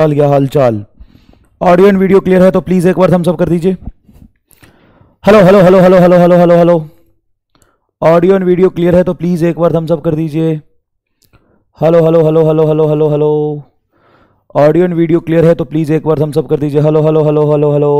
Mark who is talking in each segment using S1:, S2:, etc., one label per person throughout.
S1: चाल क्या हाल चाल ऑडियो एंड वीडियो क्लियर है तो प्लीज़ एक बार हम सब कर दीजिए hello hello hello hello hello hello hello hello audio and video clear है तो प्लीज़ एक बार हम सब कर दीजिए hello hello hello hello hello hello hello audio and video clear है तो प्लीज़ एक बार हम सब कर दीजिए hello hello hello hello hello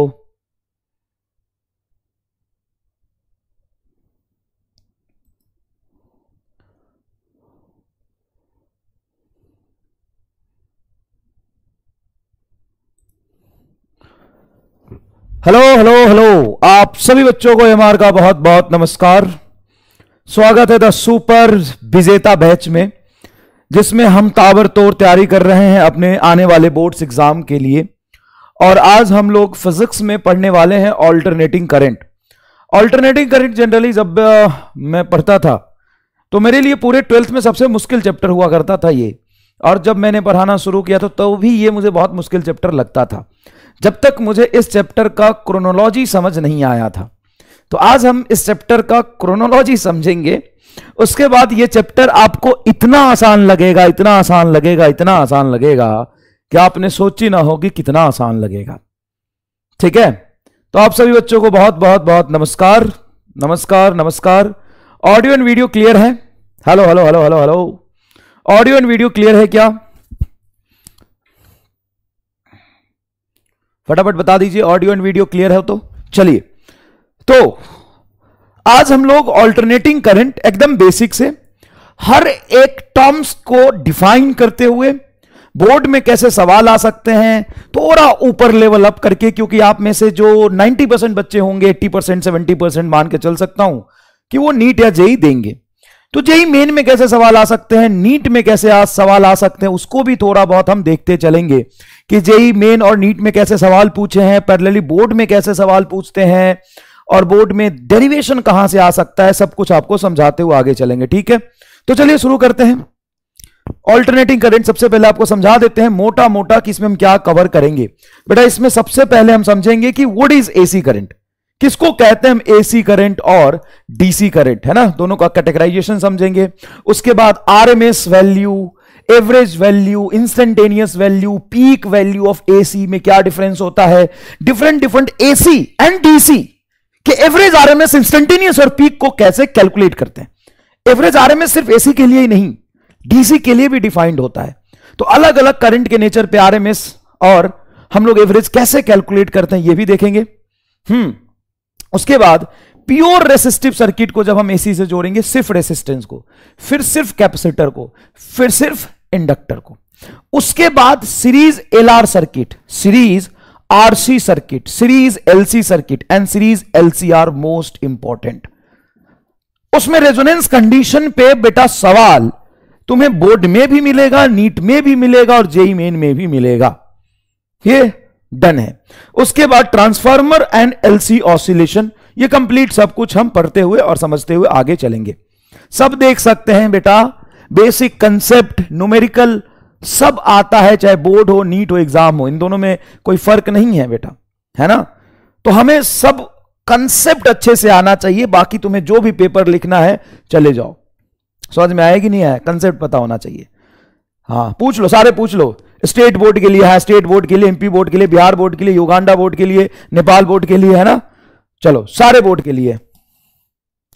S1: hello hello hello आप सभी बच्चों को एमआर का बहुत बहुत नमस्कार स्वागत है द सुपर विजेता बैच में जिसमें हम ताबड़तोड़ तैयारी कर रहे हैं अपने आने वाले बोर्ड्स एग्जाम के लिए और आज हम लोग फिजिक्स में पढ़ने वाले हैं alternating current alternating current generally जब मैं पढ़ता था तो मेरे लिए पूरे ट्वेल्थ में सबसे मुश्किल चैप्टर हुआ करता था ये और जब मैंने पढ़ाना शुरू किया था तो भी ये मुझे बहुत मुश्किल चैप्टर लगता था जब तक मुझे इस चैप्टर का क्रोनोलॉजी समझ नहीं आया था तो आज हम इस चैप्टर का क्रोनोलॉजी समझेंगे उसके बाद यह चैप्टर आपको इतना आसान लगेगा इतना आसान लगेगा इतना आसान लगेगा कि आपने सोची ना होगी कितना आसान लगेगा ठीक है तो आप सभी बच्चों को बहुत बहुत बहुत नमस्कार नमस्कार नमस्कार ऑडियो एंड वीडियो क्लियर है hello hello hello hello hello audio and video clear है क्या फटाफट बता दीजिए ऑडियो एंड वीडियो क्लियर है तो चलिए तो आज हम लोग ऑल्टरनेटिंग करंट एकदम बेसिक से हर एक टर्म्स को डिफाइन करते हुए बोर्ड में कैसे सवाल आ सकते हैं थोड़ा ऊपर लेवल अप करके क्योंकि आप में से जो 90 परसेंट बच्चे होंगे 80 परसेंट सेवेंटी परसेंट मान के चल सकता हूं कि वो नीट या जेई देंगे तो जेई मेन में कैसे सवाल आ सकते हैं नीट में कैसे आज सवाल आ सकते हैं उसको भी थोड़ा बहुत हम देखते चलेंगे कि जेई मेन और नीट में कैसे सवाल पूछे हैं पैरेलली बोर्ड में कैसे सवाल पूछते हैं और बोर्ड में डेरिवेशन कहां से आ सकता है सब कुछ आपको समझाते हुए आगे चलेंगे ठीक है तो चलिए शुरू करते हैं ऑल्टरनेटिंग करेंट सबसे पहले आपको समझा देते हैं मोटा मोटा कि इसमें हम क्या कवर करेंगे बेटा इसमें सबसे पहले हम समझेंगे कि वट इज एसी करेंट किसको कहते हैं हम एसी करंट और डीसी करंट है ना दोनों का कैटेगराइजेशन समझेंगे उसके बाद RMS value average value instantaneous value peak value of AC में क्या डिफरेंस होता है different different AC and DC के एवरेज आरएमएस इंस्टेंटेनियस और पीक को कैसे कैलकुलेट करते हैं एवरेज आरएमएस सिर्फ एसी के लिए ही नहीं डीसी के लिए भी डिफाइंड होता है तो अलग अलग करंट के नेचर पे आरएमएस और हम लोग एवरेज कैसे कैलकुलेट करते हैं यह भी देखेंगे हम्म उसके बाद प्योर रेसिस्टिव सर्किट को जब हम एसी से जोड़ेंगे सिर्फ रेसिस्टेंस को फिर सिर्फ कैपेसिटर को फिर सिर्फ इंडक्टर को उसके बाद series LR circuit series RC circuit series LC circuit and series LCR most important उसमें रेजोनेंस कंडीशन पे बेटा सवाल तुम्हें बोर्ड में भी मिलेगा नीट में भी मिलेगा और जेई मेन में भी मिलेगा ये डन है उसके बाद ट्रांसफार्मर एंड एलसी ऑसिलेशन ये कंप्लीट सब कुछ हम पढ़ते हुए और समझते हुए आगे चलेंगे सब देख सकते हैं बेटा बेसिक कंसेप्ट न्यूमेरिकल सब आता है चाहे बोर्ड हो नीट हो एग्जाम हो इन दोनों में कोई फर्क नहीं है बेटा है ना तो हमें सब कंसेप्ट अच्छे से आना चाहिए बाकी तुम्हें जो भी पेपर लिखना है चले जाओ समझ में आएगी नहीं आया कंसेप्ट पता होना चाहिए हाँ पूछ लो सारे पूछ लो स्टेट बोर्ड के लिए है स्टेट बोर्ड के लिए एमपी बोर्ड के लिए बिहार बोर्ड के लिए युगांडा बोर्ड के लिए नेपाल बोर्ड के लिए है ना चलो सारे बोर्ड के लिए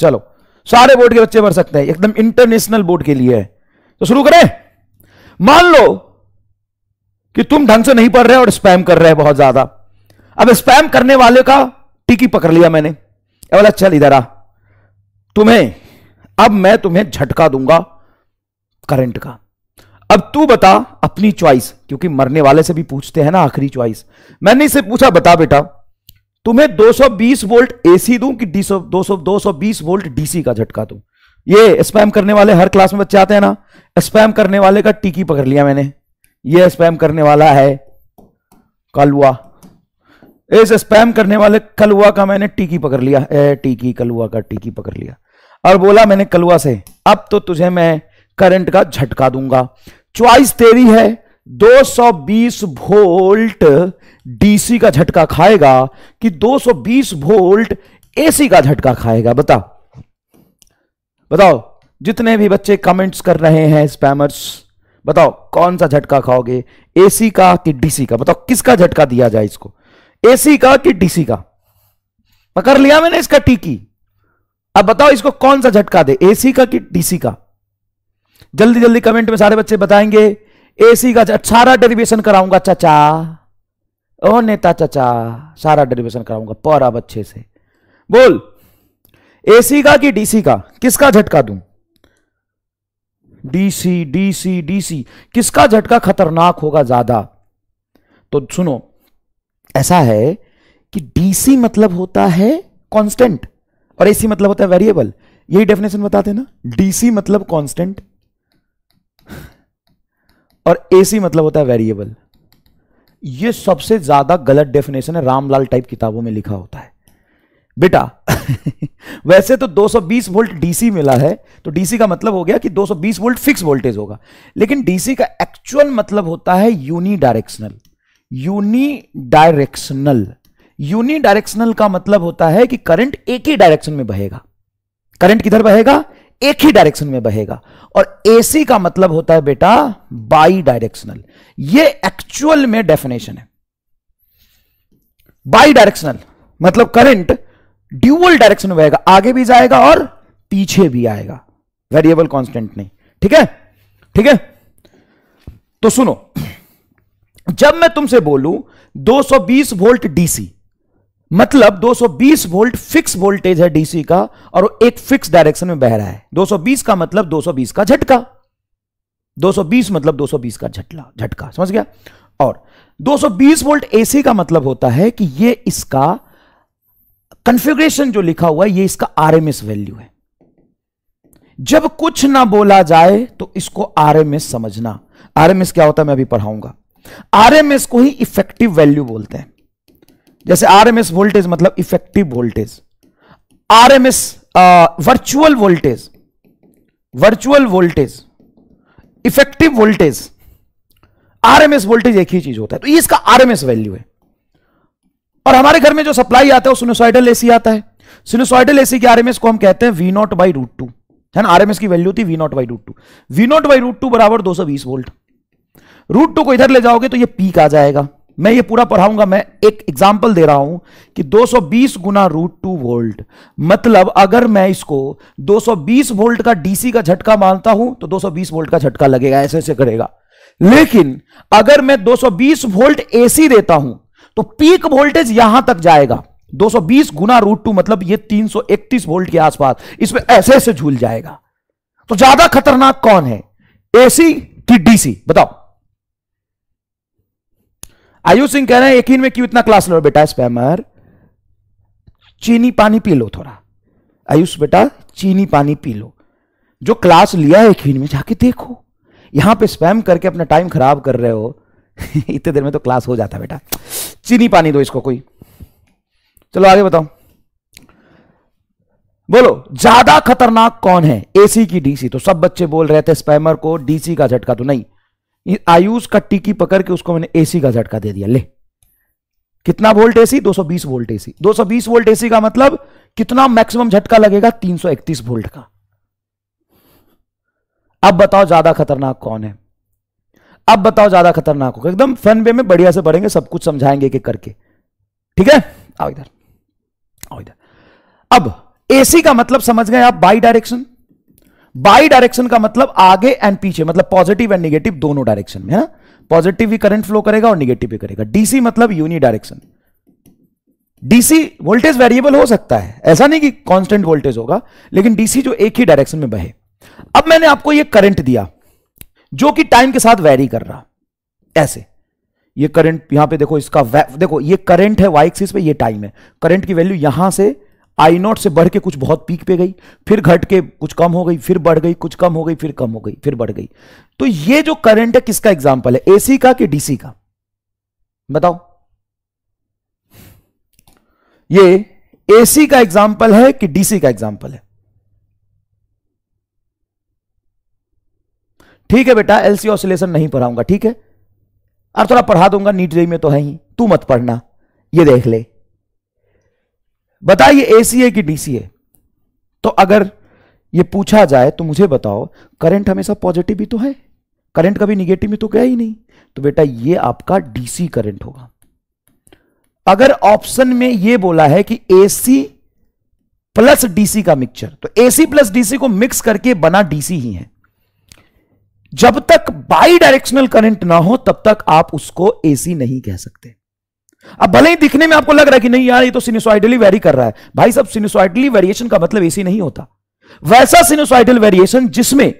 S1: चलो सारे बोर्ड के बच्चे भर सकते हैं एकदम इंटरनेशनल बोर्ड के लिए है तो शुरू करें मान लो कि तुम ढंग से नहीं पढ़ रहे और स्पैम कर रहे हैं बहुत ज्यादा अब स्पैम करने वाले का टिकी पकड़ लिया मैंने बोला चल इधर आ तुम्हें अब मैं तुम्हें झटका दूंगा करंट का अब तू बता अपनी चॉइस क्योंकि मरने वाले से भी पूछते हैं ना आखिरी चॉइस मैंने इसे पूछा बता बेटा तुम्हें 220 वोल्ट एसी दूं कि डी सौ दो सौ वोल्ट डीसी का झटका दूं ये स्पैम करने वाले हर क्लास में बच्चे आते हैं ना स्पैम करने वाले का टीकी पकड़ लिया मैंने ये स्पैम करने वाला है कलुआ इस स्पैम करने वाले कलुआ का मैंने टीकी पकड़ लिया ए, टीकी कलुआ का टीकी पकड़ लिया और बोला मैंने कलुआ से अब तो तुझे मैं करंट का झटका दूंगा चॉइस तेरी है 220 वोल्ट डीसी का झटका खाएगा कि 220 वोल्ट एसी का झटका खाएगा बता बताओ जितने भी बच्चे कमेंट्स कर रहे हैं स्पैमर्स बताओ कौन सा झटका खाओगे एसी का कि डीसी का बताओ किसका झटका दिया जाए इसको एसी का कि डीसी का पकड़ लिया मैंने इसका टीकी अब बताओ इसको कौन सा झटका दे एसी का कि डीसी का जल्दी जल्दी कमेंट में सारे बच्चे बताएंगे एसी का सारा डेरिवेशन कराऊंगा चाचा ओ नेता चाचा सारा डेरिवेशन कराऊंगा पर अब अच्छे से बोल एसी का कि डीसी का किसका झटका दू डीसी डीसी डीसी किसका झटका खतरनाक होगा ज्यादा तो सुनो ऐसा है कि डीसी मतलब होता है कांस्टेंट और एसी मतलब होता है वेरिएबल यही डेफिनेशन बताते हैं ना डीसी मतलब कांस्टेंट और एसी मतलब होता है वेरिएबल ये सबसे ज्यादा गलत डेफिनेशन है रामलाल टाइप किताबों में लिखा होता है बेटा वैसे तो 220 वोल्ट डीसी मिला है तो डीसी का मतलब हो गया कि 220 वोल्ट फिक्स वोल्टेज होगा लेकिन डीसी का एक्चुअल मतलब होता है unidirectional unidirectional unidirectional का मतलब होता है कि करंट एक ही डायरेक्शन में बहेगा करंट किधर बहेगा एक ही डायरेक्शन में बहेगा और एसी का मतलब होता है बेटा बाई डायरेक्शनल ये एक्चुअल में डेफिनेशन है बाई डायरेक्शनल मतलब करंट ड्यूअल डायरेक्शन में बहेगा आगे भी जाएगा और पीछे भी आएगा वेरिएबल कांस्टेंट नहीं ठीक है ठीक है तो सुनो जब मैं तुमसे बोलूं 220 वोल्ट डीसी मतलब 220 वोल्ट फिक्स वोल्टेज है डीसी का और एक फिक्स डायरेक्शन में बह रहा है 220 का मतलब 220 का झटका 220 मतलब 220 का झटला झटका समझ गया और 220 वोल्ट एसी का मतलब होता है कि ये इसका कॉन्फ़िगरेशन जो लिखा हुआ है ये इसका आरएमएस वैल्यू है जब कुछ ना बोला जाए तो इसको आरएमएस समझना आरएमएस क्या होता है मैं अभी पढ़ाऊंगा आरएमएस को ही इफेक्टिव वैल्यू बोलते हैं जैसे आरएमएस वोल्टेज मतलब effective voltage RMS virtual voltage virtual voltage effective voltage RMS voltage एक ही चीज होता है तो ये इसका आरएमएस वैल्यू है और हमारे घर में जो सप्लाई आता है वो सिनोसॉइडल एसी आता है सिनोसॉइडल एसी के आरएमएस को हम कहते हैं V nought by root two है ना आरएमएस की वैल्यू थी V nought by root two V nought by root two बराबर दो सौ बीस वोल्ट रूट टू को इधर ले जाओगे तो ये पीक आ जाएगा मैं ये पूरा पढ़ाऊंगा मैं एक एग्जाम्पल दे रहा हूं कि 220 गुना रूट टू वोल्ट मतलब अगर मैं इसको 220 वोल्ट का डीसी का झटका मानता हूं तो 220 वोल्ट का झटका लगेगा ऐसे ऐसे करेगा लेकिन अगर मैं 220 वोल्ट एसी देता हूं तो पीक वोल्टेज यहां तक जाएगा 220 गुना रूट टू मतलब ये 331 वोल्ट के आसपास इसमें ऐसे ऐसे झूल जाएगा तो ज्यादा खतरनाक कौन है एसी कि डीसी बताओ आयुष सिंह कह रहे हैं एक ही में क्यों इतना क्लास लो बेटा स्पैमर चीनी पानी पी लो थोड़ा आयुष बेटा चीनी पानी पी लो जो क्लास लिया है ही में जाके देखो यहां पे स्पैम करके अपना टाइम खराब कर रहे हो इतने देर में तो क्लास हो जाता बेटा चीनी पानी दो इसको कोई चलो आगे बताओ बोलो ज्यादा खतरनाक कौन है एसी की डीसी तो सब बच्चे बोल रहे थे स्पैमर को डीसी का झटका तो नहीं आयुष का टिकी पकड़ के उसको मैंने एसी का झटका दे दिया ले कितना volt AC 220 volt AC 220 volt AC का मतलब कितना मैक्सिमम झटका लगेगा 331 वोल्ट का अब बताओ ज्यादा खतरनाक कौन है अब बताओ ज्यादा खतरनाक होगा एकदम फन वे में बढ़िया से पढ़ेंगे सब कुछ समझाएंगे एक करके ठीक है आओ इधर आओ इधर अब एसी का मतलब समझ गए आप बाई डायरेक्शन बाई डायरेक्शन का मतलब आगे एंड पीछे मतलब पॉजिटिव एंड निगेटिव दोनों डायरेक्शन में है ना पॉजिटिव भी करंट फ्लो करेगा और निगेटिव भी करेगा डीसी मतलब uni direction DC voltage variable हो सकता है ऐसा नहीं कि कांस्टेंट वोल्टेज होगा लेकिन डीसी जो एक ही डायरेक्शन में बहे अब मैंने आपको ये करंट दिया जो कि टाइम के साथ वेरी कर रहा ऐसे ये करंट यहां पे देखो इसका देखो ये करंट है वाई एक्सिस पे ये टाइम है करंट की वैल्यू यहां से आई नॉट से बढ़ के कुछ बहुत पीक पे गई फिर घट के कुछ कम हो गई फिर बढ़ गई कुछ कम हो गई फिर कम हो गई फिर बढ़ गई तो ये जो करंट है किसका एग्जाम्पल है एसी का कि डीसी का बताओ ये एसी का एग्जाम्पल है कि डीसी का एग्जाम्पल है ठीक है बेटा एलसी ऑसिलेशन नहीं पढ़ाऊंगा ठीक है और थोड़ा पढ़ा दूंगा नीट जेई में तो है ही तू मत पढ़ना ये देख ले बताइए एसी है कि डीसी है तो अगर ये पूछा जाए तो मुझे बताओ करंट हमेशा पॉजिटिव भी तो है करंट कभी निगेटिव में तो गया ही नहीं तो बेटा ये आपका डीसी करंट होगा अगर ऑप्शन में ये बोला है कि एसी प्लस डीसी का मिक्सचर तो एसी प्लस डीसी को मिक्स करके बना डीसी ही है जब तक बाई डायरेक्शनल करंट ना हो तब तक आप उसको एसी नहीं कह सकते अब भले ही दिखने में आपको लग रहा है कि नहीं यार ये तो सिनिसोइडली वेरी कर रहा है भाई सब सिनिसोइडली वेरिएशन का मतलब एसी नहीं होता वैसा सिनिसोइडल वेरिएशन जिसमें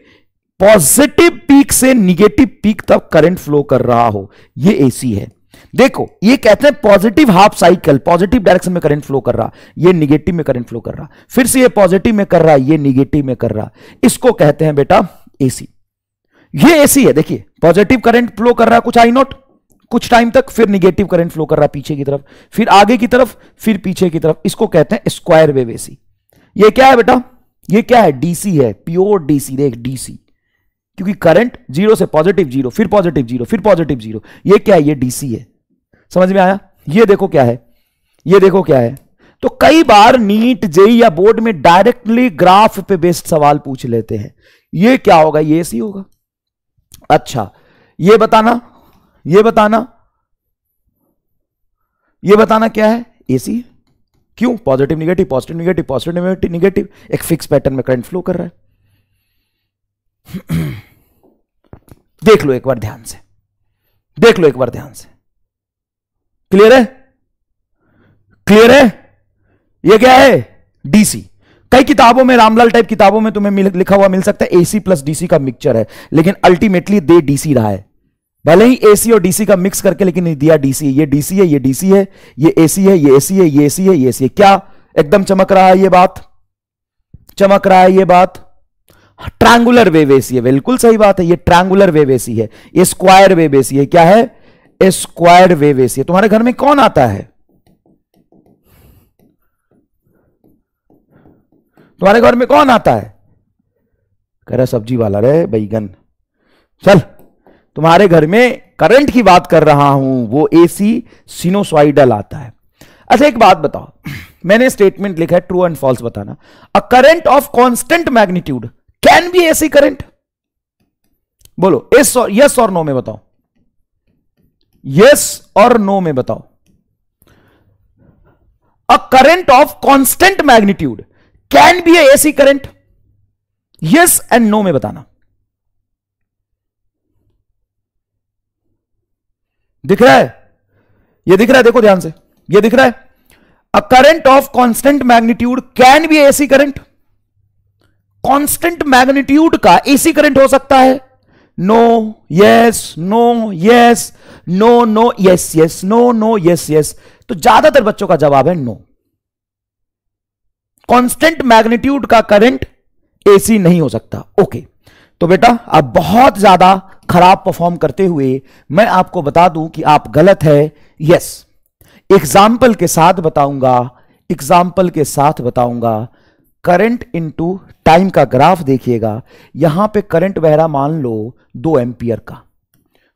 S1: पॉजिटिव पीक से निगेटिव पीक तक करंट फ्लो कर रहा हो ये एसी है देखो ये कहते हैं positive half cycle positive direction में करंट फ्लो कर रहा ये निगेटिव में करंट फ्लो कर रहा फिर से ये पॉजिटिव में कर रहा ये निगेटिव में कर रहा इसको कहते हैं बेटा एसी ये एसी है देखिए पॉजिटिव करंट फ्लो कर रहा है कुछ आई नॉट कुछ टाइम तक फिर निगेटिव करंट फ्लो कर रहा पीछे की तरफ फिर आगे की तरफ फिर पीछे की तरफ इसको कहते हैं स्क्वायर वेव एसी ये क्या है बेटा ये क्या है डीसी है प्योर डीसी देख डीसी क्योंकि करंट जीरो से पॉजिटिव जीरो फिर पॉजिटिव जीरो फिर पॉजिटिव जीरो ये क्या है ये डीसी है समझ में आया ये देखो क्या है ये देखो क्या है तो कई बार नीट जेई या बोर्ड में डायरेक्टली ग्राफ पे बेस्ड सवाल पूछ लेते हैं ये क्या होगा ये सी होगा अच्छा ये बताना ये बताना ये बताना क्या है एसी क्यों positive negative positive negative positive negative एक फिक्स पैटर्न में करंट फ्लो कर रहा है देख लो एक बार ध्यान से देख लो एक बार ध्यान से क्लियर है क्लियर है ये क्या है डीसी कई किताबों में रामलाल टाइप किताबों में तुम्हें लिखा हुआ मिल सकता है एसी प्लस डीसी का मिक्सचर है लेकिन अल्टीमेटली दे डीसी रहा है भले ही एसी और डीसी का मिक्स करके लेकिन दिया डीसी ये डीसी है ये डीसी है ये एसी है ये एसी है ये एसी है ये एसी है क्या एकदम चमक रहा है ये बात चमक रहा है ये बात ट्रैंगुलर वेव एसी है बिल्कुल सही बात है ये ट्रैंगुलर वेव एसी है ये स्क्वायर वेव एसी है क्या है स्क्वायर वेव एसी है तुम्हारे घर में कौन आता है तुम्हारे घर में कौन आता है कह रहा सब्जी वाला रे बैगन चल तुम्हारे घर में करंट की बात कर रहा हूं वो एसी सिनोसाइडल आता है अच्छा एक बात बताओ मैंने स्टेटमेंट लिखा है ट्रू एंड फॉल्स बताना a current of constant magnitude can be AC current बोलो एस और यस और नो में बताओ यस और नो में बताओ a current of constant magnitude can be AC current yes and no में बताना दिख रहा है ये दिख रहा है देखो ध्यान से ये दिख रहा है a current of constant magnitude can be AC current constant magnitude का एसी करंट हो सकता है no yes no yes no no yes yes no no yes yes तो ज्यादातर बच्चों का जवाब है नो कांस्टेंट मैग्नीट्यूड का करंट एसी नहीं हो सकता ओके okay. तो बेटा अब बहुत ज्यादा खराब परफॉर्म करते हुए मैं आपको बता दूं कि आप गलत है यस एग्जाम्पल के साथ बताऊंगा एग्जाम्पल के साथ बताऊंगा करंट इनटू टाइम का ग्राफ देखिएगा यहां पे करंट बह रहा मान लो दो एम्पियर का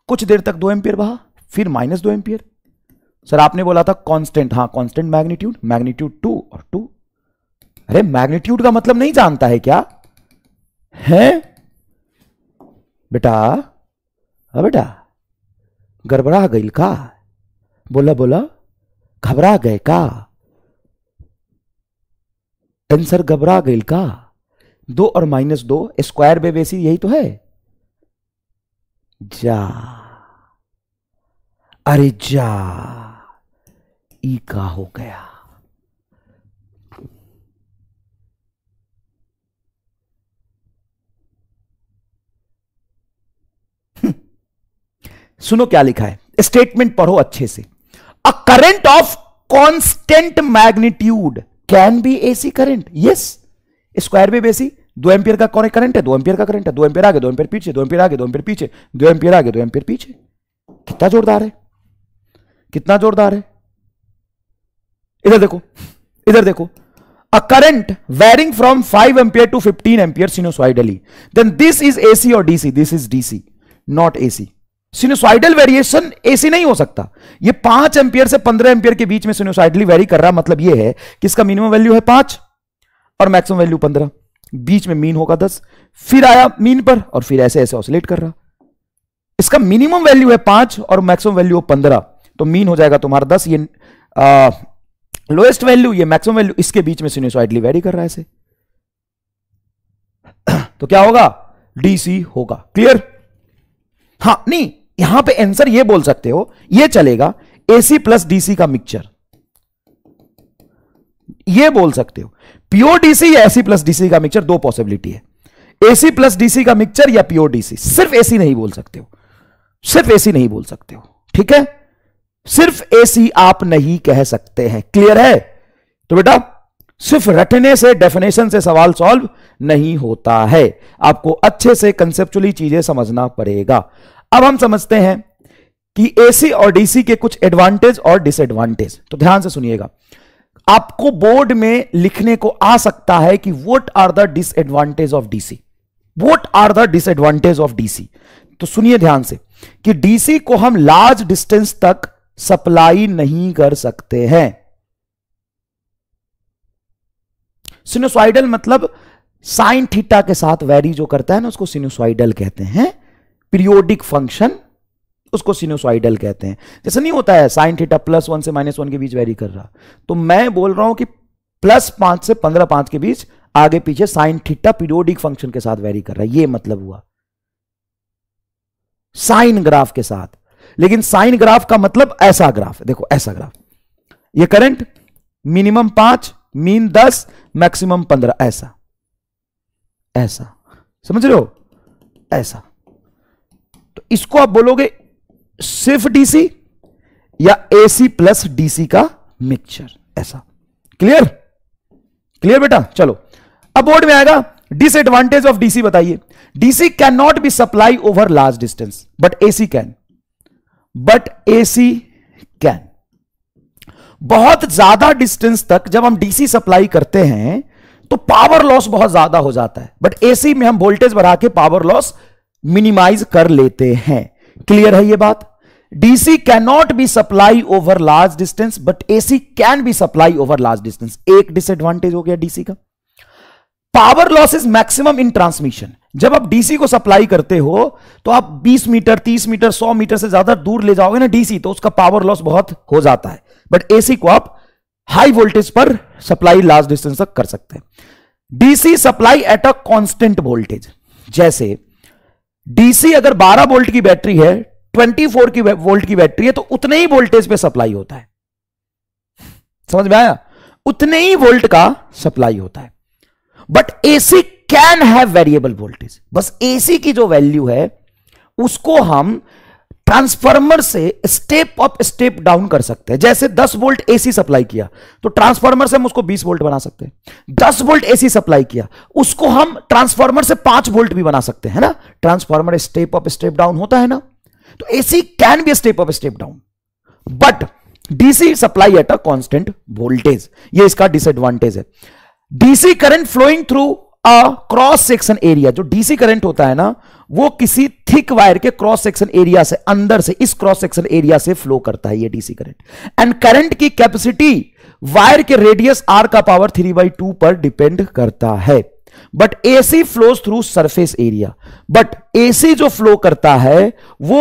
S1: कुछ देर तक दो एम्पियर बहा फिर माइनस दो एम्पियर सर आपने बोला था कांस्टेंट हाँ कांस्टेंट मैग्नीट्यूड मैग्नीट्यूड टू और टू अरे मैग्नीट्यूड का मतलब नहीं जानता है क्या है बेटा हाँ बेटा गड़बड़ा गई का बोला बोला घबरा गए का आंसर घबरा गई का दो और माइनस दो स्क्वायर बे बेसी यही तो है जा अरे जा ई का हो गया सुनो क्या लिखा है स्टेटमेंट पढ़ो अच्छे से a current of constant magnitude can be AC current yes square भी बेसी दो एम्पियर का कौन करंट है दो एम्पियर का करंट है दो एम्पियर आगे दो एम्पियर पीछे दो एम्पियर आगे दो एम्पियर पीछे दो एम्पियर आगे दो एम्पियर पीछे कितना जोरदार है कितना जोरदार है इधर देखो इधर देखो a current varying from five ampere to fifteen ampere sinusoidally then this is AC और DC this is DC not AC sinusoidal variation AC नहीं हो सकता ये पांच एम्पियर से पंद्रह एम्पियर के बीच में सिनुसाइडली वेरी कर रहा मतलब ये है कि इसका मिनिमम वैल्यू है पांच और मैक्सिमम वैल्यू पंद्रह बीच में मीन होगा दस फिर आया मीन पर और फिर ऐसे ऐसे ऑसिलेट कर रहा इसका मिनिमम वैल्यू है पांच और मैक्सिमम वैल्यू पंद्रह तो मीन हो जाएगा तुम्हारा दस ये लोएस्ट वैल्यू ये मैक्सिमम वैल्यू इसके बीच में सिनुसाइडली वेरी कर रहा है ऐसे तो क्या होगा डीसी होगा क्लियर हाँ नहीं यहां पे आंसर ये बोल सकते हो ये चलेगा एसी प्लस डीसी का मिक्सचर ये बोल सकते हो प्योर डीसी या एसी प्लस डीसी का मिक्सचर दो पॉसिबिलिटी है एसी प्लस डीसी का मिक्सचर या प्योर डीसी सिर्फ एसी नहीं बोल सकते हो सिर्फ एसी नहीं बोल सकते हो ठीक है सिर्फ एसी आप नहीं कह सकते हैं क्लियर है तो बेटा सिर्फ रटने से डेफिनेशन से सवाल सॉल्व नहीं होता है आपको अच्छे से कंसेप्चुअली चीजें समझना पड़ेगा अब हम समझते हैं कि एसी और डीसी के कुछ एडवांटेज और डिसएडवांटेज तो ध्यान से सुनिएगा आपको बोर्ड में लिखने को आ सकता है कि what are the disadvantage of DC what are the disadvantage of DC तो सुनिए ध्यान से कि डीसी को हम लार्ज डिस्टेंस तक सप्लाई नहीं कर सकते हैं सिनोसाइडल मतलब साइन थीटा के साथ वैरी जो करता है ना उसको सिनोसाइडल कहते हैं पीरियोडिक फंक्शन उसको सिनोसाइडल कहते हैं जैसे नहीं होता है साइन थीटा प्लस वन से माइनस वन के बीच वेरी कर रहा तो मैं बोल रहा हूं कि प्लस पांच से पंद्रह पांच के बीच आगे पीछे साइन थीटा पीरियोडिक फंक्शन के साथ वेरी कर रहा है यह मतलब हुआ साइन ग्राफ के साथ लेकिन साइन ग्राफ का मतलब ऐसा ग्राफ है देखो ऐसा ग्राफ ये करंट मिनिमम पांच मीन दस मैक्सिमम पंद्रह ऐसा ऐसा समझ रहे हो ऐसा इसको आप बोलोगे सिर्फ डीसी या एसी प्लस डीसी का मिक्सचर ऐसा क्लियर क्लियर बेटा चलो अब बोर्ड में आएगा डिसएडवांटेज ऑफ डीसी बताइए DC can not be supply over large distance but AC can but AC can बहुत ज्यादा डिस्टेंस तक जब हम डीसी सप्लाई करते हैं तो पावर लॉस बहुत ज्यादा हो जाता है बट एसी में हम वोल्टेज बढ़ा के पावर लॉस मिनिमाइज कर लेते हैं क्लियर है ये बात DC can not be supply over large distance but AC can be supply over large distance एक डिसएडवांटेज हो गया डीसी का power loss is maximum in transmission जब आप डीसी को सप्लाई करते हो तो आप 20 मीटर 30 मीटर 100 मीटर से ज्यादा दूर ले जाओगे ना डीसी तो उसका पावर लॉस बहुत हो जाता है बट एसी को आप हाई वोल्टेज पर सप्लाई लार्ज डिस्टेंस तक कर सकते हैं DC supply at a constant voltage जैसे डीसी अगर 12 वोल्ट की बैटरी है 24 की वोल्ट की बैटरी है तो उतने ही वोल्टेज पे सप्लाई होता है समझ में आया उतने ही वोल्ट का सप्लाई होता है but AC can have variable voltage बस एसी की जो वैल्यू है उसको हम ट्रांसफार्मर से स्टेप अप स्टेप डाउन कर सकते हैं जैसे 10 वोल्ट एसी सप्लाई किया तो ट्रांसफार्मर से हम उसको 20 वोल्ट बना सकते हैं 10 वोल्ट एसी सप्लाई किया उसको हम ट्रांसफार्मर से 5 वोल्ट भी बना सकते हैं ना transformer step up step down होता है ना तो AC can be step up step down but DC supply at a constant voltage ये इसका डिसएडवांटेज है DC current flowing through cross section area जो डीसी करंट होता है ना वो किसी थिक वायर के क्रॉस सेक्शन एरिया से अंदर से इस क्रॉस सेक्शन एरिया से फ्लो करता है ये डीसी करंट एंड करंट की कैपेसिटी वायर के रेडियस आर का पावर थ्री बाई टू पर डिपेंड करता है but AC flows through surface area but AC जो फ्लो करता है वो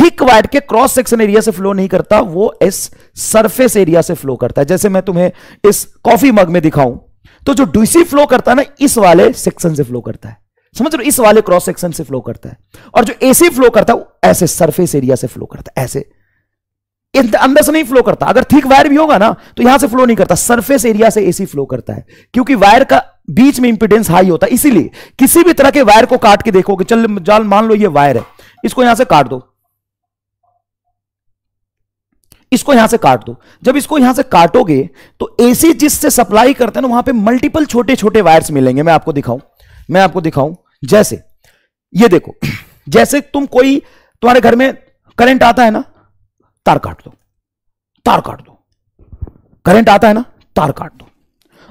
S1: थिक वायर के क्रॉस सेक्शन एरिया से फ्लो नहीं करता वो इस सरफेस एरिया से फ्लो करता है जैसे मैं तुम्हें इस कॉफी मग में दिखाऊं तो जो डीसी फ्लो करता है ना इस वाले सेक्शन से फ्लो करता है समझ लो इस वाले क्रॉस सेक्शन से फ्लो करता है और जो एसी फ्लो करता है ऐसे सरफेस एरिया से फ्लो करता है ऐसे अंदर से नहीं फ्लो करता अगर ठीक वायर भी होगा ना तो यहां से फ्लो नहीं करता सरफेस एरिया से एसी फ्लो करता है क्योंकि वायर का बीच में इंपीडेंस हाई होता है इसीलिए किसी भी तरह के वायर को काट के देखोगे चल जाल मान लो ये वायर है इसको यहां से काट दो इसको यहां से काट दो जब इसको यहां से काटोगे तो एसी जिससे सप्लाई करते हैं ना वहां पे मल्टीपल छोटे छोटे वायर्स मिलेंगे मैं आपको दिखाऊं मैं आपको दिखाऊं जैसे ये देखो जैसे तुम कोई तुम्हारे घर में करंट आता है ना तार काट दो तार काट दो करंट आता है ना तार काट दो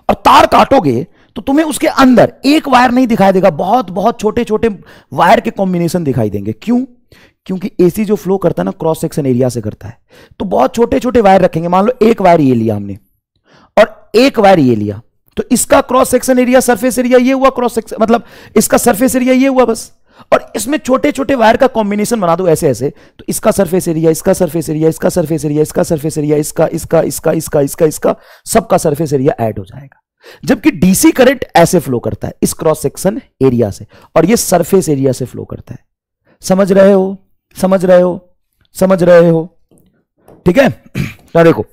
S1: और तार काटोगे तो तुम्हें उसके अंदर एक वायर नहीं दिखाई देगा बहुत बहुत छोटे छोटे वायर के कॉम्बिनेशन दिखाई देंगे क्यों क्योंकि एसी जो फ्लो करता है ना क्रॉस सेक्शन एरिया से करता है तो बहुत छोटे छोटे वायर रखेंगे मान लो एक वायर ये लिया हमने और एक वायर ये लिया तो इसका cross section area surface area ये हुआ क्रॉस सेक्शन मतलब इसका सरफेस एरिया ये हुआ बस और इसमें छोटे छोटे वायर का कॉम्बिनेशन बना दो ऐसे ऐसे तो इसका सरफेस एरिया इसका सरफेस एरिया इसका सरफेस एरिया इसका सरफेस एरिया इसका इसका इसका इसका इसका इसका सबका सरफेस एरिया ऐड हो जाएगा जबकि डीसी करंट ऐसे फ्लो करता है इस क्रॉस सेक्शन एरिया से और ये सरफेस एरिया से फ्लो करता है समझ रहे हो समझ रहे हो समझ रहे हो ठीक है देखो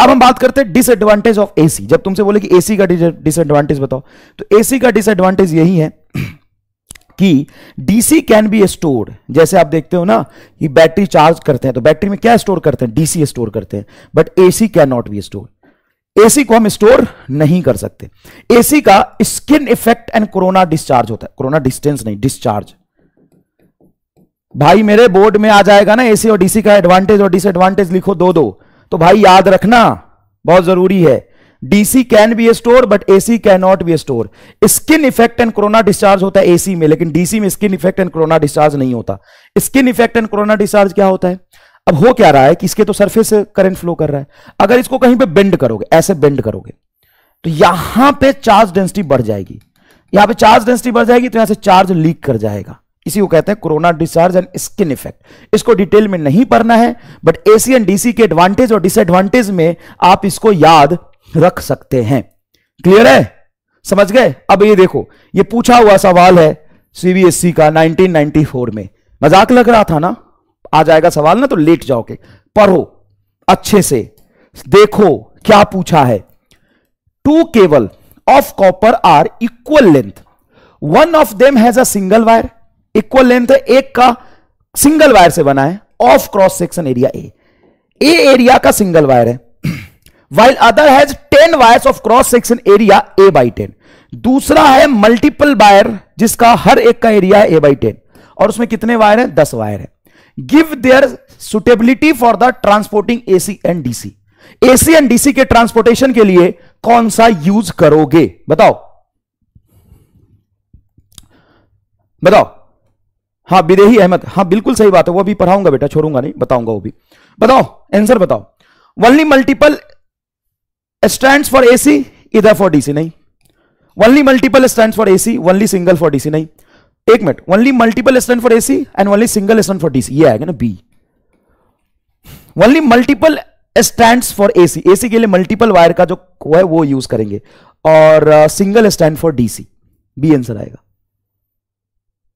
S1: अब हम बात करते हैं डिसएडवांटेज ऑफ एसी जब तुमसे बोले कि एसी का डिसएडवांटेज बताओ तो एसी का डिसएडवांटेज यही है कि डीसी कैन बी स्टोर्ड जैसे आप देखते हो ना कि बैटरी चार्ज करते हैं तो बैटरी में क्या स्टोर करते हैं डीसी स्टोर करते हैं but AC can not be store AC को हम स्टोर नहीं कर सकते एसी का skin effect and corona discharge होता है कोरोना डिस्टेंस नहीं डिस्चार्ज भाई मेरे बोर्ड में आ जाएगा ना एसी और डीसी का एडवांटेज और डिसएडवांटेज लिखो दो दो तो भाई याद रखना बहुत जरूरी है DC can be a store but AC can not be a store skin effect and corona discharge होता है एसी में लेकिन डीसी में skin effect and corona discharge नहीं होता skin effect and corona discharge क्या होता है अब हो क्या रहा है कि इसके तो सर्फेस करेंट फ्लो कर रहा है अगर इसको कहीं पर बेंड करोगे ऐसे बेंड करोगे तो यहां पर चार्ज डेंसिटी बढ़ जाएगी यहां पर चार्ज डेंसिटी बढ़ जाएगी तो यहां से चार्ज लीक कर जाएगा इसी को कहते हैं corona discharge and skin effect इसको डिटेल में नहीं पढ़ना है बट एसी एंड डीसी के एडवांटेज और डिसएडवांटेज में आप इसको याद रख सकते हैं क्लियर है समझ गए अब ये देखो ये पूछा हुआ सवाल है सीबीएसई e का 1994 में मजाक लग रहा था ना आ जाएगा सवाल ना तो लेट जाओगे पढ़ो अच्छे से देखो क्या पूछा है two cable of copper are equal length one of them has a single wire equal length है एक का सिंगल वायर से बना है of cross section area A A area का सिंगल वायर है while other has ten wires of cross section area A by ten दूसरा है मल्टीपल वायर जिसका हर एक का एरिया है ए बाई टेन और उसमें कितने वायर है दस वायर है give their suitability for the transporting AC and DC AC and DC के ट्रांसपोर्टेशन के लिए कौन सा यूज करोगे बताओ बताओ हाँ बिदेही अहमद हाँ बिल्कुल सही बात है वो अभी पढ़ाऊंगा बेटा छोड़ूंगा नहीं बताऊंगा वो भी बताओ आंसर बताओ only multiple stand for AC इधर फॉर डीसी नहीं only multiple stand for AC only single for DC नहीं एक minute only multiple stand for AC and only single stand for DC ये आएगा ना B only multiple stand for AC AC के लिए multiple wire का जो है वो यूज करेंगे और single stand for DC B answer आएगा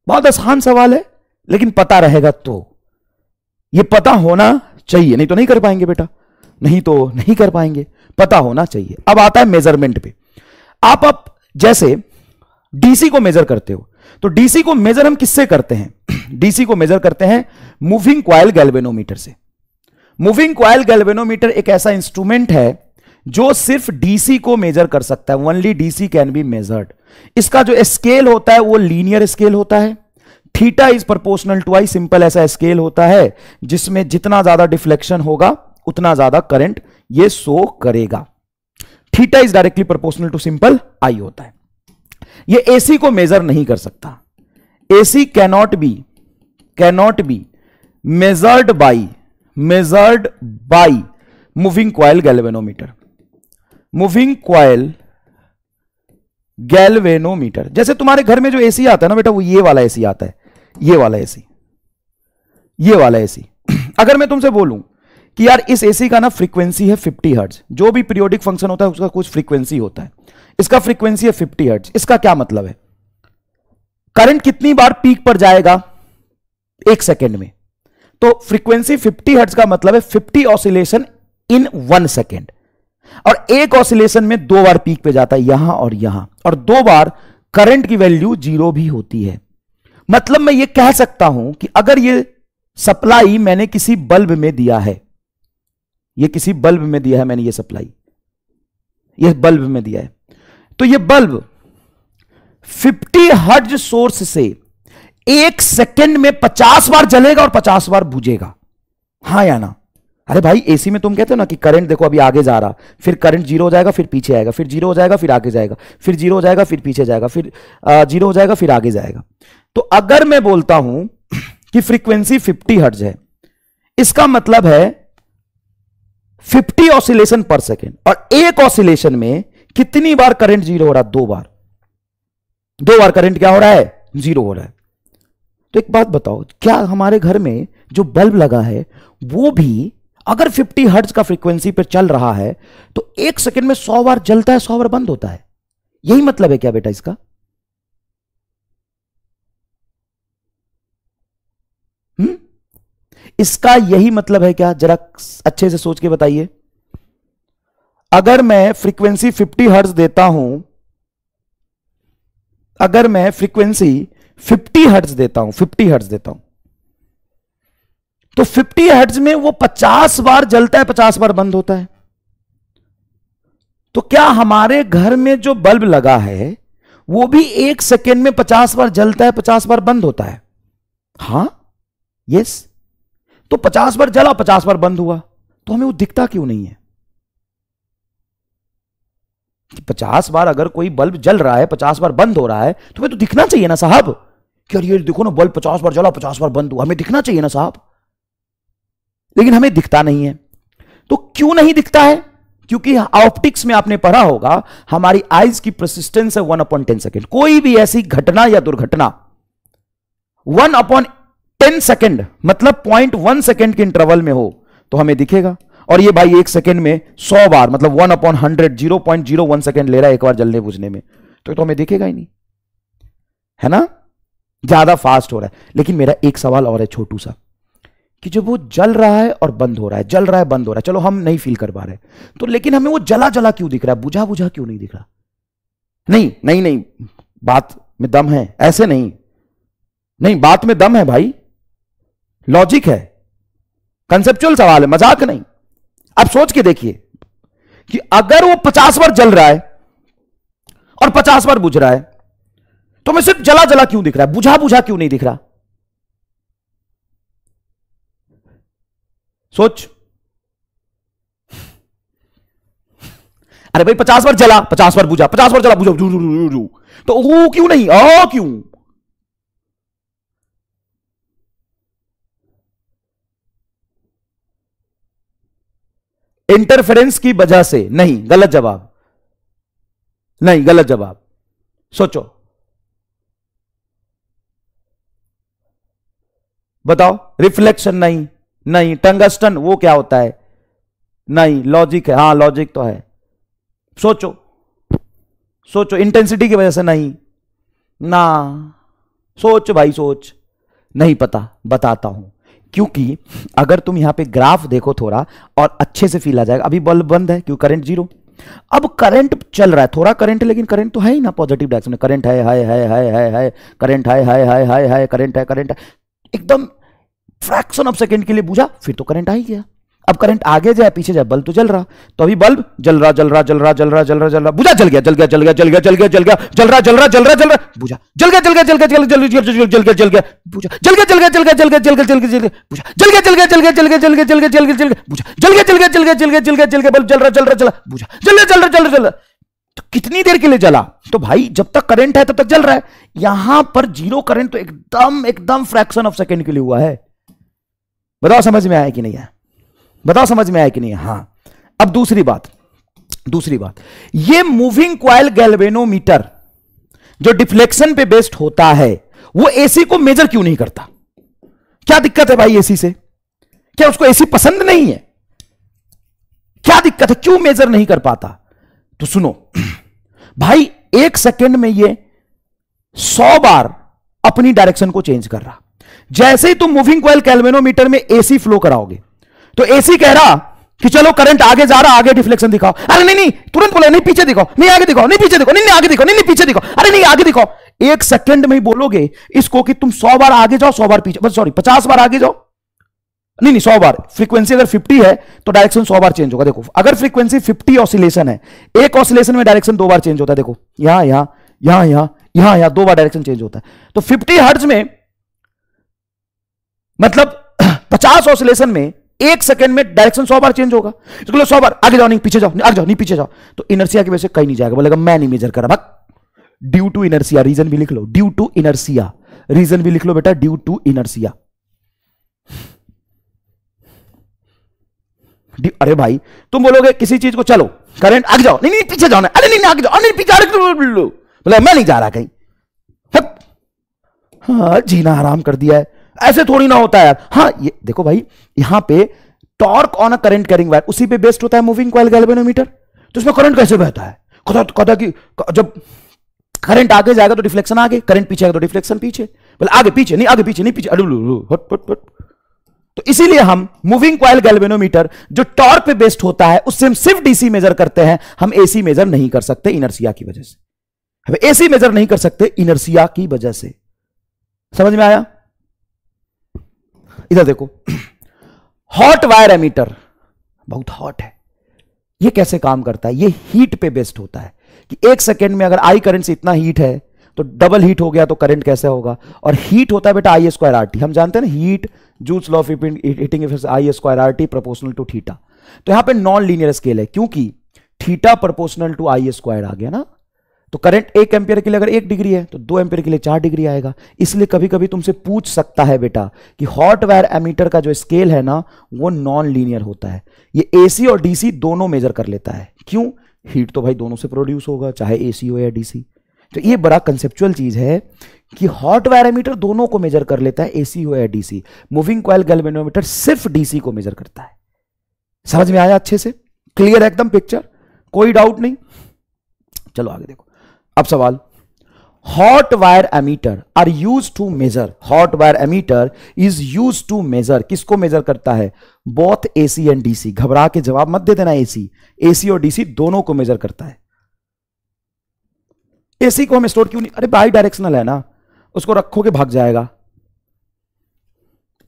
S1: बहुत आसान सवाल है लेकिन पता रहेगा तो ये पता होना चाहिए नहीं तो नहीं कर पाएंगे बेटा नहीं तो नहीं कर पाएंगे पता होना चाहिए अब आता है मेजरमेंट पे आप अब जैसे डीसी को मेजर करते हो तो डीसी को मेजर हम किससे करते हैं डीसी को मेजर करते हैं मूविंग क्वाइल गैल्वेनोमीटर से मूविंग क्वाइल गैल्वेनोमीटर एक ऐसा इंस्ट्रूमेंट है जो सिर्फ डीसी को मेजर कर सकता है only DC can be measured इसका जो स्केल होता है वो लीनियर स्केल होता है theta is proportional to I simple ऐसा स्केल होता है जिसमें जितना ज्यादा डिफ्लेक्शन होगा उतना ज्यादा करंट ये शो करेगा theta is directly proportional to simple I होता है ये एसी को मेजर नहीं कर सकता AC cannot be cannot be measured by measured by moving coil galvanometer moving coil galvanometer जैसे तुम्हारे घर में जो एसी आता है ना बेटा वो ये वाला एसी आता है ये वाला एसी ये वाला एसी अगर मैं तुमसे बोलूं कि यार इस एसी का ना फ्रीक्वेंसी है 50 हर्ट्ज जो भी पीरियोडिक फंक्शन होता है उसका कुछ फ्रीक्वेंसी होता है इसका फ्रीक्वेंसी है 50 हर्ट्ज इसका क्या मतलब है करंट कितनी बार पीक पर जाएगा एक सेकेंड में तो फ्रीक्वेंसी 50 हर्ट्ज का मतलब है 50 ऑसिलेशन इन वन सेकेंड और एक ऑसिलेशन में दो बार पीक पे जाता है यहां और यहां और दो बार करंट की वैल्यू जीरो भी होती है मतलब मैं ये कह सकता हूं कि अगर ये सप्लाई मैंने किसी बल्ब में दिया है ये किसी बल्ब में दिया है मैंने ये सप्लाई ये बल्ब में दिया है तो ये बल्ब 50 हर्ज सोर्स से एक सेकंड में 50 बार जलेगा और 50 बार बुझेगा हां या ना अरे भाई एसी में तुम कहते हो ना कि करंट देखो अभी आगे जा रहा फिर करंट जीरो हो जाएगा फिर पीछे आएगा फिर जीरो हो जाएगा फिर आगे जाएगा फिर जीरो हो जाएगा फिर पीछे जाएगा फिर जीरो हो जाएगा फिर आगे जाएगा तो अगर मैं बोलता हूं कि फ्रीक्वेंसी 50 हर्ज है इसका मतलब है 50 ऑसिलेशन पर सेकेंड और एक ऑसिलेशन में कितनी बार करंट जीरो हो रहा दो बार दो बार करंट क्या हो रहा है जीरो हो रहा है तो एक बात बताओ क्या हमारे घर में जो बल्ब लगा है वो भी अगर 50 हर्ट्ज का फ्रीक्वेंसी पर चल रहा है तो एक सेकंड में 100 बार जलता है 100 बार बंद होता है यही मतलब है क्या बेटा इसका हुँ? हम्म? इसका यही मतलब है क्या जरा अच्छे से सोच के बताइए अगर मैं फ्रीक्वेंसी 50 हर्ट्ज देता हूं अगर मैं फ्रीक्वेंसी 50 हर्ट्ज देता हूं 50 हर्ट्ज देता हूं तो 50 हर्ट्ज में वो 50 बार जलता है 50 बार बंद होता है तो क्या हमारे घर में जो बल्ब लगा है वो भी एक सेकेंड में 50 बार जलता है 50 बार बंद होता है हां यस तो 50 बार जला 50 बार बंद हुआ तो हमें वो दिखता क्यों नहीं है कि 50 बार अगर कोई बल्ब जल रहा है 50 बार बंद हो रहा है तो हमें तो दिखना चाहिए ना साहब क्यों ये देखो ना बल्ब 50 बार जला 50 बार बंद हुआ हमें दिखना चाहिए ना साहब लेकिन हमें दिखता नहीं है तो क्यों नहीं दिखता है क्योंकि ऑप्टिक्स में आपने पढ़ा होगा हमारी आईज की प्रसिस्टेंस है वन अपॉन टेन सेकेंड कोई भी ऐसी घटना या दुर्घटना वन अपॉन टेन सेकेंड मतलब पॉइंट वन सेकेंड के इंटरवल में हो तो हमें दिखेगा और ये भाई एक सेकेंड में सौ बार मतलब one upon hundred zero point zero one second ले रहा है एक बार जलने बुझने में तो, तो हमें दिखेगा ही नहीं है ना ज्यादा फास्ट हो रहा है लेकिन मेरा एक सवाल और है छोटू सा कि जब वो जल रहा है और बंद हो रहा है जल रहा है बंद हो रहा है चलो हम नहीं फील कर पा रहे तो लेकिन हमें वो जला जला क्यों दिख रहा है बुझा बुझा क्यों नहीं दिख रहा नहीं नहीं नहीं बात में दम है ऐसे नहीं नहीं बात में दम है भाई लॉजिक है कंसेप्चुअल सवाल है मजाक नहीं आप सोच के देखिए कि अगर वो पचास बार जल रहा है और पचास बार बुझ रहा है तो मैं सिर्फ जला जला क्यों दिख रहा है बुझा बुझा क्यों नहीं दिख रहा सोच अरे भाई पचास बार जला पचास बार बुझा पचास बार जला बुझा जू, जू, जू, तो ओ क्यों नहीं ओ क्यों इंटरफेरेंस की वजह से नहीं गलत जवाब नहीं गलत जवाब सोचो बताओ रिफ्लेक्शन नहीं नहीं टंगस्टन वो क्या होता है नहीं लॉजिक है हाँ लॉजिक तो है सोचो सोचो इंटेंसिटी की वजह से नहीं ना सोच भाई सोच नहीं पता बताता हूं क्योंकि अगर तुम यहां पे ग्राफ देखो थोड़ा और अच्छे से फील आ जाएगा अभी बल्ब बंद है क्यों करंट जीरो अब करंट चल रहा है थोड़ा करंट लेकिन करंट तो है ही ना पॉजिटिव डायरेक्शन में करंट है हाय हाय हाय हाय करंट है हाय हाय हाय हाय करंट है करंट है एकदम फ्रैक्शन ऑफ सेकेंड के लिए बुझा फिर तो करंट आ ही गया अब करंट आगे जाए पीछे जाए बल्ब तो जल रहा तो अभी बल्ब जल रहा जल रहा जल रहा जल रहा जल रहा जल रहा बुझा जल गया जल गया जल गया जल गया जल गया जल गया जल रहा जल रहा जल रहा जल रहा बुझा जल गया जल गया जल गया जल गया जल गया जल गया जल गया बुझा जल गया जल गया जल गया जल गया जल गया जल गया जल गया बुझा जल गया जल गया जल गया जल गया जल गया जल गया जल गया जल गया बुझा जल गया जल गया जल गया जल गया जल गया जल गया बल्ब जल रहा जल रहा जल रहा बुझा जल गया जल रहा जल रहा जल रहा तो कितनी देर के लिए जला तो भाई जब तक करंट है तब तक जल रहा है यहां पर जीरो करंट तो एकदम एकदम फ्रैक्शन ऑफ सेकंड के लिए हुआ है बताओ समझ में आया कि नहीं आया बताओ समझ में आया कि नहीं हाँ अब दूसरी बात दूसरी बात ये मूविंग क्वाइल गैल्वेनोमीटर जो डिफ्लेक्शन पे बेस्ड होता है वो एसी को मेजर क्यों नहीं करता क्या दिक्कत है भाई एसी से क्या उसको एसी पसंद नहीं है क्या दिक्कत है क्यों मेजर नहीं कर पाता तो सुनो भाई एक सेकेंड में ये सौ बार अपनी डायरेक्शन को चेंज कर रहा जैसे ही तुम मूविंग क्वेल कैलमेनोमीटर में एसी फ्लो कराओगे तो एसी कह रहा कि चलो करंट आगे जा रहा आगे डिफ्लेक्शन दिखाओ अरे नहीं नहीं तुरंत बोला नहीं पीछे दिखाओ नहीं आगे दिखाओ नहीं पीछे दिखाओ नहीं नहीं आगे दिखाओ नहीं नहीं पीछे दिखाओ अरे नहीं आगे दिखाओ एक सेकंड में ही बोलोगे इसको कि तुम सौ बार आगे जाओ सौ बार पीछे सॉरी पचास बार आगे जाओ नहीं नहीं सौ बार फ्रीक्वेंसी अगर फिफ्टी है तो डायरेक्शन सौ बार चेंज होगा देखो अगर फ्रीक्वेंसी फिफ्टी ऑसिलेशन है एक ऑसिलेशन में डायरेक्शन दो बार चेंज होता है देखो यहां यहां यहां यहां यहां दो बार डायरेक्शन चेंज होता है तो फिफ्टी हर्ज में मतलब पचास ऑसिलेशन में एक सेकंड में डायरेक्शन सौ बार चेंज होगा चलो सौ बार आगे जाओ नहीं पीछे जाओ आगे जाओ नहीं पीछे जाओ तो इनर्सिया की वजह से कहीं नहीं जाएगा बोलेगा मैं नहीं मेजर कर रहा ड्यू टू इनर्सिया रीजन भी लिख लो ड्यू टू इनर्सिया रीजन भी लिख लो बेटा ड्यू टू इनर्सिया अरे भाई तुम बोलोगे किसी चीज को चलो करंट आगे जाओ नहीं नहीं पीछे जाओ ना अरे नहीं आगे जाओ नहीं पीछे बोले मैं नहीं जा रहा कहीं हाँ जीना आराम कर दिया है ऐसे थोड़ी ना होता है यार हाँ ये देखो भाई यहां पे torque on a current carrying wire उसी पे बेस्ड होता है मूविंग कॉयल गैल्वेनोमीटर तो इसमें करंट कैसे बहता है कदा कदा की, जब करंट आगे जाएगा तो डिफ्लेक्शन आगे करंट पीछे आएगा तो डिफ्लेक्शन पीछे बोले आगे पीछे नहीं आगे पीछे नहीं पीछे हट हट हट तो इसीलिए हम मूविंग क्वाइल गैल्वेनोमीटर जो टॉर्क पे बेस्ड होता है उससे हम सिर्फ डीसी मेजर करते हैं हम एसी मेजर नहीं कर सकते इनर्सिया की वजह से हम एसी मेजर नहीं कर सकते इनर्सिया की वजह से समझ में आया इधर देखो हॉट वायर एमीटर बहुत हॉट है ये कैसे काम करता है ये हीट पे बेस्ड होता है कि एक सेकेंड में अगर आई करंट से इतना हीट है तो डबल हीट हो गया तो करंट कैसे होगा और हीट होता है बेटा आई स्क्वायर आर टी हम जानते हैं ना हीट जूस law of heating I square R T proportional to theta तो यहां पे नॉन लीनियर स्केल है क्योंकि theta proportional to I square आ गया ना तो करंट एक एम्पियर के लिए अगर एक डिग्री है तो दो एम्पियर के लिए चार डिग्री आएगा इसलिए कभी कभी तुमसे पूछ सकता है बेटा कि हॉट वायर एमीटर का जो स्केल है ना वो नॉन लीनियर होता है ये एसी और डीसी दोनों मेजर कर लेता है क्यों हीट तो भाई दोनों से प्रोड्यूस होगा चाहे एसी हो या डीसी तो ये बड़ा कंसेप्चुअल चीज है कि हॉट वायर एमीटर दोनों को मेजर कर लेता है एसी हो या डीसी मूविंग क्वाल गैल्वेनोमीटर सिर्फ डीसी को मेजर करता है समझ में आया अच्छे से क्लियर एकदम पिक्चर कोई डाउट नहीं चलो आगे देखो अब सवाल hot wire ammeter are use to measure hot wire ammeter is use to measure किसको मेजर करता है बोथ एसी एंड डीसी घबरा के जवाब मत दे देना एसी एसी और डीसी दोनों को मेजर करता है एसी को हम स्टोर क्यों नहीं अरे बाई डायरेक्शनल है ना उसको रखोगे भाग जाएगा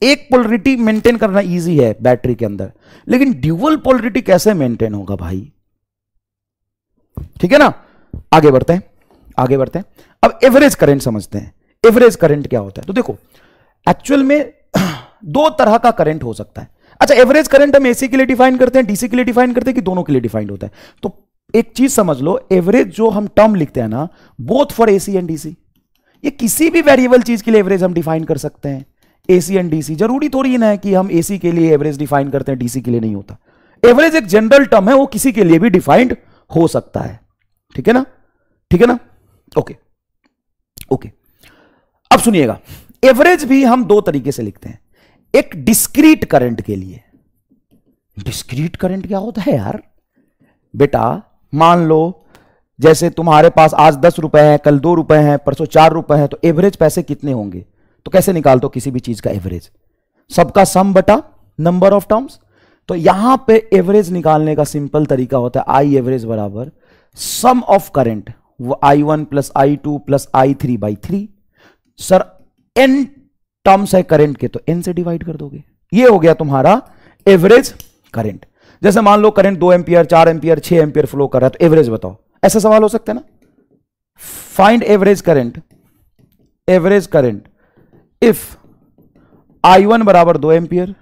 S1: एक पोलरिटी मेंटेन करना इजी है बैटरी के अंदर लेकिन ड्यूअल पोलरिटी कैसे मेंटेन होगा भाई ठीक है ना आगे बढ़ते हैं आगे बढ़ते हैं अब एवरेज करंट समझते हैं एवरेज करंट क्या होता है तो देखो एक्चुअल में दो तरह का करंट हो सकता है अच्छा एवरेज करंट हम एसी के लिए डिफाइन करते हैं डीसी के लिए डिफाइन करते हैं कि दोनों के लिए डिफाइंड होता है तो एक चीज समझ लो एवरेज जो हम टर्म लिखते हैं ना both for AC and DC ये किसी भी वेरिएबल चीज के लिए एवरेज हम डिफाइन कर सकते हैं एसी एंड डीसी जरूरी थोड़ी ना है कि हम एसी के लिए एवरेज डिफाइन करते हैं डीसी के लिए नहीं होता एवरेज एक जनरल टर्म है वो किसी के लिए भी डिफाइंड हो सकता है ठीक है ना ठीक है ना ओके ओके अब सुनिएगा एवरेज भी हम दो तरीके से लिखते हैं एक डिस्क्रीट करंट के लिए डिस्क्रीट करंट क्या होता है यार बेटा मान लो जैसे तुम्हारे पास आज दस रुपए हैं कल दो रुपए हैं परसों चार रुपए हैं तो एवरेज पैसे कितने होंगे तो कैसे निकाल दो किसी भी चीज का एवरेज सबका सम बटा नंबर ऑफ टर्म्स तो यहां पे एवरेज निकालने का सिंपल तरीका होता है आई एवरेज बराबर sum of current I one plus I two plus I three by three sir N terms है करंट के तो एन से डिवाइड कर दोगे ये हो गया तुम्हारा एवरेज करंट जैसे मान लो करंट दो एम्पियर चार एम्पियर छह एम्पियर फ्लो कर रहा है तो एवरेज बताओ ऐसा सवाल हो सकता है ना find average current average current if I one बराबर दो एम्पियर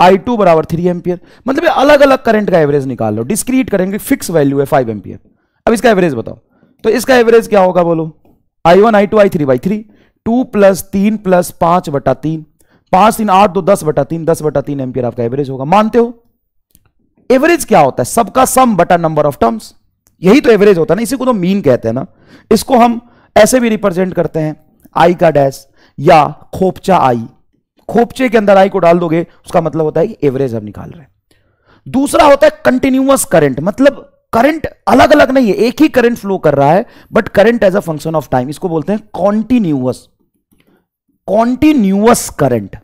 S1: आई टू बराबर थ्री एम्पियर मतलब अलग अलग करंट का एवरेज निकाल लो डिस्क्रीट करेंगे फिक्स वैल्यू है फाइव एम्पियर अब इसका एवरेज बताओ तो इसका एवरेज क्या होगा बोलो I one I two I three by three two plus तीन प्लस पांच बटा तीन पांच तीन आठ दो दस बटा तीन दस बटा तीन एम्पियर आपका एवरेज होगा मानते हो एवरेज क्या होता है सबका सम बटा नंबर ऑफ टर्म्स यही तो एवरेज होता है ना इसी को तो मीन कहते हैं ना इसको हम ऐसे भी रिप्रेजेंट करते हैं आई का डैश या खोपचा आई खोपचे के अंदर आई को डाल दोगे उसका मतलब होता है कि एवरेज हम निकाल रहे हैं दूसरा होता है कंटिन्यूअस करंट मतलब करंट अलग अलग नहीं है एक ही करंट फ्लो कर रहा है but current as a function of time इसको बोलते हैं कॉन्टिन्यूअस कॉन्टिन्यूअस करंट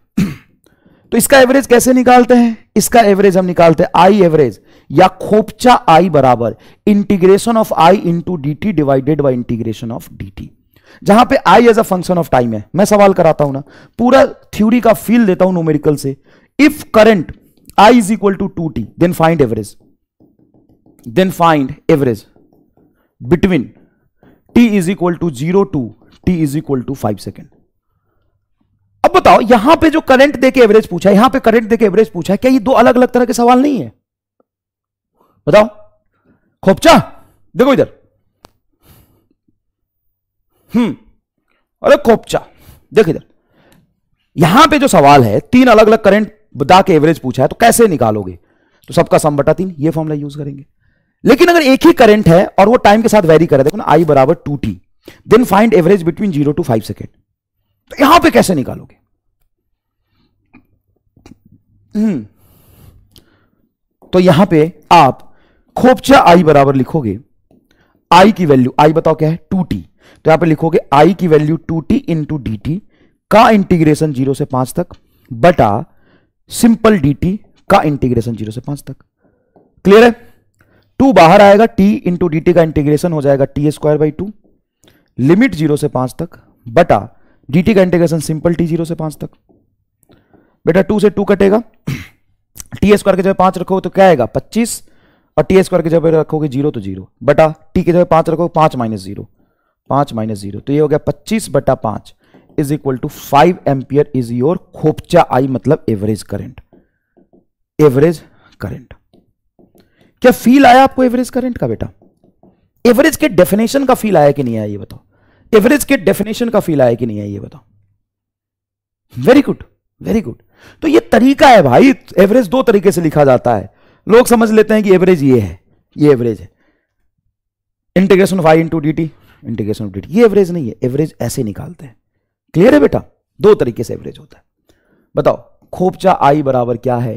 S1: तो इसका एवरेज कैसे निकालते हैं इसका एवरेज हम निकालते हैं आई एवरेज या खोपचा आई बराबर integration of I into D T divided by integration of D T जहां पे I as a function of time है मैं सवाल कराता हूं ना पूरा थ्योरी का फील देता हूं नोमेरिकल से if current I is equal to two T then find average then find average between t is equal to 0 to t is equal to 5 second अब बताओ यहां पे जो करंट देके एवरेज पूछा है यहां पे करंट देके एवरेज पूछा है क्या ये दो अलग अलग तरह के सवाल नहीं है बताओ खोपचा देखो इधर हम्म अरे खोपचा देख इधर यहां पे जो सवाल है तीन अलग अलग करंट बता के एवरेज पूछा है तो कैसे निकालोगे तो सबका सम बटा तीन ये फॉर्मूला यूज करेंगे लेकिन अगर एक ही करंट है और वो टाइम के साथ वेरी करे देखो ना आई बराबर two T then find average between zero to five second तो यहां पे कैसे निकालोगे हम्म। तो यहां पे आप खोपचा आई बराबर लिखोगे आई की वैल्यू आई बताओ क्या है टू टी तो यहां पे लिखोगे आई की value two T into D T का इंटीग्रेशन जीरो से पांच तक बटा सिंपल डी टी का इंटीग्रेशन जीरो से पांच तक क्लियर है टू बाहर आएगा टी इंटू डी का इंटीग्रेशन हो जाएगा T square by two limit zero से पांच तक बटा डी का इंटीग्रेशन सिंपल टी जीरो से पांच तक बेटा टू से टू कटेगा टी स्क्वायर के जब पांच रखोगे तो क्या आएगा पच्चीस और टी स्क्वायर के जब रखोगे जीरो तो जीरो बटा टी के जब पांच रखोगे पांच माइनस जीरो पांच माइनस जीरो तो ये हो गया पच्चीस बटा पांच is equal to five ampere is your खोपचा आई मतलब एवरेज करेंट एवरेज करेंट क्या फील आया आपको एवरेज करंट का बेटा एवरेज के डेफिनेशन का फील आया कि नहीं आया ये बताओ एवरेज के डेफिनेशन का फील आया कि नहीं आया ये बताओ वेरी गुड वेरी गुड तो ये तरीका है भाई एवरेज दो तरीके से लिखा जाता है लोग समझ लेते हैं कि एवरेज ये है ये एवरेज है integration of I into D T integration of D T ये एवरेज नहीं है एवरेज ऐसे निकालते हैं क्लियर है बेटा दो तरीके से एवरेज होता है बताओ खोपचा आई बराबर क्या है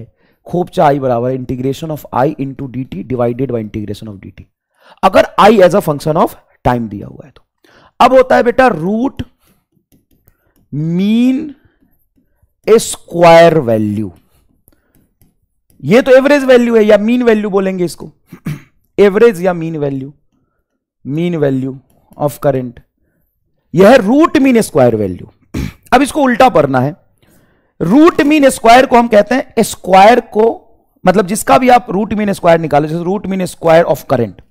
S1: खोप आई बराबर integration of I into D T divided by integration of D T अगर I as a function of time दिया हुआ है तो अब होता है बेटा रूट मीन स्क्वायर वैल्यू ये तो एवरेज वैल्यू है या मीन वैल्यू बोलेंगे इसको एवरेज या mean value mean value of current यह है रूट मीन स्क्वायर वैल्यू अब इसको उल्टा पढ़ना है रूट मीन स्क्वायर को हम कहते हैं स्क्वायर को मतलब जिसका भी आप रूट मीन स्क्वायर निकालो जैसे root mean square of current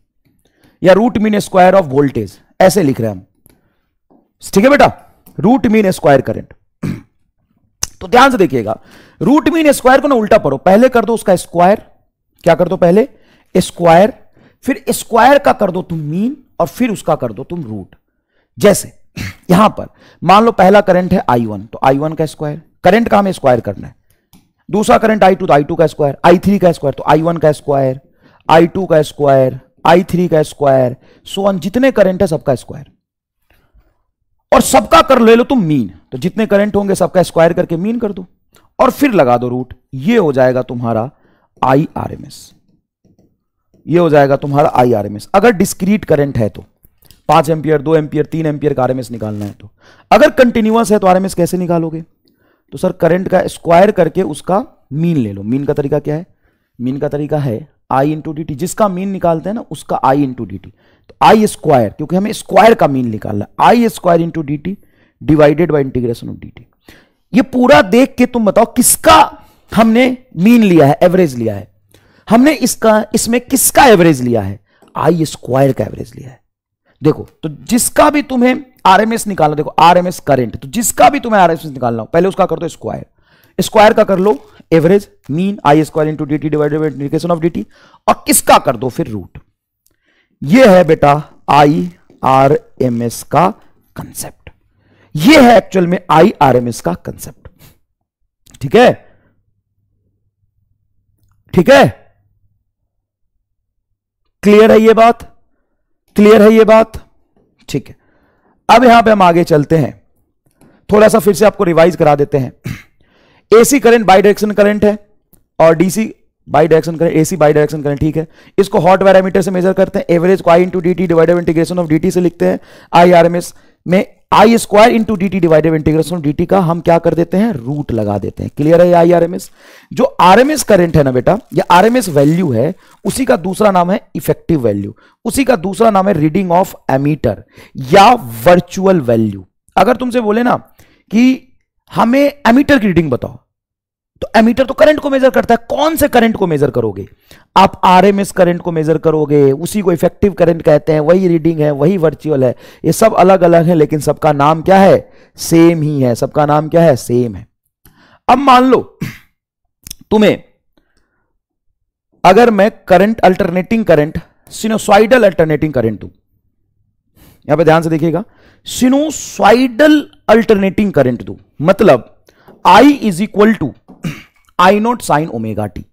S1: या root mean square of voltage ऐसे लिख रहे हैं हम ठीक है बेटा रूट मीन स्क्वायर करंट तो ध्यान से देखिएगा रूट मीन स्क्वायर को ना उल्टा पढ़ो पहले कर दो उसका स्क्वायर क्या कर दो पहले स्क्वायर फिर स्क्वायर का कर दो तुम मीन और फिर उसका कर दो तुम रूट जैसे यहां पर मान लो पहला करंट है आई वन तो आई वन का स्क्वायर करंट का हमें स्क्वायर करना है दूसरा करंट आई टू तो आई टू का स्क्वायर आई थ्री का स्क्वायर तो आई वन का स्क्वायर आई टू का स्क्वायर आई थ्री का स्क्वायर सो ऑन जितने करंट है सबका स्क्वायर और सबका कर ले लो तुम मीन तो जितने करंट होंगे सबका स्क्वायर करके मीन कर दो और फिर लगा दो रूट ये हो जाएगा तुम्हारा आई आर एम एस ये हो जाएगा तुम्हारा आई आर एम एस अगर डिस्क्रीट करंट है तो पांच एम्पियर दो एम्पियर तीन एम्पियर का एस निकालना है तो अगर कंटिन्यूअस है तो आरएमएस कैसे निकालोगे तो सर करंट का स्क्वायर करके उसका मीन ले लो मीन का तरीका क्या है मीन का तरीका है आई इंटू डी टी जिसका मीन निकालते हैं ना उसका आई इंटू डी टी तो आई स्क्वायर क्योंकि हमें स्क्वायर का मीन निकालना I square into D T divided by integration of D T ये पूरा देख के तुम बताओ किसका हमने मीन लिया है एवरेज लिया है हमने इसका इसमें किसका एवरेज लिया है आई स्क्वायर का एवरेज लिया है देखो तो जिसका भी तुम्हें आरएमएस निकालना देखो आरएमएस करंट तो जिसका भी तुम्हें आरएमएस निकालना हो पहले उसका कर दो स्क्वायर स्क्वायर का कर लो average mean I square into D T divided of D T और किसका कर दो फिर रूट ये है बेटा आई आर एम एस का कंसेप्ट ये है एक्चुअल में आई आर एम एस का कंसेप्ट ठीक है ठीक है क्लियर है ये बात क्लियर है ये बात ठीक है अब यहां पे हम आगे चलते हैं थोड़ा सा फिर से आपको रिवाइज करा देते हैं AC current bi direction current है और DC bi direction current AC bi direction current ठीक है इसको हॉट पैरामीटर से मेजर करते हैं एवरेज को I into D T divided integration of D से लिखते हैं आई आर एम एस में I square to D T divided integration D T का हम क्या कर देते हैं रूट लगा देते हैं क्लियर है आई आर एम एस जो आर एम एस करेंट है ना बेटा ये आर एम एस वैल्यू है उसी का दूसरा नाम है इफेक्टिव वैल्यू उसी का दूसरा नाम है रीडिंग ऑफ एमीटर या वर्चुअल वैल्यू अगर तुमसे बोले ना कि हमें एमीटर की रीडिंग बताओ तो एमीटर तो करंट को मेजर करता है कौन से करंट को मेजर करोगे आप आरएमएस करंट को मेजर करोगे उसी को इफेक्टिव करंट कहते हैं वही रीडिंग है वही वर्चुअल है ये सब अलग अलग है लेकिन सबका नाम क्या है सेम ही है सबका नाम क्या है सेम है अब मान लो तुम्हें अगर मैं current alternating current sinusoidal alternating current दू यहां पर ध्यान से देखिएगा सिनोसाइडल अल्टरनेटिंग करंट दू मतलब I is equal to I not sine omega T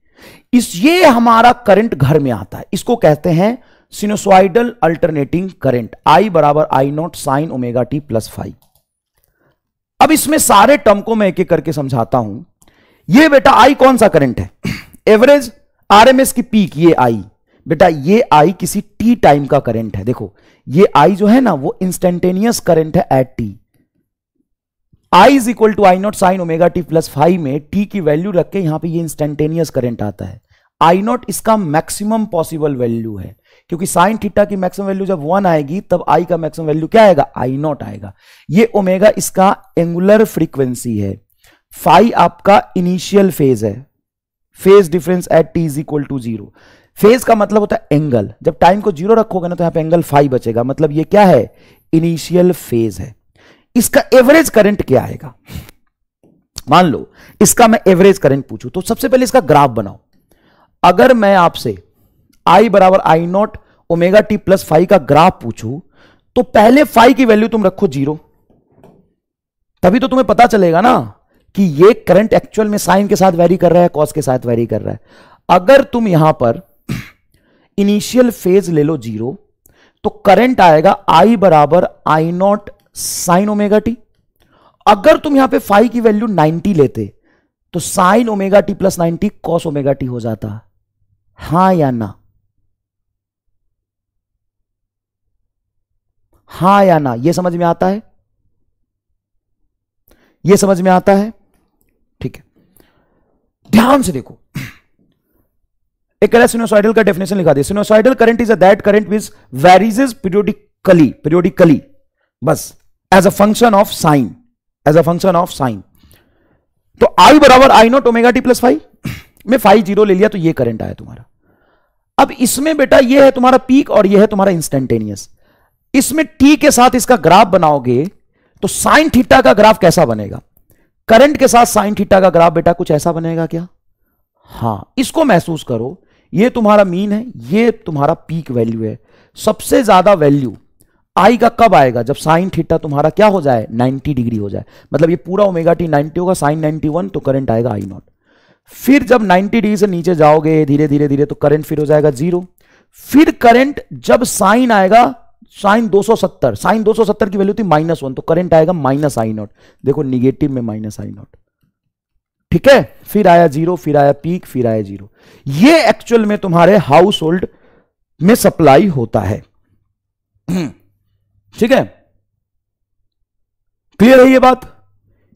S1: इस ये हमारा करंट घर में आता है इसको कहते हैं सिनोसॉइडल अल्टरनेटिंग करंट आई बराबर I not sine omega T plus phi अब इसमें सारे टर्म को मैं एक एक करके समझाता हूं ये बेटा आई कौन सा करंट है एवरेज आरएमएस की पीक ये आई बेटा ये आई किसी टी टाइम का करंट है देखो ये आई जो है ना वो इंस्टेंटेनियस करंट है at T I is equal to I not sine omega T plus phi में टी की वैल्यू रख के यहां पे ये इंस्टेंटेनियस करंट आता है आई नॉट इसका मैक्सिमम पॉसिबल वैल्यू है क्योंकि साइन थीटा की मैक्सिमम वैल्यू जब वन आएगी तब आई का मैक्सिमम वैल्यू क्या आएगा आई नॉट आएगा ये ओमेगा इसका एंगुलर फ्रीक्वेंसी है फाइव आपका इनिशियल फेज है phase difference at T is equal to zero phase का मतलब होता है एंगल जब टाइम को जीरो रखोगे ना तो यहां पे एंगल फाइव बचेगा मतलब ये क्या है इनिशियल फेज है इसका एवरेज करंट क्या आएगा मान लो इसका मैं एवरेज करंट पूछूं तो सबसे पहले इसका ग्राफ बनाओ अगर मैं आपसे आई बराबर I nought omega T plus phi का ग्राफ पूछूं तो पहले फाइव की वैल्यू तुम रखो जीरो तभी तो तुम्हें पता चलेगा ना कि ये करंट एक्चुअल में साइन के साथ वैरी कर रहा है कॉस के साथ वैरी कर रहा है अगर तुम यहां पर इनिशियल फेज ले लो जीरो तो करंट आएगा आई बराबर I not sine omega T अगर तुम यहां पे फाइव की वैल्यू 90 लेते तो sine omega T plus ninety cos omega T हो जाता हां या ना हां या ना ये समझ में आता है ये समझ में आता है ठीक है ध्यान से देखो एक कह का डेफिनेशन लिखा दिया sinusoidal current is a that current which varies periodically periodically बस as a function of sine as a function of sine तो आई बराबर I nought omega T plus phi में फाइव जीरो ले लिया तो ये करंट आया तुम्हारा अब इसमें बेटा ये है तुम्हारा पीक और ये है तुम्हारा इंस्टेंटेनियस इसमें टी के साथ इसका ग्राफ बनाओगे तो साइन थीटा का ग्राफ कैसा बनेगा करंट के साथ साइन थीटा का ग्राफ बेटा कुछ ऐसा बनेगा क्या हां इसको महसूस करो ये तुम्हारा मीन है ये तुम्हारा पीक वैल्यू है सबसे ज्यादा वैल्यू आई का कब आएगा जब साइन थीटा तुम्हारा क्या हो जाए 90 डिग्री हो जाए मतलब ये पूरा ओमेगा टी 90 होगा साइन 91 तो करंट आएगा आई नॉट फिर जब 90 डिग्री से नीचे जाओगे धीरे धीरे धीरे तो करंट फिर हो जाएगा जीरो फिर करंट जब साइन आएगा साइन 270 साइन 270 की वैल्यू थी माइनस वन तो करंट आएगा माइनस आई नॉट देखो निगेटिव में माइनस आई नॉट ठीक है फिर आया जीरो फिर आया पीक फिर आया जीरो ये एक्चुअल में तुम्हारे हाउस होल्ड में सप्लाई होता है ठीक है क्लियर है ये बात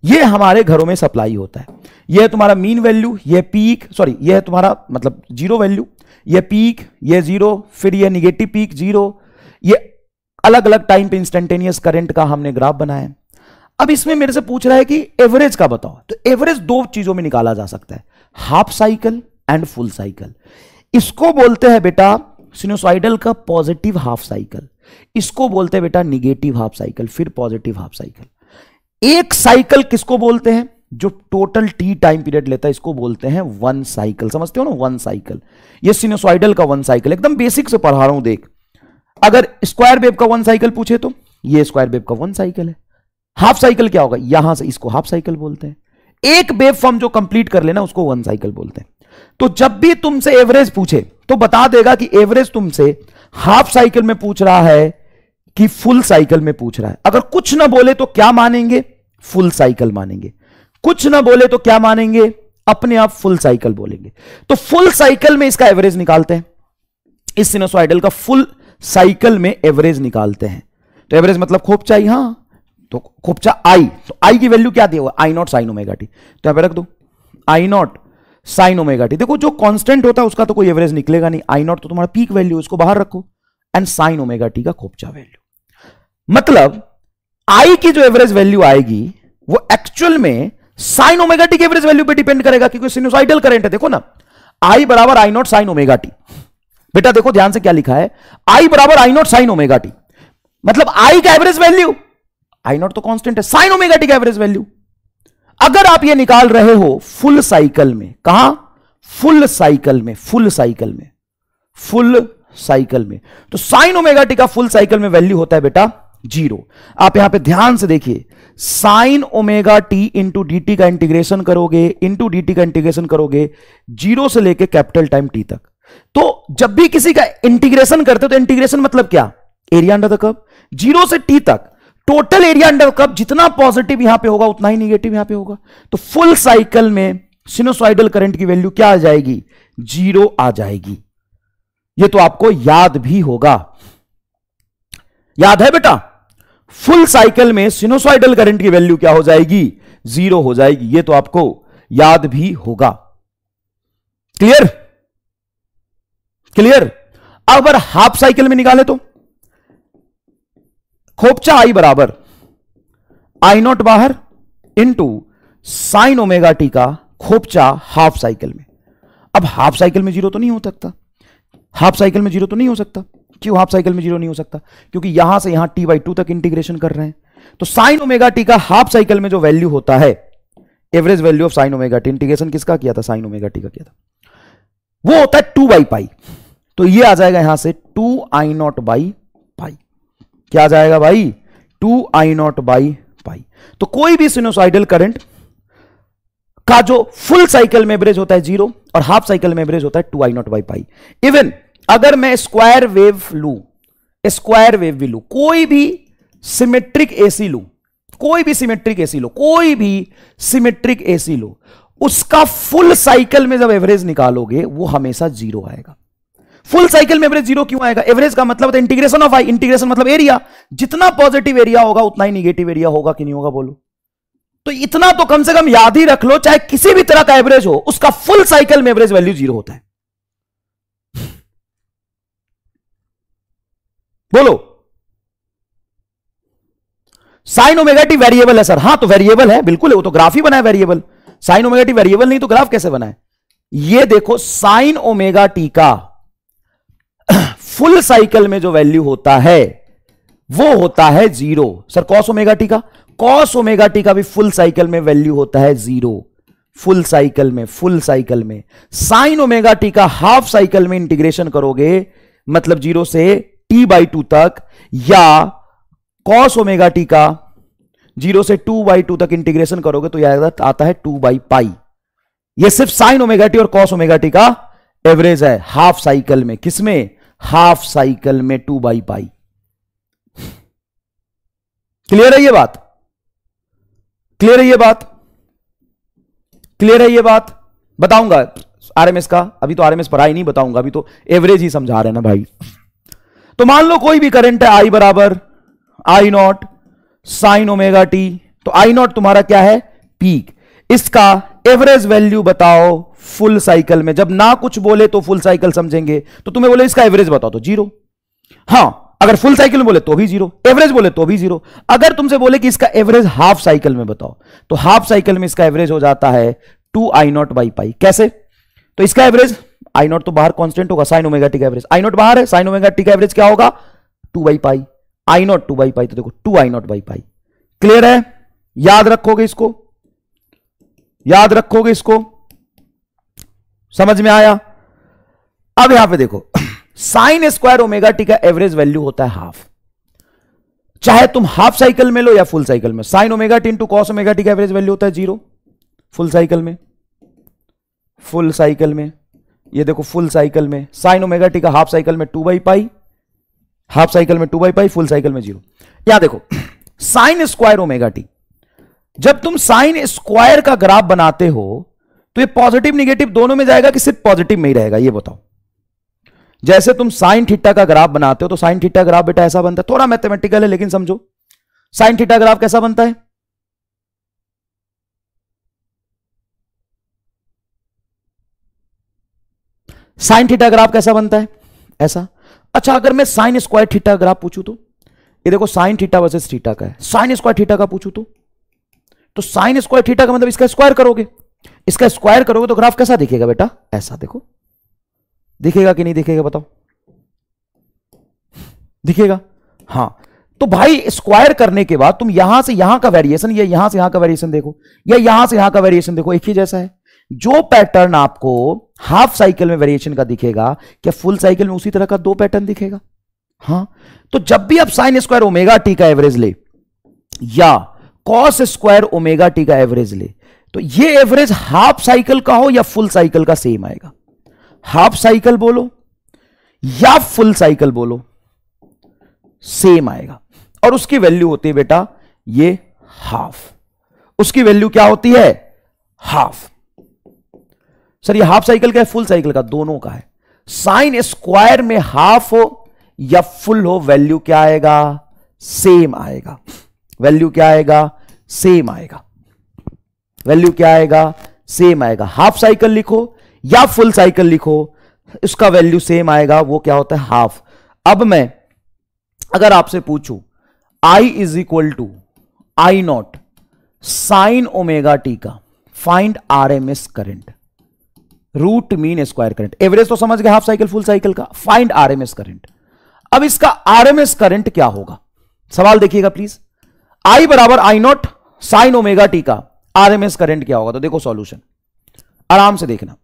S1: ये हमारे घरों में सप्लाई होता है यह तुम्हारा मीन वैल्यू यह पीक सॉरी यह तुम्हारा मतलब जीरो वैल्यू यह पीक यह जीरो फिर यह निगेटिव पीक जीरो ये अलग अलग टाइम पे इंस्टेंटेनियस करंट का हमने ग्राफ बनाया है अब इसमें मेरे से पूछ रहा है कि एवरेज का बताओ तो एवरेज दो चीजों में निकाला जा सकता है half cycle and full cycle इसको बोलते हैं बेटा सिनोसाइडल का पॉजिटिव हाफ साइकिल इसको बोलते हैं बेटा निगेटिव हाफ साइकिल फिर पॉजिटिव हाफ साइकिल एक साइकिल किसको बोलते हैं जो टोटल टी टाइम पीरियड लेता है इसको बोलते हैं वन साइकिल समझते हो ना वन साइकिल ये सिनोसाइडल का वन साइकिल एकदम बेसिक से पढ़ा रहा हूं देख अगर स्क्वायर वेब का वन साइकिल पूछे तो ये स्क्वायर वेब का वन साइकिल है हाफ साइकिल क्या होगा यहां से इसको हाफ साइकिल बोलते हैं एक वेब फॉर्म जो कंप्लीट कर लेना उसको वन साइकिल बोलते हैं तो जब भी तुमसे एवरेज पूछे तो बता देगा कि एवरेज तुमसे हाफ साइकिल में पूछ रहा है कि फुल साइकिल में पूछ रहा है अगर कुछ ना बोले तो क्या मानेंगे फुल साइकिल मानेंगे कुछ ना बोले तो क्या मानेंगे अपने आप फुल साइकिल बोलेंगे तो फुल साइकिल में इसका एवरेज निकालते हैं इस सिनोसाइडल का फुल साइकिल में एवरेज निकालते हैं तो एवरेज मतलब खोपचा हाँ तो खोपचा आई तो आई की वैल्यू क्या दिया हुआ I not sine omega T तो यहां पर रख दो I not sine omega T देखो जो कांस्टेंट होता है उसका तो कोई एवरेज निकलेगा नहीं आई नॉट तो तुम्हारा पीक वैल्यू इसको बाहर रखो एंड साइन ओमेगा टी का खोपचा वैल्यू मतलब आई की जो एवरेज वैल्यू आएगी वो एक्चुअल में साइन ओमेगा टी की एवरेज वैल्यू पे डिपेंड करेगा क्योंकि सिनोसाइडल करेंट है देखो ना आई बराबर I not sine omega T बेटा देखो ध्यान से क्या लिखा है आई बराबर I not sine omega T मतलब आई का एवरेज वैल्यू आई नॉट तो कॉन्स्टेंट है साइन ओमेगा टी का एवरेज वैल्यू अगर आप ये निकाल रहे हो फुल साइकिल में कहा फुल साइकिल में फुल साइकिल में फुल साइकिल में तो साइन ओमेगा टी का फुल साइकिल में वैल्यू होता है बेटा जीरो आप यहां पे ध्यान से देखिए sine omega T into D T का इंटीग्रेशन करोगे इंटू डी टी का इंटीग्रेशन करोगे जीरो से लेके कैपिटल टाइम टी तक तो जब भी किसी का इंटीग्रेशन करते हो तो इंटीग्रेशन मतलब क्या area under the curve zero से टी तक टोटल एरिया अंडर कप जितना पॉजिटिव यहां पे होगा उतना ही निगेटिव यहां पे होगा तो फुल साइकिल में सिनोसाइडल करंट की वैल्यू क्या आ जाएगी जीरो आ जाएगी ये तो आपको याद भी होगा याद है बेटा फुल साइकिल में सिनोसाइडल करंट की वैल्यू क्या हो जाएगी जीरो हो जाएगी ये तो आपको याद भी होगा क्लियर क्लियर अगर हाफ साइकिल में निकाले तो खोपचा आई बराबर आई नॉट बाहर इनटू साइन ओमेगा टी का खोपचा हाफ साइकिल में अब हाफ साइकिल में जीरो तो नहीं हो सकता हाफ साइकिल में जीरो तो नहीं हो सकता क्यों हाफ साइकिल में जीरो नहीं हो सकता क्योंकि यहां से यहां टी बाई टू तक इंटीग्रेशन कर रहे हैं तो साइन ओमेगा टी का हाफ साइकिल में जो वैल्यू होता है average value of sine omega T integration किसका किया था साइन ओमेगा टी का किया था वो होता है टू बाई पाई तो ये आ जाएगा यहां से टू आई नॉट बाई क्या जाएगा भाई two I not by pi तो कोई भी सिनोसाइडल करंट का जो फुल साइकिल में एवरेज होता है जीरो और हाफ साइकिल में एवरेज होता है two I not by pi even अगर मैं स्क्वायर वेव लू स्क्वायर वेव भी लू कोई भी सिमेट्रिक एसी लू कोई भी सिमेट्रिक एसी लो कोई भी सिमेट्रिक एसी लो उसका फुल साइकिल में जब एवरेज निकालोगे वो हमेशा जीरो आएगा फुल साइकिल में एवरेज जीरो क्यों आएगा एवरेज का मतलब इंटीग्रेशन ऑफ आई इंटीग्रेशन मतलब एरिया जितना पॉजिटिव एरिया होगा उतना ही निगेटिव एरिया होगा कि नहीं होगा बोलो तो इतना तो कम से कम याद ही रख लो चाहे किसी भी तरह का एवरेज हो उसका फुल साइकिल में एवरेज वैल्यू जीरो होता है बोलो साइन ओमेगा टी वेरिएबल है सर हां तो वेरिएबल है बिल्कुल है वो तो ग्राफ ही बनाए variable sine omega T variable नहीं तो ग्राफ कैसे बनाए ये देखो साइन ओमेगा टी का फुल साइकिल में जो वैल्यू होता है वो होता है zero sir cos omega T का कॉस ओमेगा टी का भी फुल साइकिल में वैल्यू होता है जीरो फुल साइकिल में फुल साइकिल में साइन ओमेगा टी का हाफ साइकिल में इंटीग्रेशन करोगे मतलब जीरो से टी बाई टू तक या कॉस ओमेगा टी का जीरो से टू बाई टू तक इंटीग्रेशन करोगे तो यह आता है टू बाई पाई यह सिर्फ साइन ओमेगा टी और कॉस ओमेगा टी का एवरेज है हाफ साइकिल में किसमें हाफ साइकिल में टू बाई पाई क्लियर है ये बात क्लियर है ये बात क्लियर है ये बात बताऊंगा आरएमएस का अभी तो आरएमएस पर आई नहीं बताऊंगा अभी तो एवरेज ही समझा रहे ना भाई तो मान लो कोई भी करंट है आई बराबर I not sine omega T तो आई नॉट तुम्हारा क्या है पीक इसका एवरेज वैल्यू बताओ फुल साइकिल में जब ना कुछ बोले तो फुल साइकिल समझेंगे तो तुम्हें बोले इसका एवरेज बताओ तो जीरो हां अगर फुल साइकिल में बोले तो भी जीरो एवरेज बोले तो भी जीरो अगर तुमसे बोले कि इसका एवरेज हाफ साइकिल में बताओ तो हाफ साइकिल में इसका एवरेज हो जाता है two I not by pi कैसे तो इसका एवरेज आई नॉट तो बाहर कॉन्स्टेंट होगा साइन ओमेगा टी का एवरेज आई नॉट बाहर है साइन ओमेगा टी का एवरेज क्या होगा two by pi I naught two by pi तो देखो two I not by pi clear है याद रखोगे इसको याद रखोगे इसको समझ में आया अब यहां पे देखो साइन स्क्वायर ओमेगा टी का एवरेज वैल्यू होता है हाफ चाहे तुम हाफ साइकिल में लो या फुल साइकिल में sine omega T into cos omega T का एवरेज वैल्यू होता है जीरो फुल साइकिल में फुल साइकिल में ये देखो फुल साइकिल में साइन ओमेगा टी का हाफ साइकिल में two by pi half cycle में two by pi full cycle में जीरो यहां देखो साइन स्क्वायर ओमेगा टी जब तुम साइन स्क्वायर का ग्राफ बनाते हो तो ये पॉजिटिव निगेटिव दोनों में जाएगा कि सिर्फ पॉजिटिव में ही रहेगा ये बताओ जैसे तुम साइन थीटा का ग्राफ बनाते हो तो साइन थीटा ग्राफ बेटा ऐसा बनता है थोड़ा मैथमेटिकल है लेकिन समझो साइन थीटा ग्राफ कैसा बनता है साइन थीटा ग्राफ कैसा बनता है ऐसा अच्छा अगर मैं साइन स्क्वायर थीटा ग्राफ पूछू तो ये देखो साइन थीटा वर्सेस थीटा का है साइन स्क्वायर थीटा का पूछू तो तो साइन स्क्वायर थीटा का मतलब इसका स्क्वायर करोगे इसका स्क्वायर करोगे तो ग्राफ कैसा दिखेगा बेटा ऐसा देखो दिखेगा कि नहीं दिखेगा बताओ दिखेगा हाँ तो भाई स्क्वायर करने के बाद तुम यहां से यहां का वेरिएशन या यहां से यहां का वेरिएशन देखो या यहां से यहां का वेरिएशन देखो एक ही जैसा है जो पैटर्न आपको हाफ साइकिल में वेरिएशन का दिखेगा क्या फुल साइकिल में उसी तरह का दो पैटर्न दिखेगा हाँ तो जब भी आप साइन स्क्वायर ओमेगा टी का एवरेज ले या कॉस स्क्वायर ओमेगा टी का एवरेज ले तो ये एवरेज हाफ साइकिल का हो या फुल साइकिल का सेम आएगा हाफ साइकिल बोलो या फुल साइकिल बोलो सेम आएगा और उसकी वैल्यू होती है बेटा ये हाफ उसकी वैल्यू क्या होती है हाफ सर ये हाफ साइकिल का है फुल साइकिल का दोनों का है साइन स्क्वायर में हाफ हो या फुल हो वैल्यू क्या आएगा सेम आएगा वैल्यू क्या आएगा सेम आएगा वैल्यू क्या आएगा सेम आएगा हाफ साइकिल लिखो या फुल साइकिल लिखो इसका वैल्यू सेम आएगा वो क्या होता है हाफ अब मैं अगर आपसे पूछूं I is equal to I not sine omega T का find R M S current root mean square current average तो समझ गए हाफ साइकिल फुल साइकिल का फाइंड आरएमएस करेंट अब इसका आरएमएस करंट क्या होगा सवाल देखिएगा प्लीज आई बराबर I not sine omega T का आरएमएस करंट क्या होगा तो देखो सॉल्यूशन आराम से देखना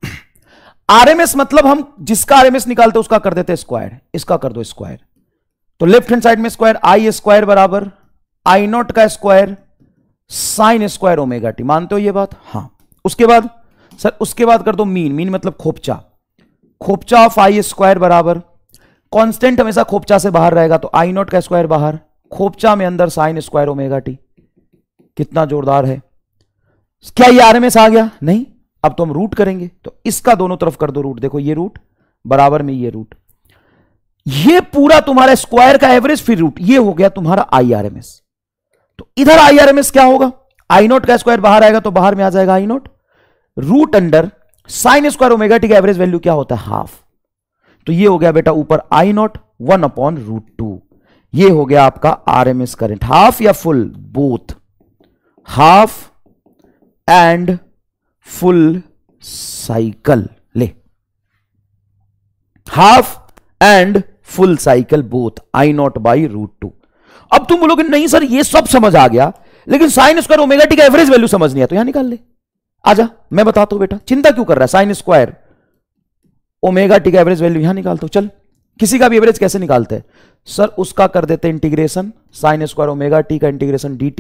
S1: आरएमएस मतलब हम जिसका आरएमएस निकालते उसका कर देते स्क्वायर इसका कर दो स्क्वायर तो लेफ्ट हैंड साइड में स्क्वायर आई स्क्वायर बराबर आई नॉट का square sine square omega T मानते हो ये बात हाँ उसके बाद सर उसके बाद कर दो मीन मीन मतलब खोपचा खोपचा ऑफ आई स्क्वायर बराबर कांस्टेंट हमेशा खोपचा से बाहर रहेगा तो आई नॉट का स्क्वायर बाहर खोपचा में अंदर साइन स्क्वायर ओमेगा टी कितना जोरदार है क्या ये आर आ गया नहीं अब तो हम रूट करेंगे तो इसका दोनों तरफ कर दो रूट देखो ये रूट बराबर में ये रूट ये पूरा तुम्हारा स्क्वायर का एवरेज फिर रूट ये हो गया तुम्हारा एस तो इधर एस क्या होगा आई नोट का स्क्वायर बाहर आएगा तो बाहर में आ जाएगा I naught root under sine square omega T का एवरेज वैल्यू क्या होता है हाफ तो ये हो गया बेटा ऊपर I naught one upon root two ये हो गया आपका आरएमएस करंट हाफ या full both half and full cycle ले half and full cycle both I not by root two अब तुम बोलोगे नहीं सर ये सब समझ आ गया लेकिन साइन स्क्वायर ओमेगा टी का एवरेज वैल्यू समझ नहीं आता तो यहां निकाल ले आजा मैं बताता हूं बेटा चिंता क्यों कर रहा है साइन स्क्वायर ओमेगा टी का एवरेज वैल्यू यहां निकालता हूं चल किसी का भी एवरेज कैसे निकालते हैं सर उसका कर देते integration sine square omega T का integration D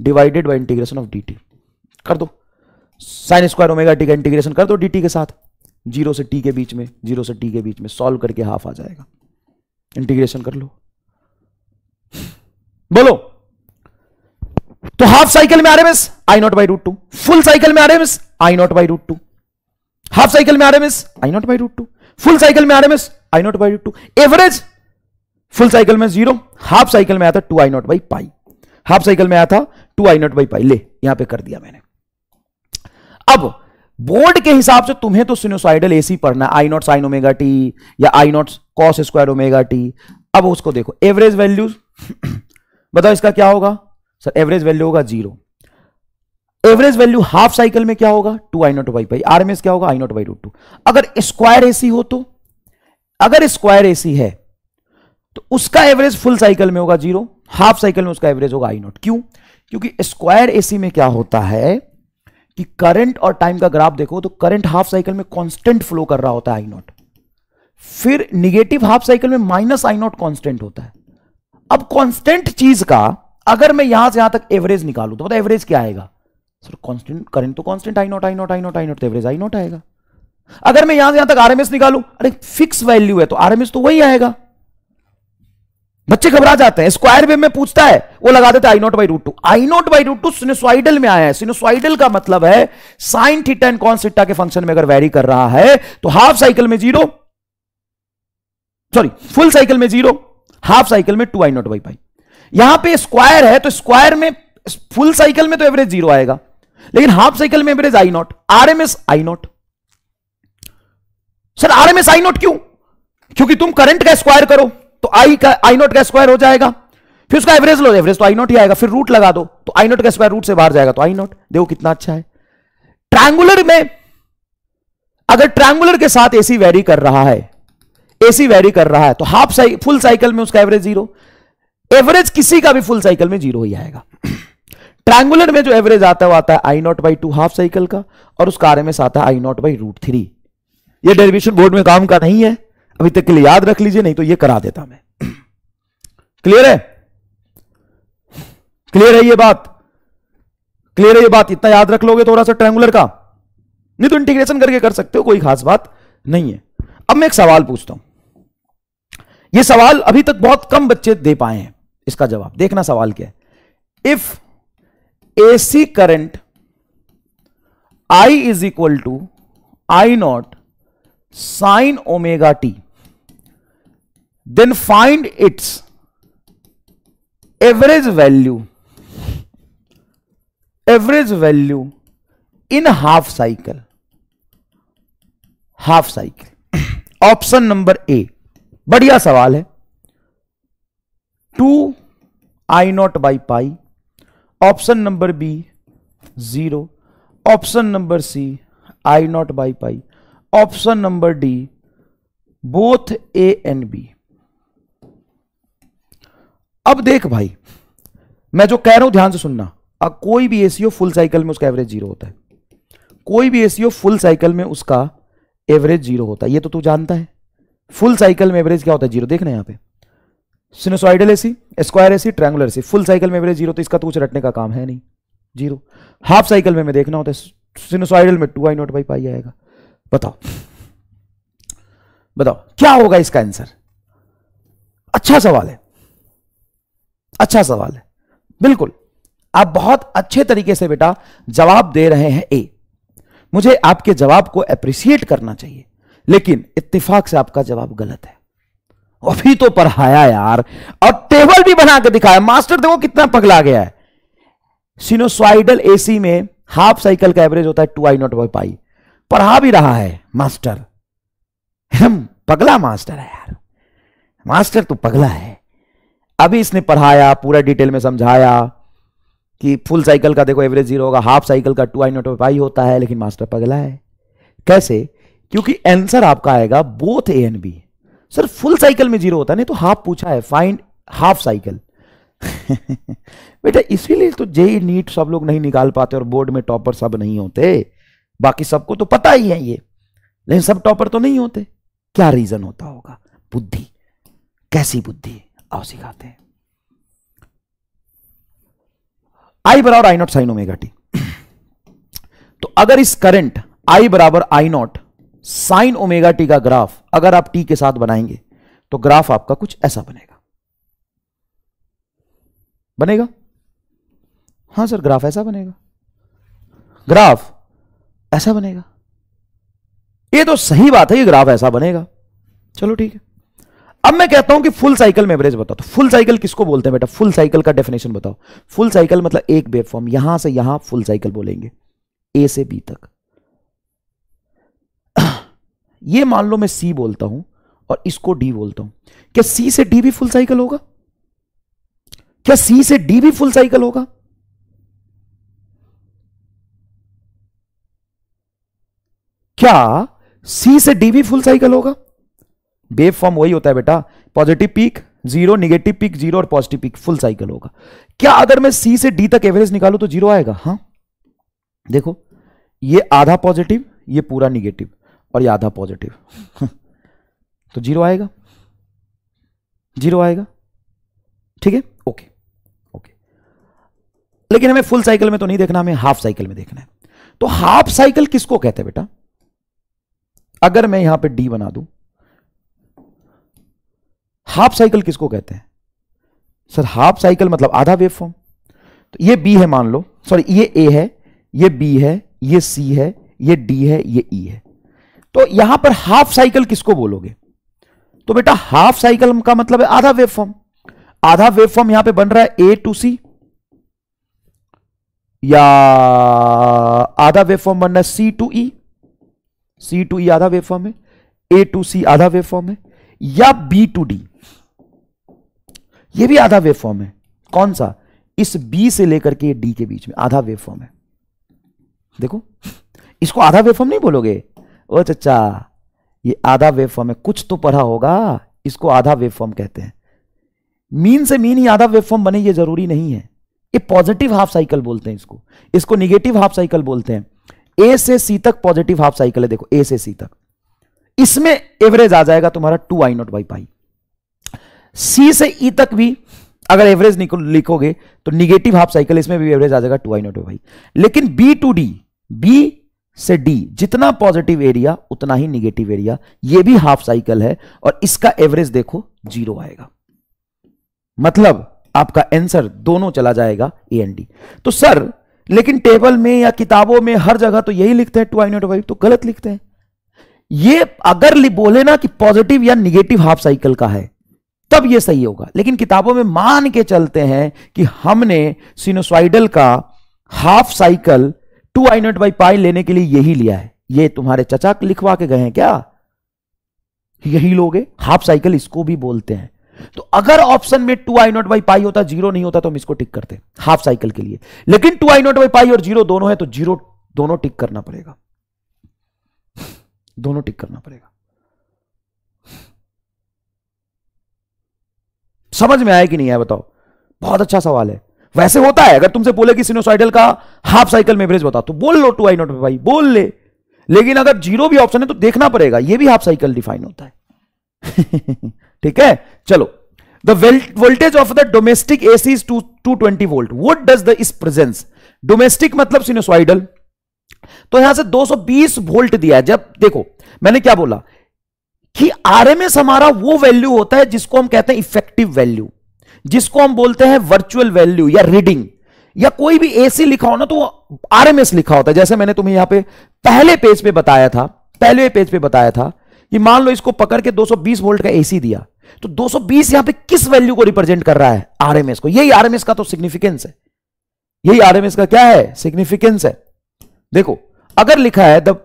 S1: divided by integration of D कर दो साइन स्क्वायर ओमेगा टी का इंटीग्रेशन कर दो डी के साथ जीरो से टी के बीच में जीरो से टी के बीच में सॉल्व करके हाफ आ जाएगा इंटीग्रेशन कर लो बोलो तो हाफ साइकिल में आ रहे मिस I not by root two full cycle में मिस I not by root two half cycle में मिस I not by root two full cycle में आ रहे मिस I not by two average full cycle में जीरो हाफ साइकिल में आया था two I not by pi half cycle में आया था two I not by pi ले यहां पे कर दिया मैंने अब बोर्ड के हिसाब से तुम्हें तो सिनोसाइडल एसी पढ़ना I not sine omega T या I not cos square omega T अब उसको देखो एवरेज वैल्यूज बताओ इसका क्या होगा सर एवरेज वैल्यू होगा zero average value half cycle में क्या होगा two I not by pi RMS क्या होगा I not by root two अगर स्क्वायर एसी हो तो अगर स्क्वायर एसी है तो उसका एवरेज फुल साइकिल में होगा जीरो हाफ साइकिल में उसका एवरेज होगा आई नॉट क्यों क्योंकि स्क्वायर एसी में क्या होता है कि करंट और टाइम का ग्राफ देखो तो करंट हाफ साइकिल में कांस्टेंट फ्लो कर रहा होता है आई नॉट फिर निगेटिव हाफ साइकिल में माइनस आई नॉट कॉन्स्टेंट होता है अब कॉन्स्टेंट चीज का अगर मैं यहां से यहां तक एवरेज निकालू तो एवरेज क्या आएगा सर कॉन्स्टेंट करंट तो constant I naught I naught I naught I not तो एवरेज आई नॉट आएगा अगर मैं यहां से यहां तक आरएमएस निकालू अरे फिक्स वैल्यू है तो आरएमएस तो वही आएगा बच्चे घबरा जाते हैं स्क्वायर वेव में पूछता है वो लगा देते I not by root two I not by root two sinusoidal में आया है सिनोसाइडल का मतलब है साइन थीटा एंड कॉन सीटा के फंक्शन में अगर वेरी कर रहा है तो हाफ साइकिल में जीरो सॉरी फुल साइकिल में जीरो हाफ साइकिल में two I not by by यहां पर स्क्वायर है तो स्क्वायर में फुल साइकिल में तो एवरेज जीरो आएगा लेकिन हाफ साइकिल में average I naught RMS I naught sir R M S I naught क्यों क्योंकि तुम करंट का स्क्वायर करो तो आई का आई नोट का स्क्वायर हो जाएगा फिर उसका एवरेज लो एवरेज तो आई नोट ही आएगा फिर रूट लगा दो तो आई नोट का स्क्वायर रूट से बाहर जाएगा तो आई नोट देखो कितना अच्छा है ट्रायंगुलर में अगर ट्रायंगुलर के साथ एसी वेरी कर रहा है एसी वेरी कर रहा है तो हाफ साइ, फुल साइकिल में उसका एवरेज जीरो एवरेज किसी का भी फुल साइकिल में जीरो ही आएगा ट्रायंगुलर में जो एवरेज आता है वो आता है I not by two half cycle का और उसका आरएमएस आता है I not by root three ये डेरिवेशन बोर्ड में काम का नहीं है अभी तक के लिए याद रख लीजिए नहीं तो ये करा देता मैं क्लियर है क्लियर है ये बात क्लियर है ये बात इतना याद रख लोगे तो थोड़ा सा ट्रैंगुलर का नहीं तो इंटीग्रेशन करके कर सकते हो कोई खास बात नहीं है अब मैं एक सवाल पूछता हूं यह सवाल अभी तक बहुत कम बच्चे दे पाए हैं इसका जवाब देखना सवाल क्या है if AC current I is equal to I not sine omega T then find its average value average value in half cycle half cycle option number A बढ़िया सवाल है two I not by pi option number B zero option number C I not by pi option number D both A and B अब देख भाई मैं जो कह रहा हूं ध्यान से सुनना अब कोई भी एसीओ फुल साइकिल में उसका एवरेज जीरो होता है कोई भी एसीओ फुल साइकिल में उसका एवरेज जीरो होता है ये तो तू जानता है फुल साइकिल में एवरेज क्या होता है जीरो देखना यहां पे sinusoidal AC square AC triangular AC full cycle में एवरेज जीरो तो इसका तो कुछ रटने का काम है नहीं जीरो हाफ साइकिल में में देखना होता है सिनोसाइडल में two I not by pi आएगा बताओ बताओ क्या होगा इसका आंसर अच्छा सवाल है अच्छा सवाल है बिल्कुल आप बहुत अच्छे तरीके से बेटा जवाब दे रहे हैं ए मुझे आपके जवाब को अप्रिशिएट करना चाहिए लेकिन इत्तेफाक से आपका जवाब गलत है अभी तो पढ़ाया यार और टेबल भी बना के दिखाया मास्टर देखो कितना पगला गया है सिनोसाइडल एसी में हाफ साइकिल का एवरेज होता है two I not by pi पढ़ा भी रहा है मास्टर हम पगला मास्टर है यार मास्टर तो पगला है अभी इसने पढ़ाया पूरा डिटेल में समझाया कि फुल साइकिल का देखो एवरेज जीरो होगा हाफ साइकिल का टू आई नोट फाइव होता है लेकिन मास्टर पगला है कैसे क्योंकि आंसर आपका आएगा both A and B sir full cycle में जीरो होता है नहीं तो हाफ पूछा है फाइंड हाफ साइकिल बेटा इसीलिए तो जेई नीट e e सब लोग नहीं निकाल पाते और बोर्ड में टॉपर सब नहीं होते बाकी सबको तो पता ही है ये लेकिन सब टॉपर तो नहीं होते क्या रीजन होता होगा बुद्धि कैसी बुद्धि आओ सिखाते हैं आई बराबर I not sine omega T तो अगर इस करंट आई बराबर I not sine omega T का ग्राफ अगर आप टी के साथ बनाएंगे तो ग्राफ आपका कुछ ऐसा बनेगा बनेगा हाँ सर ग्राफ ऐसा बनेगा ग्राफ ऐसा बनेगा ये तो सही बात है ये ग्राफ ऐसा बनेगा चलो ठीक है अब मैं कहता हूं कि फुल साइकिल में एवरेज बताओ तो फुल साइकिल किसको बोलते हैं बेटा फुल साइकिल का डेफिनेशन बताओ फुल साइकिल मतलब एक वेव यहां से यहां फुल साइकिल बोलेंगे ए से बी तक ये मान लो मैं सी बोलता हूं और इसको डी बोलता हूं क्या सी से डी भी फुल साइकिल होगा क्या सी से डी भी फुल साइकिल होगा क्या सी से डी भी फुल साइकिल होगा बेब फॉर्म वही होता है बेटा positive peak zero negative peak zero और पॉजिटिव पीक फुल साइकिल होगा क्या अगर मैं सी से डी तक एवरेज निकालू तो जीरो आएगा हाँ देखो ये आधा पॉजिटिव ये पूरा निगेटिव और ये आधा पॉजिटिव तो जीरो आएगा जीरो आएगा ठीक है ओके ओके लेकिन हमें फुल साइकिल में तो नहीं देखना हमें हाफ साइकिल में देखना है तो हाफ साइकिल किसको कहते हैं बेटा अगर मैं यहां पे डी बना दूं हाफ साइकिल किसको कहते हैं सर हाफ साइकिल मतलब आधा वेव फॉर्म तो ये बी है मान लो सॉरी ये ए है ये बी है ये सी है ये डी है ये ई e है तो यहां पर हाफ साइकिल किसको बोलोगे तो बेटा हाफ साइकिल का मतलब है आधा वेव फॉर्म आधा वेव फॉर्म यहां पर बन रहा है ए टू सी या आधा वेव फॉर्म बन रहा है सी टू ई सी टू ई आधा वेव फॉर्म है ए टू सी आधा वेव फॉर्म है या बी टू डी ये भी आधा वेव फॉर्म है कौन सा इस बी से लेकर के डी के बीच में आधा वेव फॉर्म है देखो इसको आधा वेव फॉर्म नहीं बोलोगे ओ चचा ये आधा वेव फॉर्म है कुछ तो पढ़ा होगा इसको आधा वेव फॉर्म कहते हैं मीन से मीन ही आधा वेब फॉर्म बने ये जरूरी नहीं है ये पॉजिटिव हाफ साइकिल बोलते हैं इसको इसको निगेटिव हाफ साइकिल बोलते हैं ए से सी तक पॉजिटिव हाफ साइकिल है देखो ए से सी तक इसमें एवरेज आ जाएगा तुम्हारा two I not by pi C से ई e तक भी अगर एवरेज लिखोगे तो निगेटिव हाफ साइकिल इसमें भी एवरेज आ जाएगा टू आई नॉट बाई लेकिन बी टू डी बी से डी जितना पॉजिटिव एरिया उतना ही निगेटिव एरिया यह भी हाफ साइकिल है और इसका एवरेज देखो जीरो आएगा मतलब आपका आंसर दोनों चला जाएगा ए एन डी तो सर लेकिन टेबल में या किताबों में हर जगह तो यही लिखते हैं टू आई नोट वाइव तो गलत लिखते हैं ये अगर बोले ना कि पॉजिटिव या निगेटिव हाफ साइकिल का है तब ये सही होगा लेकिन किताबों में मान के चलते हैं कि हमने सिनोसाइडल का half cycle two I naught by pi लेने के लिए यही लिया है ये तुम्हारे चचा लिखवा के गए हैं क्या यही लोगे हाफ साइकिल इसको भी बोलते हैं तो अगर ऑप्शन में two I not by pi होता जीरो नहीं होता तो हम इसको टिक करते हाफ साइकिल के लिए लेकिन two I not by pi और जीरो दोनों है तो जीरो दोनों टिक करना पड़ेगा दोनों टिक करना पड़ेगा समझ में आया कि नहीं आया बताओ बहुत अच्छा सवाल है वैसे होता है अगर तुमसे बोले कि सिनोसाइडल का हाफ साइकिल में एवरेज बताओ तो बोल लो टू आई नॉट बाई बोल ले लेकिन अगर जीरो भी ऑप्शन है तो देखना पड़ेगा यह भी हाफ साइकिल डिफाइन होता है ठीक है चलो voltage of the domestic domestic AC two two twenty volt what does this presence domestic मतलब sinusoidal. तो यहां से 220 वोल्ट दिया जब देखो मैंने क्या बोला कि आरएमएस हमारा वो वैल्यू होता है जिसको हम कहते हैं इफेक्टिव वैल्यू जिसको हम बोलते हैं वर्चुअल वैल्यू या रीडिंग या कोई भी एसी लिखा हो ना तो वो आरएमएस लिखा होता है जैसे मैंने तुम्हें यहां पे पहले पेज पे बताया था पहले पेज पे बताया था ये मान लो इसको पकड़ के 220 वोल्ट का एसी दिया तो 220 सौ बीस यहां पर किस वैल्यू को रिप्रेजेंट कर रहा है आर एम एस को यही आर एम एस का तो सिग्निफिकेंस है यही आर एम एस का क्या है सिग्निफिकेंस है देखो अगर लिखा है the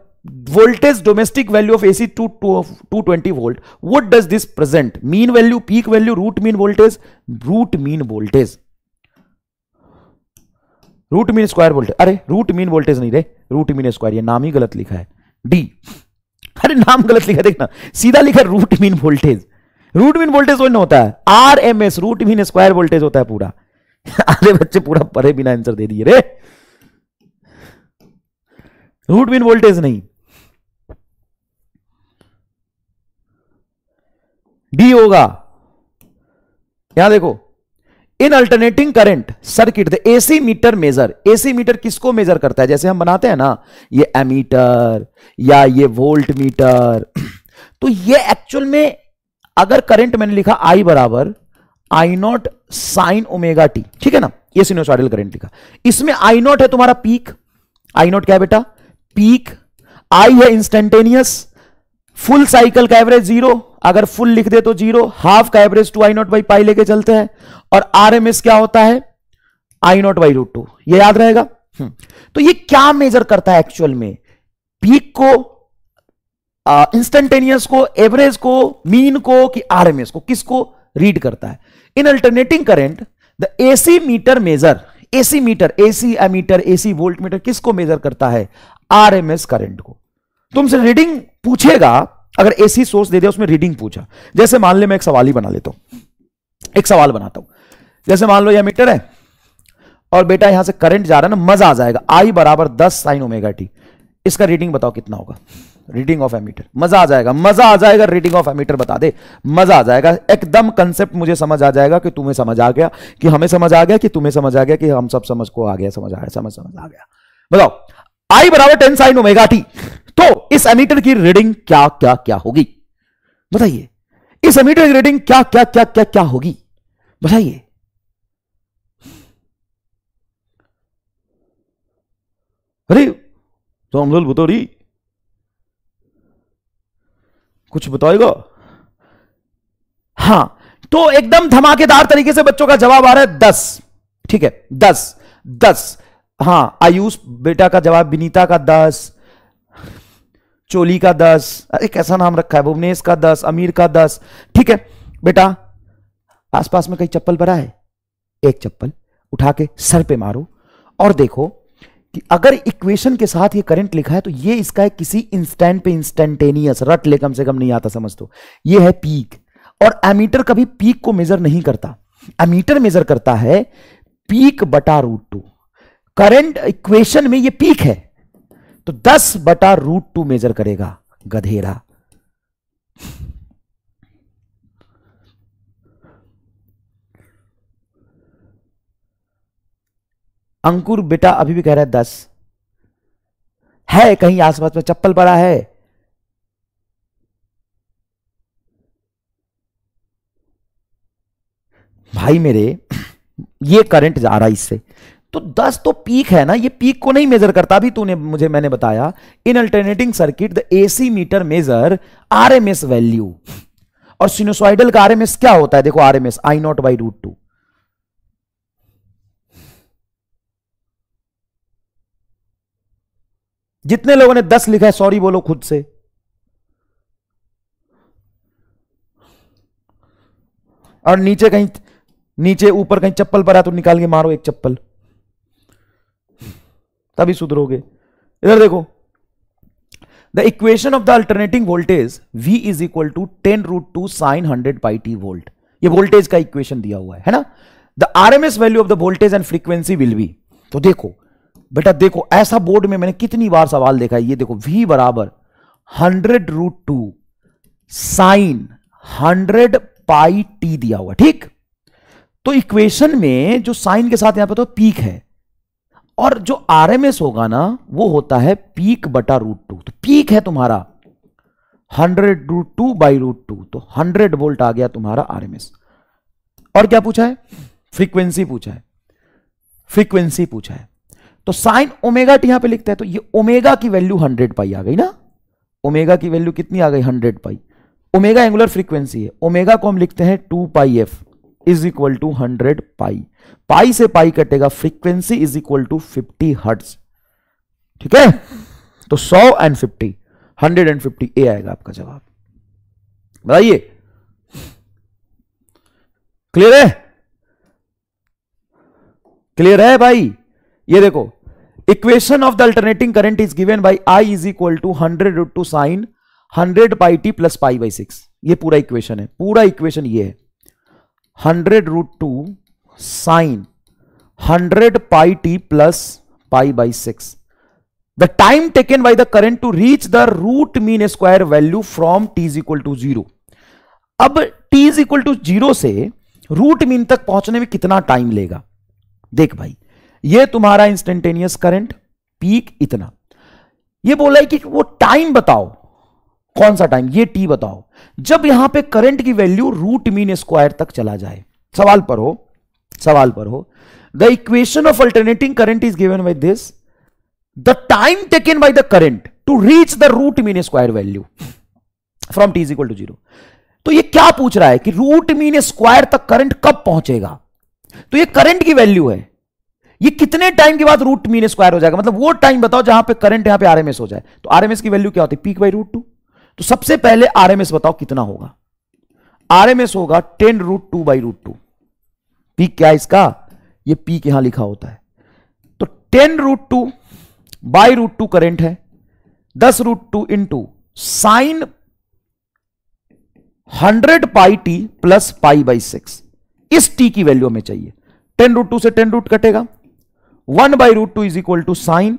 S1: voltage domestic value of AC two two twenty volt what does this present mean value peak value root mean voltage root mean voltage root mean square voltage अरे root mean voltage नहीं रे root mean square ये नाम ही गलत लिखा है D अरे नाम गलत लिखा देखना सीधा लिखा root mean voltage root mean voltage वो होता है R M S root mean square voltage होता है पूरा अरे बच्चे पूरा परे बिना आंसर दे दिए रे रूट मीन वोल्टेज नहीं डी होगा यहां देखो in alternating current circuit the AC meter measure AC meter किसको मेजर करता है जैसे हम बनाते हैं ना ये एमीटर या ये वोल्ट मीटर तो ये एक्चुअल में अगर करंट मैंने लिखा आई बराबर I not sine omega T ठीक है ना ये सिनोसाइडल करंट लिखा इसमें आई नॉट है तुम्हारा पीक आई नॉट क्या बेटा पीक आई है इंस्टेंटेनियस फुल साइकिल का एवरेज जीरो अगर फुल लिख दे तो जीरो हाफ का average two I not by pi लेके चलते हैं और आरएमएस क्या होता है I not by root two यह याद रहेगा हम्म। तो ये क्या मेजर करता है एक्चुअल में पीक को इंस्टेंटेनियस को एवरेज को मीन को कि आरएमएस को किसको रीड करता है in alternating current the AC meter measure AC meter AC ammeter AC voltmeter किसको मेजर करता है आरएमएस करंट को तुमसे तो रीडिंग पूछेगा अगर एसी सोर्स दे दिया उसमें रीडिंग पूछा जैसे मान ले मैं एक सवाल ही बना लेता हूं एक सवाल बनाता हूं जैसे मान लो यह मीटर है और बेटा यहां से करंट जा रहा है ना मजा आ जाएगा आई बराबर दस साइन ओमेगा टी इसका रीडिंग बताओ कितना होगा रीडिंग ऑफ एमीटर मजा आ जाएगा मजा आ जाएगा रीडिंग ऑफ एमीटर बता दे मजा आ जाएगा एकदम कंसेप्ट मुझे समझ आ जाएगा कि तुम्हें समझ आ गया कि हमें समझ आ गया कि तुम्हें समझ आ गया कि हम सब समझ को आ गया समझ आ गया समझ समझ आ गया बताओ आई बराबर टेन साइन ओमेगा टी तो इस एमीटर की रीडिंग क्या क्या क्या होगी बताइए इस एमीटर की रीडिंग क्या क्या क्या क्या क्या होगी बताइए अरे तो अमरुल बुतोरी कुछ बताएगा हां तो एकदम धमाकेदार तरीके से बच्चों का जवाब आ रहा है दस ठीक है दस दस हां आयुष बेटा का जवाब विनीता का दस चोली का दस अरे कैसा नाम रखा है भुवनेश का दस अमीर का दस ठीक है बेटा आसपास में कहीं चप्पल भरा है एक चप्पल उठा के सर पे मारो और देखो कि अगर इक्वेशन के साथ ये करंट लिखा है तो ये इसका है किसी इंस्टेंट पे इंस्टेंटेनियस रट ले कम से कम नहीं आता समझ तो ये है पीक और एमीटर कभी पीक को मेजर नहीं करता एमीटर मेजर करता है पीक बटा रूट टू करंट इक्वेशन में ये पीक है तो 10 बटा रूट टू मेजर करेगा गधेरा अंकुर बेटा अभी भी कह रहा है दस है कहीं आसपास में चप्पल पड़ा है भाई मेरे ये करंट जा रहा है इससे तो 10 तो पीक है ना ये पीक को नहीं मेजर करता भी तूने मुझे मैंने बताया in alternating circuit the AC meter measure RMS value और सिनोसॉइडल का आरएमएस क्या होता है देखो RMS I not by root two जितने लोगों ने दस लिखा है सॉरी बोलो खुद से और नीचे कहीं नीचे ऊपर कहीं चप्पल पर आ तो निकाल के मारो एक चप्पल तभी सुधरोगे इधर देखो the equation of the alternating voltage v is equal to ten root two sine hundred by T volt ये वोल्टेज का इक्वेशन दिया हुआ है, है ना the R M S value of the voltage and frequency will be तो देखो बेटा देखो ऐसा बोर्ड में मैंने कितनी बार सवाल देखा है ये देखो v बराबर hundred root two sine hundred pi T दिया हुआ ठीक तो इक्वेशन में जो साइन के साथ यहां पे तो पीक है और जो आरएमएस होगा ना वो होता है पीक बटा रूट टू तो पीक है तुम्हारा hundred root two by root two तो हंड्रेड वोल्ट आ गया तुम्हारा आरएमएस और क्या पूछा है फ्रीक्वेंसी पूछा है फ्रीक्वेंसी पूछा है तो साइन ओमेगा टी यहां पे लिखते हैं तो ये ओमेगा की वैल्यू हंड्रेड पाई आ गई ना ओमेगा की वैल्यू कितनी आ गई hundred pi omega angular frequency है ओमेगा को हम लिखते हैं two pi F is equal to hundred pi pi से पाई कटेगा frequency is equal to fifty hertz ठीक है तो सौ and fifty hundred and fifty A आएगा आपका जवाब बताइए क्लियर है क्लियर है भाई ये देखो equation of the alternating current is given by I is equal to hundred root two sine hundred by T plus pi by six ये पूरा इक्वेशन है पूरा इक्वेशन ये है hundred root two sine hundred pi T plus pi by six the time taken by the current to reach the root mean square value from T is equal to zero अब T is equal to zero से root mean तक पहुंचने में कितना time लेगा देख भाई ये तुम्हारा इंस्टेंटेनियस करंट पीक इतना ये बोला है कि वो टाइम बताओ कौन सा टाइम ये टी बताओ जब यहां पे करंट की वैल्यू रूट मीन स्क्वायर तक चला जाए सवाल पर हो सवाल पर हो the equation of alternating current is given by this the time taken by the current to reach the root mean square value from T is equal to zero तो ये क्या पूछ रहा है कि रूट मीन स्क्वायर तक current कब पहुंचेगा तो ये करंट की वैल्यू है ये कितने टाइम के बाद रूट मीन स्क्वायर हो जाएगा मतलब वो टाइम बताओ जहां पे करंट यहां पे आरएमएस हो जाए तो आरएमएस की वैल्यू क्या होती है पीक बाई रूट टू तो सबसे पहले आरएमएस बताओ कितना होगा आरएमएस होगा ten root two by root two peak क्या है इसका ये पीक यहां लिखा होता है तो ten root two by root two current है दस root two into sine hundred pi T plus pi by six इस टी की वैल्यू हमें चाहिए टेन रूट टू से टेन रूट कटेगा one by root two is equal to sine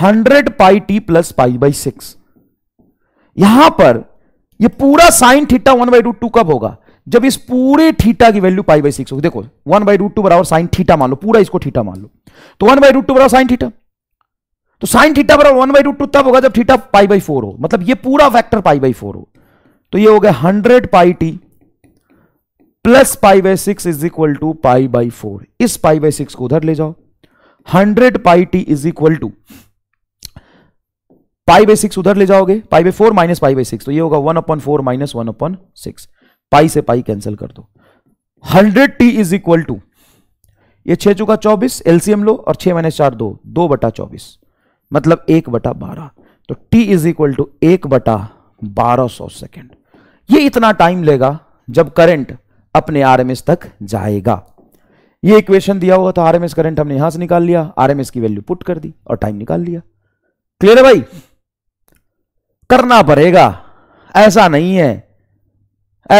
S1: hundred pi T plus pi by six यहां पर ये पूरा sine theta one by root two कब होगा जब इस पूरे थीटा की वैल्यू पाई बाई सिक्स होगी देखो वन बाई रूट टू बराबर साइन थीटा मान लो पूरा इसको थीटा मान लो तो वन बाई रूट टू बराबर साइन थीटा तो साइन थीटा बराबर वन बाई रूट टू तब होगा जब थीटा पाई बाई फोर हो मतलब ये पूरा फैक्टर पाई बाई फोर हो तो ये हो गया hundred pi T plus pi by six is equal to pi by four इस पाई बाई सिक्स को उधर ले जाओ hundred pi T is equal to pi by six उधर ले जाओगे pi by four minus pi by six तो ये होगा one upon four minus one upon six pi से पाई कैंसिल कर दो hundred T is equal to two छह चुका चौबीस एलसीएम लो और छह माइनस चार दो दो बटा चौबीस मतलब एक बटा बारह तो टी इज इक्वल टू एक बटा बारह सौ सेकेंड ये इतना टाइम लेगा जब करंट अपने आरएमएस तक जाएगा ये इक्वेशन दिया हुआ था आरएमएस करंट हमने यहां से निकाल लिया आरएमएस की वैल्यू पुट कर दी और टाइम निकाल लिया क्लियर है भाई करना पड़ेगा ऐसा नहीं है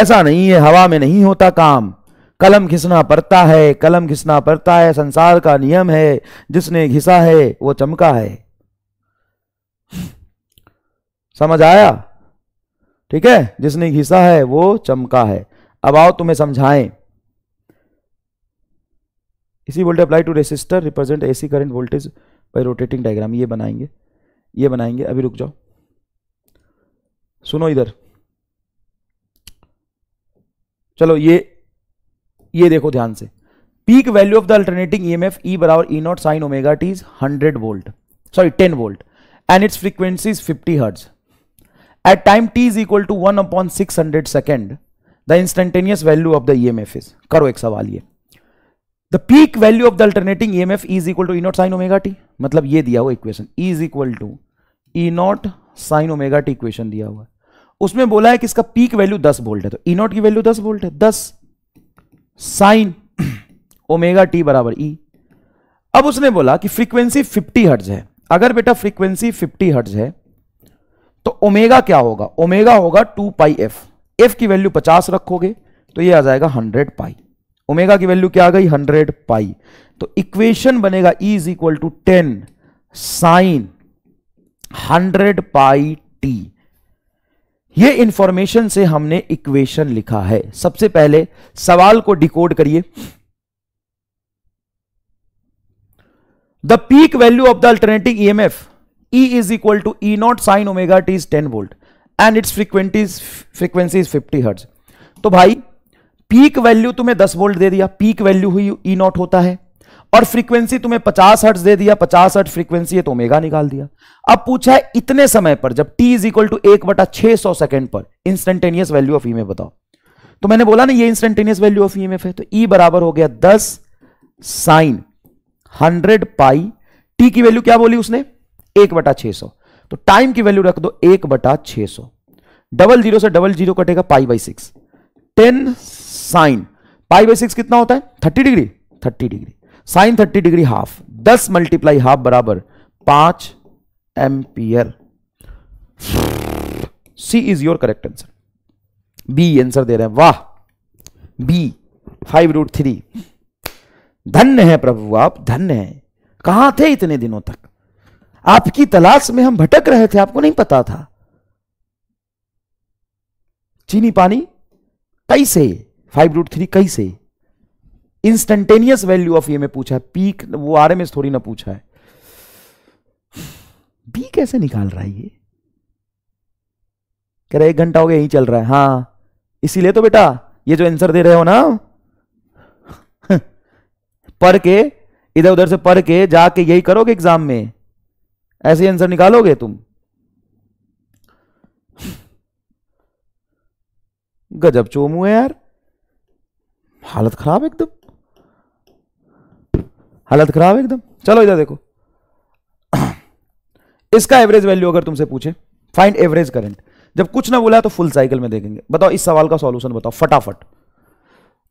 S1: ऐसा नहीं है हवा में नहीं होता काम कलम घिसना पड़ता है कलम घिसना पड़ता है संसार का नियम है जिसने घिसा है वो चमका है समझ आया ठीक है जिसने घिसा है वो चमका है अब आओ तुम्हें समझाएं इसी volt apply to resistor represent AC current voltage by rotating diagram ये बनाएंगे ये बनाएंगे अभी रुक जाओ सुनो इधर चलो ये ये देखो ध्यान से peak value of the alternating EMF E बराबर E e not sine omega T is volt sorry ten volt and its frequency is fifty hertz at time T is equal to one upon hundred second the instantaneous value of the EMF is करो एक सवाल ये the peak value of the alternating EMF is equal to E not sine omega T मतलब ये दिया हुआ equation is equal to E not sine omega T equation दिया हुआ उसमें बोला है कि इसका पीक वैल्यू 10 वोल्ट है तो ई e नॉट की वैल्यू 10 वोल्ट है 10 साइन ओमेगा टी बराबर ई e. अब उसने बोला कि फ्रीक्वेंसी 50 हर्ट्ज है अगर बेटा फ्रीक्वेंसी 50 हर्ट्ज है तो ओमेगा क्या होगा ओमेगा होगा 2 पाई एफ एफ की वैल्यू पचास रखोगे तो ये आ जाएगा हंड्रेड पाई ओमेगा की वैल्यू क्या आ गई हंड्रेड पाई तो इक्वेशन बनेगा E is equal to ten sine hundred pi T ये इंफॉर्मेशन से हमने इक्वेशन लिखा है सबसे पहले सवाल को डिकोड करिए the peak value of the alternating E M F E is equal to E not sine omega T is ten volt and its frequency frequency is fifty hertz तो भाई पीक वैल्यू तुम्हें दस volt दे दिया peak value हुई ई e not होता है और frequency तुम्हें 50 हर्ट्ज दे दिया 50 हर्ट्ज फ्रीक्वेंसी है तो ओमेगा निकाल दिया अब पूछा है इतने समय पर जब टी इज इक्वल टू एक बटा छह सौ सेकेंड पर इंस्टेंटेनियस वैल्यू ऑफ ई में बताओ तो मैंने बोला ना ये इंस्टेंटेनियस वैल्यू ऑफ ई है तो ई e बराबर हो गया दस साइन हंड्रेड पाई टी की वैल्यू क्या बोली उसने एक बटा छह सौ तो टाइम की वैल्यू रख दो एक बटा छह सौ डबल जीरो से डबल जीरो कटेगा pi by six ten sine pi by six कितना होता है thirty degree thirty degree sine thirty degree half दस मल्टीप्लाई हाफ बराबर पांच ampere C is your correct answer B answer दे रहे हैं वाह बी फाइव रूट थ्री धन्य है प्रभु आप धन्य है कहां थे इतने दिनों तक आपकी तलाश में हम भटक रहे थे आपको नहीं पता था चीनी पानी कैसे फाइव रूट थ्री कई से इंस्टेंटेनियस वैल्यू ऑफ ये में पूछा है पीक वो आर एम एस थोड़ी ना पूछा है बी कैसे निकाल रहा है ये कह रहे एक घंटा हो गया यही चल रहा है हाँ इसीलिए तो बेटा ये जो आंसर दे रहे हो ना पढ़ के इधर उधर से पढ़ के जाके यही करोगे एग्जाम में ऐसे आंसर निकालोगे तुम गजब चोमू है यार हालत खराब एकदम हालत खराब एकदम चलो इधर देखो इसका एवरेज वैल्यू अगर तुमसे पूछे फाइंड एवरेज करंट जब कुछ ना बोला तो फुल साइकिल में देखेंगे बताओ इस सवाल का सॉल्यूशन बताओ फटाफट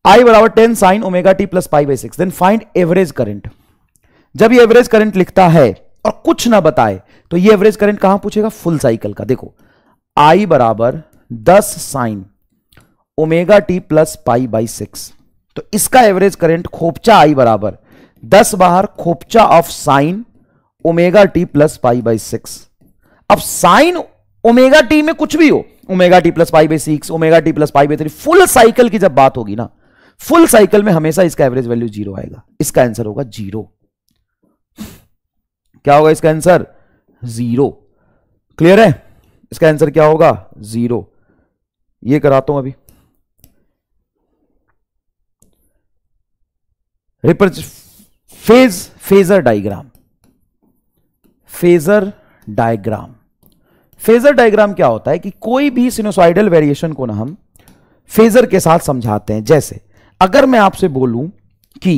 S1: आई बराबर ten sine omega T plus pi by six then find average current जब ये एवरेज करंट लिखता है और कुछ ना बताए तो ये एवरेज करंट कहां पूछेगा फुल साइकिल का देखो आई बराबर दस sine omega T plus pi by six तो इसका एवरेज करंट खोपचा आई बराबर दस बाहर खोपचा of sine omega T plus pi by six अब साइन ओमेगा टी में कुछ भी हो omega T plus pi by six omega T plus pi by three full cycle की जब बात होगी ना फुल साइकिल में हमेशा इसका एवरेज वैल्यू जीरो आएगा इसका आंसर होगा जीरो क्या होगा इसका आंसर जीरो क्लियर है इसका आंसर क्या होगा जीरो ये कराता हूं अभी phase phasor diagram phasor diagram phasor diagram क्या होता है कि कोई भी सिनोसाइडल वेरिएशन को ना हम फेजर के साथ समझाते हैं जैसे अगर मैं आपसे बोलूं कि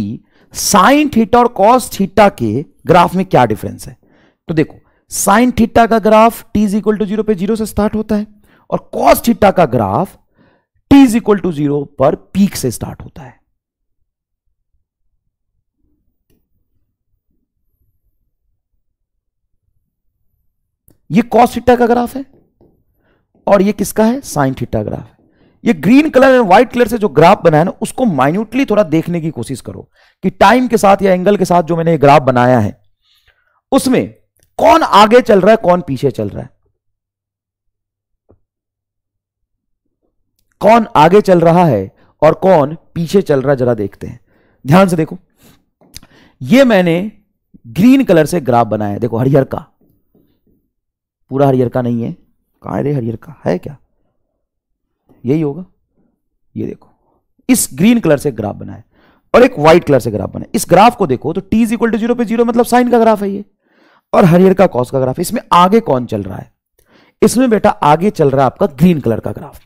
S1: साइन थीटा और कॉस थीटा के ग्राफ में क्या डिफरेंस है तो देखो साइन थीटा का graph t is equal to zero पे जीरो से स्टार्ट होता है और कॉस थीटा का graph t is equal to zero पर पीक से स्टार्ट होता है ये कॉस थीटा का ग्राफ है और ये किसका है साइन थीटा ग्राफ है ये green colour and white colour से जो ग्राफ बनाया ना उसको माइन्यूटली थोड़ा देखने की कोशिश करो कि टाइम के साथ या एंगल के साथ जो मैंने ये ग्राफ बनाया है उसमें कौन आगे चल रहा है कौन पीछे चल रहा है कौन आगे चल रहा है और कौन पीछे चल रहा है जरा देखते हैं ध्यान से देखो ये मैंने ग्रीन कलर से ग्राफ बनाया देखो हरियर का पूरा हरियर का नहीं है कहा रे हरियर का है क्या यही होगा ये देखो इस ग्रीन कलर से ग्राफ बनाए और एक व्हाइट कलर से ग्राफ बनाए इस ग्राफ को देखो तो T is equal to zero पे जीरो मतलब साइन का ग्राफ है ये और हरियर का कॉस का ग्राफ इसमें आगे कौन चल रहा है इसमें बेटा आगे चल रहा है आपका ग्रीन कलर का ग्राफ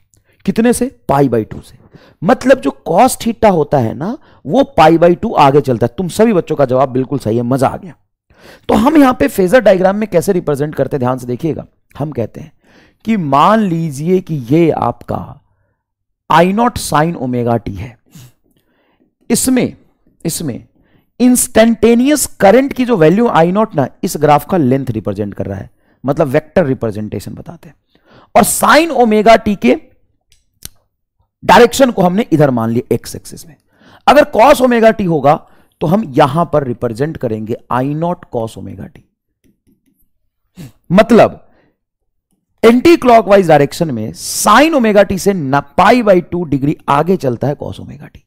S1: कितने से पाई बाई टू से मतलब जो कॉस थीटा होता है ना वो पाई बाई टू आगे चलता है तुम सभी बच्चों का जवाब बिल्कुल सही है मजा आ गया तो हम यहां पे फेजर डायग्राम में कैसे रिप्रेजेंट करते हैं ध्यान से देखिएगा हम कहते हैं कि मान लीजिए कि ये आपका I not sine omega T है इसमें इसमें इंस्टेंटेनियस करंट की जो वैल्यू आई नॉट ना इस ग्राफ का लेंथ रिप्रेजेंट कर रहा है मतलब वेक्टर रिप्रेजेंटेशन बताते हैं और साइन ओमेगा टी के डायरेक्शन को हमने इधर मान लिया एक्स एक्सिस में अगर कॉस ओमेगा टी होगा तो हम यहां पर रिप्रेजेंट करेंगे I not cos omega T मतलब एंटी क्लॉकवाइज डायरेक्शन में साइन ओमेगा टी से पाई बाई टू डिग्री आगे चलता है कॉस ओमेगा टी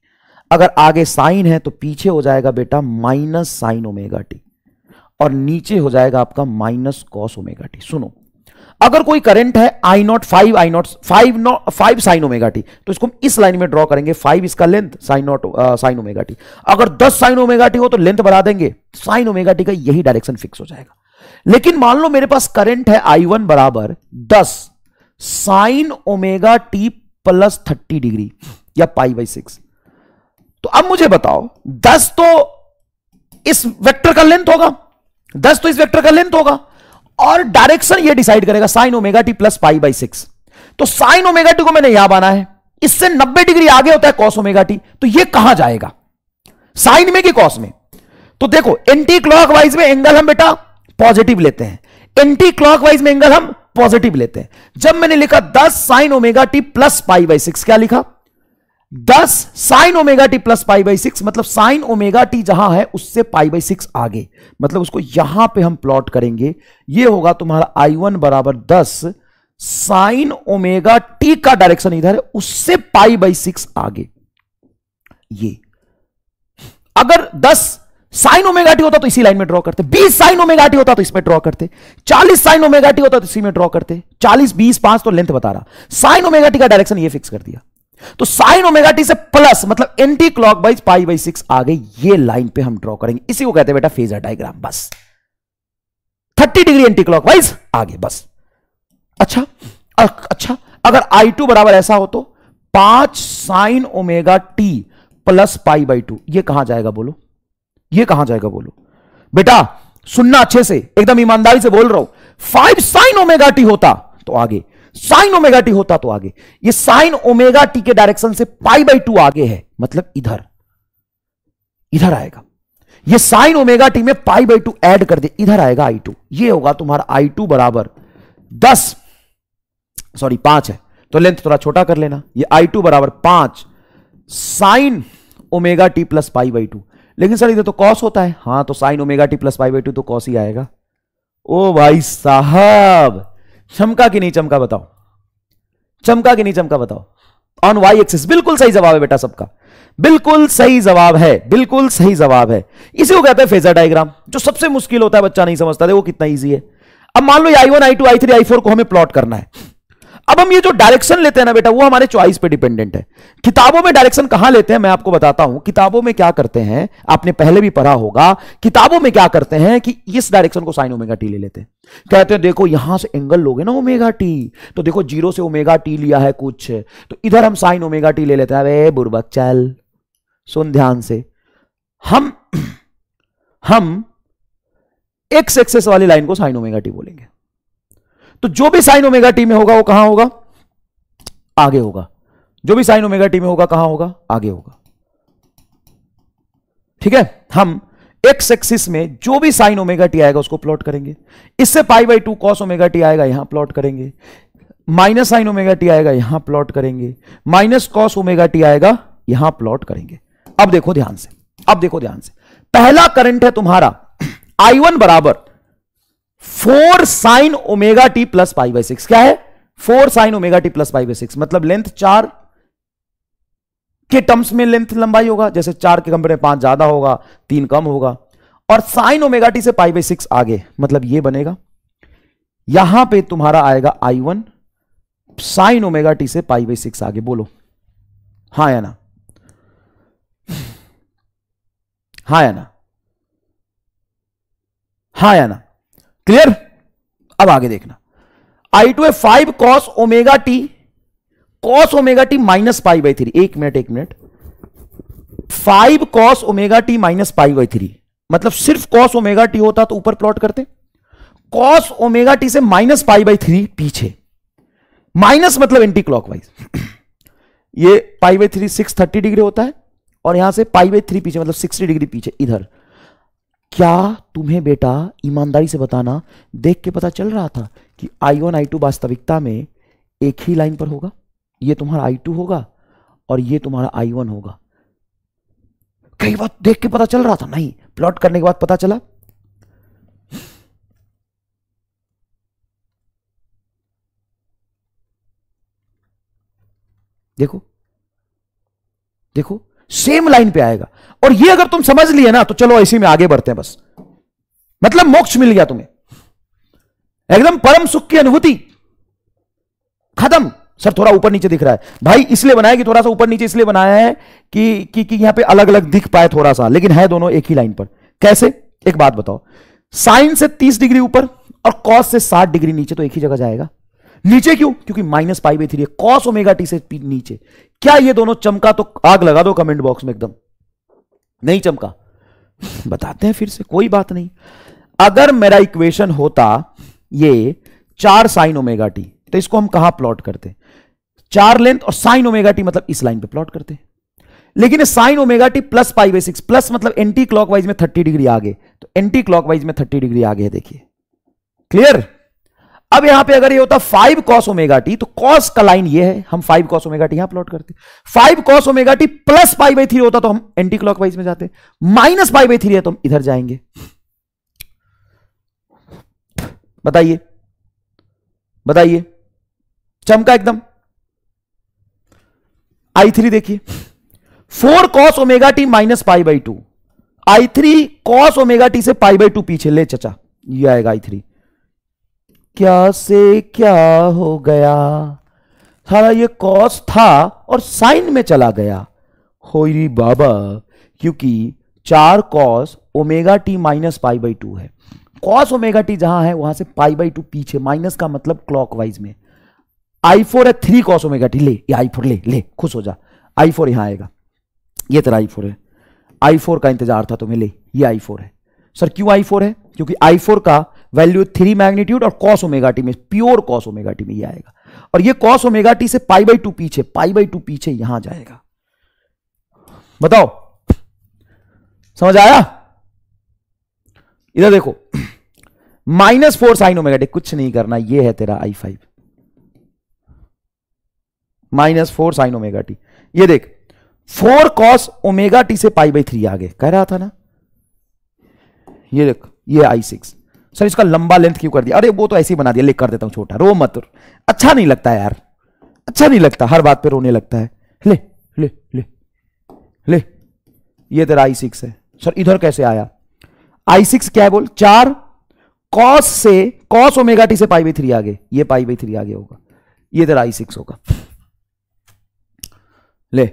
S1: अगर आगे साइन है तो पीछे हो जाएगा बेटा माइनस साइन ओमेगा टी और नीचे हो जाएगा आपका माइनस कॉस ओमेगा टी सुनो अगर कोई करंट है I nought five I nought five nought five sine omega T तो इसको हम इस लाइन में ड्रॉ करेंगे फाइव इसका length sine nought sine omega T अगर दस साइन ओमेगा टी हो तो लेंथ बढ़ा देंगे साइन ओमेगा टी का यही डायरेक्शन फिक्स हो जाएगा लेकिन मान लो मेरे पास करंट है आई वन बराबर दस sine omega T plus thirty degree या पाई बाई सिक्स तो अब मुझे बताओ दस तो इस वेक्टर का लेंथ होगा दस तो इस वेक्टर का लेंथ होगा और डायरेक्शन ये डिसाइड करेगा sine omega T plus pi by six तो साइन ओमेगा टी को मैंने यहां बना है इससे 90 डिग्री आगे होता है कॉस ओमेगा टी तो ये कहां जाएगा साइन में कि कॉस में तो देखो एंटी क्लॉक वाइज में एंगल हम बेटा पॉजिटिव लेते हैं एंटी क्लॉकवाइज में एंगल हम पॉजिटिव लेते हैं जब मैंने लिखा दस sine omega T plus pi by six क्या लिखा दस sine omega T plus pi by six मतलब साइन ओमेगा टी जहां है उससे पाई बाई सिक्स आगे मतलब उसको यहां पे हम प्लॉट करेंगे ये होगा तुम्हारा आई वन बराबर दस साइन ओमेगा टी का डायरेक्शन इधर है उससे पाई बाई सिक्स आगे ये अगर दस साइन ओमेगा होता तो इसी लाइन में ड्रॉ करते बीस साइन ओमेगा होता तो इसमें ड्रॉ करते चालीस साइन ओमेगा होता तो इसी में ड्रॉ करते चालीस बीस पांच तो लेंथ बता रहा साइन ओमेगा का डायरेक्शन ये फिक्स कर दिया तो साइन ओमेगा से प्लस मतलब anticlockwise pi by six आ गई ये लाइन पे हम ड्रॉ करेंगे इसी को कहते हैं बेटा फेजर डायग्राम बस thirty degree anticlockwise आगे बस अच्छा अच्छा अगर आई टू बराबर ऐसा हो तो पांच sine omega T plus pi by two ये कहां जाएगा बोलो ये कहां जाएगा बोलो बेटा सुनना अच्छे से एकदम ईमानदारी से बोल रहा हूं फाइव साइन ओमेगा टी होता तो आगे साइन ओमेगा टी होता तो आगे ये साइन ओमेगा टी के डायरेक्शन से पाई बाई टू आगे है मतलब इधर इधर आएगा ये साइन ओमेगा टी में पाई बाई टू एड कर दे इधर आएगा आई टू ये होगा तुम्हारा आई टू बराबर दस सॉरी पांच है तो लेंथ थोड़ा छोटा कर लेना ये आई टू बराबर पांच sine omega T plus pi by two लेकिन सर इधर तो कॉस होता है हाँ तो sine omega T plus five two तो कॉस ही आएगा ओ भाई साहब चमका कि नहीं चमका बताओ चमका कि नहीं चमका बताओ ऑन वाई एक्सिस बिल्कुल सही जवाब है बेटा सबका बिल्कुल सही जवाब है बिल्कुल सही जवाब है इसी को कहते हैं फेजर डायग्राम जो सबसे मुश्किल होता है बच्चा नहीं समझता है वो कितना ईजी है अब मान लो I one I two I three I four को हमें प्लॉट करना है अब हम ये जो डायरेक्शन लेते हैं ना बेटा वो हमारे चॉइस पे डिपेंडेंट है किताबों में डायरेक्शन कहां लेते हैं मैं आपको बताता हूं किताबों में क्या करते हैं आपने पहले भी पढ़ा होगा किताबों में क्या करते हैं कि इस डायरेक्शन को साइन ओमेगा टी ले लेते हैं कहते हैं देखो यहां से एंगल लोगे ना ओमेगा टी तो देखो जीरो से ओमेगा टी लिया है कुछ तो इधर हम साइन ओमेगा टी ले लेते हैं अरे बुर्बक चल सुन ध्यान से हम हम एक्स एक्सेस वाली लाइन को साइन ओमेगा टी बोलेंगे तो जो भी साइन ओमेगा टी में होगा वो कहां होगा आगे होगा जो भी साइन ओमेगा टी में होगा कहां होगा आगे होगा ठीक है हम एक्स एक्सिस में जो भी साइन ओमेगा टी आएगा उसको प्लॉट करेंगे इससे pi by two cos omega T आएगा यहां प्लॉट करेंगे माइनस साइन ओमेगा टी आएगा यहां प्लॉट करेंगे माइनस कॉस ओमेगा टी आएगा यहां प्लॉट करेंगे अब देखो ध्यान से अब देखो ध्यान से पहला करंट है तुम्हारा आई वन बराबर four sine omega T plus pi by six क्या है four sine omega T plus pi by six मतलब लेंथ चार के टर्म्स में लेंथ लंबाई होगा जैसे चार के कंपेयर में पांच ज्यादा होगा तीन कम होगा और साइन ओमेगा टी से पाई बाई सिक्स आगे मतलब ये बनेगा यहां पे तुम्हारा आएगा I one sine omega T से पाई बाई सिक्स आगे बोलो हाँ या ना हाँ या ना हाँ या ना क्लियर अब आगे देखना I two A five cos omega T cos omega T minus pi by three एक मिनट एक minute five cos omega T minus pi by three मतलब सिर्फ कॉस ओमेगा टी होता तो ऊपर प्लॉट करते कॉस ओमेगा टी से minus pi by three पीछे माइनस मतलब एंटी क्लॉकवाइज ये pi by three six thirty degree होता है और यहां से पाई बाई थ्री पीछे मतलब सिक्सटी डिग्री पीछे इधर क्या तुम्हें बेटा ईमानदारी से बताना देख के पता चल रहा था कि आई वन आई टू वास्तविकता में एक ही लाइन पर होगा ये तुम्हारा आई टू होगा और ये तुम्हारा आई वन होगा कई बात देख के पता चल रहा था नहीं प्लॉट करने के बाद पता चला देखो देखो सेम लाइन पे आएगा और ये अगर तुम समझ लिए ना तो चलो इसी में आगे बढ़ते हैं बस मतलब मोक्ष मिल गया तुम्हें एकदम परम सुख की अनुभूति खत्म सर थोड़ा ऊपर नीचे दिख रहा है भाई इसलिए बनाया कि थोड़ा सा ऊपर नीचे इसलिए बनाया है कि कि, कि यहां पे अलग अलग दिख पाए थोड़ा सा लेकिन है दोनों एक ही लाइन पर कैसे एक बात बताओ साइन से तीस डिग्री ऊपर और कॉस से साठ डिग्री नीचे तो एक ही जगह जाएगा नीचे क्यों क्योंकि माइनस पाई बाई थ्री है कॉस ओमेगा टी से नीचे क्या ये दोनों चमका तो आग लगा दो कमेंट बॉक्स में एकदम नहीं चमका बताते हैं फिर से कोई बात नहीं अगर मेरा इक्वेशन होता ये चार साइन ओमेगा टी तो इसको हम कहा प्लॉट करते चार लेंथ और साइन ओमेगा टी मतलब इस लाइन पे प्लॉट करते लेकिन sine omega T plus pi by six plus मतलब एंटी क्लॉकवाइज में थर्टी डिग्री आगे तो एंटी क्लॉकवाइज में थर्टी डिग्री आगे देखिए क्लियर अब यहां पे अगर ये होता फाइव कॉस ओमेगा टी तो कॉस का लाइन ये है हम फाइव कॉस ओमेगा टी यहां प्लॉट करते five cos omega T plus pi by three होता तो हम एंटी क्लॉक वाइज में जाते माइनस पाई बाई थ्री है तो हम इधर जाएंगे बताइए बताइए चमका एकदम आई थ्री देखिए four cos omega T minus pi by two I three cos omega T से पाई बाई टू पीछे ले चचा ये आएगा आई थ्री क्या से क्या हो गया सारा ये कॉस था और साइन में चला गया होरी बाबा क्योंकि चार cos omega T minus pi by two है कॉस ओमेगा टी जहां है वहां से पाई बाई टू पीछे माइनस का मतलब क्लॉकवाइज में आई फोर है थ्री कॉस ओमेगा टी ले आई फोर ले ले खुश हो जा आई फोर यहां आएगा ये तेरा आई फोर है आई फोर का इंतजार था तुम्हें ले ये आई फोर है सर क्यों आई फोर है क्योंकि आई फोर का वैल्यू थ्री मैग्नीट्यूड और कॉस ओमेगा टी में प्योर कॉस ओमेगा टी में ये आएगा और ये कॉस ओमेगा टी से पाई बाई टू पीछे पाई बाई टू पीछे यहां जाएगा बताओ समझ आया इधर देखो minus four sine omega T कुछ नहीं करना ये है तेरा I five minus four sine omega T ये देख फोर कॉस ओमेगा टी से पाई बाई थ्री आगे कह रहा था ना ये देख ये आई सिक्स सर इसका लंबा लेंथ क्यों कर दिया अरे वो तो ऐसे ही बना दिया लिख कर देता हूं छोटा रो मत अच्छा नहीं लगता यार अच्छा नहीं लगता हर बात पे रोने लगता है ले ले ले ले ये तेरा आई सिक्स है सर इधर कैसे आया आई सिक्स क्या है बोल चार कॉस से कॉस ओमेगा टी से पाई बाई थ्री आगे ये पाई बाई थ्री आगे होगा ये तेरा आई सिक्स होगा ले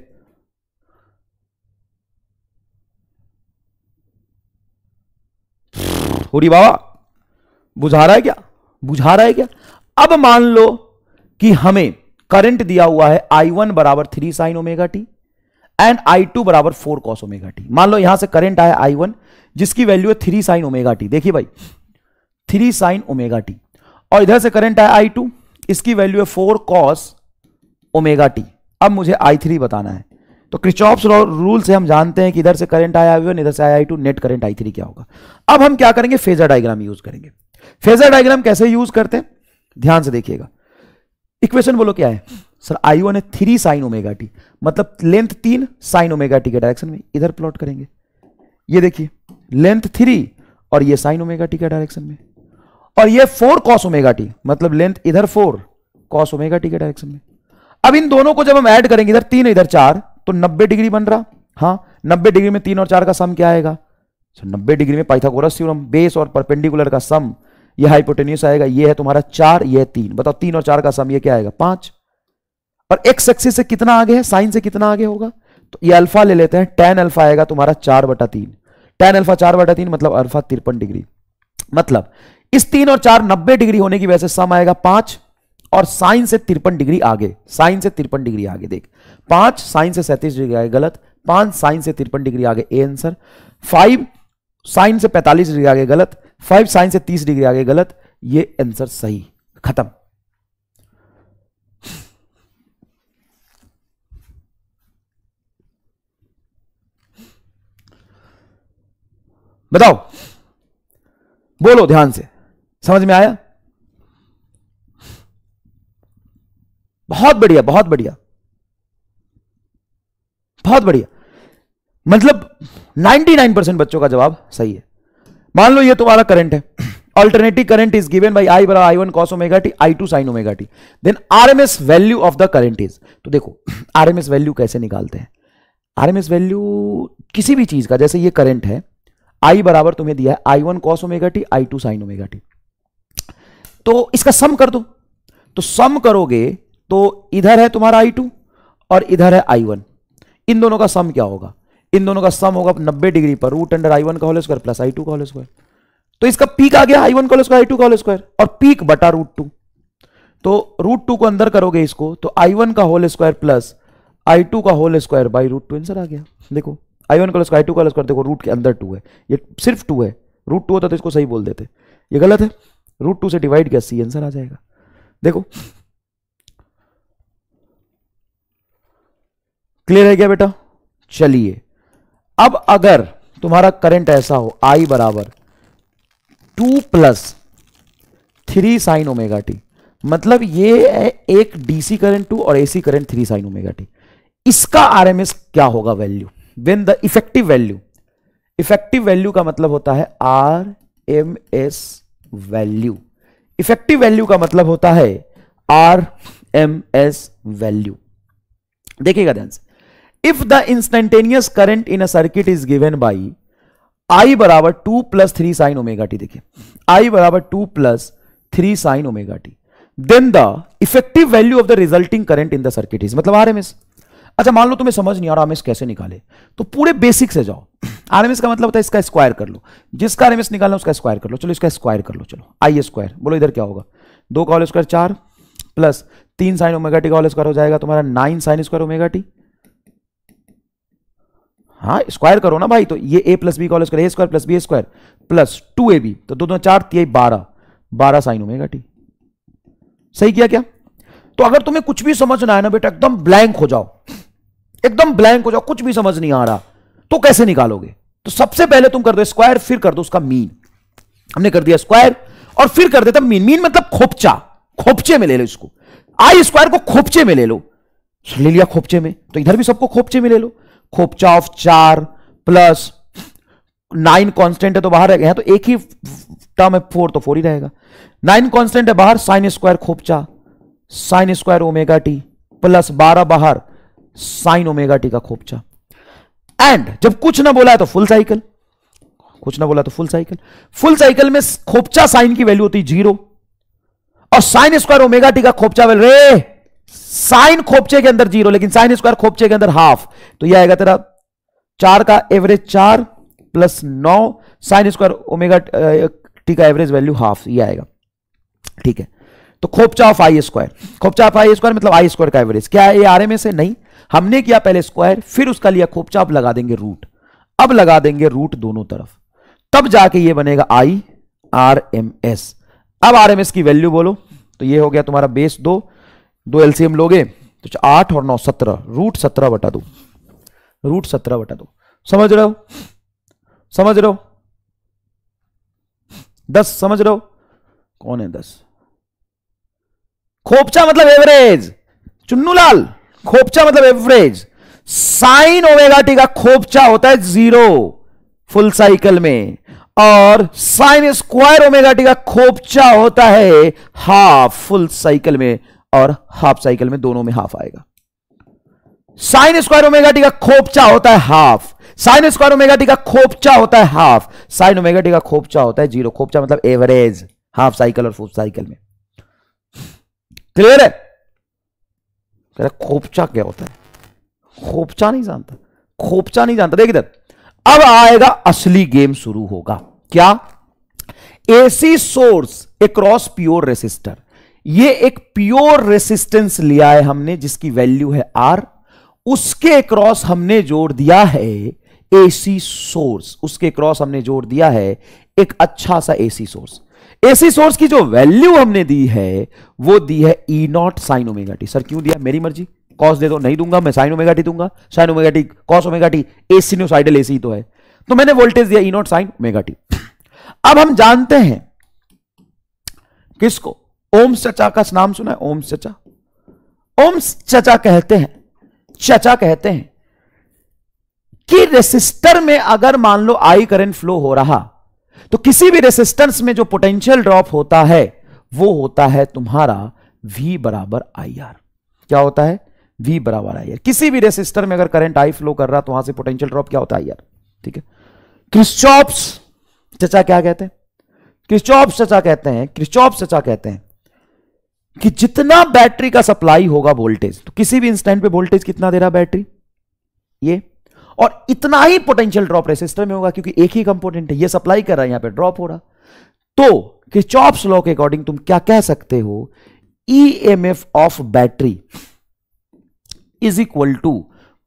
S1: होरी बाबा बुझा रहा है क्या बुझा रहा है क्या अब मान लो कि हमें करंट दिया हुआ है आई वन बराबर three sine omega T and I two बराबर फोर कॉस ओमेगा टी मान लो यहां से करंट आया आई वन जिसकी वैल्यू है थ्री साइन ओमेगा टी देखिए भाई थ्री साइन ओमेगा टी और इधर से करंट आया आई टू इसकी वैल्यू है फोर कॉस ओमेगा टी अब मुझे आई थ्री बताना है तो क्रिचॉप्स रूल से हम जानते हैं कि इधर से करंट आया आई इधर से आया I two net current I three क्या होगा अब हम क्या करेंगे फेजर डायग्राम यूज करेंगे फेजर डायग्राम कैसे यूज करते हैं ध्यान से देखिएगा इक्वेशन बोलो क्या है सर आई वन है थ्री साइन ओमेगा टी मतलब लेंथ तीन साइन ओमेगा टी के डायरेक्शन में इधर प्लॉट करेंगे ये देखिए लेंथ थ्री और ये साइन ओमेगा टी के डायरेक्शन में और ये फोर कॉस ओमेगा टी मतलब लेंथ इधर फोर कॉस ओमेगा टी के डायरेक्शन में अब इन दोनों को जब हम ऐड करेंगे इधर तीन इधर चार तो नब्बे डिग्री बन रहा हाँ नब्बे डिग्री में तीन और चार का सम क्या आएगा नब्बे डिग्री में पाइथागोरस थ्योरम बेस और परपेंडिकुलर का सम ये हाइपोटेनियस आएगा ये है तुम्हारा चार ये तीन बताओ तीन और चार का सम ये क्या आएगा पांच और एक्स एक्सिस से कितना आगे है साइन से कितना आगे होगा तो ये अल्फा ले लेते हैं टेन अल्फा आएगा तुम्हारा चार बटा तीन टेन अल्फा चार बटा तीन मतलब अल्फा तिरपन डिग्री मतलब इस तीन और चार नब्बे डिग्री होने की वजह से सम आएगा पांच और साइन से तिरपन डिग्री आगे साइन से तिरपन डिग्री आगे देख पांच साइन से सैंतीस डिग्री आगे गलत पांच साइन से तिरपन डिग्री आगे ए आंसर फाइव साइन से पैंतालीस डिग्री आगे गलत फाइव साइन से तीस डिग्री आगे गलत ये आंसर सही खत्म बताओ बोलो ध्यान से समझ में आया बहुत बढ़िया बहुत बढ़िया बहुत बढ़िया मतलब 99 परसेंट बच्चों का जवाब सही है मान लो ये तुम्हारा करंट है alternative current is given by I बराबर I one cos omega T I two sine omega T then RMS value of the current is तो देखो आरएमएस वैल्यू कैसे निकालते हैं आरएमएस वैल्यू किसी भी चीज का जैसे ये करंट है आई बराबर तुम्हें दिया है I one cos omega T I two sine omega T तो इसका सम कर दो तो सम करोगे तो इधर है तुम्हारा आई टू और इधर है आई वन इन दोनों का सम क्या होगा इन दोनों का सम होगा नब्बे डिग्री पर रूट अंडर आई वन का whole square plus I two का होल स्क्वायर तो इसका पीक आ गया आई वन का होल स्क्वायर आई टू का होल स्क्वायर और पीक बटा रूट टू तो रूट टू को अंदर करोगे इसको तो आई वन का whole square plus I two का whole square by root two answer आ गया देखो आई वन का स्क्वायर आई टू का स्क्वायर देखो रूट के अंदर टू है ये सिर्फ टू है रूट टू होता तो इसको सही बोल देते ये गलत है रूट टू से डिवाइड किया सी आंसर आ जाएगा देखो क्लियर है क्या बेटा चलिए अब अगर तुम्हारा करंट ऐसा हो आई बराबर two plus three sine omega T मतलब ये है एक डीसी करंट टू और AC current three sine omega T इसका आरएमएस क्या होगा value when the effective value effective value का मतलब होता है R M S value effective value का मतलब होता है आर एम एस वैल्यू देखिएगा ध्यान से if the instantaneous current in a circuit is given by बराबर two plus three sine omega T देखिए आई बराबर two plus three sine omega T then the effective value of the resulting current in the circuit is मतलब RMS अच्छा मान लो तुम्हें समझ नहीं आ रहा आरएमएस कैसे निकाले तो पूरे बेसिक से जाओ आरएमएस का मतलब होता है इसका स्क्वायर कर लो जिसका आरएमएस निकालना उसका स्क्वायर कर लो चलो इसका स्क्वायर कर लो चलो आई स्क्वायर बोलो इधर क्या होगा दो का होल स्क्वायर चार प्लस तीन साइन ओमेगा टी का होल स्क्वायर हो जाएगा तुम्हारा nine sine square omega T हाँ स्क्वायर करो ना भाई तो ये A plus B whole square A square plus B square plus two A B तो दो दो चार ती बारह बारह साइन ओमेगा टी सही किया क्या तो अगर तुम्हें कुछ भी समझ ना आए ना बेटा एकदम ब्लैंक हो जाओ एकदम ब्लैंक हो जाओ कुछ भी समझ नहीं आ रहा तो कैसे निकालोगे तो सबसे पहले तुम कर दो स्क्वायर फिर कर दो उसका मीन हमने कर दिया स्क्वायर और फिर कर देता मीन मीन मतलब खोपचा खोपचे में ले लो इसको आई स्क्वायर को खोपचे में ले लो ले लिया खोपचे में तो इधर भी सबको खोपचे में ले लो खोपचा ऑफ चार प्लस नाइन कांस्टेंट है तो बाहर रहेगा तो एक ही टर्म है फोर तो फोर ही रहेगा नाइन कांस्टेंट है बाहर साइन स्क्वायर खोपचा sine square omega T plus बारह बाहर साइन ओमेगा टी का खोपचा एंड जब कुछ ना बोला है तो फुल साइकिल कुछ ना बोला तो फुल साइकिल फुल साइकिल में खोपचा साइन की वैल्यू होती जीरो और साइन स्क्वायर ओमेगा टी का खोपचा वैल्यू रे साइन खोपचे के अंदर जीरो लेकिन साइन स्क्वायर खोपचे के अंदर हाफ तो ये आएगा तेरा चार का एवरेज चार प्लस नौ साइन स्क्वायर ओमेगा टी का एवरेज वैल्यू हाफ ये आएगा ठीक है तो खोपचा ऑफ आई स्क्वायर खोपचा ऑफ आई स्क्वायर मतलब आई स्क्वायर का एवरेज क्या ये आर में से नहीं हमने किया पहले स्क्वायर फिर उसका लिया खोपचा अब लगा देंगे रूट अब लगा देंगे रूट दोनों तरफ तब जाके ये बनेगा आई आर एम एस अब आर एम एस की वैल्यू बोलो तो ये हो गया तुम्हारा बेस दो दो एलसीएम लोगे तो आठ और नौ सत्रह रूट सत्रह बटा दो रूट सत्रह बटा दो समझ रहे हो समझ रहे हो दस समझ रहे हो कौन है दस खोपचा मतलब एवरेज चुन्नूलाल खोपचा मतलब एवरेज साइन ओमेगा टी का खोपचा होता है जीरो फुल साइकिल में और साइन स्क्वायर ओमेगा टी का खोपचा होता है हाफ फुल साइकिल में और हाफ साइकिल में दोनों में हाफ आएगा साइन स्क्वायर ओमेगा टी का खोपचा होता है half sine square omega T का खोपचा होता है हाफ साइन ओमेगा टी का खोपचा होता है जीरो खोपचा मतलब एवरेज हाफ साइकिल और फुल साइकिल में क्लियर है खोपचा क्या होता है खोपचा नहीं जानता खोपचा नहीं जानता देख इधर अब आएगा असली गेम शुरू होगा क्या AC source across pure resistor ये एक प्योर रेसिस्टेंस लिया है हमने जिसकी वैल्यू है आर उसके क्रॉस हमने जोड़ दिया है एसी सोर्स उसके क्रॉस हमने जोड़ दिया है एक अच्छा सा एसी सोर्स एसी सोर्स की जो वैल्यू हमने दी है वो दी है E not sine omega T sir क्यों दिया मेरी मर्जी कॉस दे दो नहीं दूंगा मैं साइन ओमेगा टी दूंगा sine omega T cos omega T AC sinusoidal AC तो है तो मैंने वोल्टेज दिया E not sine omega T अब हम जानते हैं किसको ओम चचा का नाम सुना है ओम चचा ओम चचा कहते हैं चचा कहते हैं कि रेसिस्टर में अगर मान लो आई करंट फ्लो हो रहा तो किसी भी रेसिस्टेंस में जो पोटेंशियल ड्रॉप होता है वो होता है तुम्हारा V बराबर आई आर क्या होता है V बराबर आई आर किसी भी रेसिस्टर में अगर करंट आई फ्लो कर रहा तो वहां से पोटेंशियल ड्रॉप क्या होता है आई आर ठीक है क्रिस्टॉप्स चचा क्या कहते हैं क्रिस्टॉप्स चचा कहते हैं क्रिस्टॉप्स चचा कहते हैं कि जितना बैटरी का सप्लाई होगा वोल्टेज तो किसी भी इंस्टेंट पे वोल्टेज कितना दे रहा बैटरी ये और इतना ही पोटेंशियल ड्रॉप रेसिस्टर में होगा क्योंकि एक ही कंपोनेंट है ये सप्लाई कर रहा है यहां पे ड्रॉप हो रहा तो कि चॉप्स लॉ के अकॉर्डिंग तुम क्या कह सकते हो E M F of battery is equal to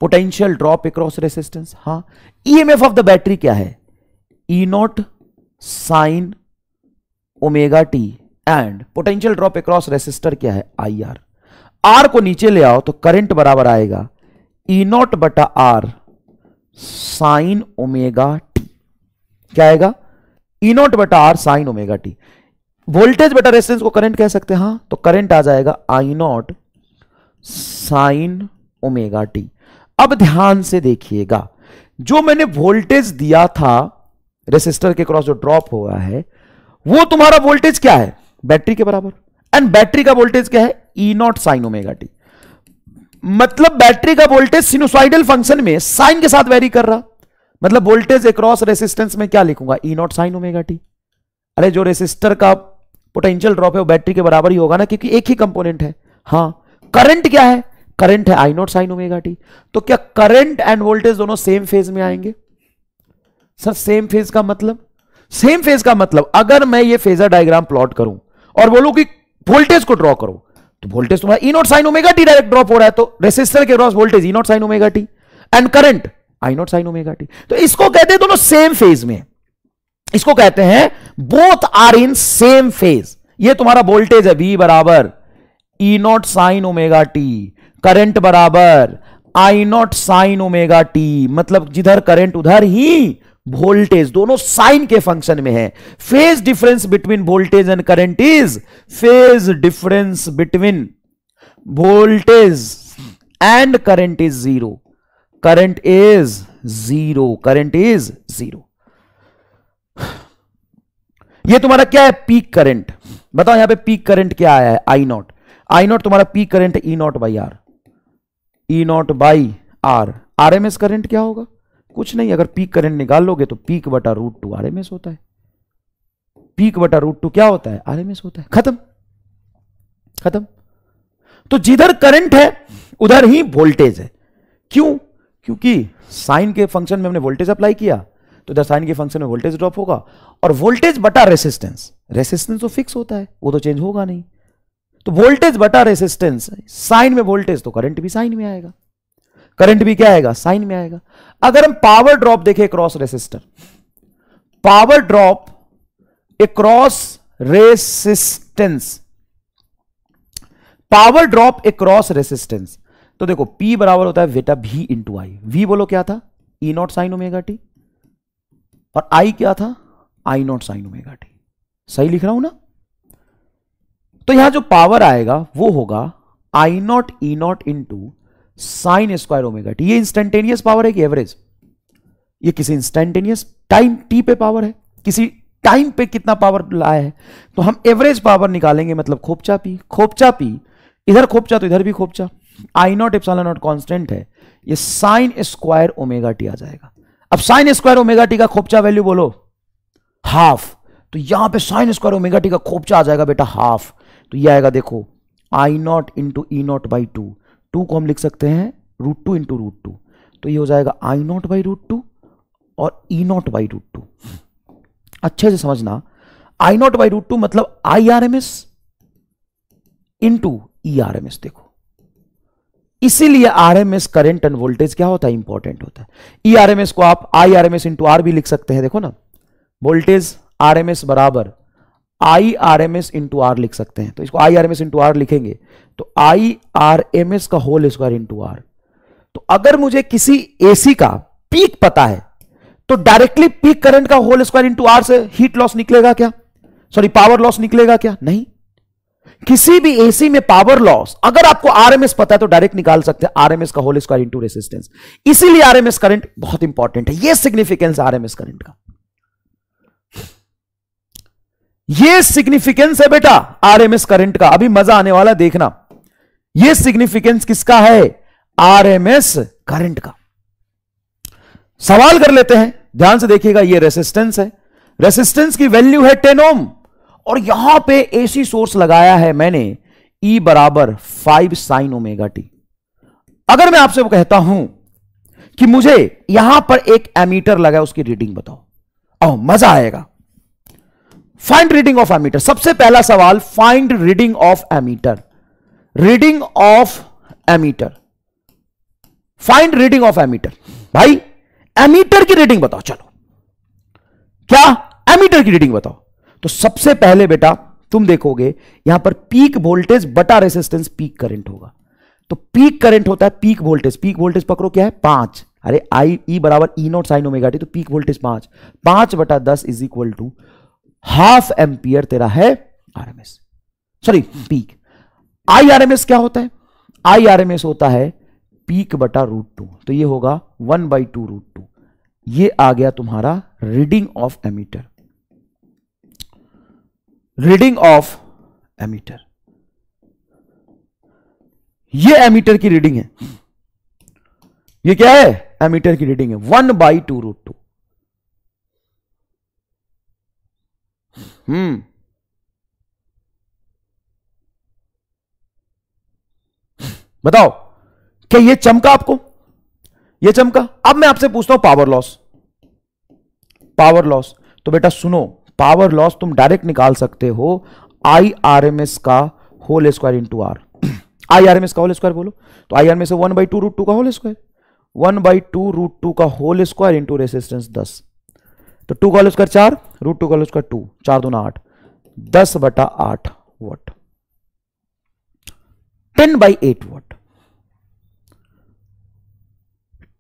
S1: potential drop across resistance हां एफ ऑफ द बैटरी क्या है E not sine omega T and potential drop across resistor क्या है आई आर आर को नीचे ले आओ तो करंट बराबर आएगा ई नॉट बटा आर साइन ओमेगा टी क्या आएगा ई नॉट बटा R sine omega T voltage बटा रेसिस्टेंस को करंट कह सकते हैं हाँ तो करंट आ जाएगा I not sine omega T अब ध्यान से देखिएगा जो मैंने वोल्टेज दिया था रेसिस्टर के क्रॉस जो ड्रॉप हुआ है वो तुम्हारा वोल्टेज क्या है बैटरी के बराबर एंड बैटरी का वोल्टेज क्या है E not sine omega T मतलब बैटरी का वोल्टेज सिनुसाइडल फंक्शन में साइन के साथ वेरी कर रहा मतलब वोल्टेज अक्रॉस रेसिस्टेंस में क्या लिखूंगा E not sine omega T अरे जो रेसिस्टर का पोटेंशियल ड्रॉप है वो बैटरी के बराबर ही होगा ना क्योंकि एक ही कंपोनेंट है हाँ करंट क्या है करंट है I not sine omega T तो क्या करंट एंड वोल्टेज दोनों सेम फेज में आएंगे सर सेम फेज का मतलब सेम फेज का मतलब अगर मैं ये फेजर डायग्राम प्लॉट करूं और बोलो कि वोल्टेज को ड्रॉ करो तो वोल्टेज तुम्हारा E not sine omega T direct drop हो रहा है तो रेसिस्टर के cross voltage E not sine omega T and current I not sine omega T तो इसको कहते हैं दोनों सेम फेज में इसको कहते हैं both are in same phase ये तुम्हारा वोल्टेज है वी बराबर E not sine omega T current बराबर I not sine omega T मतलब जिधर करंट उधर ही वोल्टेज दोनों साइन के फंक्शन में है phase difference between voltage and current is phase difference between voltage and current is zero current is zero current is zero ये तुम्हारा क्या है पीक करंट बताओ यहां पे पीक करंट क्या आया है आई नॉट आई नॉट तुम्हारा peak current E naught by R E naught by R RMS current क्या होगा कुछ नहीं अगर पीक करंट निकाल लोगे तो पीक बटा रूट टू आर होता है पीक बटा रूट टू क्या होता है आर होता है खत्म खत्म तो जिधर करंट है उधर ही वोल्टेज है क्यों क्योंकि साइन के फंक्शन में हमने वोल्टेज अप्लाई किया तो इधर साइन के फंक्शन में वोल्टेज ड्रॉप होगा और वोल्टेज बटा रेसिस्टेंस रेसिस्टेंस तो फिक्स होता है वो तो चेंज होगा नहीं तो वोल्टेज बटा रेसिस्टेंस साइन में वोल्टेज तो करंट भी साइन में आएगा करंट भी क्या आएगा साइन में आएगा अगर हम पावर ड्रॉप देखें cross resistor power drop across resistance power drop across resistance तो देखो P बराबर होता है वेटा इन इंटू आई वी बोलो क्या था E not sine omega T और I क्या था I not sine omega T सही लिख रहा हूं ना तो यहां जो पावर आएगा वो होगा I naught E naught into sine square omega T ये इंस्टेंटेनियस पावर है कि एवरेज ये किसी इंस्टेंटेनियस टाइम टी पे पावर है किसी टाइम पे कितना पावर लाया है तो हम एवरेज पावर निकालेंगे मतलब खोपचा पी खोपचा पी इधर खोपचा तो इधर भी खोपचा I naught epsilon naught constant है ये साइन स्क्वायर ओमेगा टी आ जाएगा अब साइन स्क्वायर ओमेगा टी का खोपचा वैल्यू बोलो हाफ तो यहां पे साइन स्क्वायर ओमेगा टी का खोपचा आ जाएगा बेटा हाफ तो ये आएगा देखो I naught into E naught by two two को हम लिख सकते हैं root two into root two तो ये हो जाएगा I not by root two और E naught by root two अच्छे से समझना I not by root two मतलब I R M S into E R M S देखो इसीलिए R M S current and voltage क्या होता है इंपॉर्टेंट होता है ई आर एम एस को आप I R M S into R भी लिख सकते हैं देखो ना वोल्टेज आर एम एस बराबर I R M S into R लिख सकते हैं तो इसको I R M S into R लिखेंगे तो आई आर एम एस का होल स्क्वायर इंटू आर तो अगर मुझे किसी एसी का पीक पता है तो डायरेक्टली पीक करंट का होल स्क्वायर इंटू आर से हीट लॉस निकलेगा क्या सॉरी पावर लॉस निकलेगा क्या नहीं किसी भी एसी में पावर लॉस अगर आपको आरएमएस पता है तो डायरेक्ट निकाल सकते हैं आरएमएस का होल स्क्वायर इंटू रेसिस्टेंस इसीलिए आरएमएस करंट बहुत इंपॉर्टेंट है ये सिग्निफिकेंस आरएमएस करंट का ये सिग्निफिकेंस है बेटा आरएमएस करंट का अभी मजा आने वाला देखना ये सिग्निफिकेंस किसका है आरएमएस करंट का सवाल कर लेते हैं ध्यान से देखिएगा ये रेसिस्टेंस है रेसिस्टेंस की वैल्यू है टेन ओम और यहां पे एसी सोर्स लगाया है मैंने ई e बराबर फाइव साइन ओमेगा टी अगर मैं आपसे कहता हूं कि मुझे यहां पर एक एमीटर लगा उसकी रीडिंग बताओ ओ मजा आएगा फाइंड रीडिंग ऑफ एमीटर सबसे पहला सवाल find reading of ammeter reading of ammeter find reading of ammeter भाई एमीटर की रीडिंग बताओ चलो क्या एमीटर की रीडिंग बताओ तो सबसे पहले बेटा तुम देखोगे यहां पर पीक वोल्टेज बटा रेसिस्टेंस पीक करंट होगा तो पीक करंट होता है पीक वोल्टेज पीक वोल्टेज पकड़ो क्या है पांच अरे आई ई e बराबर E e not sine omega T तो पीक वोल्टेज पांच पांच बटा दस is equal to half ampere तेरा है RMS sorry peak I S क्या होता है आई एस होता है पीक बटा रूट टू तो ये होगा one by two root two ये आ गया तुम्हारा reading of ammeter reading of ammeter ये एमीटर की रीडिंग है ये क्या है एमीटर की रीडिंग है one by two root two हम्म बताओ क्या ये चमका आपको ये चमका अब मैं आपसे पूछता हूं पावर लॉस पावर लॉस तो बेटा सुनो पावर लॉस तुम डायरेक्ट निकाल सकते हो आई आर एम एस का whole square into R I R M S का होल स्क्वायर बोलो तो I R M S one by two root two का whole square one by two root two का whole square into resistance दस तो to का आलू चार रूट टू का आलू टू चार दो आठ दस बटा आठ watt ten by eight watt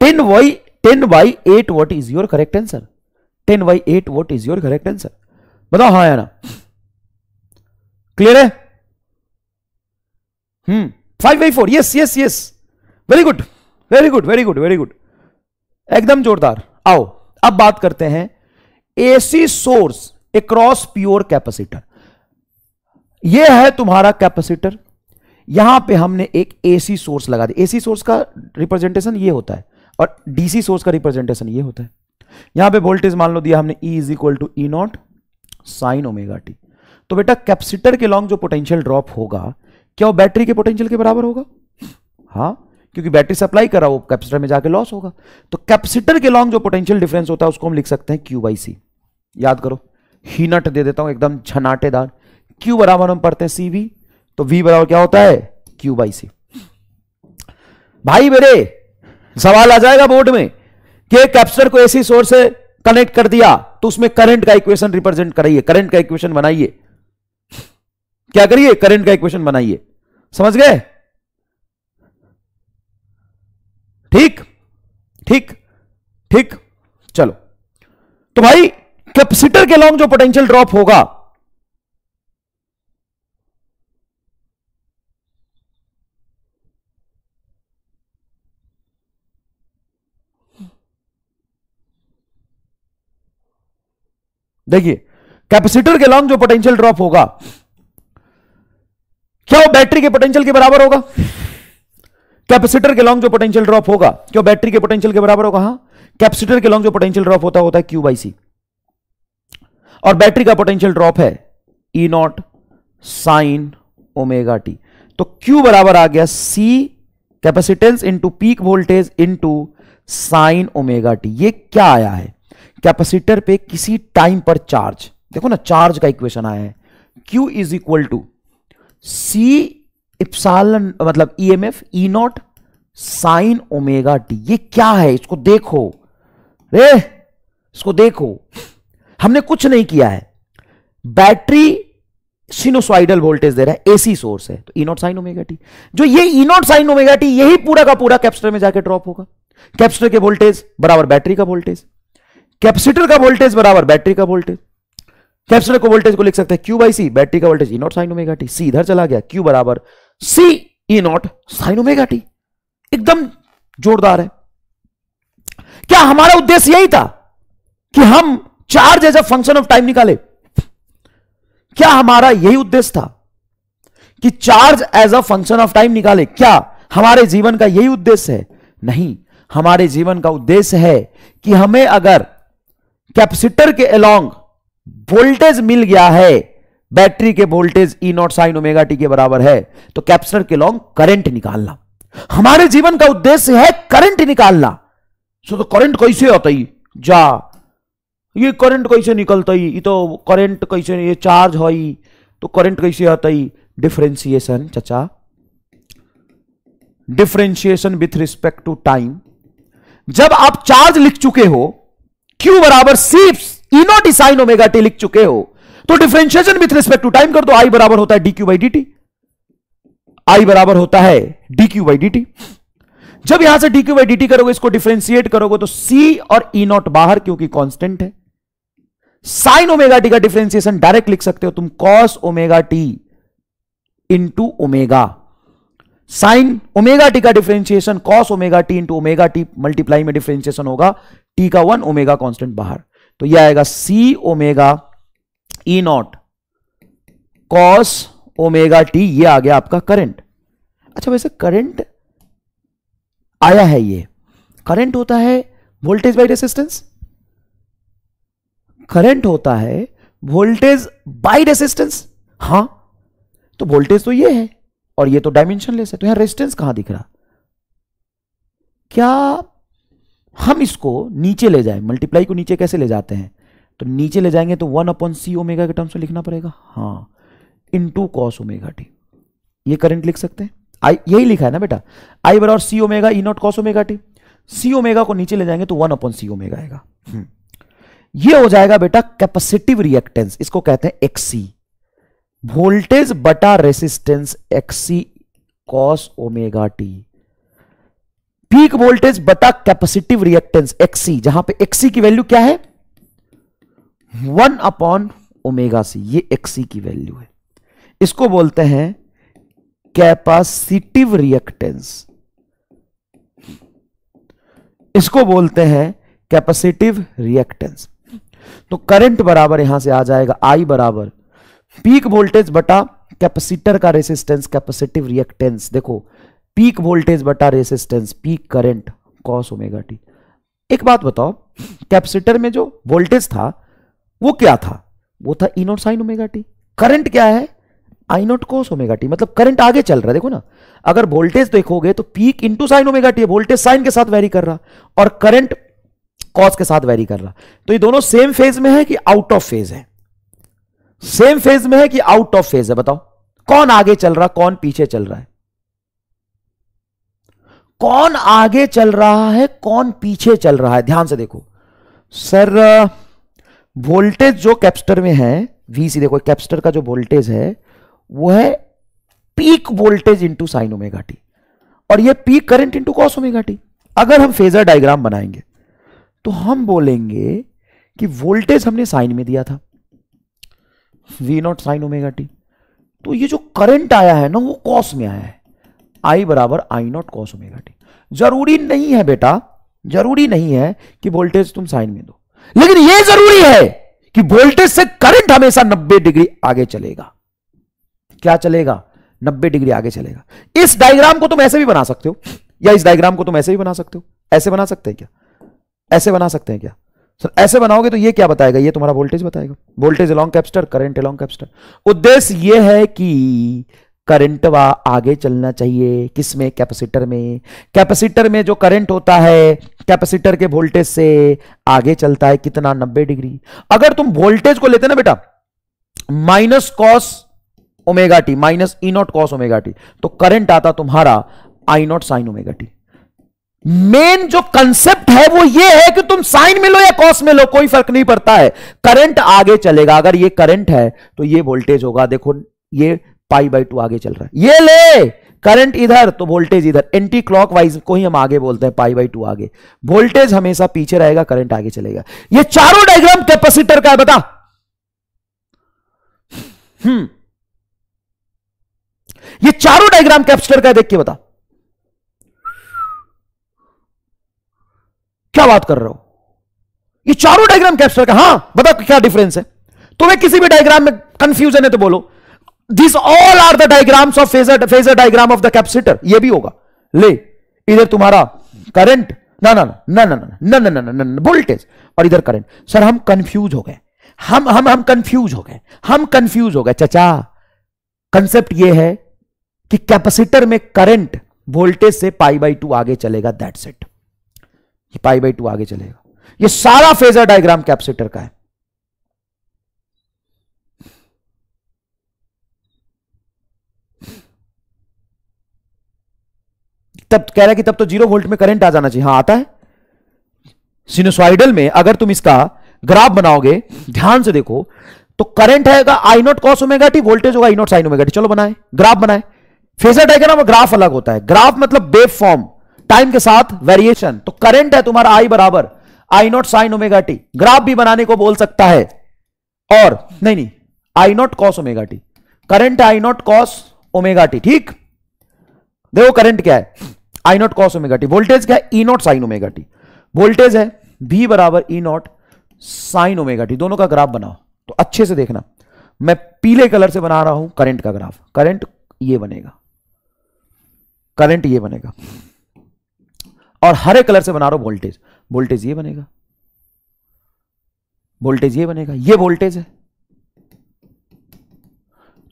S1: ten why ten by eight watt is your correct answer ten by eight watt is your correct answer बताओ हाँ या ना क्लियर है hmm five by four yes yes yes very good very good very good very good एकदम जोरदार आओ अब बात करते हैं AC source across pure capacitor यह है तुम्हारा कैपेसिटर यहां पे हमने एक एसी सोर्स लगा दिया एसी सोर्स का रिप्रेजेंटेशन ये होता है और डीसी सोर्स का रिप्रेजेंटेशन ये होता है यहां पे वोल्टेज मान लो दिया हमने E is equal to E not sine omega T तो बेटा कैपेसिटर के लॉन्ग जो पोटेंशियल ड्रॉप होगा क्या वो बैटरी के पोटेंशियल के बराबर होगा हाँ क्योंकि बैटरी सप्लाई कर रहा वो कैपेसिटर में जाके लॉस होगा तो कैपेसिटर के लॉन्ग जो पोटेंशियल डिफरेंस होता है उसको हम लिख सकते हैं क्यू बाई सी याद करो नट दे देता हूं एकदम छनाटेदार क्यू बराबर हम पढ़ते हैं सीवी तो वी बराबर क्या होता है क्यू बाई सी भाई मेरे सवाल आ जाएगा बोर्ड में कि कैप्सर को एसी सोर्स से कनेक्ट कर दिया तो उसमें करंट का इक्वेशन रिप्रेजेंट कराइए करंट का इक्वेशन बनाइए क्या करिए करंट का इक्वेशन बनाइए समझ गए ठीक ठीक ठीक चलो तो भाई कैपेसिटर के लॉन्ग जो पोटेंशियल ड्रॉप होगा देखिए कैपेसिटर के लॉन्ग जो पोटेंशियल ड्रॉप होगा क्या वो बैटरी के पोटेंशियल के बराबर होगा कैपेसिटर के लॉन्ग जो पोटेंशियल ड्रॉप होगा क्या बैटरी के पोटेंशियल के बराबर होगा हाँ कैपेसिटर के लॉन्ग जो पोटेंशियल ड्रॉप होता होता है क्यू बाई सी और बैटरी का पोटेंशियल ड्रॉप है E not sine omega T तो Q बराबर आ गया C capacitance into peak voltage into sine omega T ये क्या आया है कैपेसिटर पे किसी टाइम पर चार्ज देखो ना चार्ज का इक्वेशन आया है Q is equal to C epsilon मतलब E M F E not sine omega T ये क्या है इसको देखो रे इसको देखो हमने कुछ नहीं किया है बैटरी सिनोसाइडल वोल्टेज दे रहा है एसी सोर्स है तो E not sine omega T जो ये E not sine omega T यही पूरा का पूरा कैप्सिटर में जाकर ड्रॉप होगा कैप्सिटर के वोल्टेज बराबर बैटरी का वोल्टेज कैप्सिटर का वोल्टेज बराबर बैटरी का वोल्टेज कैप्सिटर को वोल्टेज को लिख सकते हैं क्यू बाई सी बैटरी का voltage E not sine omega T C इधर चला गया क्यू बराबर C E not sine omega T एकदम जोरदार है क्या हमारा उद्देश्य यही था कि हम charge as a function of time निकाले क्या हमारा यही उद्देश्य था कि charge as a function of time निकाले क्या हमारे जीवन का यही उद्देश्य है नहीं हमारे जीवन का उद्देश्य है कि हमें अगर कैपेसिटर के अलोंग वोल्टेज मिल गया है बैटरी के voltage E not sine omega T के बराबर है तो कैप्सिटर के लॉन्ग करंट निकालना हमारे जीवन का उद्देश्य है करंट निकालना सो तो करंट कैसे होता ही जा ये करंट कैसे निकलत ये तो करंट कैसे ये चार्ज हई तो करंट कैसे आता डिफरेंशिएशन चचा differentiation with respect to time जब आप चार्ज लिख चुके हो क्यू बराबर सिप्स इनो साइन ओमेगा टी लिख चुके हो तो differentiation with respect to time कर दो आई बराबर होता है D Q by D T I बराबर होता है D Q by D T जब यहां से D Q by D T करोगे इसको डिफरेंशिएट करोगे तो सी और ई e नॉट बाहर क्योंकि कांस्टेंट है साइन ओमेगा टी का डिफ्रेंसिएशन डायरेक्ट लिख सकते हो तुम cos omega T into omega sine omega T का differentiation cos omega T into omega T multiply में डिफ्रेंशिएशन होगा टी का वन ओमेगा कॉन्स्टेंट बाहर तो यह आएगा C omega E naught cos omega T ये आ गया आपका करंट अच्छा वैसे करंट आया है ये करंट होता है वोल्टेज बाय रेसिस्टेंस करंट होता है वोल्टेज बाय रेसिस्टेंस हां तो वोल्टेज तो ये है और ये तो डायमेंशन है तो यहां रेजिस्टेंस कहां दिख रहा क्या हम इसको नीचे ले जाए मल्टीप्लाई को नीचे कैसे ले जाते हैं तो नीचे ले जाएंगे तो वन अपॉन सी ओमेगा के टर्म्स में लिखना पड़ेगा हाँ into cos omega T ये करंट लिख सकते हैं आई यही लिखा है ना बेटा आई बराबर C omega E naught cos omega T C omega को नीचे ले जाएंगे तो वन अपॉन सी ओमेगा आएगा हम्म। ये हो जाएगा बेटा कैपेसिटिव रिएक्टेंस इसको कहते हैं एक्सी वोल्टेज बटा resistance XC cos omega T peak voltage बटा कैपेसिटिव रिएक्टेंस एक्सी जहां पे एक्सी की वैल्यू क्या है वन अपॉन ओमेगा सी ये एक्सी की वैल्यू है इसको बोलते हैं कैपेसिटिव रिएक्टेंस इसको बोलते हैं कैपेसिटिव रिएक्टेंस तो करंट बराबर यहां से आ जाएगा आई बराबर पीक वोल्टेज बटा कैपेसिटर का रेसिस्टेंस कैपेसिटिव रिएक्टेंस देखो पीक वोल्टेज बटा resistance peak current cos omega T एक बात बताओ कैपेसिटर में जो वोल्टेज था वो क्या था वो था in sine omega T current क्या है I not cos omega T मतलब करंट आगे चल रहा है देखो ना अगर वोल्टेज देखोगे तो peak into sine omega T voltage sine के साथ वेरी कर रहा और करंट कॉज के साथ वेरी कर रहा तो ये दोनों सेम फेज में है कि आउट ऑफ फेज है सेम फेज में है कि आउट ऑफ फेज है बताओ कौन आगे चल रहा कौन पीछे चल रहा है कौन आगे चल रहा है कौन पीछे चल रहा है ध्यान से देखो सर वोल्टेज जो कैप्स्टर में है वीसी देखो कैप्स्टर का जो वोल्टेज है वो है peak voltage into sine omega और ये peak current into cos omega अगर हम फेजर डायग्राम बनाएंगे तो हम बोलेंगे कि वोल्टेज हमने साइन में दिया था V naught sine omega T तो ये जो करंट आया है ना वो कॉस में आया है आई बराबर I not cos omega T जरूरी नहीं है बेटा जरूरी नहीं है कि वोल्टेज तुम साइन में दो लेकिन ये जरूरी है कि वोल्टेज से करंट हमेशा 90 डिग्री आगे चलेगा क्या चलेगा 90 डिग्री आगे चलेगा इस डायग्राम को तुम ऐसे भी बना सकते हो या इस डायग्राम को तुम ऐसे भी बना सकते हो ऐसे बना सकते हैं क्या ऐसे बना सकते हैं क्या सर ऐसे बनाओगे तो ये क्या बताएगा ये तुम्हारा वोल्टेज बताएगा voltage along capacitor current along capacitor उद्देश्य ये है कि करंट व आगे चलना चाहिए किस में कैपेसिटर में कैपेसिटर में जो करंट होता है कैपेसिटर के वोल्टेज से आगे चलता है कितना नब्बे डिग्री अगर तुम वोल्टेज को लेते ना बेटा minus cos omega T minus E naught cos omega T तो करंट आता तुम्हारा I not sine omega T main जो कंसेप्ट है वो ये है कि तुम साइन में लो या कॉस में लो कोई फर्क नहीं पड़ता है करंट आगे चलेगा अगर ये करंट है तो ये वोल्टेज होगा देखो ये पाई बाई टू आगे चल रहा है ये ले करंट इधर तो वोल्टेज इधर एंटी क्लॉक वाइज को ही हम आगे बोलते हैं पाई बाई टू आगे वोल्टेज हमेशा पीछे रहेगा करंट आगे चलेगा ये चारों डायग्राम कैपेसिटर का है बता हम्म ये चारों डायग्राम कैपेसिटर का है देख के बता क्या बात कर रहे हो ये चारों डायग्राम कैप्चर का हां बता क्या डिफरेंस है तुम्हें किसी भी डायग्राम में कंफ्यूजन है तो बोलो this all are the diagrams of phasor phasor diagram of the capacitor ये भी होगा ले इधर तुम्हारा करंट ना ना ना ना ना ना ना ना ना वोल्टेज और इधर करंट सर हम कंफ्यूज हो गए हम हम हम कंफ्यूज हो गए हम कंफ्यूज हो गए चचा कंसेप्ट ये है कि कैपेसिटर में करंट वोल्टेज से पाई बाई टू आगे चलेगा that's it pi by two आगे चलेगा ये सारा फेजर डायग्राम कैपेसिटर का है तब कह रहा है कि तब तो जीरो वोल्ट में करंट आ जाना चाहिए हाँ आता है सिनोसाइडल में अगर तुम इसका ग्राफ बनाओगे ध्यान से देखो तो करंट आएगा I not cos omega T voltage होगा I not sine omega T चलो बनाए ग्राफ बनाए फेजर डायग्राम और ग्राफ अलग होता है ग्राफ मतलब बेफ फॉर्म टाइम के साथ वेरिएशन तो करंट है तुम्हारा आई बराबर I not sine omega T graph भी बनाने को बोल सकता है और नहीं नहीं I not cos omega T current I not cos omega T ठीक देखो करंट क्या है I not cos omega T voltage क्या है E not sine omega T voltage है बी बराबर E not sine omega T दोनों का ग्राफ बनाओ तो अच्छे से देखना मैं पीले कलर से बना रहा हूं करंट का ग्राफ करंट ये बनेगा करंट ये बनेगा और हरे कलर से बना रहा वोल्टेज वोल्टेज ये बनेगा वोल्टेज ये बनेगा ये वोल्टेज है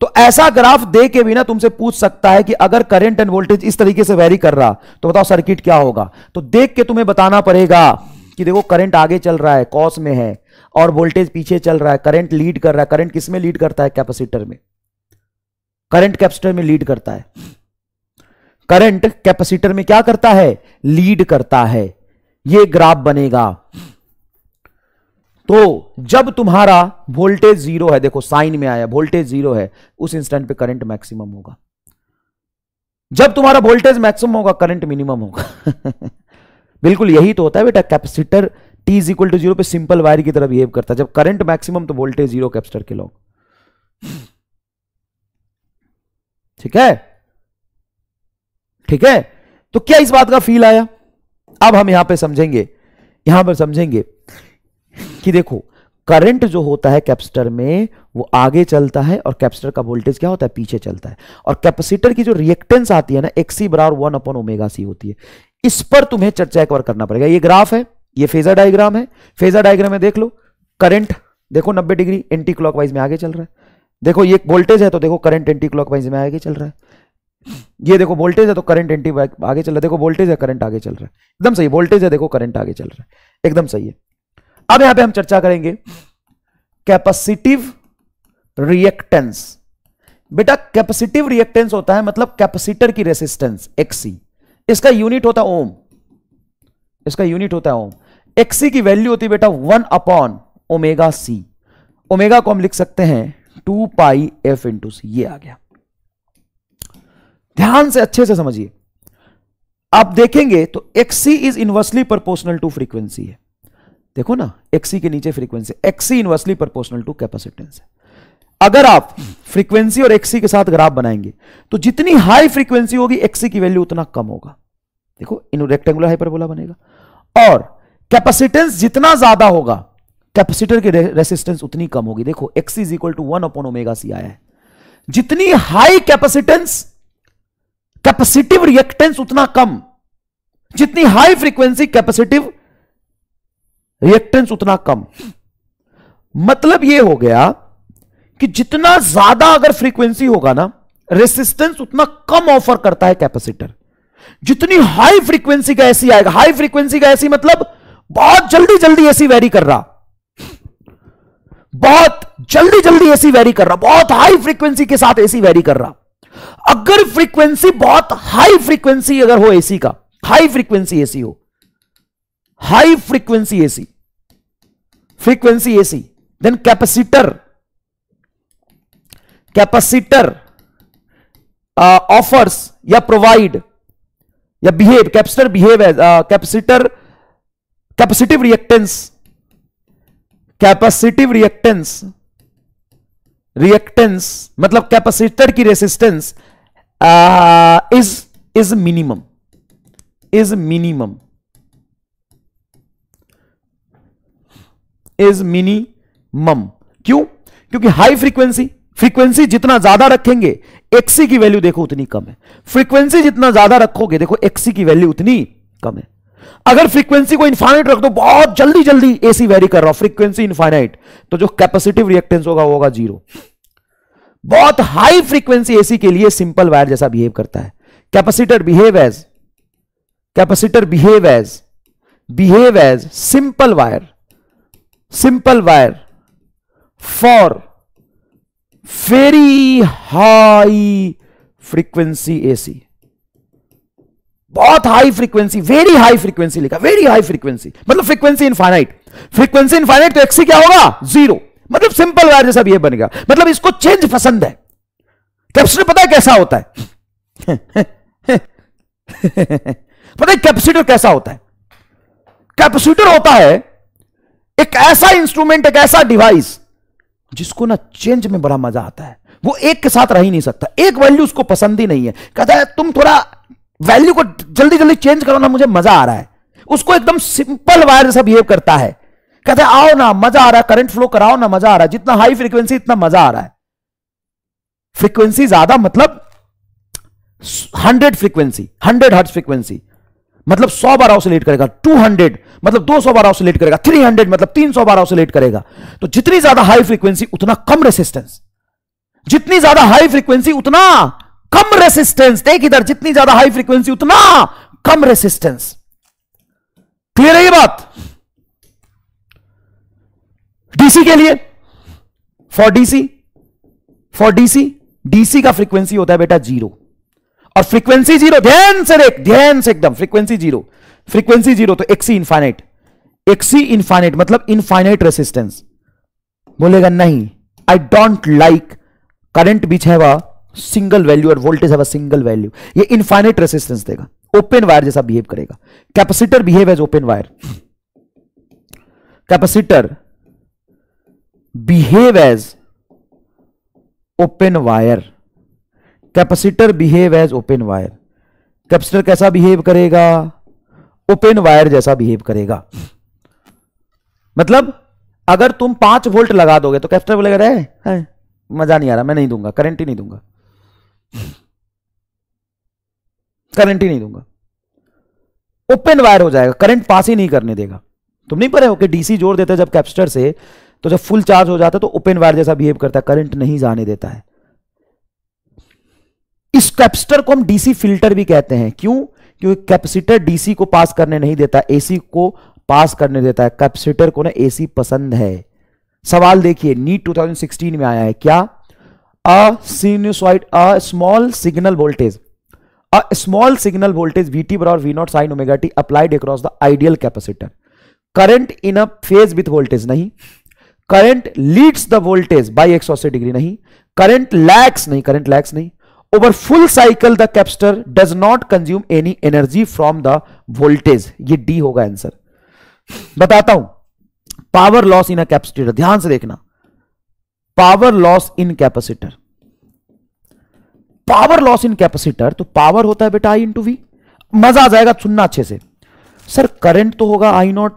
S1: तो ऐसा ग्राफ दे के भी ना तुमसे पूछ सकता है कि अगर करंट एंड वोल्टेज इस तरीके से वेरी कर रहा तो बताओ सर्किट क्या होगा तो देख के तुम्हें बताना पड़ेगा कि देखो करंट आगे चल रहा है कॉस में है और वोल्टेज पीछे चल रहा है करंट लीड कर रहा है करंट किसमें लीड करता है कैपेसिटर में करंट कैपेसिटर में लीड करता है करंट कैपेसिटर में क्या करता है लीड करता है ये ग्राफ बनेगा तो जब तुम्हारा वोल्टेज जीरो है देखो साइन में आया वोल्टेज जीरो है उस इंस्टेंट पे करंट मैक्सिमम होगा जब तुम्हारा वोल्टेज मैक्सिमम होगा करंट मिनिमम होगा बिल्कुल यही तो होता है बेटा capacitor T is equal to zero पे सिंपल वायर की तरह बिहेव करता है जब करंट मैक्सिमम तो वोल्टेज जीरो कैपेसिटर के लॉग ठीक है ठीक है तो क्या इस बात का फील आया अब हम यहां पे समझेंगे यहां पर समझेंगे कि देखो करंट जो होता है कैपेसिटर में वो आगे चलता है और कैपेसिटर का वोल्टेज क्या होता है पीछे चलता है और कैपेसिटर की जो रिएक्टेंस आती है ना एक्सी बराबर वन अपॉन ओमेगा सी होती है इस पर तुम्हें चर्चा एक बार करना पड़ेगा ये ग्राफ है ये फेजर डायग्राम है फेजर डायग्राम में देख लो करंट देखो नब्बे डिग्री एंटी क्लॉकवाइज में आगे चल रहा है देखो ये वोल्टेज है तो देखो करंट एंटी क्लॉकवाइज में आगे चल रहा है ये देखो वोल्टेज है तो करंट एंटी आगे चल रहा है देखो वोल्टेज है करंट आगे चल रहा है एकदम सही वोल्टेज है देखो करंट आगे चल रहा है एकदम सही है अब यहां पे हम चर्चा करेंगे कैपेसिटिव रिएक्टेंस बेटा कैपेसिटिव रिएक्टेंस होता है मतलब कैपेसिटर की रेसिस्टेंस एक्सी इसका यूनिट होता है ओम इसका यूनिट होता है ओम एक्सी की वैल्यू होती है बेटा one upon omega C omega को हम लिख सकते हैं two pi F into C ये आ गया ध्यान से अच्छे से समझिए आप देखेंगे तो XC is inversely proportional to frequency है देखो ना एक्सी के नीचे frequency XC inversely proportional to capacitance है अगर आप फ्रीक्वेंसी और एक्सी के साथ ग्राफ बनाएंगे तो जितनी हाई फ्रीक्वेंसी होगी एक्सी की वैल्यू उतना कम होगा देखो इन रेक्टेंगुलर हाइपरबोला बनेगा और कैपेसिटेंस जितना ज्यादा होगा कैपेसिटर की रेसिस्टेंस उतनी कम होगी देखो X is equal to one upon omega C आया है जितनी हाई कैपेसिटेंस कैपेसिटिव रिएक्टेंस उतना कम जितनी हाई फ्रीक्वेंसी कैपेसिटिव रिएक्टेंस उतना कम मतलब यह हो गया कि जितना ज्यादा अगर फ्रीक्वेंसी होगा ना रेसिस्टेंस उतना कम ऑफर करता है कैपेसिटर जितनी हाई फ्रीक्वेंसी का ऐसी आएगा हाई फ्रीक्वेंसी का ऐसी मतलब बहुत जल्दी जल्दी ऐसी वेरी कर रहा बहुत जल्दी जल्दी ऐसी वेरी कर रहा बहुत हाई फ्रीक्वेंसी के साथ एसी वेरी कर रहा अगर फ्रीक्वेंसी बहुत हाई फ्रीक्वेंसी अगर हो एसी का हाई फ्रीक्वेंसी एसी हो high frequency AC frequency AC then capacitor capacitor offers या प्रोवाइड या behave capacitor behave as capacitor capacitive reactance capacitive reactance reactance मतलब कैपेसिटर की resistance uh, is is minimum is minimum is minimum क्यों क्योंकि high frequency frequency जितना ज्यादा रखेंगे XC की वैल्यू देखो उतनी कम है फ्रीक्वेंसी जितना ज्यादा रखोगे देखो एक्सी की वैल्यू उतनी कम है अगर फ्रीक्वेंसी को इनफाइनाइट रख दो बहुत जल्दी जल्दी एसी वेरी कर रहा हूं फ्रीक्वेंसी इनफाइनाइट तो जो कैपेसिटिव रिएक्टेंस होगा वो होगा जीरो बहुत हाई फ्रीक्वेंसी एसी के लिए सिंपल वायर जैसा बिहेव करता है capacitor behave as capacitor behave as behave as simple wire simple wire for very high frequency AC बहुत high frequency very high frequency लिखा वेरी हाई फ्रीक्वेंसी मतलब frequency infinite frequency finite तो XC क्या होगा zero मतलब simple wire जैसा भी बन गया मतलब इसको चेंज पसंद है कैप्सिटर पता है कैसा होता है पता है कैपेसिटर कैसा होता है कैपेसिटर होता है एक ऐसा इंस्ट्रूमेंट एक ऐसा डिवाइस जिसको ना चेंज में बड़ा मजा आता है वो एक के साथ रह ही नहीं सकता एक वैल्यू उसको पसंद ही नहीं है कहता है तुम थोड़ा वैल्यू को जल्दी जल्दी चेंज करो ना मुझे मजा आ रहा है उसको एकदम सिंपल वायर जैसा बिहेव करता है कहते आओ ना मजा आ रहा है करंट फ्लो कराओ ना मजा आ रहा है जितना हाई फ्रीक्वेंसी इतना मजा आ रहा है फ्रीक्वेंसी ज्यादा मतलब hundred frequency hundred hertz frequency मतलब सौ बार ऑसिलेट करेगा टू हंड्रेड मतलब दो सौ बार ऑसिलेट करेगा थ्री हंड्रेड मतलब तीन सौ बार ऑसिलेट करेगा तो जितनी ज्यादा हाई फ्रीक्वेंसी उतना कम रेसिस्टेंस जितनी ज्यादा हाई फ्रीक्वेंसी उतना कम रेसिस्टेंस देख इधर जितनी ज्यादा हाई फ्रीक्वेंसी उतना कम रेसिस्टेंस क्लियर है ये बात डीसी के लिए for DC for DC DC का फ्रीक्वेंसी होता है बेटा जीरो और फ्रीक्वेंसी जीरो ध्यान से देख ध्यान से एकदम फ्रीक्वेंसी जीरो फ्रीक्वेंसी जीरो तो एक्सी इनफाइनाइट एक्सी इनफाइनाइट मतलब इनफाइनाइट रेसिस्टेंस बोलेगा नहीं आई डोंट लाइक करंट बीच है वह सिंगल वैल्यू और वोल्टेज है वह सिंगल वैल्यू ये इनफाइनाइट रेसिस्टेंस देगा ओपन वायर जैसा बिहेव करेगा capacitor behave as open wire capacitor behave as open wire capacitor behave as open wire capacitor कैसा बिहेव करेगा ओपन वायर जैसा बिहेव करेगा मतलब अगर तुम पांच वोल्ट लगा दोगे तो कैपेसिटर बोलेगा रहे है, मजा नहीं आ रहा मैं नहीं दूंगा करंट ही नहीं दूंगा करंट ही नहीं दूंगा ओपन वायर हो जाएगा करंट पास ही नहीं करने देगा तुम नहीं पढ़े हो कि डीसी जोड़ देते जब कैपेसिटर से तो जब फुल चार्ज हो जाता है तो ओपन वायर जैसा बिहेव करता है करंट नहीं जाने देता है इस कैपेसिटर को हम डीसी फिल्टर भी कहते हैं क्यों क्योंकि कैपेसिटर डीसी को पास करने नहीं देता एसी को पास करने देता है कैपेसिटर को ना एसी पसंद है सवाल देखिए नीट 2016 में आया है क्या a sinusoid a small signal voltage a small signal voltage VT बराबर V naught sine omega T applied across the ideal capacitor current in a phase with voltage नहीं current leads the voltage by 180 degree नहीं current lags नहीं current lags नहीं over full cycle the capacitor does not consume any energy from the voltage ये D होगा answer बताता हूं power loss in a capacitor ध्यान से देखना power loss in capacitor power loss in capacitor तो पावर होता है बेटा आई इंटू वी मजा आ जाएगा सुनना अच्छे से सर करंट तो होगा I not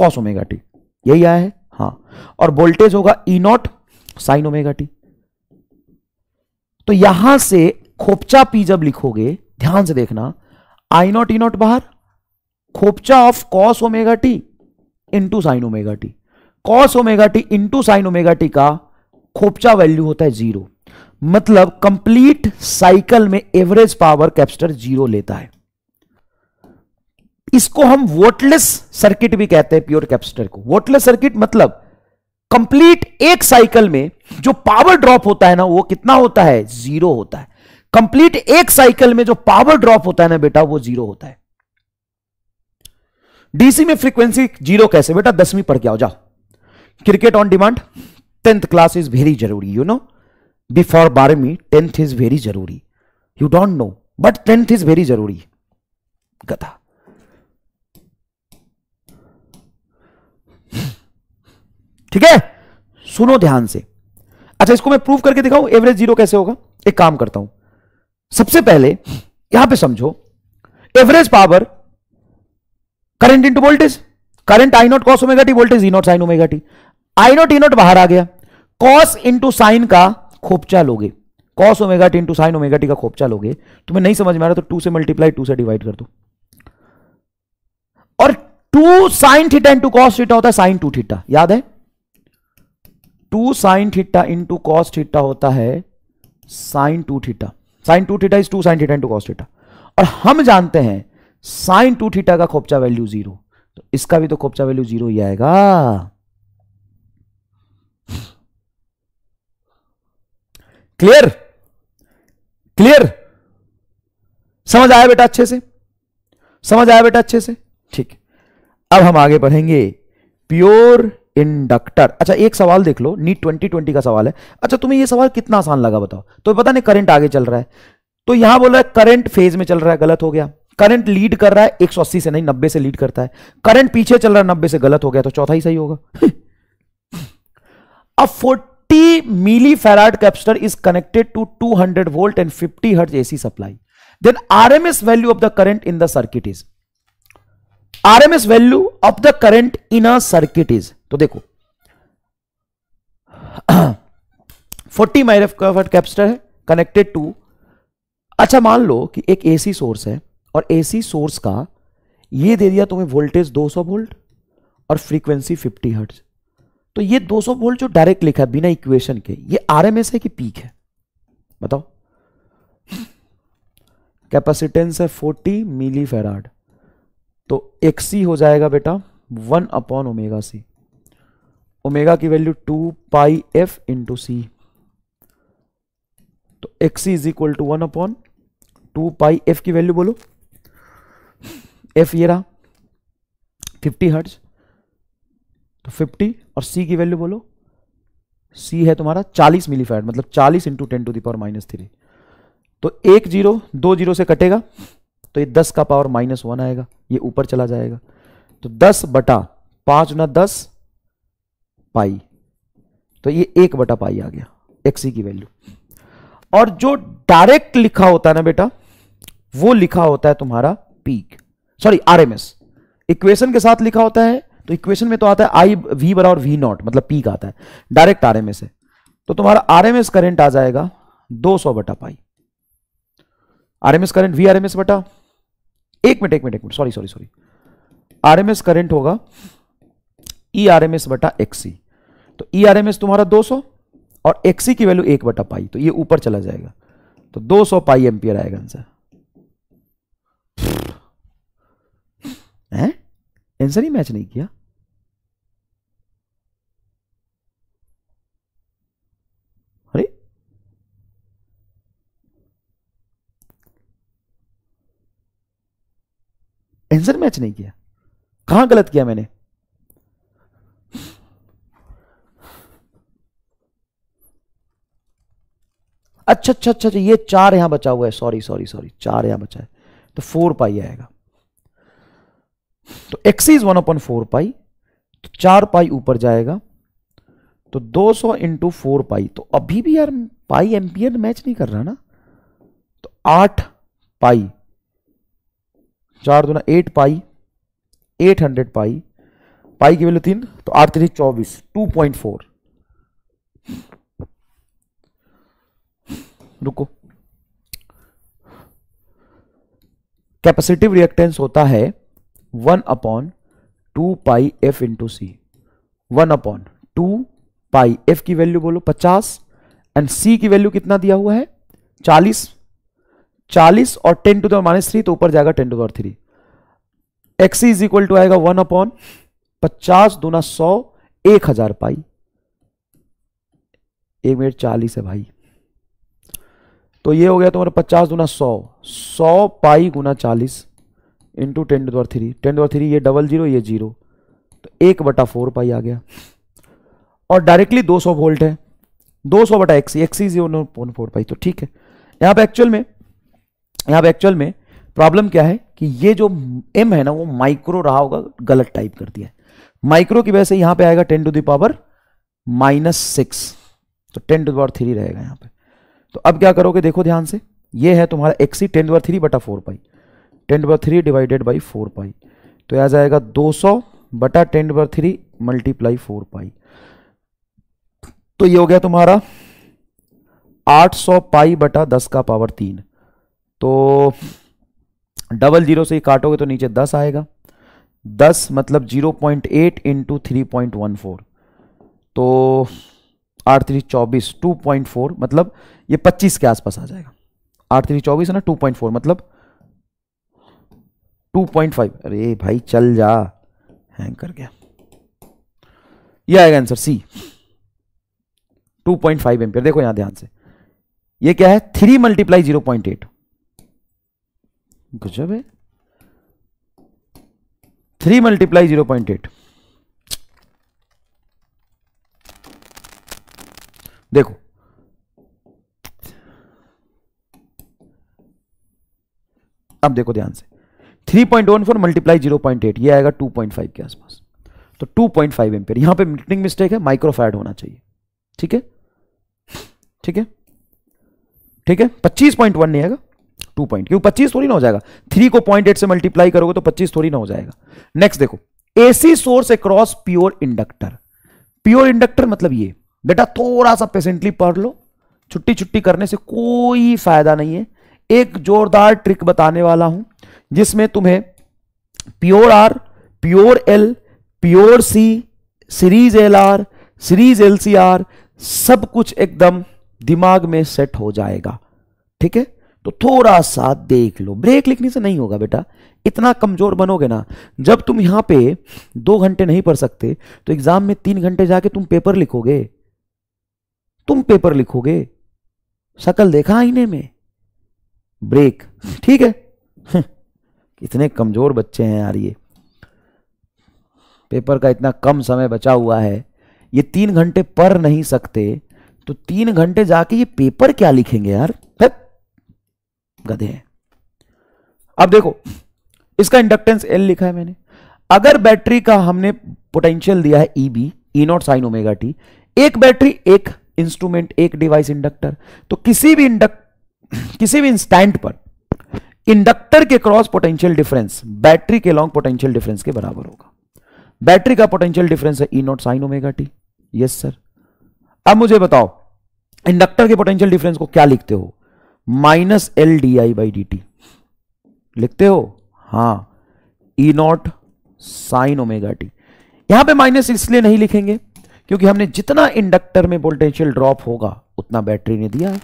S1: cos omega T यही आया है हाँ और वोल्टेज होगा E not sine omega T तो यहां से खोपचा पी जब लिखोगे ध्यान से देखना आई नॉट ई नॉट बाहर खोपचा of cos omega T into sine omega T cos omega T into sine omega T का खोपचा वैल्यू होता है जीरो मतलब कंप्लीट साइकिल में एवरेज पावर कैप्स्टर जीरो लेता है इसको हम वोटलेस सर्किट भी कहते हैं प्योर कैपेसिटर को वोटलेस सर्किट मतलब कंप्लीट एक साइकिल में जो पावर ड्रॉप होता है ना वो कितना होता है जीरो होता है कंप्लीट एक साइकिल में जो पावर ड्रॉप होता है ना बेटा वो जीरो होता है डीसी में फ्रीक्वेंसी जीरो कैसे बेटा दसवीं पढ़ के आओ जाओ cricket on demand tenth class is very जरूरी यू नो बिफोर बारहवीं टेंथ इज वेरी जरूरी you don't know but tenth is very जरूरी गधा ठीक है सुनो ध्यान से अच्छा इसको मैं प्रूव करके दिखाऊं एवरेज जीरो कैसे होगा एक काम करता हूं सबसे पहले यहां पे समझो average power current into voltage current I not cos omega T voltage E not sine omega T I naught E naught बाहर आ गया कॉस इंटू साइन का खोपचा लोगे cos omega T into sine omega T का खोपचा लोगे तुम्हें नहीं समझ में आ रहा तो टू से मल्टीप्लाई टू से डिवाइड कर दो और two sine theta into cos theta होता है साइन टू थीटा याद है two sine theta into cos theta होता है sine two theta sine two theta is two sine theta into cos theta और हम जानते हैं साइन टू थीटा का खोपचा वैल्यू जीरो तो इसका भी तो खोपचा वैल्यू जीरो ही आएगा क्लियर क्लियर समझ आया बेटा अच्छे से समझ आया बेटा अच्छे से ठीक अब हम आगे बढ़ेंगे प्योर इंडक्टर अच्छा एक सवाल देख लो नीट ट्वेंटी ट्वेंटी का सवाल है अच्छा तुम्हें ये सवाल कितना आसान लगा बताओ तो पता नहीं करंट आगे चल रहा है तो यहां बोल रहा है करंट फेज में चल रहा है गलत हो गया करंट लीड कर रहा है 180 से नहीं 90 से लीड करता है करंट पीछे चल रहा है 90 से गलत हो गया तो चौथा ही सही होगा अब 40 millifarad capacitor is connected to 200 volt and fifty hertz AC supply then rms value of the current in the circuit is rms value of the current in a circuit is तो देखो forty microfarad कवर्ट capacitor है connected to अच्छा मान लो कि एक AC source है और एसी सोर्स का ये दे दिया तुम्हें वोल्टेज 200 वोल्ट और फ्रीक्वेंसी 50 हर्ट्ज तो ये 200 वोल्ट जो डायरेक्ट लिखा है बिना इक्वेशन के ये आरएमएस है कि पीक है बताओ कैपेसिटेंस है 40 मिली फेराड तो एक्सी हो जाएगा बेटा one upon omega C omega की value two pi F into C तो X is equal to one upon two pi F की वैल्यू बोलो एफ ये रहा फिफ्टी हर्ट्ज तो फिफ्टी और सी की वैल्यू बोलो सी है तुम्हारा चालीस मिलीफैड मतलब चालीस into ten to the power minus three तो एक जीरो दो जीरो से कटेगा तो ये दस का पावर माइनस वन आएगा ये ऊपर चला जाएगा तो दस बटा पांच ना दस पाई तो ये एक बटा पाई आ गया एक्सी e की वैल्यू और जो डायरेक्ट लिखा होता है ना बेटा वो लिखा होता है तुम्हारा पीक सॉरी आरएमएस इक्वेशन के साथ लिखा होता है तो इक्वेशन में तो आता है आई वी बराबर वी नॉट मतलब पीक आता है डायरेक्ट आरएमएस है तो तुम्हारा आरएमएस करंट आ जाएगा 200 बटा pi RMS current V RMS बटा एक मिनट एक मिनट एक minute sorry sorry sorry RMS current होगा ई e आरएमएस बटा एक्सी तो ई आर एम एस तुम्हारा 200 और एक्सी की वैल्यू एक बटा पाई तो ये ऊपर चला जाएगा तो 200 पाई एम्पियर आएगा आंसर आंसर ही मैच नहीं किया अरे आंसर मैच नहीं किया कहां गलत किया मैंने अच्छा, अच्छा अच्छा अच्छा ये चार यहां बचा हुआ है सॉरी सॉरी सॉरी चार यहां बचा है तो फोर पाई आएगा तो X is one upon four pi तो चार पाई ऊपर जाएगा तो 200 सौ इंटू फोर पाई तो अभी भी यार पाई एम्पियर मैच नहीं कर रहा ना तो आठ पाई चार दो ना eight pi eight hundred pi pi की वैल्यू तीन तो आठ तीन चौबीस टू पॉइंट फोर रुको कैपेसिटिव रिएक्टेंस होता है one upon two pi F into C one upon two pi F की वैल्यू बोलो पचास एंड सी की वैल्यू कितना दिया हुआ है चालीस चालीस और ten to the minus three तो ऊपर जाएगा ten to the three X is equal to आएगा वन अपॉन पचास दूना सौ एक हजार पाई एक मिनट चालीस है भाई तो ये हो गया तुम्हारा पचास गुना सौ सौ पाई गुना चालीस into ten the three ten the three ये डबल जीरो ये जीरो तो एक बटा फोर पाई आ गया और डायरेक्टली दो सौ वोल्ट है दो सौ बटा X XC point four pi तो ठीक है यहाँ पे एक्चुअल में यहाँ पे एक्चुअल में प्रॉब्लम क्या है कि ये जो एम है ना वो माइक्रो रहा होगा गलत टाइप कर दिया है माइक्रो की वजह से यहाँ पे आएगा ten to the power minus six तो टेन टू दावर थ्री रहेगा यहाँ पे तो अब क्या करोगे देखो ध्यान से ये है तुम्हारा एक्स ही टेन बार थ्री बटा फोर पाई टेन बार three divided by four pi तो आ जाएगा दो सौ बटा टेन बार थ्री मल्टीप्लाई फोर पाई तो ये हो गया तुम्हारा आठ सौ पाई बटा दस का पावर तीन तो डबल जीरो से ही काटोगे तो नीचे दस आएगा दस मतलब zero point eight into three point one four तो आठ थ्री चौबीस टू पॉइंट फोर मतलब ये पच्चीस के आसपास आ जाएगा आठ थ्री चौबीस है ना टू पॉइंट फोर मतलब टू पॉइंट फाइव अरे भाई चल जा हैंग कर गया ये आएगा answer C two point five ampere देखो यहां ध्यान से ये क्या है three multiply zero point eight गजब है three multiply zero point eight देखो अब देखो ध्यान से 3.14 point one four multiply zero ये आएगा 2.5 के आसपास तो 2.5 पॉइंट फाइव एम्पियर यहां पर मीटिंग मिस्टेक है माइक्रोफैड होना चाहिए ठीक है ठीक है ठीक है 25.1 नहीं आएगा 2 पॉइंट क्योंकि 25 थोड़ी ना हो जाएगा 3 को एट से मल्टीप्लाई करोगे तो 25 थोड़ी ना हो जाएगा नेक्स्ट देखो AC source across pure inductor pure inductor मतलब ये बेटा थोड़ा सा पेशेंटली पढ़ लो छुट्टी छुट्टी करने से कोई फायदा नहीं है एक जोरदार ट्रिक बताने वाला हूं जिसमें तुम्हें pure R pure L pure C series L R series L C R सब कुछ एकदम दिमाग में सेट हो जाएगा ठीक है तो थोड़ा सा देख लो ब्रेक लिखने से नहीं होगा बेटा इतना कमजोर बनोगे ना जब तुम यहां पे दो घंटे नहीं पढ़ सकते तो एग्जाम में तीन घंटे जाके तुम पेपर लिखोगे तुम पेपर लिखोगे शकल देखा आईने में ब्रेक ठीक है इतने हम्म। कमजोर बच्चे हैं यार ये पेपर का इतना कम समय बचा हुआ है ये तीन घंटे पढ़ नहीं सकते तो तीन घंटे जाके ये पेपर क्या लिखेंगे यार गधे हैं अब देखो इसका इंडक्टेंस एल लिखा है मैंने अगर बैटरी का हमने पोटेंशियल दिया है E B E not sine omega T एक बैटरी एक इंस्ट्रूमेंट एक डिवाइस इंडक्टर तो किसी भी इंडक्ट किसी भी इंस्टेंट पर इंडक्टर के क्रॉस पोटेंशियल डिफरेंस बैटरी के लॉन्ग पोटेंशियल डिफरेंस के बराबर होगा बैटरी का पोटेंशियल डिफरेंस है E not sine omega T yes sir अब मुझे बताओ इंडक्टर के पोटेंशियल डिफरेंस को क्या लिखते हो minus L D I by D T लिखते हो हाँ E not sine omega T यहां पे माइनस इसलिए नहीं लिखेंगे क्योंकि हमने जितना इंडक्टर में वोल्टेंशियल ड्रॉप होगा उतना बैटरी ने दिया है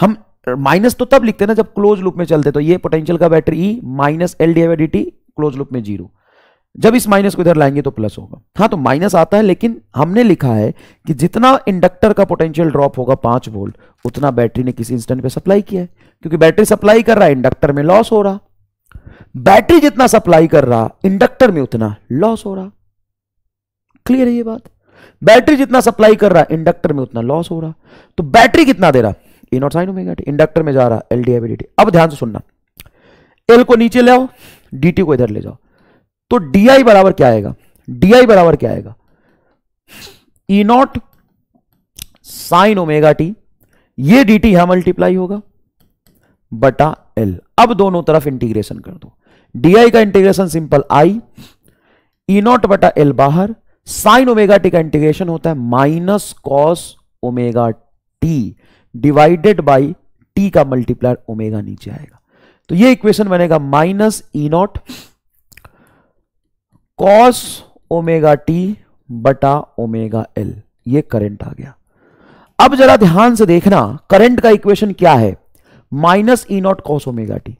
S1: हम माइनस तो तब लिखते ना जब क्लोज लूप में चलते तो ये पोटेंशियल का battery E e minus L D T close loop में जीरो जब इस माइनस को इधर लाएंगे तो प्लस होगा हाँ तो माइनस आता है लेकिन हमने लिखा है कि जितना इंडक्टर का पोटेंशियल ड्रॉप होगा पांच वोल्ट उतना बैटरी ने किसी इंस्टेंट पे सप्लाई किया है क्योंकि बैटरी सप्लाई कर रहा है इंडक्टर में लॉस हो रहा बैटरी जितना सप्लाई कर रहा इंडक्टर में उतना लॉस हो रहा क्लियर है ये बात बैटरी जितना सप्लाई कर रहा है इंडक्टर में उतना लॉस हो रहा तो बैटरी कितना दे रहा A naught sine omega T inductor में जा रहा एल डी आई अब ध्यान से सुनना एल को नीचे ले आओ डी को इधर ले जाओ तो डी आई बराबर क्या आएगा डी आई बराबर क्या आएगा E not sine omega T ये डी टी यहां मल्टीप्लाई होगा बटा एल अब दोनों तरफ इंटीग्रेशन कर दो डी आई का integration simple I E naught बटा एल बाहर साइन ओमेगा टी का इंटीग्रेशन होता है minus cos omega T divided by T का मल्टीप्लायर ओमेगा नीचे आएगा तो ये इक्वेशन बनेगा minus E naught cos omega T बटा ओमेगा एल ये करंट आ गया अब जरा ध्यान से देखना करंट का इक्वेशन क्या है minus E naught cos omega T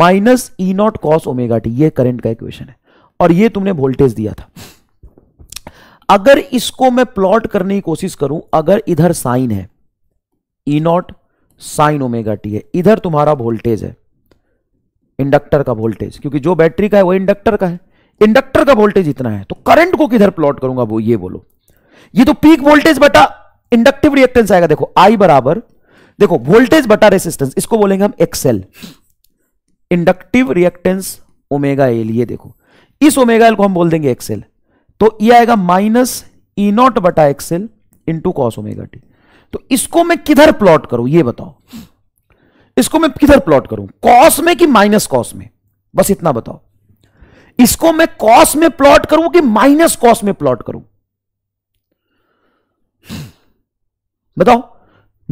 S1: minus E naught cos omega T ये करंट का इक्वेशन है और ये तुमने वोल्टेज दिया था अगर इसको मैं प्लॉट करने की कोशिश करूं अगर इधर साइन है E not sine omega T है इधर तुम्हारा वोल्टेज है इंडक्टर का वोल्टेज क्योंकि जो बैटरी का है वो इंडक्टर का है इंडक्टर का वोल्टेज इतना है तो करंट को किधर प्लॉट करूंगा वो ये बोलो ये तो पीक वोल्टेज बटा इंडक्टिव रिएक्टेंस आएगा देखो आई बराबर देखो वोल्टेज बटा रेसिस्टेंस इसको बोलेंगे हम XL inductive reactance omega A लिए देखो इस ओमेगा एल को हम बोल देंगे एक्सेल तो ये आएगा माइनस ई नॉट बटा XL into cos omega T तो इसको मैं किधर प्लॉट करूं ये बताओ इसको मैं किधर प्लॉट करूं कॉस में कि माइनस कॉस में बस इतना बताओ इसको मैं कॉस में प्लॉट करूं कि माइनस कॉस में प्लॉट करूं बताओ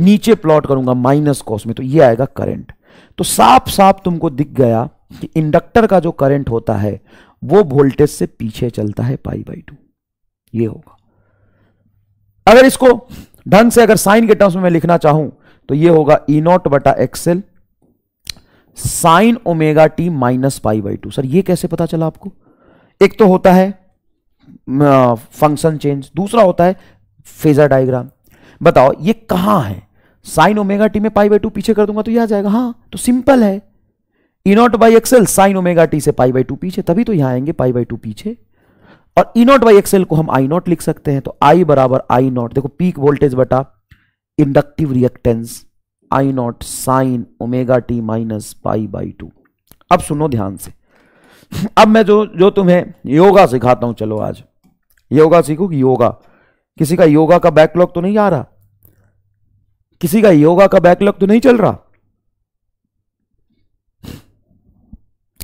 S1: नीचे प्लॉट करूंगा माइनस कॉस में तो ये आएगा करंट तो साफ साफ तुमको दिख गया कि इंडक्टर का जो करंट होता है वो वोल्टेज से पीछे चलता है पाई बाई टू ये होगा अगर इसको ढंग से अगर साइन के टर्म्स में मैं लिखना चाहूं तो ये होगा ई e नॉट बटा XL sine omega T minus pi by two sir ये कैसे पता चला आपको एक तो होता है फंक्शन चेंज दूसरा होता है फेजर डायग्राम बताओ ये कहां है साइन ओमेगा टी में पाई बाई टू पीछे कर दूंगा तो यह आ जाएगा हाँ तो सिंपल है E naught by XL sine omega T से पाई बाई टू पीछे तभी तो यहां आएंगे पाई बाई टू पीछे और ई नॉट बाई एक्सएल को हम आई नॉट लिख सकते हैं तो आई बराबर आई नॉट देखो पीक वोल्टेज बटा inductive reactance I not sine omega T minus pi by two अब सुनो ध्यान से अब मैं जो जो तुम्हें योगा सिखाता हूं चलो आज योगा सीखो कि योगा किसी का योगा का बैकलॉग तो नहीं आ रहा किसी का योगा का बैकलॉग तो नहीं चल रहा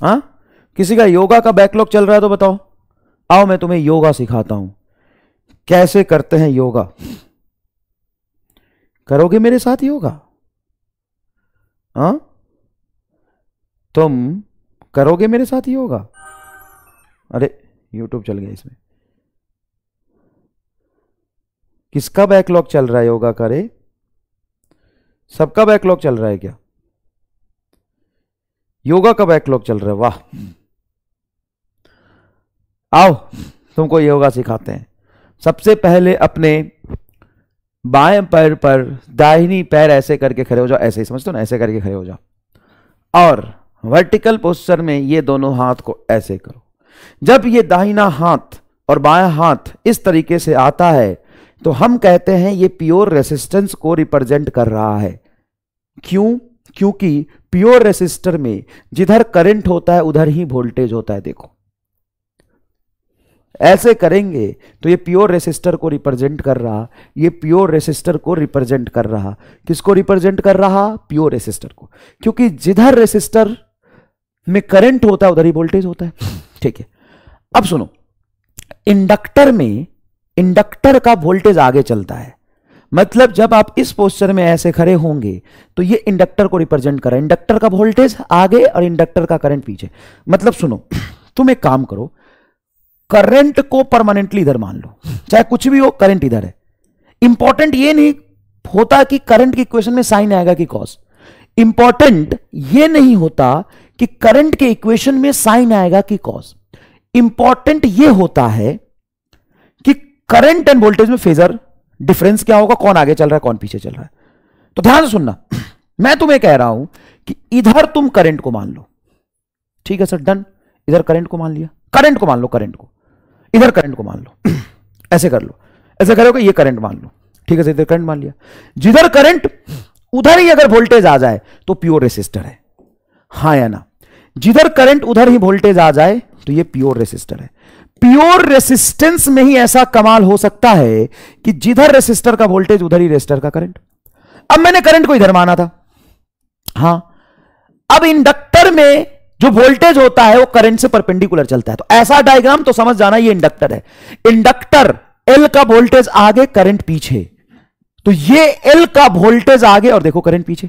S1: हाँ किसी का योगा का बैकलॉग चल रहा है तो बताओ आओ मैं तुम्हें योगा सिखाता हूं कैसे करते हैं योगा करोगे मेरे साथ योगा हाँ तुम करोगे मेरे साथ योगा अरे यूट्यूब चल गया इसमें किसका बैकलॉग चल रहा है योगा करे सबका बैकलॉग चल रहा है क्या योगा का बैकलॉग चल रहा है वाह आओ तुमको योगा सिखाते हैं सबसे पहले अपने बाएं पैर पर दाहिनी पैर ऐसे करके खड़े हो जाओ ऐसे ही समझते हो ना ऐसे करके खड़े हो जाओ और वर्टिकल पोस्चर में ये दोनों हाथ को ऐसे करो जब ये दाहिना हाथ और बाया हाथ इस तरीके से आता है तो हम कहते हैं ये प्योर रेसिस्टेंस को रिप्रेजेंट कर रहा है क्यों क्योंकि प्योर रेसिस्टर में जिधर करंट होता है उधर ही वोल्टेज होता है देखो ऐसे करेंगे तो ये प्योर रेसिस्टर को रिप्रेजेंट कर रहा ये प्योर रेसिस्टर को रिप्रेजेंट कर रहा किसको रिप्रेजेंट कर रहा प्योर रेसिस्टर को क्योंकि जिधर रेसिस्टर में करंट होता है उधर ही वोल्टेज होता है ठीक है अब सुनो इंडक्टर में इंडक्टर का वोल्टेज आगे चलता है मतलब जब आप इस पोस्टर में ऐसे खड़े होंगे तो ये इंडक्टर को रिप्रेजेंट कर रहा है इंडक्टर का वोल्टेज आगे और इंडक्टर का करंट पीछे मतलब सुनो तुम एक काम करो करंट को परमानेंटली इधर मान लो चाहे कुछ भी हो करंट इधर है इंपॉर्टेंट ये नहीं होता कि करंट की इक्वेशन में साइन आएगा कि कॉस इंपॉर्टेंट ये नहीं होता कि करंट के इक्वेशन में साइन आएगा कि कॉस इंपॉर्टेंट ये होता है कि करंट एंड वोल्टेज में फेजर डिफरेंस क्या होगा कौन आगे चल रहा है कौन पीछे चल रहा है तो ध्यान से सुनना मैं तुम्हें कह रहा हूं कि इधर तुम करंट को मान लो ठीक है सर डन इधर करंट को मान लिया करंट को मान लो करंट को इधर करंट को मान लो ऐसे कर लो ऐसे करोगे ये करंट मान लो ठीक है सर इधर करंट मान लिया जिधर करंट उधर ही अगर वोल्टेज आ जाए तो प्योर रेसिस्टर है हा या ना जिधर करंट उधर ही वोल्टेज आ जाए तो ये प्योर रेसिस्टर है प्योर रेसिस्टेंस में ही ऐसा कमाल हो सकता है कि जिधर रेसिस्टर का वोल्टेज उधर ही रेसिस्टर का करंट अब मैंने करंट को इधर माना था हां अब इंडक्टर में जो वोल्टेज होता है वो करंट से परपेंडिकुलर चलता है तो ऐसा डायग्राम तो समझ जाना ये इंडक्टर है इंडक्टर एल का वोल्टेज आगे करंट पीछे तो ये एल का वोल्टेज आगे और देखो करंट पीछे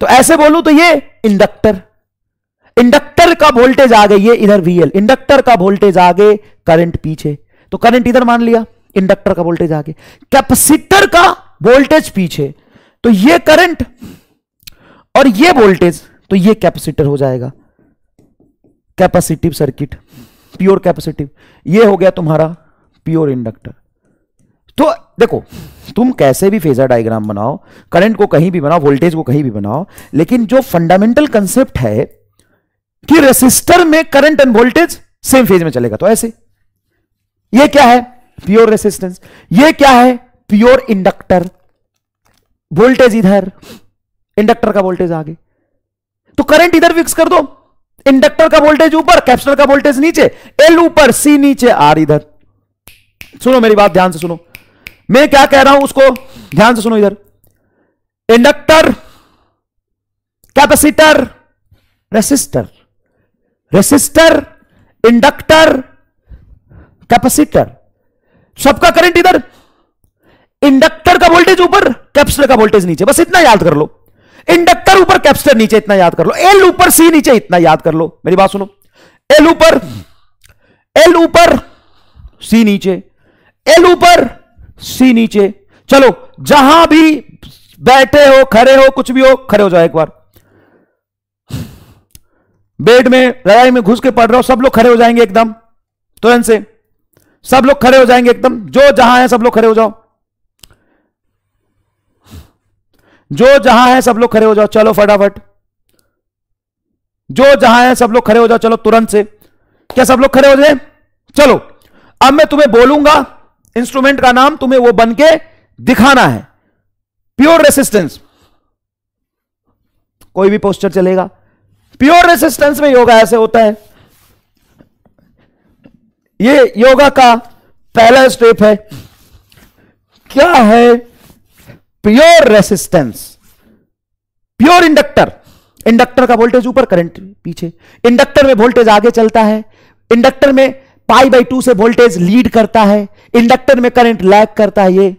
S1: तो ऐसे बोलूं तो ये इंडक्टर इंडक्टर का वोल्टेज आगे ये इधर वीएल इंडक्टर का वोल्टेज आगे करंट पीछे तो करंट इधर मान लिया इंडक्टर का वोल्टेज आगे कैपेसिटर का वोल्टेज पीछे तो ये करंट और ये वोल्टेज तो ये कैपेसिटर हो जाएगा कैपेसिटिव सर्किट प्योर कैपेसिटिव ये हो गया तुम्हारा प्योर इंडक्टर तो देखो तुम कैसे भी फेजर डायग्राम बनाओ करंट को कहीं भी बनाओ वोल्टेज को कहीं भी बनाओ लेकिन जो फंडामेंटल कंसेप्ट है कि रेसिस्टर में current and voltage same phase में चलेगा तो ऐसे ये क्या है प्योर रेसिस्टेंस ये क्या है प्योर इंडक्टर वोल्टेज इधर इंडक्टर का वोल्टेज आगे तो करंट इधर फिक्स कर दो इंडक्टर का वोल्टेज ऊपर कैप्सूल का वोल्टेज नीचे एल ऊपर सी नीचे आर इधर सुनो मेरी बात ध्यान से सुनो मैं क्या कह रहा हूं उसको ध्यान से सुनो इधर inductor capacitor resistor resistor inductor capacitor सबका करंट इधर इंडक्टर का वोल्टेज ऊपर कैप्सिटर का वोल्टेज नीचे बस इतना याद कर लो इंडक्टर ऊपर कैप्सिटर नीचे इतना याद कर लो एल ऊपर सी नीचे इतना याद कर लो मेरी बात सुनो एल ऊपर एल ऊपर सी नीचे एल ऊपर सी नीचे चलो जहां भी बैठे हो खड़े हो कुछ भी हो खड़े हो जाओ एक बार बेड में लड़ाई में घुस के पढ़ रहे हो सब लोग खड़े हो जाएंगे एकदम तुरंत से सब लोग खड़े हो जाएंगे एकदम जो जहां है सब लोग खड़े हो जाओ जो जहां है सब लोग खड़े हो जाओ चलो फटाफट जो जहां है सब लोग खड़े हो जाओ चलो तुरंत से क्या सब लोग खड़े हो जाए चलो अब मैं तुम्हें बोलूंगा इंस्ट्रूमेंट का नाम तुम्हें वो बन के दिखाना है प्योर रेसिस्टेंस कोई भी पोस्टर चलेगा प्योर रेसिस्टेंस में योगा ऐसे होता है ये योगा का पहला स्टेप है क्या है pure resistance pure inductor inductor का वोल्टेज ऊपर करंट पीछे इंडक्टर में वोल्टेज आगे चलता है इंडक्टर में पाई बाई टू से वोल्टेज लीड करता है इंडक्टर में करंट लैग करता है ये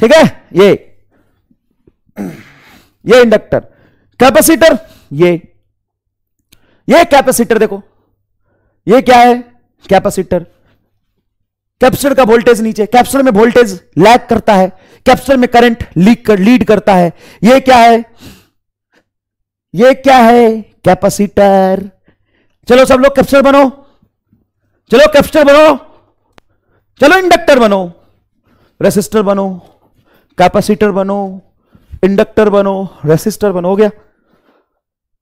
S1: ठीक है ये ये इंडक्टर कैपेसिटर ये ये कैपेसिटर देखो ये क्या है कैपेसिटर कैप्सूल का वोल्टेज नीचे कैप्सूल में वोल्टेज लैग करता है कैप्सूल में करंट लीक कर, लीड करता है ये क्या है ये क्या है कैपेसिटर चलो सब लोग कैप्सूल बनो चलो कैप्सूल बनो चलो इंडक्टर बनो रेसिस्टर बनो कैपेसिटर बनो इंडक्टर बनो रेसिस्टर बनो हो गया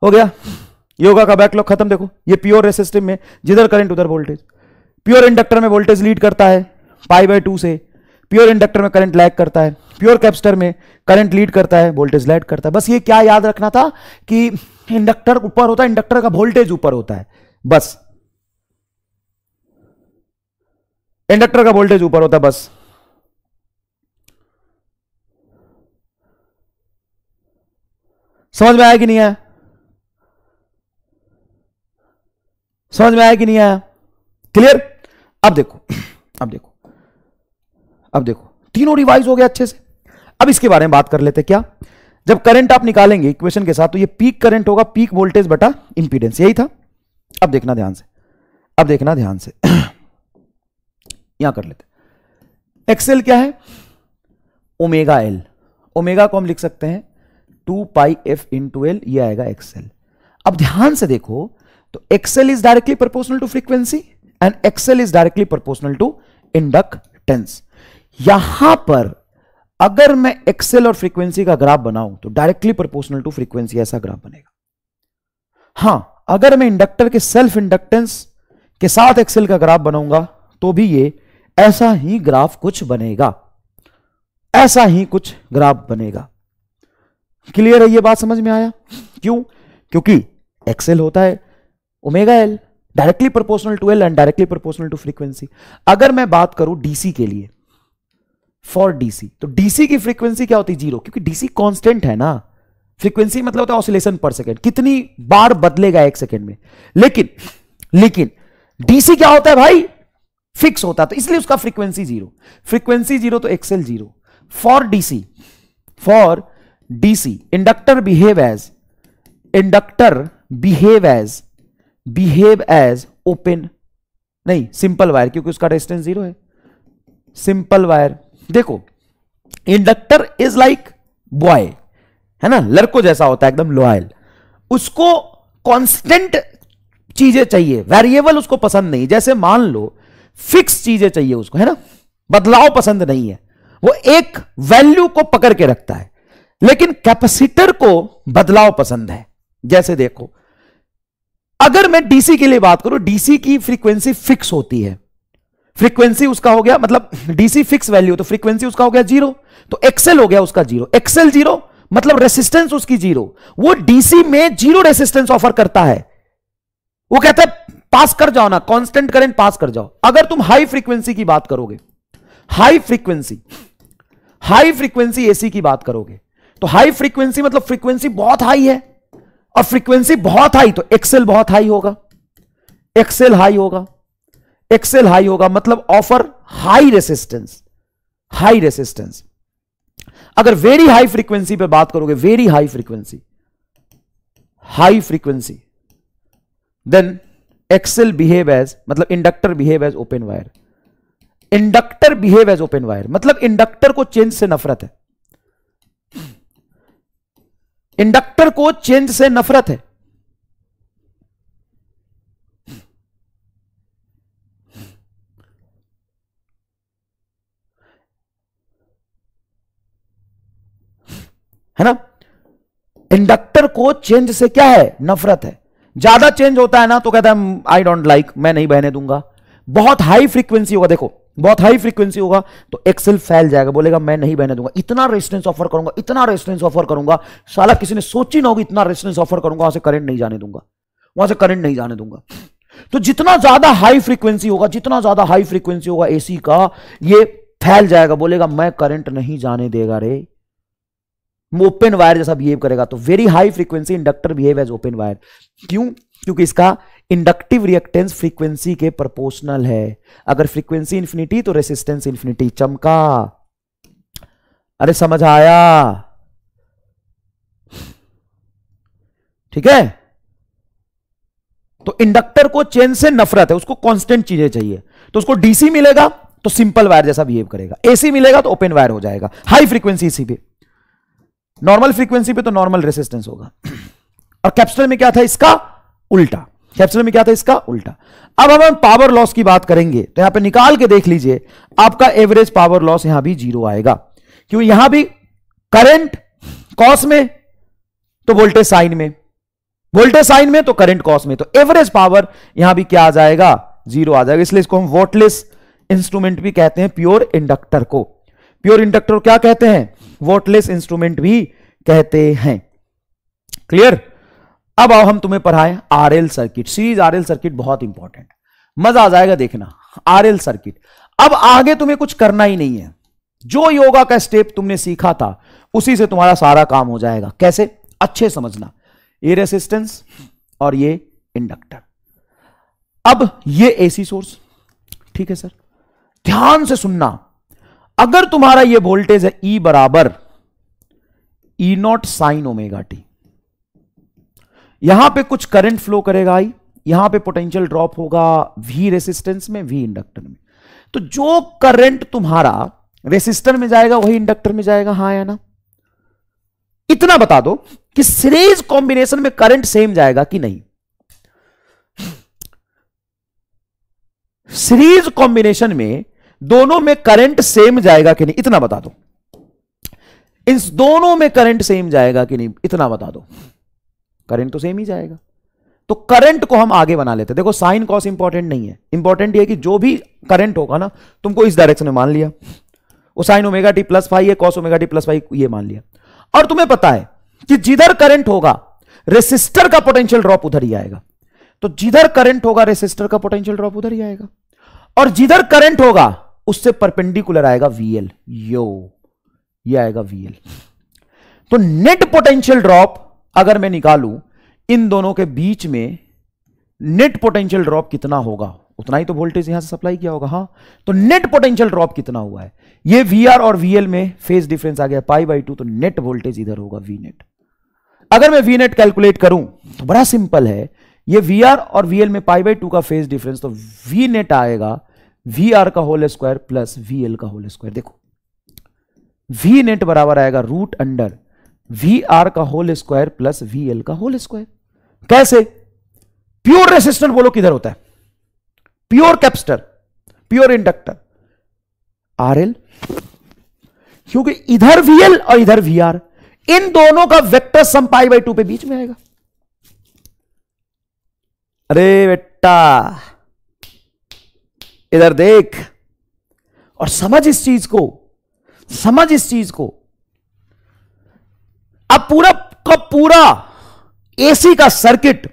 S1: हो गया योगा का बैकलॉग खत्म देखो ये प्योर रेसिस्टिव में जिधर करंट उधर वोल्टेज प्योर इंडक्टर में वोल्टेज लीड करता है पाई बाय टू से प्योर इंडक्टर में करंट लैग करता है प्योर कैपेसिटर में करंट लीड करता है वोल्टेज लैग करता है बस ये क्या याद रखना था कि इंडक्टर ऊपर होता है इंडक्टर का वोल्टेज ऊपर होता है बस इंडक्टर का वोल्टेज ऊपर होता है बस समझ में आया कि नहीं आया समझ में आया कि नहीं आया क्लियर अब देखो अब देखो अब देखो तीनों रिवाइज हो गया अच्छे से अब इसके बारे में बात कर लेते क्या जब करंट आप निकालेंगे इक्वेशन के साथ तो ये पीक करंट होगा पीक वोल्टेज बटा इंपीडेंस यही था अब देखना ध्यान से अब देखना ध्यान से यहां कर लेते एक्सएल क्या है ओमेगा एल ओमेगा को हम लिख सकते हैं two pi F in L ये आएगा एक्सएल अब ध्यान से देखो तो XL is directly proportional to frequency and XL is directly proportional to inductance यहां पर अगर मैं एक्सएल और फ्रीक्वेंसी का ग्राफ बनाऊं तो डायरेक्टली प्रोपोर्शनल टू फ्रीक्वेंसी ऐसा ग्राफ बनेगा हां अगर मैं इंडक्टर के सेल्फ इंडक्टेंस के साथ एक्सेल का ग्राफ बनाऊंगा तो भी ये ऐसा ही ग्राफ कुछ बनेगा ऐसा ही कुछ ग्राफ बनेगा क्लियर है ये बात समझ में आया क्यों क्योंकि एक्सएल होता है omega L directly proportional to L and directly proportional to frequency अगर मैं बात करूं डीसी के लिए फॉर डीसी तो डीसी की फ्रीक्वेंसी क्या होती है जीरो क्योंकि डीसी कांस्टेंट है ना फ्रीक्वेंसी मतलब होता है ऑसिलेशन पर सेकेंड कितनी बार बदलेगा एक सेकेंड में लेकिन लेकिन डीसी क्या होता है भाई फिक्स होता है तो इसलिए उसका फ्रीक्वेंसी जीरो फ्रीक्वेंसी जीरो तो XL zero for DC for DC inductor behave as inductor behave as behave as open नहीं सिंपल वायर क्योंकि उसका रेजिस्टेंस जीरो है सिंपल वायर देखो इंडक्टर इज लाइक बॉय है ना लड़को जैसा होता है एकदम लॉयल उसको कांस्टेंट चीजें चाहिए वेरिएबल उसको पसंद नहीं जैसे मान लो फिक्स चीजें चाहिए उसको है ना बदलाव पसंद नहीं है वो एक वैल्यू को पकड़ के रखता है लेकिन कैपेसिटर को बदलाव पसंद है जैसे देखो अगर मैं डीसी के लिए बात करूं डीसी की फ्रीक्वेंसी फिक्स होती है फ्रीक्वेंसी उसका हो गया मतलब डीसी फिक्स वैल्यू तो फ्रीक्वेंसी उसका हो गया जीरो तो एक्सेल हो गया उसका जीरो एक्सेल जीरो मतलब रेसिस्टेंस उसकी जीरो वो डीसी में जीरो रेसिस्टेंस ऑफर करता है वो कहता है पास कर जाओ ना कांस्टेंट करंट पास कर जाओ अगर तुम हाई फ्रीक्वेंसी की बात करोगे high frequency high frequency AC की बात करोगे तो हाई फ्रीक्वेंसी मतलब फ्रीक्वेंसी बहुत हाई है और फ्रीक्वेंसी बहुत हाई तो एक्सेल बहुत हाई होगा एक्सेल हाई होगा एक्सेल हाई होगा मतलब offer high resistance high resistance अगर वेरी हाई फ्रीक्वेंसी पे बात करोगे very high frequency high frequency then XL behave as मतलब inductor behave as open wire inductor behave as open wire मतलब inductor को चेंज से नफरत है इंडक्टर को चेंज से नफरत है है ना इंडक्टर को चेंज से क्या है नफरत है ज्यादा चेंज होता है ना तो कहता है आई डोंट लाइक मैं नहीं बहने दूंगा बहुत हाई फ्रीक्वेंसी होगा देखो बहुत हाई फ्रीक्वेंसी होगा तो एक्सेल फैल जाएगा बोलेगा मैं नहीं बहने दूंगा इतना रेजिस्टेंस ऑफर करूंगा इतना रेजिस्टेंस ऑफर करूंगा साला किसी ने सोची ना होगी इतना रेजिस्टेंस ऑफर करूंगा वहां से करंट नहीं जाने दूंगा वहां से करंट नहीं जाने दूंगा तो जितना ज्यादा हाई फ्रीक्वेंसी होगा जितना ज्यादा हाई फ्रीक्वेंसी होगा एसी का यह फैल जाएगा बोलेगा मैं करंट नहीं जाने देगा रे ओपन वायर जैसा बिहेव करेगा तो very high frequency inductor behave as open wire क्यों क्योंकि इसका इंडक्टिव रिएक्टेंस फ्रीक्वेंसी के प्रोपोर्शनल है अगर फ्रीक्वेंसी इंफिनिटी तो रेसिस्टेंस इंफिनिटी चमका अरे समझ आया ठीक है तो इंडक्टर को चेन से नफरत है उसको कांस्टेंट चीजें चाहिए तो उसको डीसी मिलेगा तो सिंपल वायर जैसा बिहेव करेगा एसी मिलेगा तो ओपन वायर हो जाएगा हाई फ्रीक्वेंसी इसी पे नॉर्मल फ्रीक्वेंसी पे तो नॉर्मल रेसिस्टेंस होगा और कैप्सूल में क्या था इसका उल्टा कैप्सूल में क्या था इसका उल्टा अब अब हम पावर लॉस की बात करेंगे तो यहां पे निकाल के देख लीजिए आपका एवरेज पावर लॉस यहां भी जीरो आएगा क्यों यहां भी करंट कॉस में तो वोल्टेज साइन में वोल्टेज साइन में तो करंट कॉस में तो एवरेज पावर यहां भी क्या आ जाएगा जीरो आ जाएगा इसलिए इसको हम वोटलेस इंस्ट्रूमेंट भी कहते हैं प्योर इंडक्टर को प्योर इंडक्टर क्या कहते हैं वोटलेस इंस्ट्रूमेंट भी कहते हैं क्लियर अब आओ हम तुम्हें पढ़ाएं RL circuit series RL circuit बहुत इंपॉर्टेंट मजा आ जाएगा देखना आरएल सर्किट अब आगे तुम्हें कुछ करना ही नहीं है जो योगा का स्टेप तुमने सीखा था उसी से तुम्हारा सारा काम हो जाएगा कैसे अच्छे समझना ये रेसिस्टेंस और ये इंडक्टर अब ये एसी सोर्स ठीक है सर ध्यान से सुनना अगर तुम्हारा ये वोल्टेज है ई e बराबर E e not sine omega T यहां पे कुछ करंट फ्लो करेगा आई यहां पे पोटेंशियल ड्रॉप होगा वी रेसिस्टेंस में वी इंडक्टर में तो जो करंट तुम्हारा रेसिस्टर में जाएगा वही इंडक्टर में जाएगा हाँ या ना इतना बता दो कि सीरीज कॉम्बिनेशन में करंट सेम जाएगा कि नहीं सीरीज कॉम्बिनेशन में दोनों में करंट सेम जाएगा कि नहीं इतना बता दो इन दोनों में करंट सेम जाएगा कि नहीं इतना बता दो करंट तो सेम ही जाएगा तो करंट को हम आगे बना लेते देखो साइन कॉस इंपॉर्टेंट नहीं है इंपॉर्टेंट ये कि जो भी करंट होगा ना तुमको इस डायरेक्शन में मान लिया वो sine omega T plus five है cos omega T plus five ये मान लिया और तुम्हें पता है कि जिधर करंट होगा रेसिस्टर का पोटेंशियल ड्रॉप उधर ही आएगा तो जिधर करंट होगा रेसिस्टर का पोटेंशियल ड्रॉप उधर ही आएगा और जिधर करंट होगा उससे परपेंडिकुलर आएगा वीएल यो ये आएगा वीएल तो नेट पोटेंशियल ड्रॉप अगर मैं निकालू इन दोनों के बीच में नेट पोटेंशियल ड्रॉप कितना होगा उतना ही तो वोल्टेज यहां से सप्लाई किया होगा हाँ तो नेट पोटेंशियल ड्रॉप कितना हुआ है ये वीआर और वीएल में फेज डिफरेंस आ गया पाई बाई टू तो नेट वोल्टेज इधर होगा वी नेट अगर मैं वी नेट कैलकुलेट करूं तो बड़ा सिंपल है ये वीआर और वीएल में पाई बाई टू का फेज डिफरेंस तो वी नेट आएगा वी आर का होल स्क्वायर प्लस वीएल का होल स्क्वायर देखो वी नेट बराबर आएगा रूट अंडर वी आर का whole square plus V L का होल स्क्वायर कैसे प्योर रेसिस्टेंट बोलो किधर होता है pure capacitor pure inductor R L क्योंकि इधर वी एल और इधर वी आर इन दोनों का vector sum pi by two पे बीच में आएगा अरे बेटा इधर देख और समझ इस चीज को समझ इस चीज को अब पूरा का पूरा एसी का सर्किट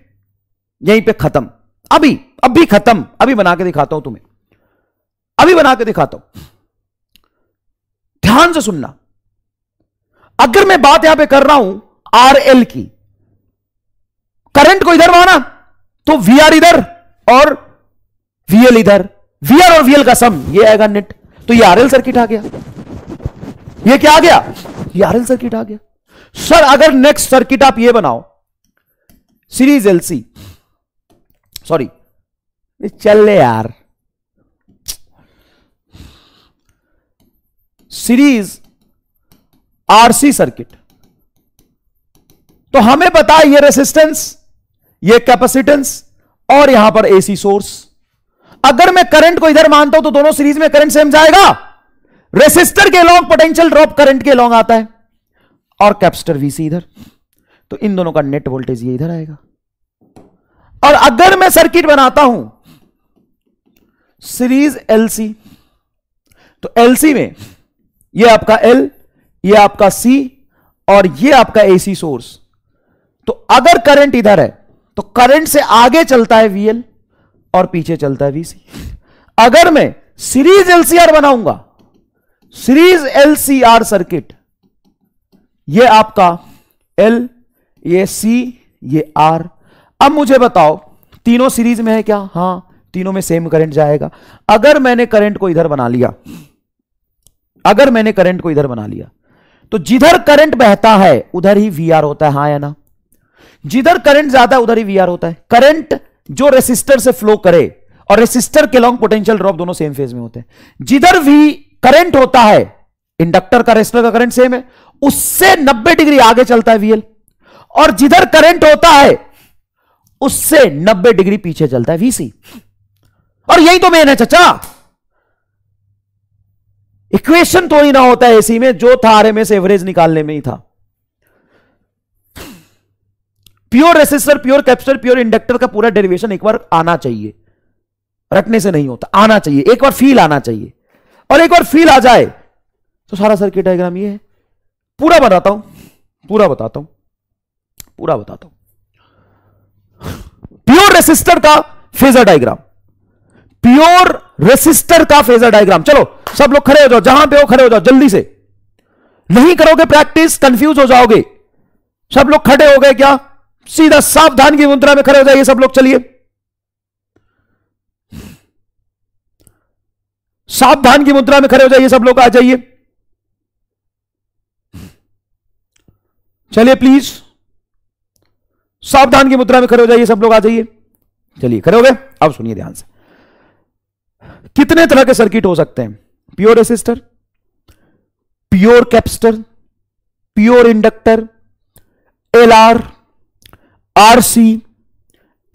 S1: यहीं पे खत्म अभी अभी खत्म अभी बना के दिखाता हूं तुम्हें अभी बना के दिखाता हूं ध्यान से सुनना अगर मैं बात यहां पे कर रहा हूं आरएल की करंट को इधर माना तो वीआर इधर और वीएल इधर वीआर और वीएल का सम ये आएगा नेट तो ये आरएल सर्किट आ गया ये क्या आ गया ये आरएल सर्किट आ गया सर अगर नेक्स्ट सर्किट आप ये बनाओ सीरीज एलसी सॉरी चल ले यार सीरीज आरसी सर्किट तो हमें बता ये रेसिस्टेंस ये कैपेसिटेंस और यहां पर एसी सोर्स अगर मैं करंट को इधर मानता हूं तो दोनों सीरीज में करंट सेम जाएगा रेसिस्टर के लॉन्ग पोटेंशियल ड्रॉप करंट के लॉन्ग आता है और कैपेसिटर वीसी इधर तो इन दोनों का नेट वोल्टेज ये इधर आएगा और अगर मैं सर्किट बनाता हूं सीरीज एलसी तो एलसी में ये आपका एल ये आपका सी और ये आपका एसी सोर्स तो अगर करंट इधर है तो करंट से आगे चलता है वीएल और पीछे चलता है वीसी अगर मैं सीरीज एलसीआर बनाऊंगा सीरीज एलसीआर सर्किट ये आपका एल ये सी ये आर अब मुझे बताओ तीनों सीरीज में है क्या हां तीनों में सेम करंट जाएगा अगर मैंने करंट को इधर बना लिया अगर मैंने करंट को इधर बना लिया तो जिधर करंट बहता है उधर ही वी आर होता है हा या ना जिधर करंट ज्यादा उधर ही वी आर होता है करंट जो रेसिस्टर से फ्लो करे और रेसिस्टर के लॉन्ग पोटेंशियल ड्रॉप दोनों सेम फेज में होते हैं जिधर भी करंट होता है इंडक्टर का रेसिस्टर का करंट सेम है उससे 90 डिग्री आगे चलता है वीएल और जिधर करंट होता है उससे 90 डिग्री पीछे चलता है वीसी और यही तो मेन है चचा इक्वेशन तो ही ना होता है एसी में जो था आर आरएमएस एवरेज निकालने में ही था pure resistor pure capacitor pure inductor का पूरा डेरिवेशन एक बार आना चाहिए रटने से नहीं होता आना चाहिए एक बार फील आना चाहिए और एक बार फील आ जाए तो सारा सर्किट डायग्राम ये है पूरा बताता हूं पूरा बताता हूं पूरा बताता हूं प्योर रेसिस्टर का फेजर डायग्राम प्योर रेसिस्टर का फेजर डायग्राम चलो सब लोग खड़े हो जाओ जहां पे हो खड़े हो जाओ जल्दी से नहीं करोगे प्रैक्टिस कंफ्यूज हो जाओगे सब लोग खड़े हो गए क्या सीधा सावधान की मुद्रा में खड़े हो जाइए सब लोग चलिए सावधान की मुद्रा में खड़े हो जाइए सब लोग आ जाइए चलिए प्लीज सावधान की मुद्रा में खड़े हो जाइए सब लोग आ जाइए चलिए खड़े हो गए अब सुनिए ध्यान से कितने तरह के सर्किट हो सकते हैं pure resistor pure capacitor pure inductor L R R C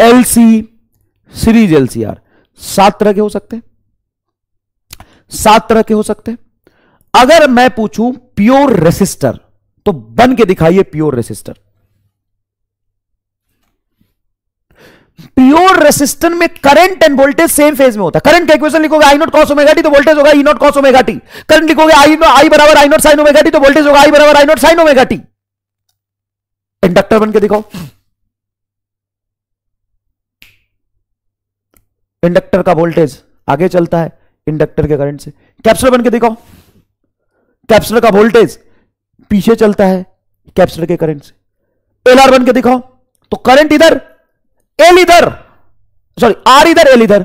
S1: L C series L C R सात तरह के हो सकते हैं सात तरह के हो सकते हैं अगर मैं पूछूं प्योर रेसिस्टर तो बन के दिखाइए प्योर रेसिस्टर प्योर रेसिस्टर में current and voltage same phase में होता है करंट का इक्वेशन लिखोगे I not cos omega T तो वोल्टेज होगा E naught cos omega T current लिखोगे आई आई बराबर I not sine omega T तो वोल्टेज होगा आई बराबर I not sine omega T inductor बन के दिखाओ इंडक्टर का वोल्टेज आगे चलता है इंडक्टर के करंट से कैप्सूल बन के दिखाओ कैप्सूल का वोल्टेज पीछे चलता है कैप्सुलर के करंट से एल आर बन के दिखाओ तो करंट इधर एल इधर सॉरी आर इधर एल इधर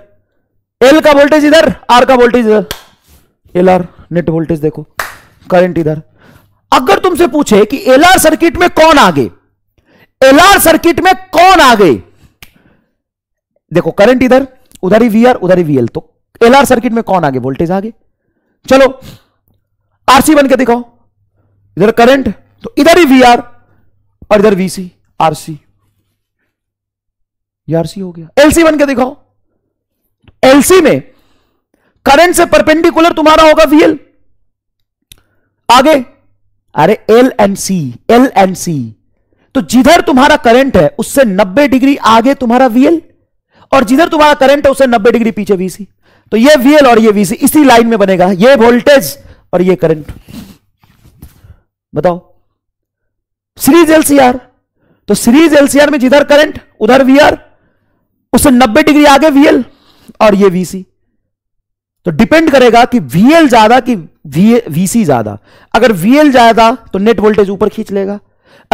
S1: एल का वोल्टेज इधर आर का वोल्टेज इधर एल आर नेट वोल्टेज देखो करंट इधर अगर तुमसे पूछे कि एल आर सर्किट में कौन आगे एल आर सर्किट में कौन आगे देखो करंट इधर उधर ही वी आर उधर ही वीएल तो एल आर सर्किट में कौन आगे वोल्टेज आगे चलो आरसी बन के दिखाओ इधर करंट तो इधर ही वी आर और इधर V C R C RC हो गया एलसी बन के दिखाओ एलसी में करंट से परपेंडिकुलर तुम्हारा होगा वीएल आगे अरे L and C L and C तो जिधर तुम्हारा करंट है उससे 90 डिग्री आगे तुम्हारा वीएल और जिधर तुम्हारा करंट है उससे 90 डिग्री पीछे वीसी तो ये वीएल और ये वीसी इसी लाइन में बनेगा ये वोल्टेज और ये करंट बताओ सीरीज एलसीआर तो सीरीज एलसीआर में जिधर करंट उधर वीआर उससे 90 डिग्री आगे वीएल और ये वीसी तो डिपेंड करेगा कि वीएल ज्यादा कि वीसी ज्यादा अगर वीएल ज्यादा तो नेट वोल्टेज ऊपर खींच लेगा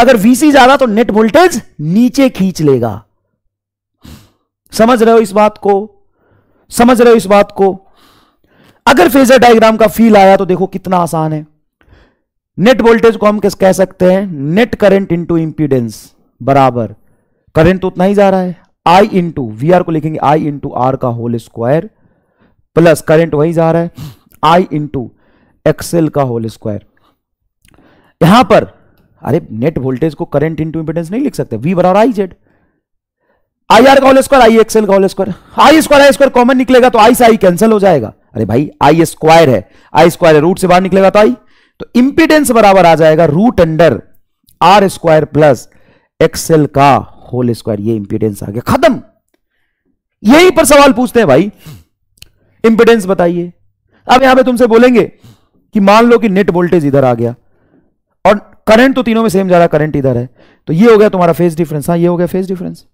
S1: अगर वीसी ज्यादा तो नेट वोल्टेज नीचे खींच लेगा समझ रहे हो इस बात को समझ रहे हो इस बात को अगर फेजर डायग्राम का फील आया तो देखो कितना आसान है नेट वोल्टेज को हम किस कह सकते हैं नेट करंट इंटू इंपीडेंस बराबर करंट तो उतना ही जा रहा है आई इंटू वी आर को लिखेंगे आई इंटू आर का होल स्क्वायर प्लस करंट वही जा रहा है आई इंटू एक्सएल का होल स्क्वायर यहां पर अरे नेट वोल्टेज को करंट इंटू इंपीडेंस नहीं लिख सकते वी बराबर आई जेड
S2: आई आर का होल स्क्वायर आई
S1: एक्सएल का whole square I square I square common निकलेगा तो आई से आई कैंसिल हो जाएगा अरे भाई आई स्क्वायर है आई स्क्वायर रूट से बाहर निकलेगा तो आई तो इंपीडेंस बराबर आ जाएगा root under R square plus XL का होल स्क्वायर ये इंपीडेंस आ गया खत्म यही पर सवाल पूछते हैं भाई इंपीडेंस बताइए अब यहां पे तुमसे बोलेंगे कि मान लो कि नेट वोल्टेज इधर आ गया और करंट तो तीनों में सेम जा रहा करंट इधर है तो ये हो गया तुम्हारा फेस डिफरेंस हाँ ये हो गया फेस डिफरेंस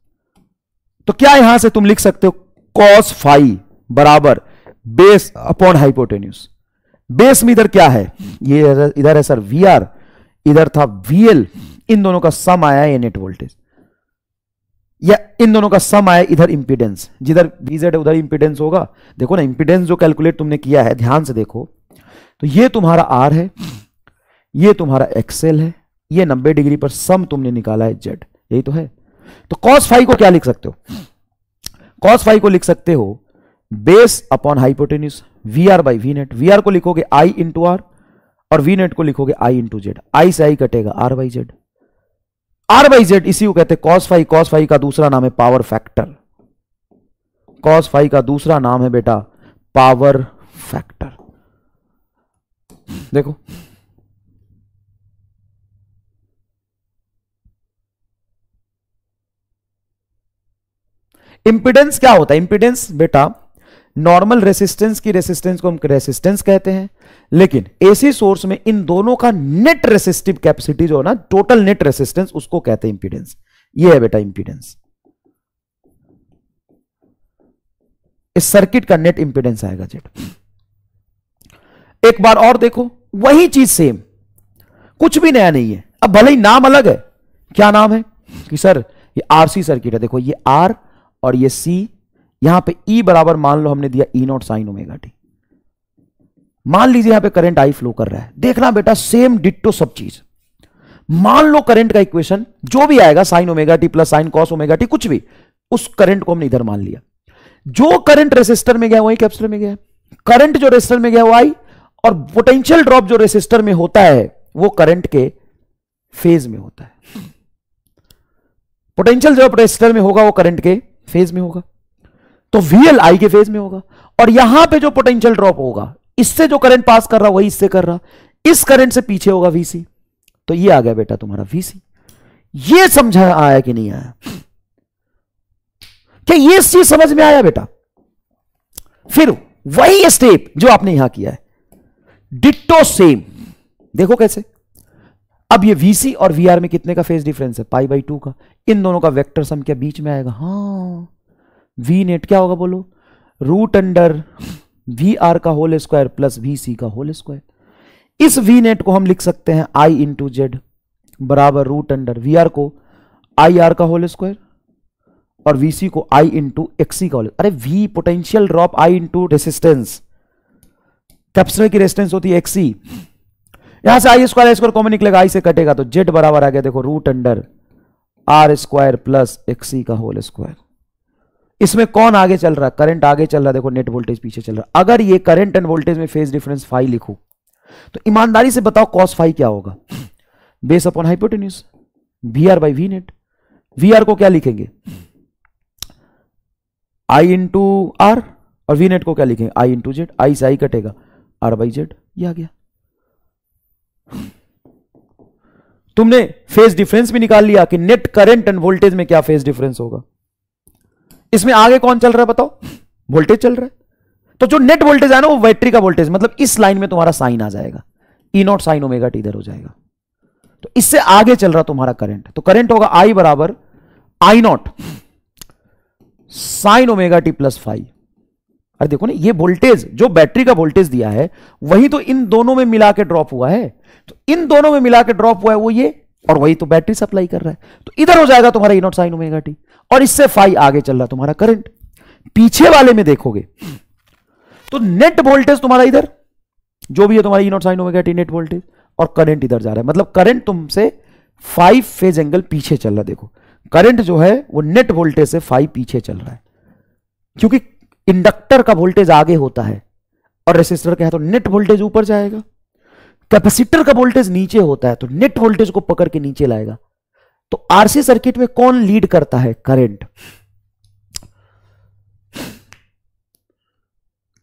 S1: तो क्या यहां से तुम लिख सकते हो कॉस फाइव बराबर बेस अपॉन हाइपोटेन्यूस बेस में इधर क्या है ये इधर है सर वी आर इधर था वीएल इन दोनों का सम आया ये नेट वोल्टेज या इन दोनों का सम आया इधर इंपीडेंस जिधर बीजेड है उधर इंपीडेंस होगा देखो ना इंपीडेंस जो कैलकुलेट तुमने किया है ध्यान से देखो तो ये तुम्हारा आर है ये तुम्हारा एक्सेल है ये नब्बे डिग्री पर सम तुमने निकाला है जेड यही तो है तो कॉस फाइव को क्या लिख सकते हो कॉस फाइव को लिख सकते हो base upon hypotenuse V R by V net V R को लिखोगे आई इंटू आर और वी नेट को लिखोगे आई इंटू जेड आई से आई कटेगा R by Z R by Z इसी को कहते हैं कॉस फाइव कॉस फाइव का दूसरा नाम है पावर फैक्टर कॉस फाइव का दूसरा नाम है बेटा पावर फैक्टर देखो इंपिडेंस क्या होता है इंपिडेंस बेटा नॉर्मल रेसिस्टेंस की रेसिस्टेंस को हम रेसिस्टेंस कहते हैं लेकिन एसी सोर्स में इन दोनों का नेट रेसिस्टिव कैपेसिटी जो है ना टोटल नेट रेसिस्टेंस उसको कहते हैं इंपीडेंस ये है बेटा इंपीडेंस इस सर्किट का नेट इंपीडेंस आएगा जेट एक बार और देखो वही चीज सेम कुछ भी नया नहीं है अब भले ही नाम अलग है क्या नाम है कि सर ये आरसी सर्किट है देखो ये आर और ये सी यहां पे E बराबर मान लो हमने दिया E not sine omega T मान लीजिए यहां पे करंट आई फ्लो कर रहा है देखना बेटा सेम डिट्टो सब चीज मान लो करंट का इक्वेशन जो भी आएगा sine omega T plus sine cos omega T कुछ भी उस करंट को हमने इधर मान लिया जो करंट रेसिस्टर में गया वही कैपेसिटर में गया करंट जो रेसिस्टर में गया वो आई और पोटेंशियल ड्रॉप जो रेसिस्टर में होता है वो करंट के फेज में होता है पोटेंशियल जो रेसिस्टर में होगा वो करंट के फेज में होगा तो VL I के फेज में होगा और यहां पे जो पोटेंशियल ड्रॉप होगा इससे जो करंट पास कर रहा वही इससे कर रहा इस करंट से पीछे होगा VC तो ये आ गया बेटा तुम्हारा VC ये समझा आया कि नहीं आया क्या ये चीज समझ में आया बेटा फिर वही स्टेप जो आपने यहां किया है डिटो सेम देखो कैसे अब ये VC और VR में कितने का फेज डिफरेंस है पाई बाई टू का इन दोनों का वेक्टर सम क्या बीच में आएगा हाँ वी नेट क्या होगा बोलो रूट अंडर वी आर का whole square plus V C का होल स्क्वायर इस वी नेट को हम लिख सकते हैं आई इंटू जेड बराबर रूट अंडर वी आर को आई आर का होल स्क्वायर और वी सी को आई इंटू एक्सी का होल अरे V potential drop I into resistance capacitor की रेसिस्टेंस होती है एक्सी यहां से आई स्क्वायर स्क्वायर कॉमन निकलेगा आई से कटेगा तो जेड बराबर आ गया देखो root under R square plus XC का होल स्क्वायर इसमें कौन आगे चल रहा है करंट आगे चल रहा है देखो नेट वोल्टेज पीछे चल रहा है अगर ये करंट एंड वोल्टेज में फेज डिफरेंस फाइव लिखू तो ईमानदारी से बताओ कॉस फाइव क्या होगा base upon hypotenuse V R by V net V R को क्या लिखेंगे आई इंटू आर और वी नेट को क्या लिखेंगे आई इंटू जेड आई से आई कटेगा आर बाई जेड यह आ गया तुमने फेज डिफरेंस भी निकाल लिया कि नेट करंट एंड वोल्टेज में क्या फेज डिफरेंस होगा इसमें आगे कौन चल रहा है बताओ वोल्टेज चल रहा है तो जो नेट वोल्टेज है ना वो बैटरी का वोल्टेज मतलब इस लाइन में तुम्हारा साइन आ जाएगा E not sine omega T इधर हो जाएगा तो इससे आगे चल रहा तुम्हारा करंट तो करंट होगा आई बराबर I not sine omega T plus phi अरे देखो ना ये वोल्टेज जो बैटरी का वोल्टेज दिया है वही तो इन दोनों में मिला के ड्रॉप हुआ है तो इन दोनों में मिला के ड्रॉप हुआ है वो ये और वही तो बैटरी सप्लाई कर रहा है तो इधर हो जाएगा तुम्हारा नॉट साइन ओमेगा टी और इससे फाइव आगे चल रहा तुम्हारा करंट पीछे वाले में देखोगे तो नेट वोल्टेज तुम्हारा इधर जो भी है तुम्हारा naught sine omega T net voltage और करंट इधर जा रहा है मतलब करंट तुमसे फाइव फेज एंगल पीछे चल रहा देखो करंट जो है वो नेट वोल्टेज से फाइव पीछे चल रहा है क्योंकि इंडक्टर का वोल्टेज आगे होता है और रेसिस्टर क्या है तो नेट वोल्टेज ऊपर जाएगा कैपेसिटर का वोल्टेज नीचे होता है तो नेट वोल्टेज को पकड़ के नीचे लाएगा तो आरसी सर्किट में कौन लीड करता है करंट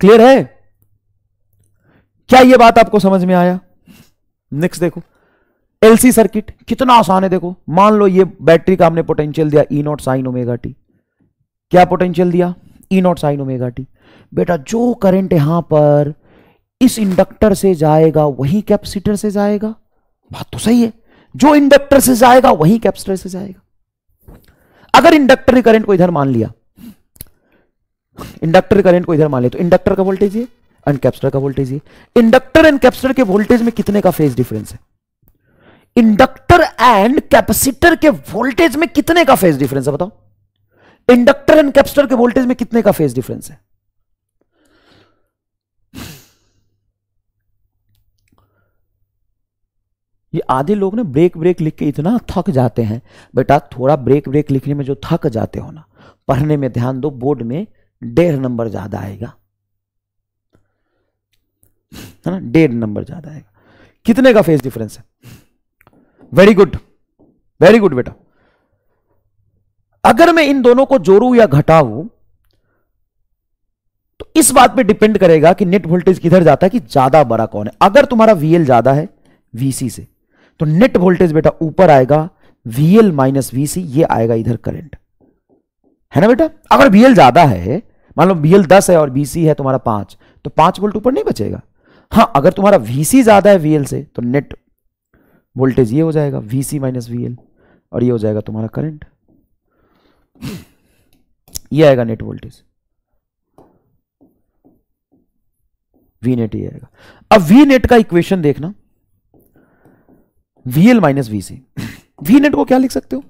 S1: क्लियर है क्या यह बात आपको समझ में आया नेक्स्ट देखो एलसी सर्किट कितना आसान है देखो मान लो ये बैटरी का हमने पोटेंशियल दिया E not sine omega T क्या पोटेंशियल दिया E not sine omega T बेटा जो करंट यहां पर इस इंडक्टर से जाएगा वही कैपेसिटर से जाएगा बात तो सही है जो इंडक्टर से जाएगा वही कैपेसिटर से जाएगा अगर इंडक्टर करंट को इधर मान लिया इंडक्टर करंट को इधर मान लिया तो इंडक्टर का वोल्टेज ये एंड कैपेसिटर का वोल्टेज ये इंडक्टर एंड कैपेसिटर के वोल्टेज में कितने का फेज डिफरेंस है इंडक्टर एंड कैपेसिटर के वोल्टेज में कितने का फेज डिफरेंस है बताओ इंडक्टर एंड कैपेसिटर के वोल्टेज में कितने का फेज डिफरेंस है ये आधे लोग ना ब्रेक ब्रेक लिख के इतना थक जाते हैं बेटा थोड़ा ब्रेक ब्रेक लिखने में जो थक जाते हो ना पढ़ने में ध्यान दो बोर्ड में डेढ़ नंबर ज़्यादा आएगा है ना डेढ़ नंबर ज़्यादा आएगा कितने का फेस डिफरेंस है वेरी गुड वेरी गुड बेटा अगर मैं इन दोनों को जोड़ू या घटाऊ तो इस बात पे डिपेंड करेगा कि नेट वोल्टेज किधर जाता है कि ज्यादा बड़ा कौन है अगर तुम्हारा वीएल ज्यादा है वीसी से तो नेट वोल्टेज बेटा ऊपर आएगा VL माइनस VC ये आएगा इधर करंट है ना बेटा अगर VL ज्यादा है मान लो VL 10 है और VC है तुम्हारा 5 तो 5 वोल्ट ऊपर नहीं बचेगा हाँ अगर तुम्हारा VC ज्यादा है VL से तो नेट वोल्टेज ये हो जाएगा VC माइनस VL और ये हो जाएगा तुम्हारा करंट ये आएगा नेट वोल्टेज वी नेट ये आएगा अब वी नेट का इक्वेशन देखना V L minus V C V net को क्या लिख सकते हो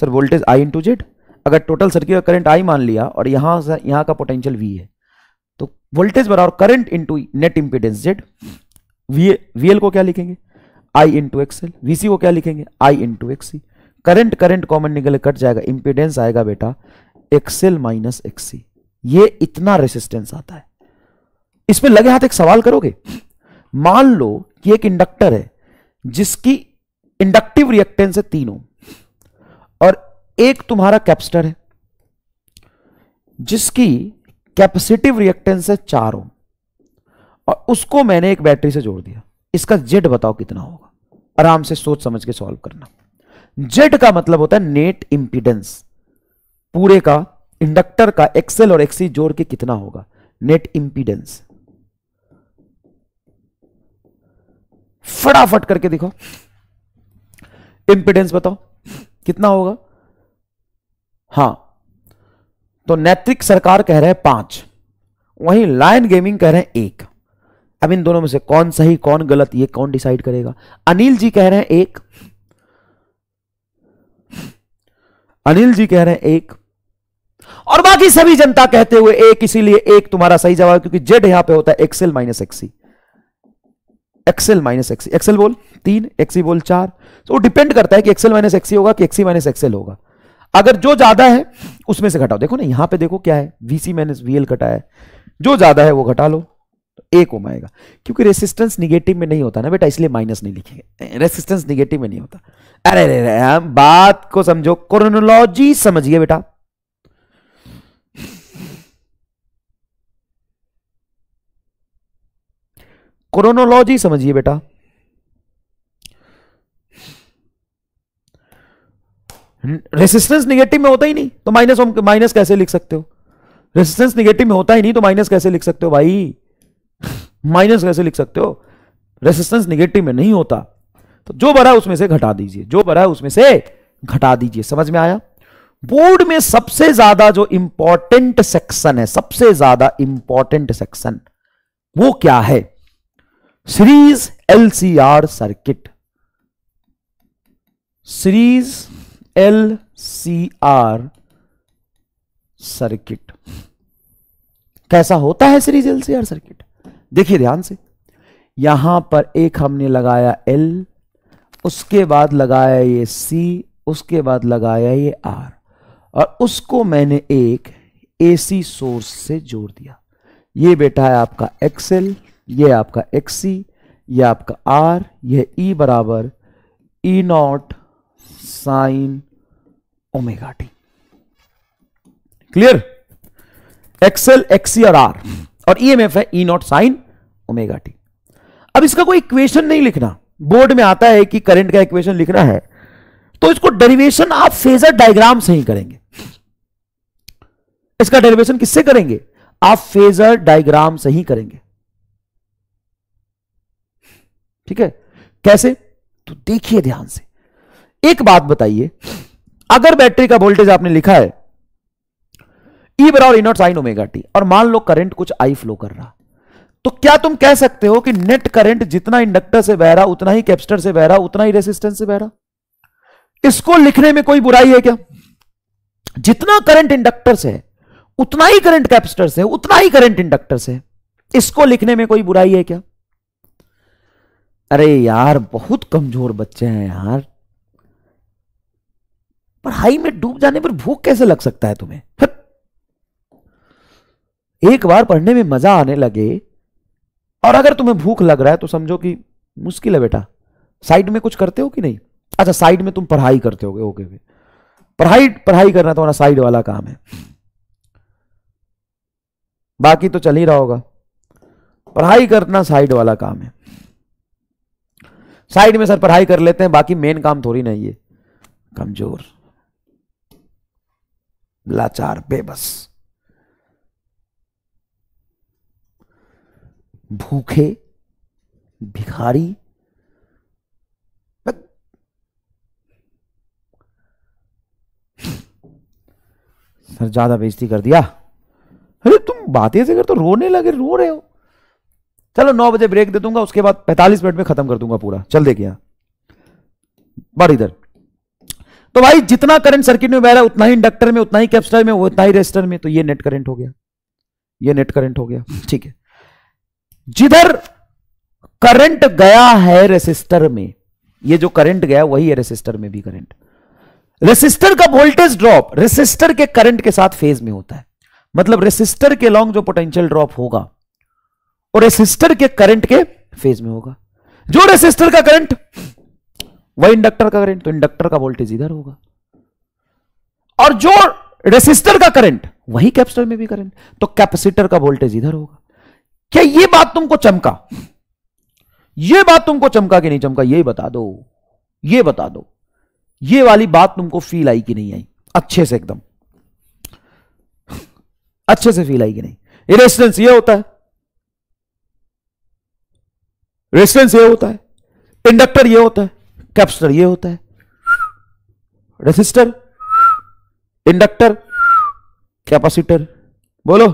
S1: sir voltage I into Z अगर टोटल सर्किट का करंट आई मान लिया और यहां से यहां का पोटेंशियल वी है तो वोल्टेज बराबर current into net impedance Z V L को क्या लिखेंगे I into X L V C को क्या लिखेंगे I into X C current current common निकल कट जाएगा इम्पीडेंस आएगा बेटा एक्सएल माइनस एक्स सी ये इतना रेसिस्टेंस आता है इसमें लगे हाथ एक सवाल करोगे मान लो कि एक इंडक्टर है जिसकी इंडक्टिव रिएक्टेंस है तीन ओम और एक तुम्हारा कैपेसिटर है जिसकी कैपेसिटिव रिएक्टेंस है चार ओम और उसको मैंने एक बैटरी से जोड़ दिया इसका जेड बताओ कितना होगा आराम से सोच समझ के सॉल्व करना जेड का मतलब होता है नेट इंपीडेंस पूरे का इंडक्टर का एक्सेल और एक्सी जोड़ के कितना होगा नेट इंपीडेंस फटाफट करके देखो इंपिडेंस बताओ कितना होगा हां तो नैतिक सरकार कह रहे हैं पांच वहीं लायन गेमिंग कह रहे हैं एक अब इन दोनों में से कौन सही कौन गलत ये कौन डिसाइड करेगा अनिल जी कह रहे हैं एक अनिल जी कह रहे हैं एक और बाकी सभी जनता कहते हुए एक इसीलिए एक तुम्हारा सही जवाब क्योंकि जेड यहां पे होता है X L minus X C X L minus X C X L बोल तीन एक्सी e बोल चार तो डिपेंड करता है कि एक्सएल माइनस एक्सी होगा कि एक्सी माइनस एक्सएल होगा अगर जो ज्यादा है उसमें से घटाओ देखो ना यहां पे देखो क्या है वीसी माइनस वीएल घटा है जो ज्यादा है वो घटा लो तो एक ओम आएगा क्योंकि रेसिस्टेंस निगेटिव में नहीं होता ना बेटा इसलिए माइनस नहीं लिखेंगे रेसिस्टेंस निगेटिव में नहीं होता अरे अरे बात को समझो क्रोनोलॉजी समझिए बेटा क्रोनोलॉजी समझिए बेटा रेसिस्टेंस निगेटिव में होता ही नहीं तो माइनस माइनस कैसे लिख सकते हो रेसिस्टेंस निगेटिव में होता ही नहीं तो माइनस कैसे लिख सकते हो भाई माइनस कैसे लिख सकते हो रेसिस्टेंस निगेटिव में नहीं होता तो जो बड़ा उसमें से घटा दीजिए जो बड़ा उसमें से घटा दीजिए समझ में आया बोर्ड में सबसे ज्यादा जो इंपॉर्टेंट सेक्शन है सबसे ज्यादा इंपॉर्टेंट सेक्शन वो क्या है series LCR circuit series L C R circuit कैसा होता है series L C R circuit देखिए ध्यान से यहां पर एक हमने लगाया एल उसके बाद लगाया ये सी उसके बाद लगाया ये आर और उसको मैंने एक एसी सोर्स से जोड़ दिया ये बेटा है आपका एक्सेल ये आपका एक्स सी यह आपका आर यह ई बराबर E not sine omega T clear X L X C और आर और एफ e है E not sine omega T अब इसका कोई इक्वेशन नहीं लिखना बोर्ड में आता है कि करंट का इक्वेशन लिखना है तो इसको डेरिवेशन आप फेजर डायग्राम से ही करेंगे इसका डेरिवेशन किससे करेंगे आप फेजर डायग्राम से ही करेंगे ठीक है कैसे तो देखिए ध्यान से एक बात बताइए अगर बैटरी का वोल्टेज आपने लिखा है ई e बराबर इनोट साइन ओमेगा टी और मान लो करंट कुछ आई फ्लो कर रहा तो क्या तुम कह सकते हो कि नेट करंट जितना इंडक्टर से बह रहा उतना ही कैपेसिटर से बह रहा उतना ही रेसिस्टेंस से बह रहा इसको लिखने में कोई बुराई है क्या जितना करंट इंडक्टर से है उतना ही करंट कैपेसिटर से उतना ही करंट इंडक्टर से इसको लिखने में कोई बुराई है क्या अरे यार बहुत कमजोर बच्चे हैं यार पढ़ाई में डूब जाने पर भूख कैसे लग सकता है तुम्हें एक बार पढ़ने में मजा आने लगे और अगर तुम्हें भूख लग रहा है तो समझो कि मुश्किल है बेटा साइड में कुछ करते हो कि नहीं अच्छा साइड में तुम पढ़ाई करते होगे ओके ओके पढ़ाई पढ़ाई करना तुम्हारा तो साइड वाला काम है बाकी तो चल ही रहा होगा पढ़ाई करना साइड वाला काम है साइड में सर पढ़ाई कर लेते हैं बाकी मेन काम थोड़ी नहीं है कमजोर लाचार बेबस भूखे भिखारी सर ज्यादा बेइज्जती कर दिया अरे तुम बातें से कर तो रोने लगे रो रहे हो चलो नौ बजे ब्रेक दे दूंगा उसके बाद पैंतालीस मिनट में खत्म कर दूंगा पूरा चल देखिए बार इधर तो भाई जितना करंट सर्किट में बह रहा है उतना ही इंडक्टर में उतना ही कैपेसिटर में उतना ही रेजिस्टर में तो ये नेट करंट हो गया ये नेट करंट हो गया ठीक है जिधर करंट गया है रेसिस्टर में ये जो करंट गया वही है रेसिस्टर में भी करंट रेसिस्टर का वोल्टेज ड्रॉप रेसिस्टर के करंट के साथ फेज में होता है मतलब रेसिस्टर के लॉन्ग जो पोटेंशियल ड्रॉप होगा और रेसिस्टर के करंट के फेज में होगा जो रेसिस्टर का करंट वही इंडक्टर का करंट तो इंडक्टर का वोल्टेज इधर होगा और जो रेसिस्टर का करंट वही कैपेसिटर में भी करंट तो कैपेसिटर का वोल्टेज इधर होगा क्या यह बात तुमको चमका यह बात तुमको चमका कि नहीं चमका यही बता दो ये बता दो ये वाली बात तुमको फील आई कि नहीं आई अच्छे से एकदम अच्छे से फील आई कि नहीं इरेस्टेंस ये होता है रेसिस्टेंस ये होता है इंडक्टर ये होता है कैपेसिटर ये होता है रेसिस्टर इंडक्टर कैपेसिटर बोलो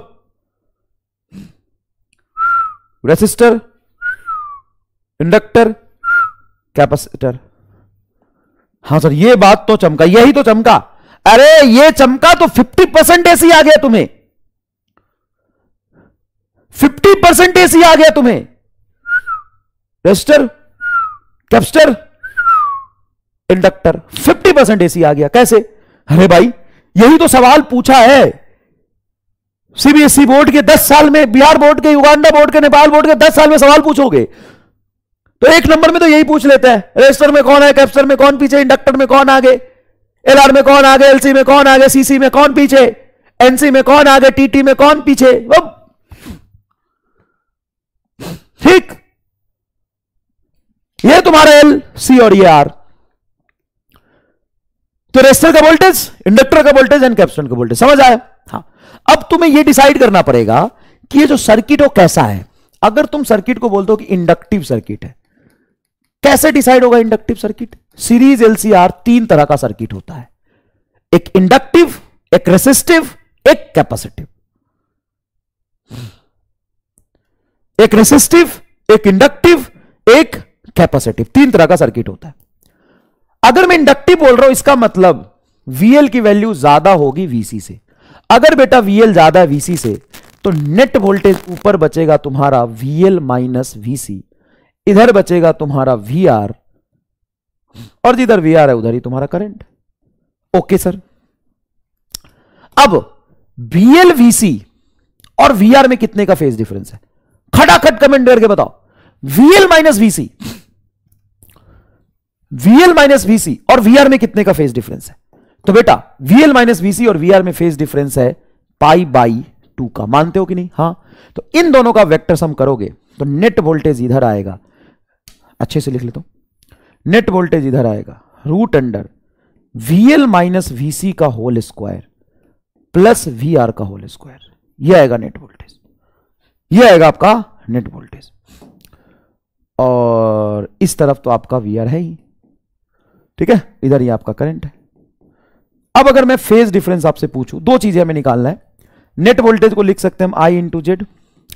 S1: रेसिस्टर इंडक्टर कैपेसिटर हां सर ये बात तो चमका यही तो चमका अरे ये चमका तो 50 परसेंट एसी आ गया तुम्हें 50 परसेंट एसी आ गया तुम्हें resistor capacitor inductor 50 percent AC आ गया कैसे अरे भाई यही तो सवाल पूछा है सीबीएसई बोर्ड के 10 साल में बिहार बोर्ड के युगांडा बोर्ड के नेपाल बोर्ड के 10 साल में सवाल पूछोगे तो एक नंबर में तो यही पूछ लेते हैं रजिस्टर में कौन है कैप्सर में कौन पीछे इंडक्टर में कौन आगे एलआर में कौन आगे एलसी में कौन आगे सीसी में कौन पीछे एनसी में कौन आगे टीटी में कौन पीछे वो तुम्हारा एल सी और ये e आर तो रेस्टर का वोल्टेज इंडक्टर का वोल्टेज एंड कैप्सूल का वोल्टेज समझ आया हाँ अब तुम्हें यह डिसाइड करना पड़ेगा कि ये जो सर्किट हो कैसा है अगर तुम सर्किट को बोलते हो कि इंडक्टिव सर्किट है कैसे डिसाइड होगा इंडक्टिव सर्किट सीरीज एलसीआर तीन तरह का सर्किट होता है एक इंडक्टिव एक रेसिस्टिव एक कैपेसिटिव एक रेसिस्टिव एक इंडक्टिव एक कैपेसिटिव तीन तरह का सर्किट होता है अगर मैं इंडक्टिव बोल रहा हूं इसका मतलब वीएल की वैल्यू ज्यादा होगी वीसी से अगर बेटा वीएल ज्यादा है वीसी से तो नेट वोल्टेज ऊपर बचेगा तुम्हारा वीएल माइनस वीसी इधर बचेगा तुम्हारा आर और जिधर आर है उधर ही तुम्हारा करंट ओके सर अब वीएल वीसी और वीआर में कितने का फेज डिफरेंस है खटाखट कमेंट करके बताओ V L minus V C V L minus V C और वीआर में कितने का फेस डिफरेंस है तो बेटा वीएल माइनस वीसी और वीआर में फेस डिफरेंस है पाई बाई टू का मानते हो कि नहीं हां तो इन दोनों का वेक्टर सम करोगे तो नेट वोल्टेज इधर आएगा अच्छे से लिख लेता हूं नेट वोल्टेज इधर आएगा root under V L minus V C का होल स्क्वायर प्लस वीआर का होल स्क्वायर यह आएगा नेट वोल्टेज यह आएगा आपका नेट वोल्टेज और इस तरफ तो आपका वी है ही ठीक है इधर ही आपका करंट है अब अगर मैं फेज डिफरेंस आपसे पूछूं दो चीजें हमें निकालना है नेट वोल्टेज को लिख सकते हैं हम I into Z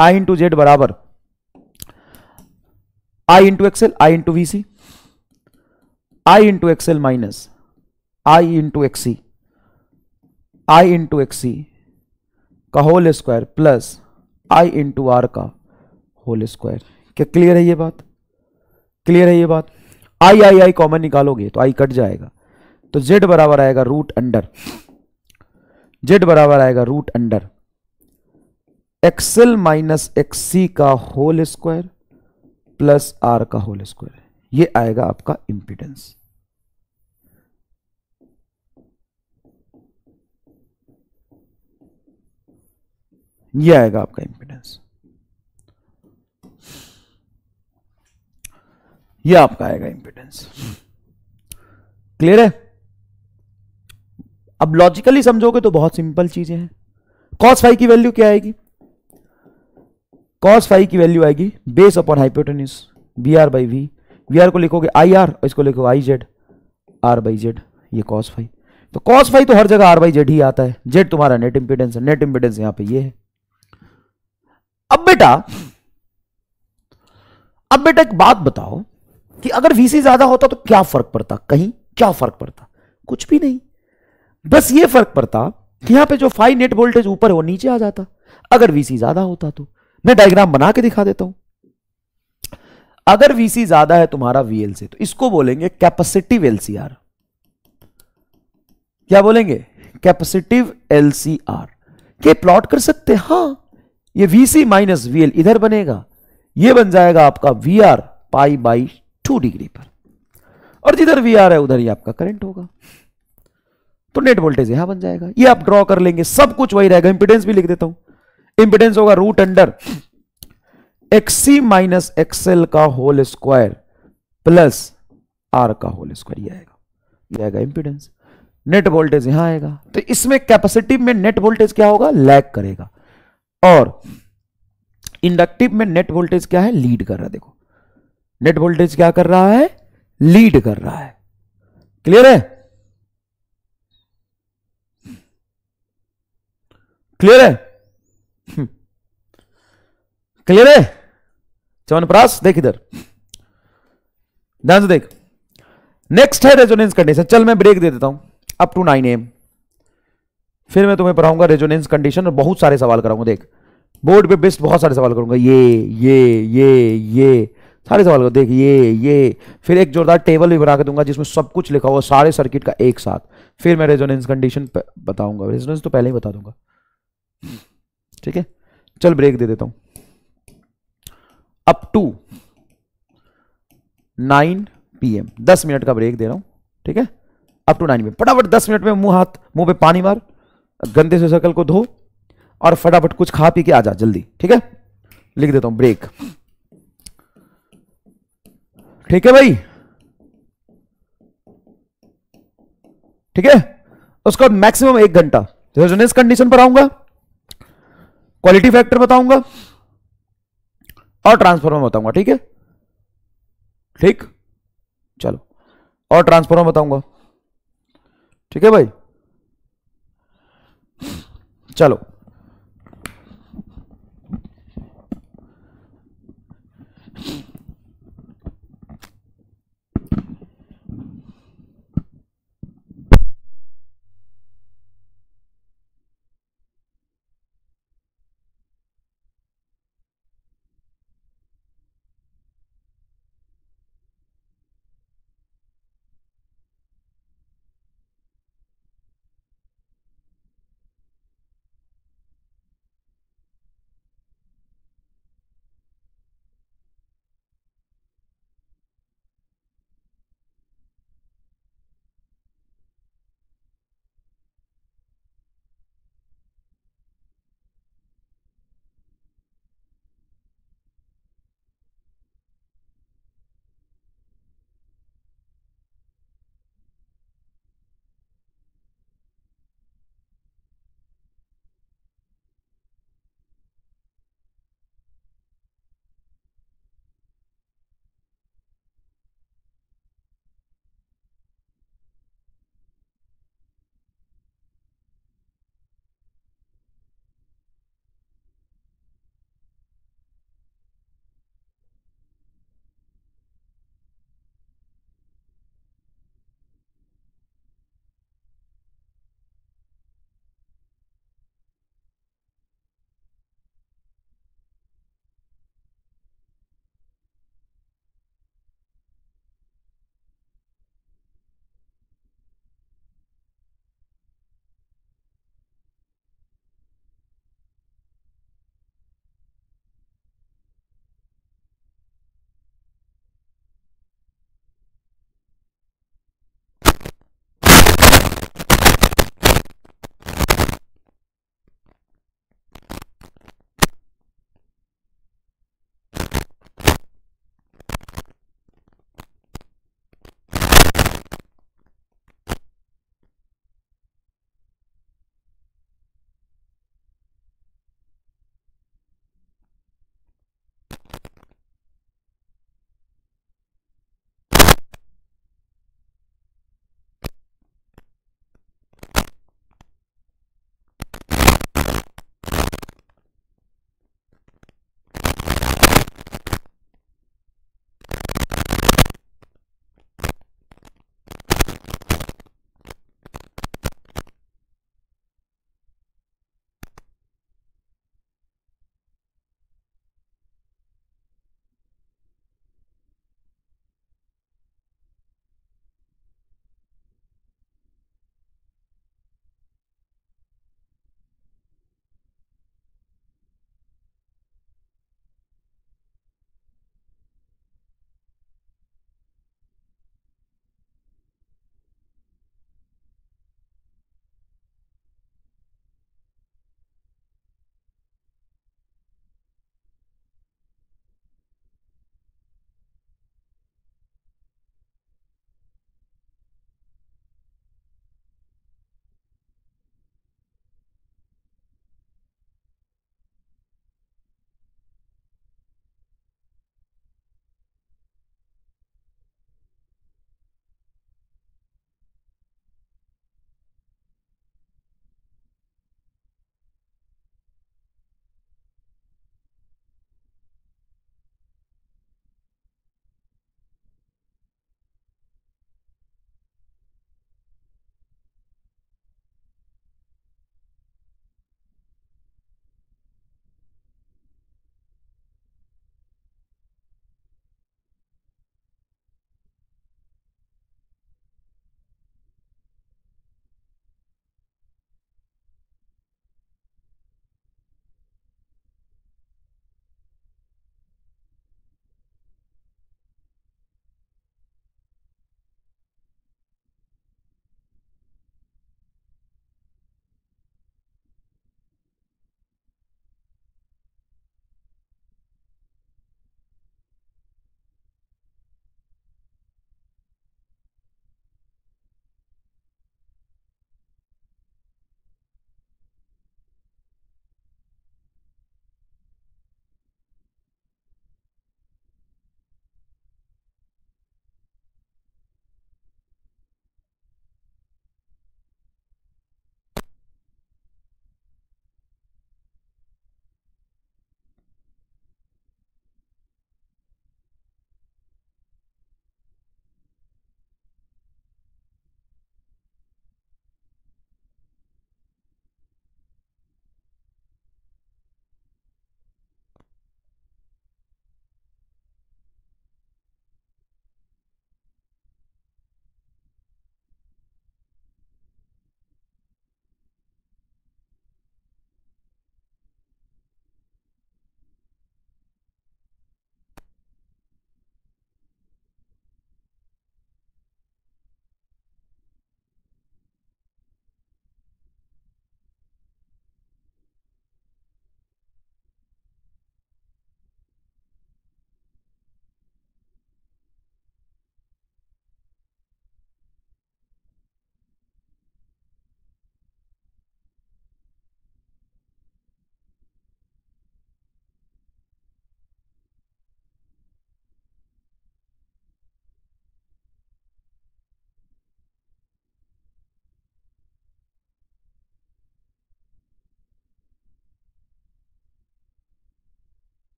S1: I into Z बराबर I into X L I into V C I into X L minus I into X C I into XC का whole square plus I into R का whole square क्या clear है ये बात clear है ये बात आई आई आई कॉमन निकालोगे तो आई कट जाएगा तो जेड बराबर आएगा रूट अंडर जेड बराबर आएगा root under X L minus X C का होल स्क्वायर प्लस आर का होल स्क्वायर ये आएगा आपका इंपीडेंस ये आएगा आपका इंपीडेंस ये आपका आएगा इंपेडेंस क्लियर है अब लॉजिकली समझोगे तो बहुत सिंपल चीजें हैं कॉस फाइव की वैल्यू क्या आएगी कॉस फाइव की वैल्यू आएगी base upon hypotenuse V R by V V R को लिखोगे आई आर और इसको लिखोगे I Z R by Z ये कॉस फाइव तो कॉस फाइव तो हर जगह आर बाई जेड ही आता है जेड तुम्हारा नेट इंपिडेंस है नेट इंपिडेंस यहां पे ये है अब बेटा अब बेटा एक बात बताओ कि अगर वीसी ज्यादा होता तो क्या फर्क पड़ता कहीं क्या फर्क पड़ता कुछ भी नहीं बस ये फर्क पड़ता कि यहां पे जो फाइव नेट वोल्टेज ऊपर है वो नीचे आ जाता अगर वीसी ज्यादा होता तो मैं डायग्राम बना के दिखा देता हूं अगर वीसी ज्यादा है तुम्हारा वीएल से तो इसको बोलेंगे कैपेसिटिव एलसीआर क्या बोलेंगे कैपेसिटिव एलसीआर के प्लॉट कर सकते हां ये वीसी माइनस वीएल इधर बनेगा ये बन जाएगा आपका V R pi by two degree पर और जिधर वी आर है उधर ही आपका करंट होगा तो नेट वोल्टेज यहां बन जाएगा ये आप ड्रॉ कर लेंगे सब कुछ वही रहेगा इंपिडेंस भी लिख देता हूं इंपिडेंस होगा root under X C minus X L का होल स्क्वायर प्लस आर का होल स्क्वायर यह आएगा यह आएगा इंपिडेंस नेट वोल्टेज यहां आएगा तो इसमें कैपेसिटिव में नेट वोल्टेज क्या होगा लैग करेगा और इंडक्टिव में नेट वोल्टेज क्या है लीड कर रहा है देखो नेट वोल्टेज क्या कर रहा है लीड कर रहा है क्लियर है क्लियर है क्लियर है प्रास देख इधर ध्यान से देख नेक्स्ट है रेजोनेंस कंडीशन चल मैं ब्रेक दे देता हूं अप टू नाइन एम फिर मैं तुम्हें पढ़ाऊंगा रेजोनेंस कंडीशन और बहुत सारे सवाल कराऊंगा देख बोर्ड पे बेस्ट बहुत सारे सवाल करूंगा ये ये ये ये सारे सवाल को देख ये ये फिर एक जोरदार टेबल भी बना के दूंगा जिसमें सब कुछ लिखा हुआ सारे सर्किट का एक साथ फिर मैं रेजोनेंस कंडीशन बताऊंगा रेजोनेंस तो पहले ही बता दूंगा ठीक है चल ब्रेक दे देता हूं अप टू नाइन पीएम दस मिनट का ब्रेक दे रहा हूं ठीक है अप टू नाइन पीएम फटाफट दस मिनट में मुंह हाथ मुंह पे पानी मार गंदे से सर्कल को धो और फटाफट कुछ खा पी के आ जा जल्दी ठीक है लिख देता हूं ब्रेक ठीक है भाई ठीक है उसका मैक्सिमम एक घंटा रेजोनेंस कंडीशन पर आऊंगा क्वालिटी फैक्टर बताऊंगा और ट्रांसफॉर्मर बताऊंगा ठीक है ठीक चलो और ट्रांसफॉर्मर बताऊंगा ठीक है भाई चलो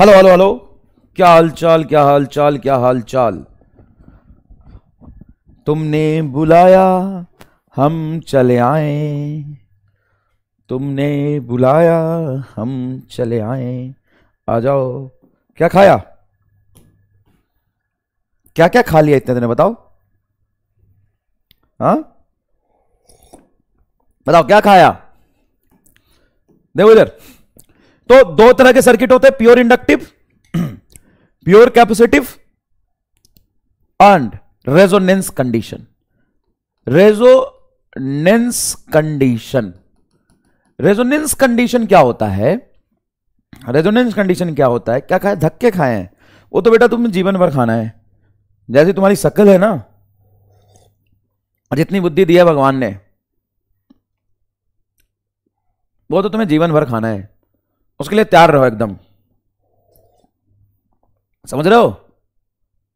S1: हेलो हेलो हेलो क्या हालचाल क्या हालचाल क्या हालचाल तुमने बुलाया हम चले आए तुमने बुलाया हम चले आए आ जाओ क्या खाया क्या क्या खा लिया इतने दिन बताओ हाँ बताओ क्या खाया देखो इधर तो दो तरह के सर्किट होते हैं pure inductive pure capacitive and resonance condition resonance condition resonance condition क्या होता है रेजोनेंस कंडीशन क्या होता है क्या खाए धक्के खाए हैं वो तो बेटा तुम जीवन भर खाना है जैसे तुम्हारी शकल है ना जितनी बुद्धि दी है भगवान ने वो तो तुम्हें जीवन भर खाना है उसके लिए तैयार रहो एकदम समझ रहे हो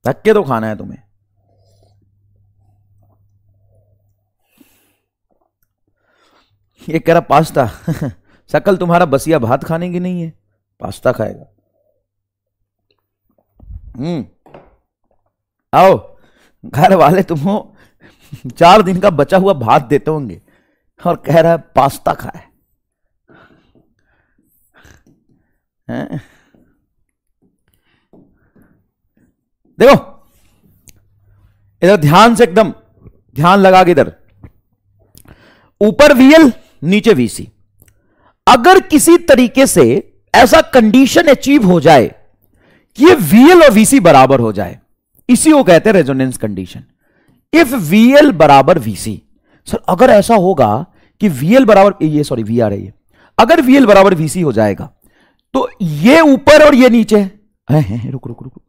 S1: धक्के तो खाना है तुम्हें ये कह रहा पास्ता शकल तुम्हारा बसिया भात खाने की नहीं है पास्ता खाएगा हम्म आओ घर वाले तुम्हें चार दिन का बचा हुआ भात देते होंगे और कह रहा है पास्ता खाए देखो इधर ध्यान से एकदम ध्यान लगा के इधर ऊपर वीएल नीचे वीसी अगर किसी तरीके से ऐसा कंडीशन अचीव हो जाए कि ये वीएल और वीसी बराबर हो जाए इसी को कहते हैं रेजोनेंस कंडीशन इफ वीएल बराबर वीसी सर अगर ऐसा होगा कि वीएल बराबर ये सॉरी वी रही है अगर वीएल बराबर वीसी हो जाएगा तो ये ऊपर और ये नीचे है, है, है रुक रुक रुक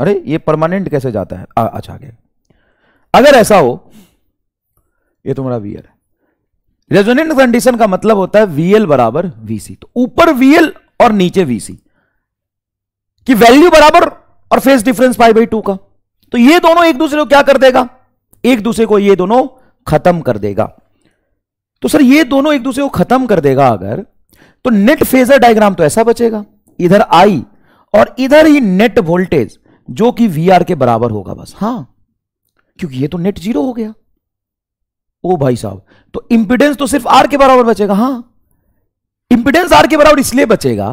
S1: अरे ये परमानेंट कैसे जाता है आ, अच्छा आगे अगर ऐसा हो ये तुम्हारा वीएल है रेजोनेंट कंडीशन का मतलब होता है वीएल बराबर वीसी तो ऊपर वीएल और नीचे वीसी की वैल्यू बराबर और phase difference pi by two का तो ये दोनों एक दूसरे को क्या कर देगा एक दूसरे को ये दोनों खत्म कर देगा तो सर ये दोनों एक दूसरे को खत्म कर देगा अगर तो नेट फेजर डायग्राम तो ऐसा बचेगा इधर आई और इधर ही नेट वोल्टेज जो कि वी के बराबर होगा बस हां क्योंकि ये तो नेट जीरो हो गया ओ भाई साहब तो इंपिडेंस तो सिर्फ आर के बराबर बचेगा हां इंपिडेंस आर के बराबर इसलिए बचेगा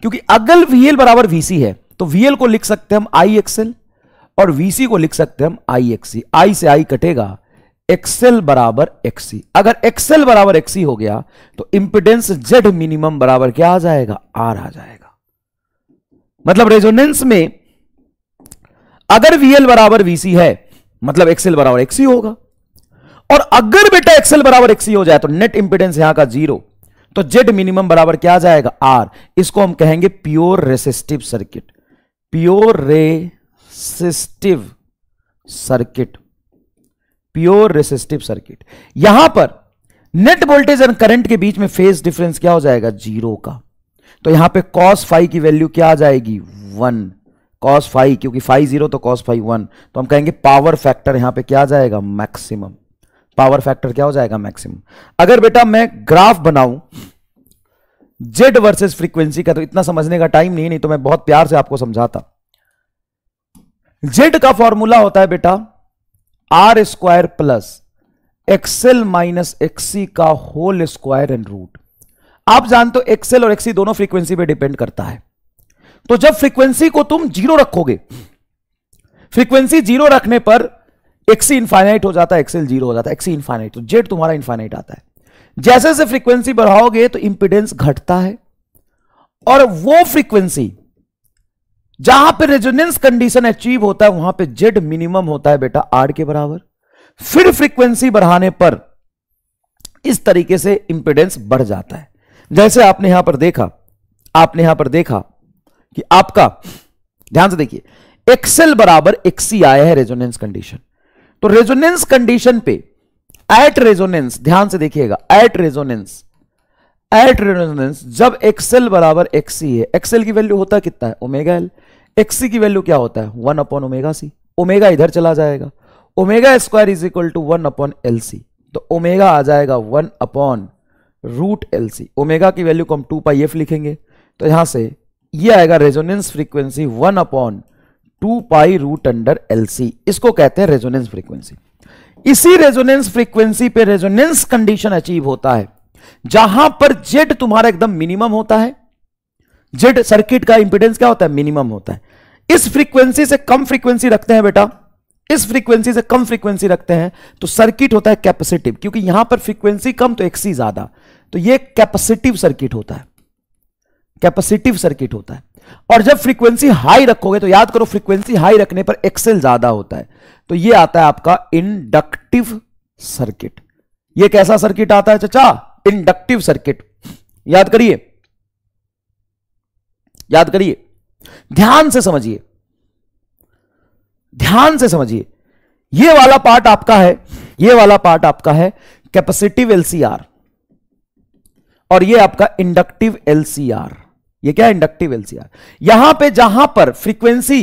S1: क्योंकि अगल वीएल बराबर वीसी है तो वीएल को लिख सकते हैं हम आई एक्सएल और वीसी को लिख सकते हैं हम आई एक्सी आई से आई कटेगा एक्सएल बराबर एक्सी अगर एक्सएल बराबर एक्सी हो गया तो इंपिडेंस जेड मिनिमम बराबर क्या आ जाएगा आर आ जाएगा मतलब रेजोनेंस में अगर वीएल बराबर वीसी है मतलब एक्सएल बराबर एक्सी होगा और अगर बेटा एक्सएल बराबर एक्सी हो जाए तो नेट इंपिडेंस यहां का जीरो तो जेड मिनिमम बराबर क्या आ जाएगा आर इसको हम कहेंगे प्योर रेसिस्टिव सर्किट प्योर रे resistive circuit pure resistive circuit यहां पर नेट वोल्टेज एंड करंट के बीच में फेज डिफरेंस क्या हो जाएगा जीरो का तो यहां पे कॉस फाइव की वैल्यू क्या आ जाएगी वन कॉस फाइव क्योंकि फाइव जीरो तो कॉस फाइव वन तो हम कहेंगे पावर फैक्टर यहां पे क्या जाएगा मैक्सिमम पावर फैक्टर क्या हो जाएगा मैक्सिमम अगर बेटा मैं ग्राफ बनाऊं जेड वर्सेस फ्रीक्वेंसी का तो इतना समझने का टाइम नहीं नहीं तो मैं बहुत प्यार से आपको समझाता जेड का फॉर्मूला होता है बेटा R square plus XL minus XC का होल स्क्वायर एंड रूट आप जानते हो एक्सएल और एक्सी दोनों फ्रीक्वेंसी पे डिपेंड करता है तो जब फ्रीक्वेंसी को तुम जीरो रखोगे फ्रीक्वेंसी जीरो रखने पर एक्सी इनफाइनाइट हो जाता है एक्सएल जीरो हो जाता है एक्सी इनफाइनाइट तो जेड तुम्हारा इनफाइनाइट आता है जैसे जैसे फ्रीक्वेंसी बढ़ाओगे तो इंपिडेंस घटता है और वो फ्रीक्वेंसी जहां पे रेजोनेंस कंडीशन अचीव होता है वहां पे जेड मिनिमम होता है बेटा आर के बराबर फिर फ्रीक्वेंसी बढ़ाने पर इस तरीके से इंपेडेंस बढ़ जाता है जैसे आपने यहां पर देखा आपने यहां पर देखा कि आपका ध्यान से देखिए एक्सेल बराबर एक्सी आया है रेजोनेंस कंडीशन तो रेजोनेंस कंडीशन पे एट रेजोनेंस ध्यान से देखिएगा एट रेजोनेंस एट रेजोनेंस जब एक्सेल बराबर एक्सी है एक्सेल की वैल्यू होता कितना है ओमेगा एल एक्सी की वैल्यू क्या होता है one upon omega C omega इधर चला जाएगा omega square is equal to one upon L C तो ओमेगा आ जाएगा one upon root L C omega की वैल्यू को हम टू पाई एफ लिखेंगे तो यहां से ये आएगा resonance frequency one upon two pi root under L C इसको कहते हैं रेजोनेंस फ्रीक्वेंसी इसी रेजोनेंस फ्रीक्वेंसी पे रेजोनेंस कंडीशन अचीव होता है जहां पर जेड तुम्हारा एकदम मिनिमम होता है जेड सर्किट का इंपीडेंस क्या होता है मिनिमम होता है इस फ्रीक्वेंसी से कम फ्रीक्वेंसी रखते हैं बेटा इस फ्रीक्वेंसी से कम फ्रीक्वेंसी रखते हैं तो सर्किट होता है कैपेसिटिव क्योंकि यहां पर फ्रीक्वेंसी कम तो एक्सी ज्यादा तो ये कैपेसिटिव सर्किट होता है कैपेसिटिव सर्किट होता है और जब फ्रीक्वेंसी हाई रखोगे तो याद करो फ्रीक्वेंसी हाई रखने पर एक्सेल ज्यादा होता है तो ये आता है आपका इंडक्टिव सर्किट ये कैसा सर्किट आता है चचा इंडक्टिव सर्किट याद करिए याद करिए ध्यान से समझिए ध्यान से समझिए यह वाला पार्ट आपका है यह वाला पार्ट आपका है कैपेसिटिव एलसीआर और यह आपका इंडक्टिव एलसीआर ये क्या इंडक्टिव एलसीआर यहां पे जहां पर फ्रीक्वेंसी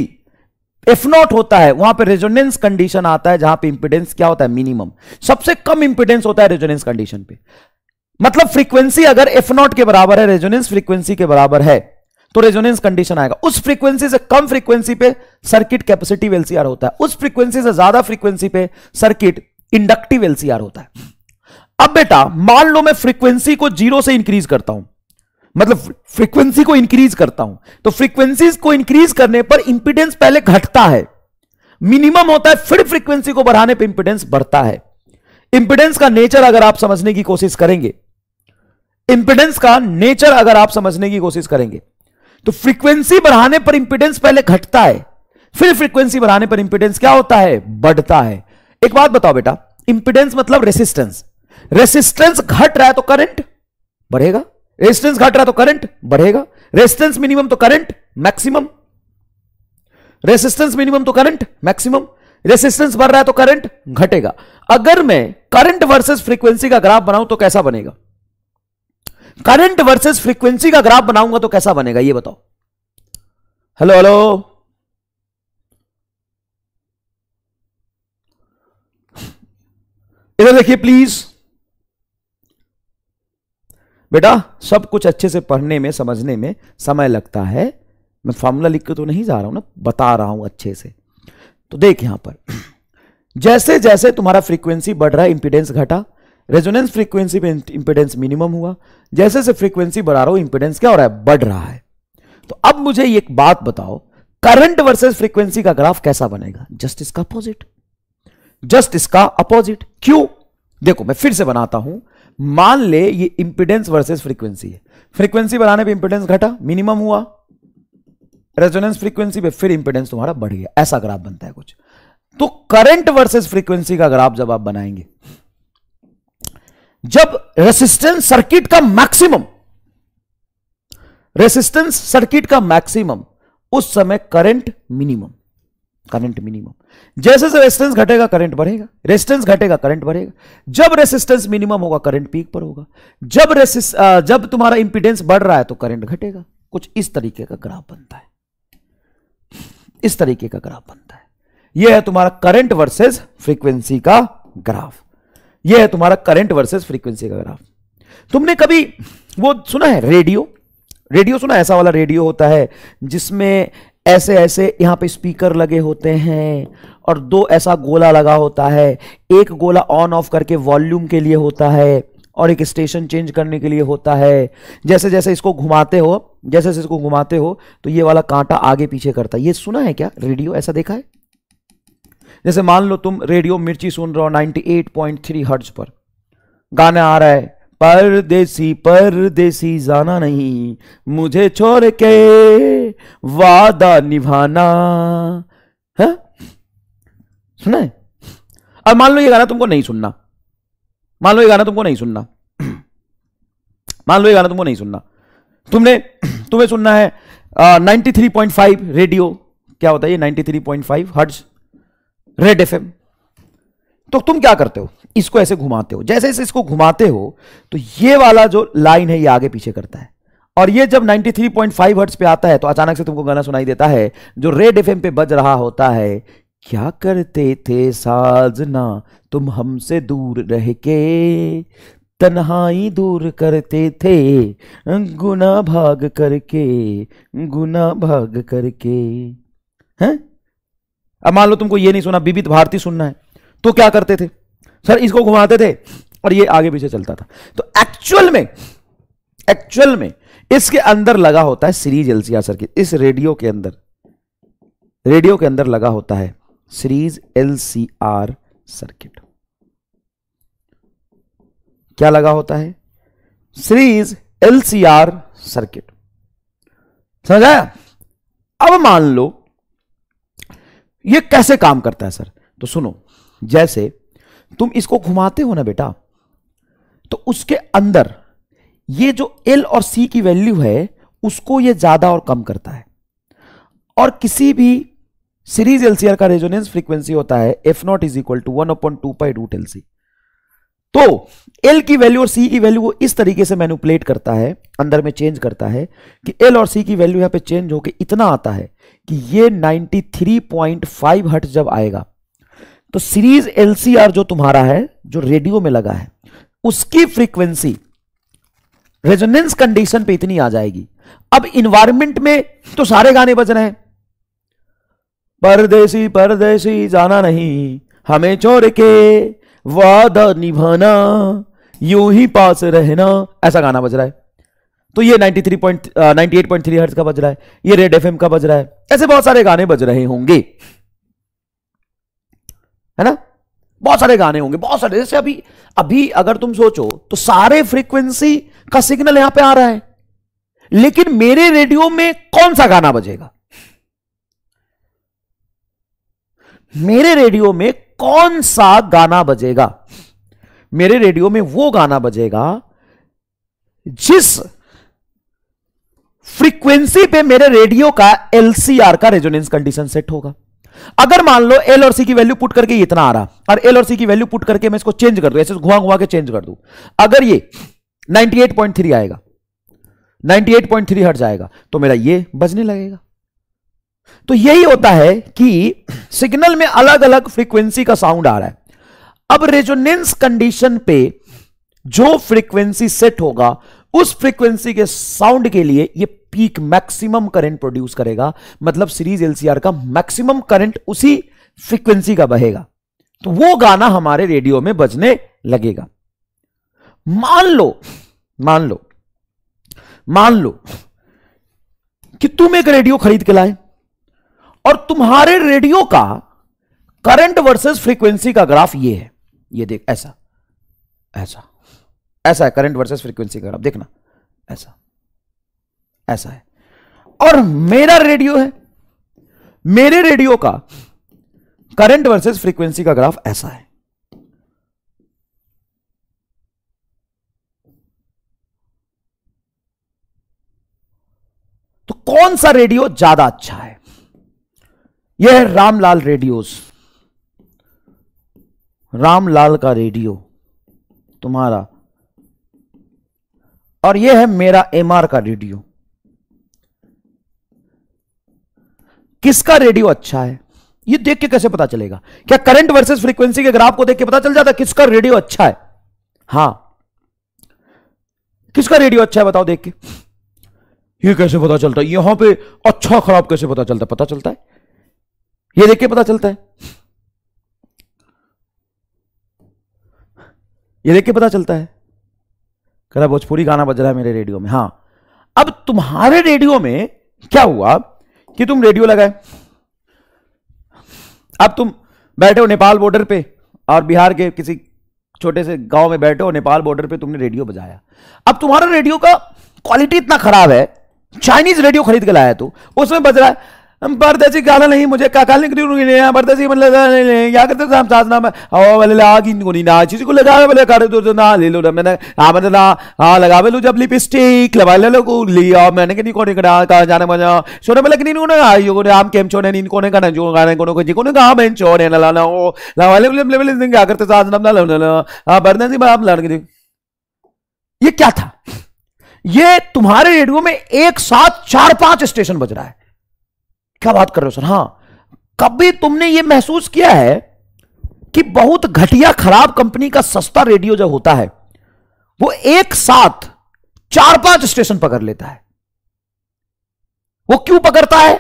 S1: एफ नॉट होता है वहां पे रेजोनेंस कंडीशन आता है जहां पे इंपिडेंस क्या होता है मिनिमम सबसे कम इंपिडेंस होता है रेजोनेंस कंडीशन पे मतलब फ्रीक्वेंसी अगर एफ नॉट के बराबर है रेजोनेंस फ्रीक्वेंसी के बराबर है तो रेजोनेंस कंडीशन आएगा उस फ्रीक्वेंसी से कम फ्रीक्वेंसी पे सर्किट कैपेसिटिव एलसीआर होता है उस फ्रीक्वेंसी से ज्यादा फ्रीक्वेंसी पे सर्किट इंडक्टिव एलसीआर होता है अब बेटा मान लो मैं फ्रीक्वेंसी को जीरो से इंक्रीज करता हूं मतलब फ्रीक्वेंसी को इंक्रीज करता हूं तो फ्रीक्वेंसी को इंक्रीज करने पर इंपीडेंस पहले घटता है मिनिमम होता है फिर फ्रीक्वेंसी को बढ़ाने पर इंपिडेंस बढ़ता है इंपीडेंस का नेचर अगर आप समझने की कोशिश करेंगे इंपीडेंस का नेचर अगर आप समझने की कोशिश करेंगे तो फ्रीक्वेंसी बढ़ाने पर इंपीडेंस पहले घटता है फिर फ्रीक्वेंसी बढ़ाने पर इंपीडेंस क्या होता है बढ़ता है एक बात बताओ बेटा इंपीडेंस मतलब रेसिस्टेंस रेसिस्टेंस घट रहा है तो करंट बढ़ेगा रेसिस्टेंस घट रहा है तो करंट बढ़ेगा रेसिस्टेंस मिनिमम तो करंट मैक्सिमम रेसिस्टेंस मिनिमम तो करंट मैक्सिमम रेसिस्टेंस बढ़ रहा है तो करंट घटेगा अगर मैं करंट वर्सेस फ्रीक्वेंसी का ग्राफ बनाऊं तो कैसा बनेगा करंट वर्सेस फ्रीक्वेंसी का ग्राफ बनाऊंगा तो कैसा बनेगा ये बताओ हेलो हेलो इधर देखिए प्लीज बेटा सब कुछ अच्छे से पढ़ने में समझने में समय लगता है मैं फॉर्मूला लिख के तो नहीं जा रहा हूं ना बता रहा हूं अच्छे से तो देख यहां पर जैसे जैसे तुम्हारा फ्रीक्वेंसी बढ़ रहा है इंपीडेंस घटा रेजोनेंस फ्रीक्वेंसी में इंपेडेंस मिनिमम हुआ जैसे जैसे फ्रीक्वेंसी बढ़ा रहा हूं इंपेडेंस क्या हो रहा है बढ़ रहा है तो अब मुझे एक बात बताओ करंट वर्सेस फ्रीक्वेंसी का ग्राफ कैसा बनेगा जस्ट इसका अपोजिट जस्ट इसका अपोजिट क्यों देखो मैं फिर से बनाता हूं मान ले ये इंपिडेंस वर्सेस फ्रीक्वेंसी है फ्रीक्वेंसी बनाने पे इंपिडेंस घटा मिनिमम हुआ रेजोनेंस फ्रीक्वेंसी पे फिर इंपिडेंस तुम्हारा बढ़ गया ऐसा ग्राफ बनता है कुछ तो करंट वर्सेस फ्रीक्वेंसी का ग्राफ जब आप बनाएंगे जब रेसिस्टेंस सर्किट का मैक्सिमम रेसिस्टेंस सर्किट का मैक्सिमम उस समय करंट मिनिमम करंट मिनिमम जैसे जैसे रेसिस्टेंस घटेगा करंट बढ़ेगा रेसिस्टेंस घटेगा करंट बढ़ेगा जब रेसिस्टेंस मिनिमम होगा करंट पीक पर होगा जब रेसिस जब तुम्हारा इंपीडेंस बढ़ रहा है तो करंट घटेगा कुछ इस तरीके का ग्राफ बनता है इस तरीके का ग्राफ बनता है यह है तुम्हारा करंट वर्सेज फ्रीक्वेंसी का ग्राफ ये है तुम्हारा करंट वर्सेस फ्रीक्वेंसी का ग्राफ तुमने कभी वो सुना है रेडियो रेडियो सुना ऐसा वाला रेडियो होता है जिसमें ऐसे ऐसे यहां पे स्पीकर लगे होते हैं और दो ऐसा गोला लगा होता है एक गोला ऑन ऑफ करके वॉल्यूम के लिए होता है और एक स्टेशन चेंज करने के लिए होता है जैसे जैसे इसको घुमाते हो जैसे जैसे इसको घुमाते हो तो ये वाला कांटा आगे पीछे करता है ये सुना है क्या रेडियो ऐसा देखा है जैसे मान लो तुम रेडियो मिर्ची सुन रहे हो 98.3 पॉइंट हर्ज पर गाना आ रहा है परदेसी परदेसी जाना नहीं मुझे छोड़ के वादा निभाना है सुना है अब मान लो ये गाना तुमको नहीं सुनना मान लो ये गाना तुमको नहीं सुनना मान लो ये गाना तुमको नहीं सुनना तुमने तुम्हें सुनना है ninety three point five radio क्या होता है ये ninety three point five hertz Red F तो तुम क्या करते हो इसको ऐसे घुमाते हो जैसे जैसे इसको घुमाते हो तो ये वाला जो लाइन है ये आगे पीछे करता है और ये जब 93.5 हर्ट्ज पे आता है तो अचानक से तुमको गाना सुनाई देता है जो रेड एफ पे बज रहा होता है क्या करते थे साजना तुम हमसे दूर रह के तन्हाई दूर करते थे गुना भाग करके गुना भाग करके हैं अब मान लो तुमको ये नहीं सुना बीबित भारती सुनना है तो क्या करते थे सर इसको घुमाते थे और ये आगे पीछे चलता था तो एक्चुअल में एक्चुअल में इसके अंदर लगा होता है सीरीज एलसीआर सर्किट इस रेडियो के अंदर रेडियो के अंदर लगा होता है सीरीज एलसीआर सर्किट क्या लगा होता है सीरीज एलसीआर सर्किट समझ आया अब मान लो ये कैसे काम करता है सर तो सुनो जैसे तुम इसको घुमाते हो ना बेटा तो उसके अंदर ये जो एल और सी की वैल्यू है उसको ये ज्यादा और कम करता है और किसी भी सीरीज एलसीआर का रेजोनेंस फ्रीक्वेंसी होता है F naught is equal to one upon two pi root LC तो एल की वैल्यू और सी की वैल्यू वो इस तरीके से मैनुपलेट करता है अंदर में चेंज करता है कि एल और सी की वैल्यू यहां पे चेंज होकर इतना आता है कि ये 93.5 हर्ट्ज जब आएगा तो सीरीज एलसीआर जो तुम्हारा है जो रेडियो में लगा है उसकी फ्रीक्वेंसी रेजोनेंस कंडीशन पे इतनी आ जाएगी अब इन्वायरमेंट में तो सारे गाने बज रहे हैं परदेसी परदेसी जाना नहीं हमें चोर के वादा निभाना यू ही पास रहना ऐसा गाना बज रहा है तो ये 93.98.3 point ninety eight point three का बज रहा है ये रेड एफ का बज रहा है ऐसे बहुत सारे गाने बज रहे होंगे है ना बहुत सारे गाने होंगे बहुत सारे जैसे अभी अभी अगर तुम सोचो तो सारे फ्रीक्वेंसी का सिग्नल यहां पे आ रहा है लेकिन मेरे रेडियो में कौन सा गाना बजेगा मेरे रेडियो में कौन सा गाना बजेगा मेरे रेडियो में वो गाना बजेगा जिस फ्रीक्वेंसी पे मेरे रेडियो का एलसीआर का रेजोनेंस कंडीशन सेट होगा अगर मान लो एल और सी की वैल्यू पुट करके इतना आ रहा और एल और सी की वैल्यू पुट करके मैं इसको चेंज कर दू ऐसे घुआ घुआ के चेंज कर दू अगर ये 98.3 आएगा 98.3 हट जाएगा तो मेरा ये बजने लगेगा तो यही होता है कि सिग्नल में अलग अलग फ्रीक्वेंसी का साउंड आ रहा है अब रेजोनेंस कंडीशन पे जो फ्रीक्वेंसी सेट होगा उस फ्रीक्वेंसी के साउंड के लिए ये पीक मैक्सिमम करंट प्रोड्यूस करेगा मतलब सीरीज एलसीआर का मैक्सिमम करंट उसी फ्रीक्वेंसी का बहेगा तो वो गाना हमारे रेडियो में बजने लगेगा मान लो मान लो मान लो कि तुम एक रेडियो खरीद के लाए और तुम्हारे रेडियो का करंट वर्सेस फ्रीक्वेंसी का ग्राफ ये है ये देख ऐसा ऐसा ऐसा है करंट वर्सेस फ्रीक्वेंसी ग्राफ देखना ऐसा ऐसा है और मेरा रेडियो है मेरे रेडियो का करंट वर्सेस फ्रीक्वेंसी का ग्राफ ऐसा है तो कौन सा रेडियो ज्यादा अच्छा है यह है रामलाल रेडियोज़ रामलाल का रेडियो तुम्हारा और यह है मेरा एमआर का रेडियो किसका रेडियो अच्छा है ये देख के कैसे पता चलेगा क्या करंट वर्सेस फ्रीक्वेंसी के ग्राफ को देख के पता चल जाता है किसका रेडियो अच्छा है हां किसका रेडियो अच्छा है बताओ देख के ये कैसे पता चलता है यहां पे अच्छा खराब कैसे पता चलता है पता चलता है ये देख के पता चलता है ये देख के पता चलता है करा भोजपुरी गाना बज रहा है मेरे रेडियो में हाँ अब तुम्हारे रेडियो में क्या हुआ कि तुम रेडियो लगाए अब तुम बैठे हो नेपाल बॉर्डर पे और बिहार के किसी छोटे से गांव में बैठे हो नेपाल बॉर्डर पे तुमने रेडियो बजाया अब तुम्हारा रेडियो का क्वालिटी इतना खराब है चाइनीज रेडियो खरीद के लाया तू उसमें बज रहा है ಬರ್ದಸಿ ಕಾಲಲ್ಲಿ ಮುಜೆ नहीं ನಿಕಲಿ ಬರ್ದಸಿ मतलब क्या करते हो तो साथ नाम वाले लागी गुनी ना चीज को लगावे वाले कर दो तो तो ना ले लो मैंने हां मैंने ना हां लगावे लो जब लिपस्टिक लगा ले लो को लिया मैंने के नहीं कोने का कहा जाने मजा सोने में लगनी ना आयो को हम केम छोने इन कोने का जो गाने कोनो को जी कोने का बेन छोने ला ला ओ ला वाले लेवल क्या करते साथ नाम ला हां बरदसी बाप लड़ ये क्या था ये तुम्हारे रेडियो में एक साथ चार पांच स्टेशन बज रहा है क्या बात कर रहे हो सर हाँ कभी तुमने ये महसूस किया है कि बहुत घटिया खराब कंपनी का सस्ता रेडियो जो होता है वो एक साथ चार पांच स्टेशन पकड़ लेता है वो क्यों पकड़ता है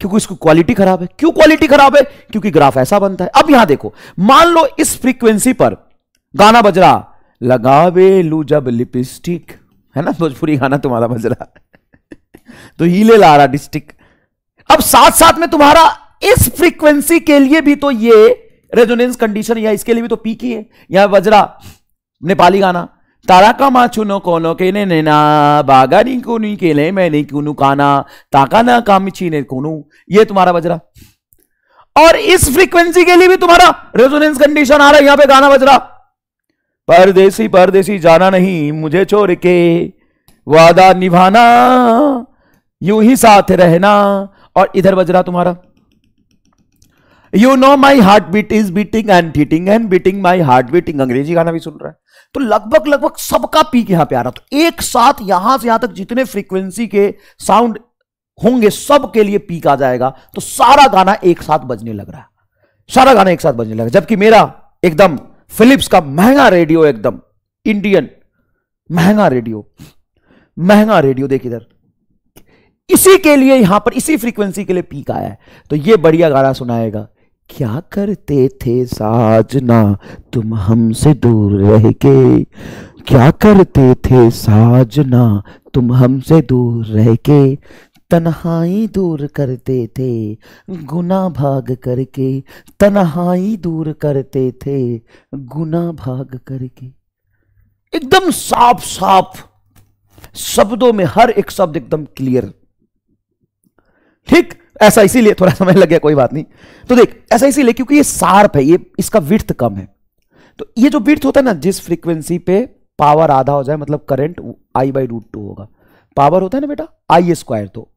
S1: क्योंकि इसकी क्वालिटी खराब है क्यों क्वालिटी खराब है क्योंकि ग्राफ ऐसा बनता है अब यहां देखो मान लो इस फ्रीक्वेंसी पर गाना बज रहा लगावे लू जब लिपस्टिक है ना भोजपुरी गाना तुम्हारा बज रहा तो हीले ला रहा डिस्टिक अब साथ साथ में तुम्हारा इस फ्रीक्वेंसी के लिए भी तो ये रेजोनेंस कंडीशन या इसके लिए भी तो पी की है या वजरा नेपाली गाना तारा का मा छुनो कोनो के ने नैना बागा नहीं को नहीं के ले नहीं कुनु काना ताका ना काम छीने कोनु ये तुम्हारा बजरा और इस फ्रीक्वेंसी के लिए भी तुम्हारा रेजोनेंस कंडीशन आ रहा है यहां पे गाना बज रहा परदेसी परदेसी जाना नहीं मुझे छोड़ के वादा निभाना यूं ही साथ रहना और इधर बज रहा तुम्हारा you know my heart beat is beating and थीटिंग and beating my heart beating अंग्रेजी गाना भी सुन रहा है तो लगभग लगभग सबका पीक यहां पे आ रहा तो एक साथ यहां से यहां तक जितने फ्रीक्वेंसी के साउंड होंगे सब के लिए पीक आ जाएगा तो सारा गाना एक साथ बजने लग रहा है सारा गाना एक साथ बजने लगा जबकि मेरा एकदम फिलिप्स का महंगा रेडियो एकदम इंडियन महंगा रेडियो महंगा रेडियो देख इधर इसी के लिए यहां पर इसी फ्रीक्वेंसी के लिए पीक आया है तो ये बढ़िया गाना सुनाएगा क्या करते थे साजना तुम हमसे दूर रह के क्या करते थे साजना तुम हमसे दूर रह के तनहाई दूर करते थे गुना भाग करके तनहाई दूर करते थे गुना भाग करके एकदम साफ साफ शब्दों में हर एक शब्द एकदम क्लियर ठीक ऐसा इसीलिए थोड़ा समय लग गया कोई बात नहीं तो देख ऐसा इसीलिए क्योंकि ये शार्प है ये इसका विर्थ कम है तो ये जो विर्थ होता है ना जिस फ्रीक्वेंसी पे पावर आधा हो जाए मतलब current I by root two होगा पावर होता है ना बेटा आई स्क्वायर तो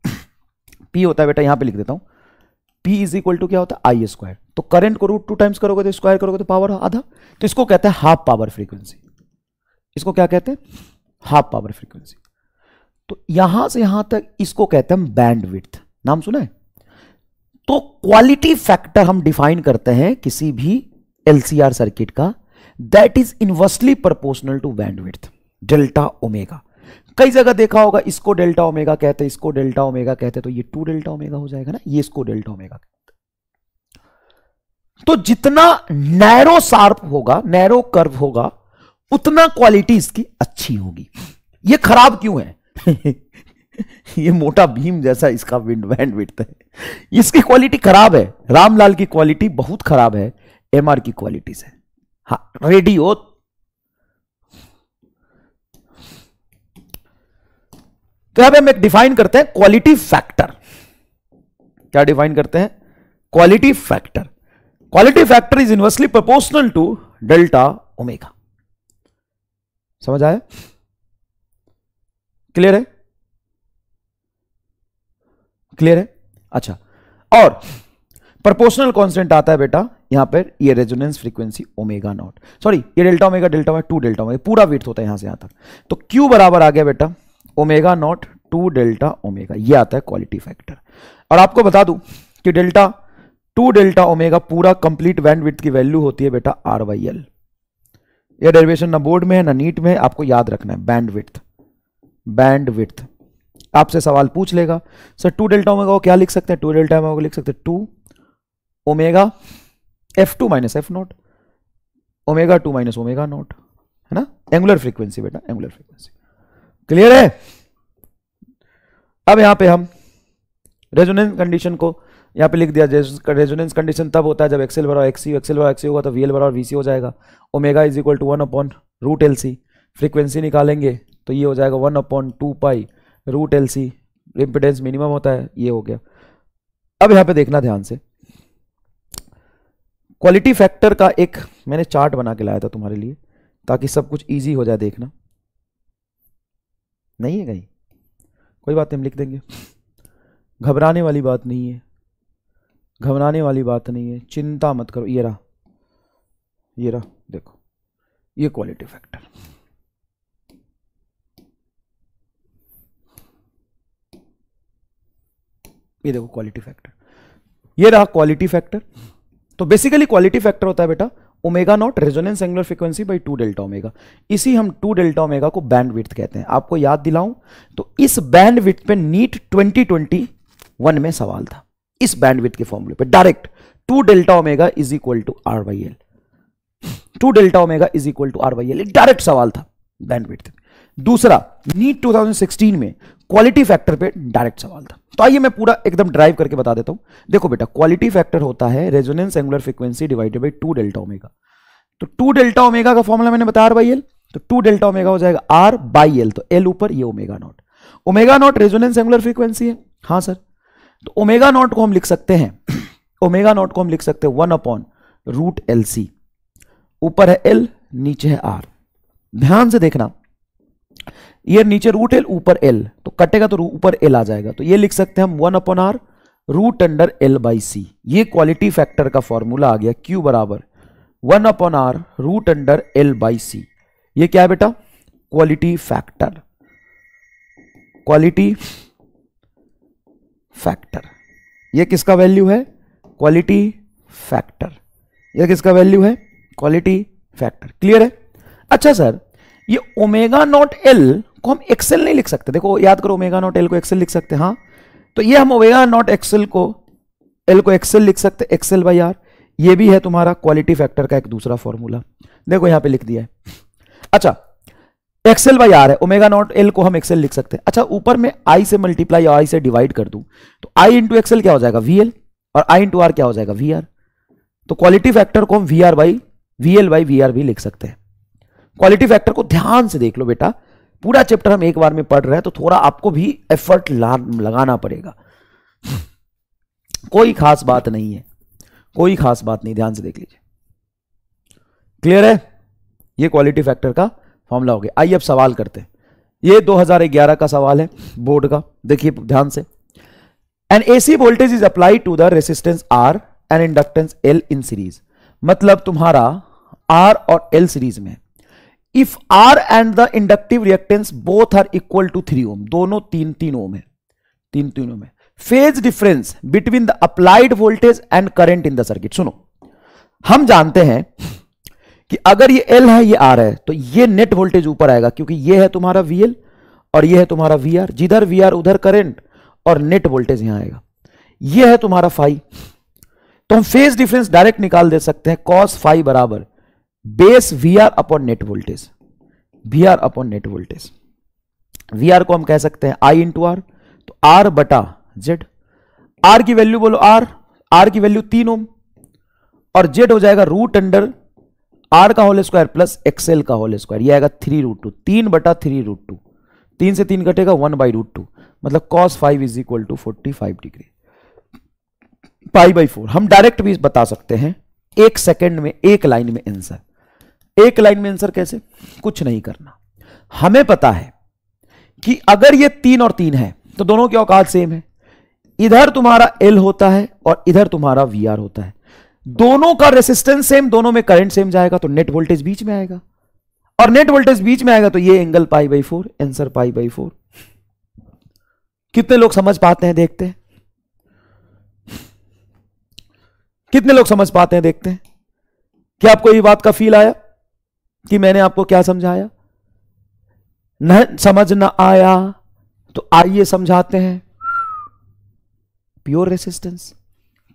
S1: पी होता है बेटा यहां पे लिख देता हूं पी इज इक्वल टू क्या होता है आई स्क्वायर तो करंट को रूट टू टाइम्स करोगे तो स्क्वायर करोगे तो पावर आधा तो इसको कहते हैं हाफ पावर फ्रीक्वेंसी इसको क्या कहते हैं हाफ पावर फ्रीक्वेंसी तो यहां से यहां तक इसको कहते हैं बैंड विथ नाम सुना है तो क्वालिटी फैक्टर हम डिफाइन करते हैं किसी भी एलसीआर सर्किट का that is inversely proportional to bandwidth delta omega कई जगह देखा होगा इसको डेल्टा ओमेगा कहते हैं इसको डेल्टा ओमेगा कहते हैं तो ये टू डेल्टा ओमेगा हो जाएगा ना ये इसको डेल्टा ओमेगा तो जितना नैरो शार्प होगा नैरो कर्व होगा उतना क्वालिटी इसकी अच्छी होगी ये खराब क्यों है ये मोटा भीम जैसा इसका विंड बैंड विड्थ है इसकी क्वालिटी खराब है रामलाल की क्वालिटी बहुत खराब है एमआर की क्वालिटी से हाँ रेडियो तो अब हम एक डिफाइन करते हैं क्वालिटी फैक्टर क्या डिफाइन करते हैं quality factor quality factor is inversely proportional to delta omega समझ आया क्लियर है क्लियर है अच्छा और प्रोपोर्शनल कांस्टेंट आता है बेटा यहां पर ये resonance frequency omega naught sorry ये delta omega delta omega two delta omega पूरा विथ होता है यहां से यहां तक तो क्यू बराबर आ गया बेटा omega naught two delta omega ये आता है क्वालिटी फैक्टर और आपको बता दू कि डेल्टा टू डेल्टा ओमेगा पूरा कंप्लीट वैंड विथ की वैल्यू होती है बेटा आर वाई एल यह डेरिवेशन ना बोर्ड में है ना नीट में आपको याद रखना है बैंड विथ बैंड विथ आपसे सवाल पूछ लेगा सर टू डेल्टा ओमेगा को क्या लिख सकते हैं टू डेल्टा ओमेगा को लिख सकते हैं two omega F two minus F naught omega two minus omega naught है ना एंगुलर फ्रीक्वेंसी बेटा एंगुलर फ्रीक्वेंसी क्लियर है अब यहां पे हम रेजोनेंस कंडीशन को यहां पे लिख दिया रेजोनेंस कंडीशन तब होता है जब एक्सएल बराबर एक्सी एक्सएल बराबर एक्सी होगा तो वी एल बराबर वी हो जाएगा omega is equal to one upon root L C frequency निकालेंगे तो ये हो जाएगा one upon two pi root L C impedance minimum होता है ये हो गया अब यहाँ पे देखना ध्यान से क्वालिटी फैक्टर का एक मैंने चार्ट बना के लाया था तुम्हारे लिए ताकि सब कुछ इजी हो जाए देखना नहीं है कहीं कोई बात नहीं हम लिख देंगे घबराने वाली बात नहीं है घबराने वाली बात नहीं है चिंता मत करो ये रहा ये रहा देखो ये क्वालिटी फैक्टर ये देखो क्वालिटी फैक्टर ये रहा क्वालिटी फैक्टर तो बेसिकली क्वालिटी फैक्टर होता है बेटा omega naught resonance angular frequency by two delta omega इसी हम टू डेल्टा ओमेगा को बैंड विथ कहते हैं आपको याद दिलाऊं तो इस बैंड विथ पे नीट 2021 में सवाल था इस बैंड विथ के फॉर्मूले पर direct two delta omega is equal to R by L two delta omega is equal to R by L direct सवाल था बैंड विथ दूसरा नीट 2016 में क्वालिटी फैक्टर पे डायरेक्ट सवाल था तो आइए मैं पूरा एकदम ड्राइव करके बता देता हूं देखो बेटा क्वालिटी फैक्टर होता है resonance angular frequency divided by two delta omega तो टू डेल्टा ओमेगा का फॉर्मूला मैंने बताया बाई एल तो टू डेल्टा ओमेगा हो जाएगा आर बाई एल तो एल ऊपर ये omega naught omega naught resonance angular frequency है हाँ सर तो ओमेगा नॉट को हम लिख सकते हैं ओमेगा नॉट को हम लिख सकते हैं one upon root L C ऊपर है एल नीचे है आर ध्यान से देखना ये नीचे रूट एल ऊपर एल तो कटेगा तो ऊपर एल आ जाएगा तो ये लिख सकते हैं हम one upon R root under L by C ये क्वालिटी फैक्टर का फॉर्मूला आ गया क्यू बराबर one upon R root under L by C ये क्या है बेटा क्वालिटी फैक्टर क्वालिटी फैक्टर ये किसका वैल्यू है क्वालिटी फैक्टर ये किसका वैल्यू है क्वालिटी फैक्टर क्लियर है अच्छा सर ये ओमेगा नॉट एल को हम एक्सेल नहीं लिख सकते देखो याद करो ओमेगा नॉट एल को एक्सेल लिख सकते हाँ तो ये हम ओमेगा नॉट एक्सेल को एल को एक्सेल लिख सकते एक्सेल बाई आर ये भी है तुम्हारा क्वालिटी फैक्टर का एक दूसरा फॉर्मूला देखो यहां पे लिख दिया है अच्छा एक्सेल बाई आर है ओमेगा नॉट एल को हम एक्सेल लिख सकते हैं अच्छा ऊपर में आई से मल्टीप्लाई आई से डिवाइड कर दू तो आई इंटू एक्सेल क्या हो जाएगा वी और आई इंटू आर क्या हो जाएगा वी तो क्वालिटी फैक्टर को हम V R by V L by V भी लिख सकते हैं क्वालिटी फैक्टर को ध्यान से देख लो बेटा पूरा चैप्टर हम एक बार में पढ़ रहे हैं तो थोड़ा आपको भी एफर्ट लगाना पड़ेगा कोई खास बात नहीं है कोई खास बात नहीं ध्यान से देख लीजिए क्लियर है ये क्वालिटी फैक्टर का फॉर्मूला हो गया आइए अब सवाल करते हैं ये 2011 का सवाल है बोर्ड का देखिए ध्यान से an AC voltage is apply to the resistance R and inductance L in series मतलब तुम्हारा आर और एल सीरीज में if R and the inductive reactance both are equal to three ohm दोनों तीन तीन ओम है तीन तीन ओम है phase difference between the applied voltage and current in the circuit सुनो हम जानते हैं कि अगर ये L है ये R है तो ये नेट वोल्टेज ऊपर आएगा क्योंकि ये है तुम्हारा VL और ये है तुम्हारा VR जिधर VR उधर करंट और नेट वोल्टेज यहां आएगा ये है तुम्हारा फाइव तो हम फेज डिफरेंस डायरेक्ट निकाल दे सकते हैं कॉस फाइव बराबर बेस V R upon net voltage V R upon net voltage V R को हम कह सकते हैं आई इंटू आर तो आर बटा जेड आर की वैल्यू बोलो आर आर की वैल्यू तीन ओम और जेड हो जाएगा रूट अंडर आर का होल स्क्वायर प्लस एक्सएल का होल स्क्वायर ये आएगा थ्री रूट टू तीन बटा थ्री रूट टू तीन से तीन कटेगा वन बाई रूट टू मतलब cos phi is equal to forty five degree pi by four हम डायरेक्ट भी बता सकते हैं एक सेकेंड में एक लाइन में आंसर एक लाइन में आंसर कैसे कुछ नहीं करना हमें पता है कि अगर ये तीन और तीन है तो दोनों के औकात सेम है इधर तुम्हारा एल होता है और इधर तुम्हारा वी आर होता है दोनों का रेसिस्टेंस सेम दोनों में करंट सेम जाएगा तो नेट वोल्टेज बीच में आएगा और नेट वोल्टेज बीच में आएगा तो ये angle pi by four answer pi by four कितने लोग समझ पाते हैं देखते हैं कितने लोग समझ पाते हैं देखते हैं क्या आपको ये बात का फील आया कि मैंने आपको क्या समझाया न समझ न आया तो आइए समझाते हैं प्योर रेसिस्टेंस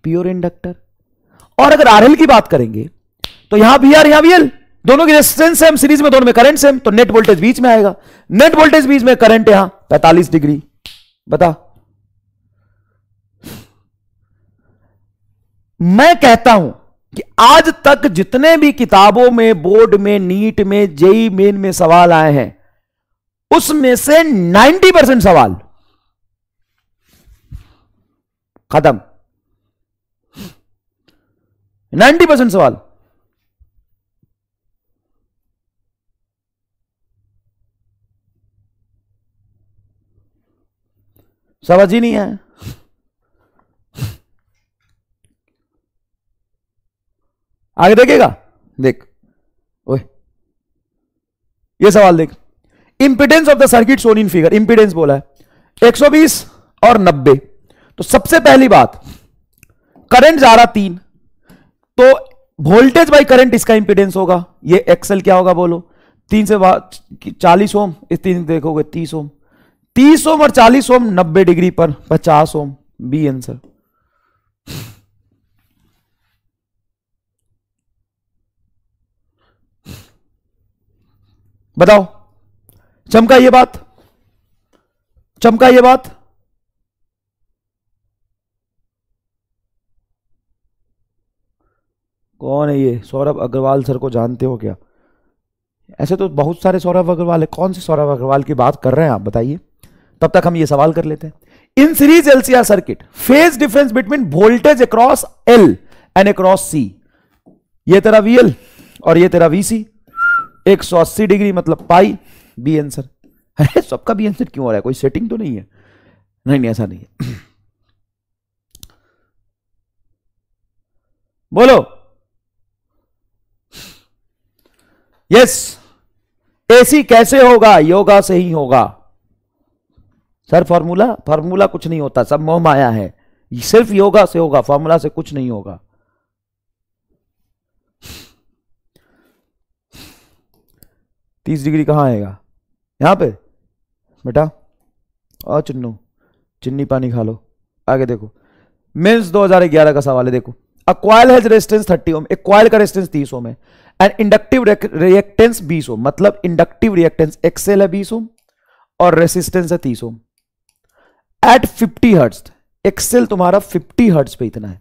S1: प्योर इंडक्टर और अगर आरएल की बात करेंगे तो यहां भी आर यहां भी एल दोनों की रेसिस्टेंस सेम सीरीज में दोनों में करंट सेम तो नेट वोल्टेज बीच में आएगा नेट वोल्टेज बीच में करंट यहां 45 डिग्री बता मैं कहता हूं कि आज तक जितने भी किताबों में बोर्ड में नीट में जेई मेन में सवाल आए हैं उसमें से 90 परसेंट सवाल खत्म 90 परसेंट सवाल समझ ही नहीं है आगे देखेगा देख ओए ये सवाल देख impedance of the circuit shown in figure impedance बोला है 120 और 90 तो सबसे पहली बात करंट जा रहा तीन तो वोल्टेज बाई करंट इसका इंपिडेंस होगा ये एक्सएल क्या होगा बोलो तीन से चालीस ओम इस तीन देखोगे तीस ओम तीस ओम और चालीस ओम नब्बे डिग्री पर पचास ओम बी आंसर बताओ चमका ये बात चमका ये बात कौन है ये सौरभ अग्रवाल सर को जानते हो क्या ऐसे तो बहुत सारे सौरभ अग्रवाल है कौन से सौरभ अग्रवाल की बात कर रहे हैं आप बताइए तब तक हम ये सवाल कर लेते हैं in series LCR circuit phase difference between voltage across L and across C ये तेरा वीएल और ये तेरा वीसी 180 डिग्री मतलब पाई बी आंसर अरे सबका बी आंसर क्यों आ रहा है कोई सेटिंग तो नहीं है नहीं नहीं ऐसा नहीं है बोलो यस एसी कैसे होगा योगा से ही होगा सर फॉर्मूला फॉर्मूला कुछ नहीं होता सब मोह माया है सिर्फ योगा से होगा फॉर्मूला से कुछ नहीं होगा तीस डिग्री कहाँ आएगा यहाँ पे बेटा और चुन्नू चिन्नी पानी खा लो आगे देखो मेंस 2011 का सवाल है देखो a coil has resistance 30 ohm एक क्वाइल का रेजिस्टेंस 30 ओम है एंड इंडक्टिव रिएक्टेंस 20 ओम मतलब इंडक्टिव रिएक्टेंस एक्सएल है 20 ओम और रेसिस्टेंस है 30 ओम एट 50 हर्ट्ज एक्सेल तुम्हारा 50 हर्ट्ज पे इतना है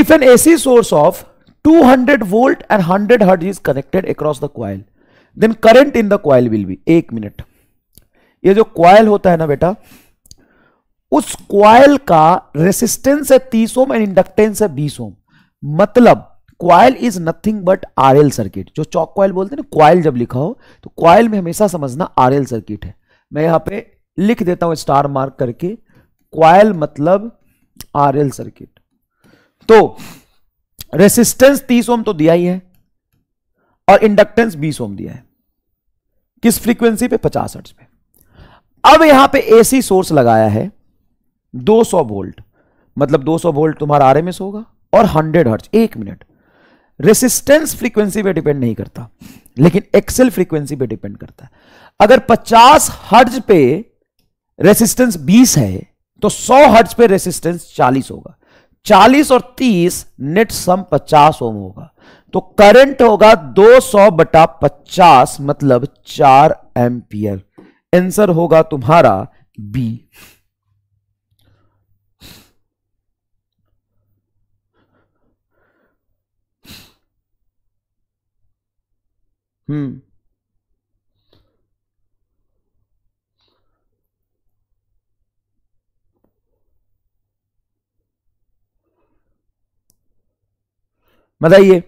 S1: if an AC source of 200 volt and 100 hertz is connected across the coil then current in the coil will be एक minute ये जो coil होता है ना बेटा उस coil का resistance है 30 ओम and inductance है 20 ओम मतलब coil is nothing but R L circuit जो चौक क्वाइल बोलते हैं ना क्वाइल जब लिखा हो तो क्वाइल में हमेशा समझना आर एल सर्किट है मैं यहां पे लिख देता हूं स्टार मार्क करके क्वाइल मतलब आर एल सर्किट तो रेसिस्टेंस तीस ओम तो दिया ही है और इंडक्टेंस बीस ओम दिया है किस फ्रीक्वेंसी पे पचास हर्ट्ज पे अब यहां पे एसी सोर्स लगाया है 200 वोल्ट मतलब 200 वोल्ट तुम्हारा एस होगा और 100 हर्ट्ज एक मिनट रेसिस्टेंस फ्रीक्वेंसी पे डिपेंड नहीं करता लेकिन एक्सेल फ्रीक्वेंसी पे डिपेंड करता है अगर 50 हर्ज पे रेसिस्टेंस 20 है तो 100 हर्ज पे रेसिस्टेंस 40 होगा 40 और 30 नेट सम 50 ओम होगा तो करंट होगा 200 बटा 50 मतलब 4 एम्पियर आंसर होगा तुम्हारा बी हम्म बताइए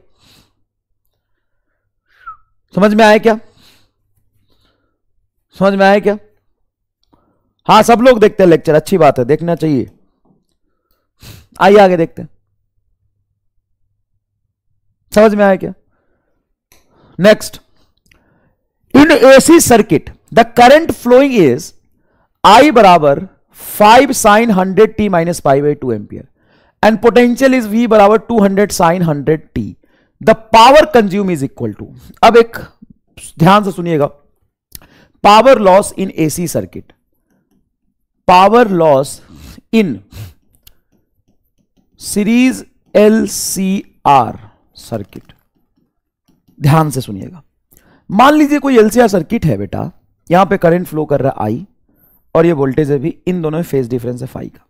S1: समझ में आया क्या समझ में आया क्या हाँ सब लोग देखते हैं लेक्चर अच्छी बात है देखना चाहिए आइए आगे देखते हैं समझ में आया क्या next in AC circuit the current flowing is I बराबर five sine hundred T minus five by two ampere and potential is V बराबर two hundred sine hundred T the power consume is equal to अब एक ध्यान से सुनिएगा power loss in AC circuit power loss in series L C R circuit ध्यान से सुनिएगा मान लीजिए कोई एलसीआर सर्किट है बेटा यहां पे करंट फ्लो कर रहा है आई और ये वोल्टेज है भी इन दोनों में फेज डिफरेंस है फाइव का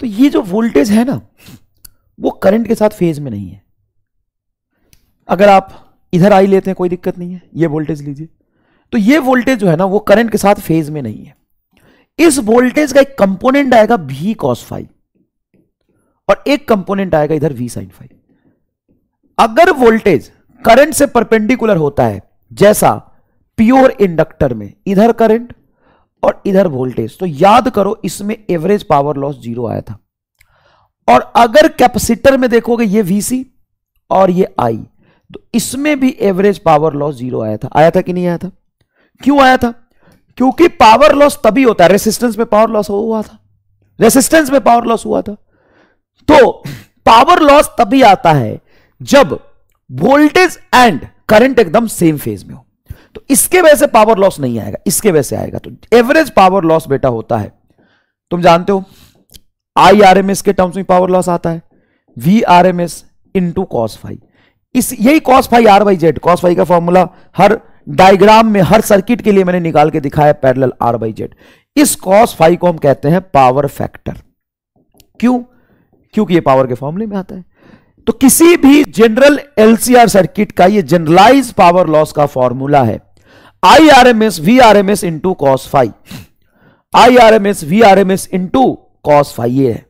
S1: तो ये जो वोल्टेज है ना वो करंट के साथ फेज में नहीं है अगर आप इधर आई लेते हैं कोई दिक्कत नहीं है ये वोल्टेज लीजिए तो ये वोल्टेज जो है ना वो करंट के साथ फेज में नहीं है इस वोल्टेज का एक कंपोनेंट आएगा भी कॉस फाइव और एक कंपोनेंट आएगा इधर वी साइन फाइव अगर वोल्टेज करंट से परपेंडिकुलर होता है जैसा प्योर इंडक्टर में इधर करंट और इधर वोल्टेज तो याद करो इसमें एवरेज पावर लॉस जीरो आया था और अगर कैपेसिटर में देखोगे ये वीसी और ये आई तो इसमें भी एवरेज पावर लॉस जीरो आया था आया था कि नहीं आया था क्यों आया था क्योंकि पावर लॉस तभी होता है रेसिस्टेंस में पावर लॉस हुआ था रेसिस्टेंस में पावर लॉस हुआ था तो पावर लॉस तभी आता है जब वोल्टेज एंड करंट एकदम सेम फेज में हो तो इसके वजह से पावर लॉस नहीं आएगा इसके वजह से आएगा तो एवरेज पावर लॉस बेटा होता है तुम जानते हो आई आर एम एस के टर्म्स में पावर लॉस आता है V R M S into cos phi इस यही cos phi R by Z cos phi का फॉर्मूला हर डायग्राम में हर सर्किट के लिए मैंने निकाल के दिखाया पैरेलल आर बाई जेड इस कॉस फाइव को हम कहते हैं पावर फैक्टर क्यों क्योंकि ये पावर के फॉर्मूले में आता है तो किसी भी जनरल एलसीआर सर्किट का ये जनरलाइज पावर लॉस का फॉर्मूला है I R M S V R M S into cos phi I R M S V R M S into cos phi ये है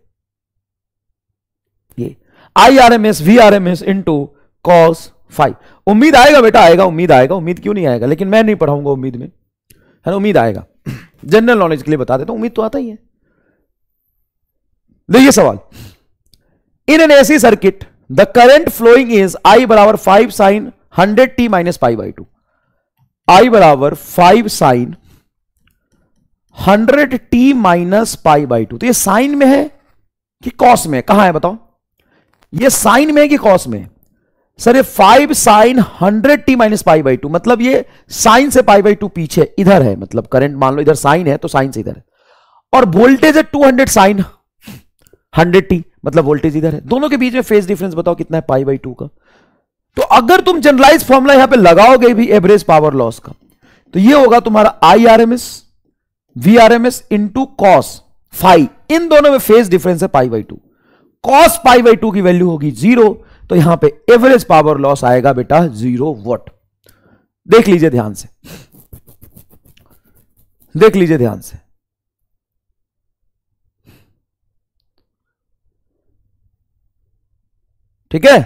S1: ये I R M S V R M S into cos phi उम्मीद आएगा बेटा आएगा उम्मीद आएगा उम्मीद क्यों नहीं आएगा लेकिन मैं नहीं पढ़ाऊंगा उम्मीद में है ना उम्मीद आएगा जनरल नॉलेज के लिए बता देता हूं उम्मीद तो आता ही है देखिए सवाल in an AC circuit the current flowing is I बराबर five sine hundred T minus five by two I बराबर five sine hundred T minus pi by two तो ये साइन में है कि कॉस में कहा है बताओ ये साइन में है कि कॉस में सर ये five sine hundred T minus pi by two मतलब ये साइन से पाई बाई टू पीछे इधर है मतलब करंट मान लो इधर साइन है तो साइन से इधर है और वोल्टेज है two hundred sine hundred T मतलब वोल्टेज इधर है दोनों के बीच में फेज डिफरेंस बताओ कितना है पाई बाई टू का तो अगर तुम जनरलाइज फॉर्मुला यहां पे लगाओगे भी एवरेज पावर लॉस का तो ये होगा तुम्हारा I R M S V R M S into cos phi इन दोनों में फेज डिफरेंस है पाई by two cos pi by two की वैल्यू होगी जीरो तो यहां पे एवरेज पावर लॉस आएगा बेटा जीरो वॉट देख लीजिए ध्यान से देख लीजिए ध्यान से ठीक है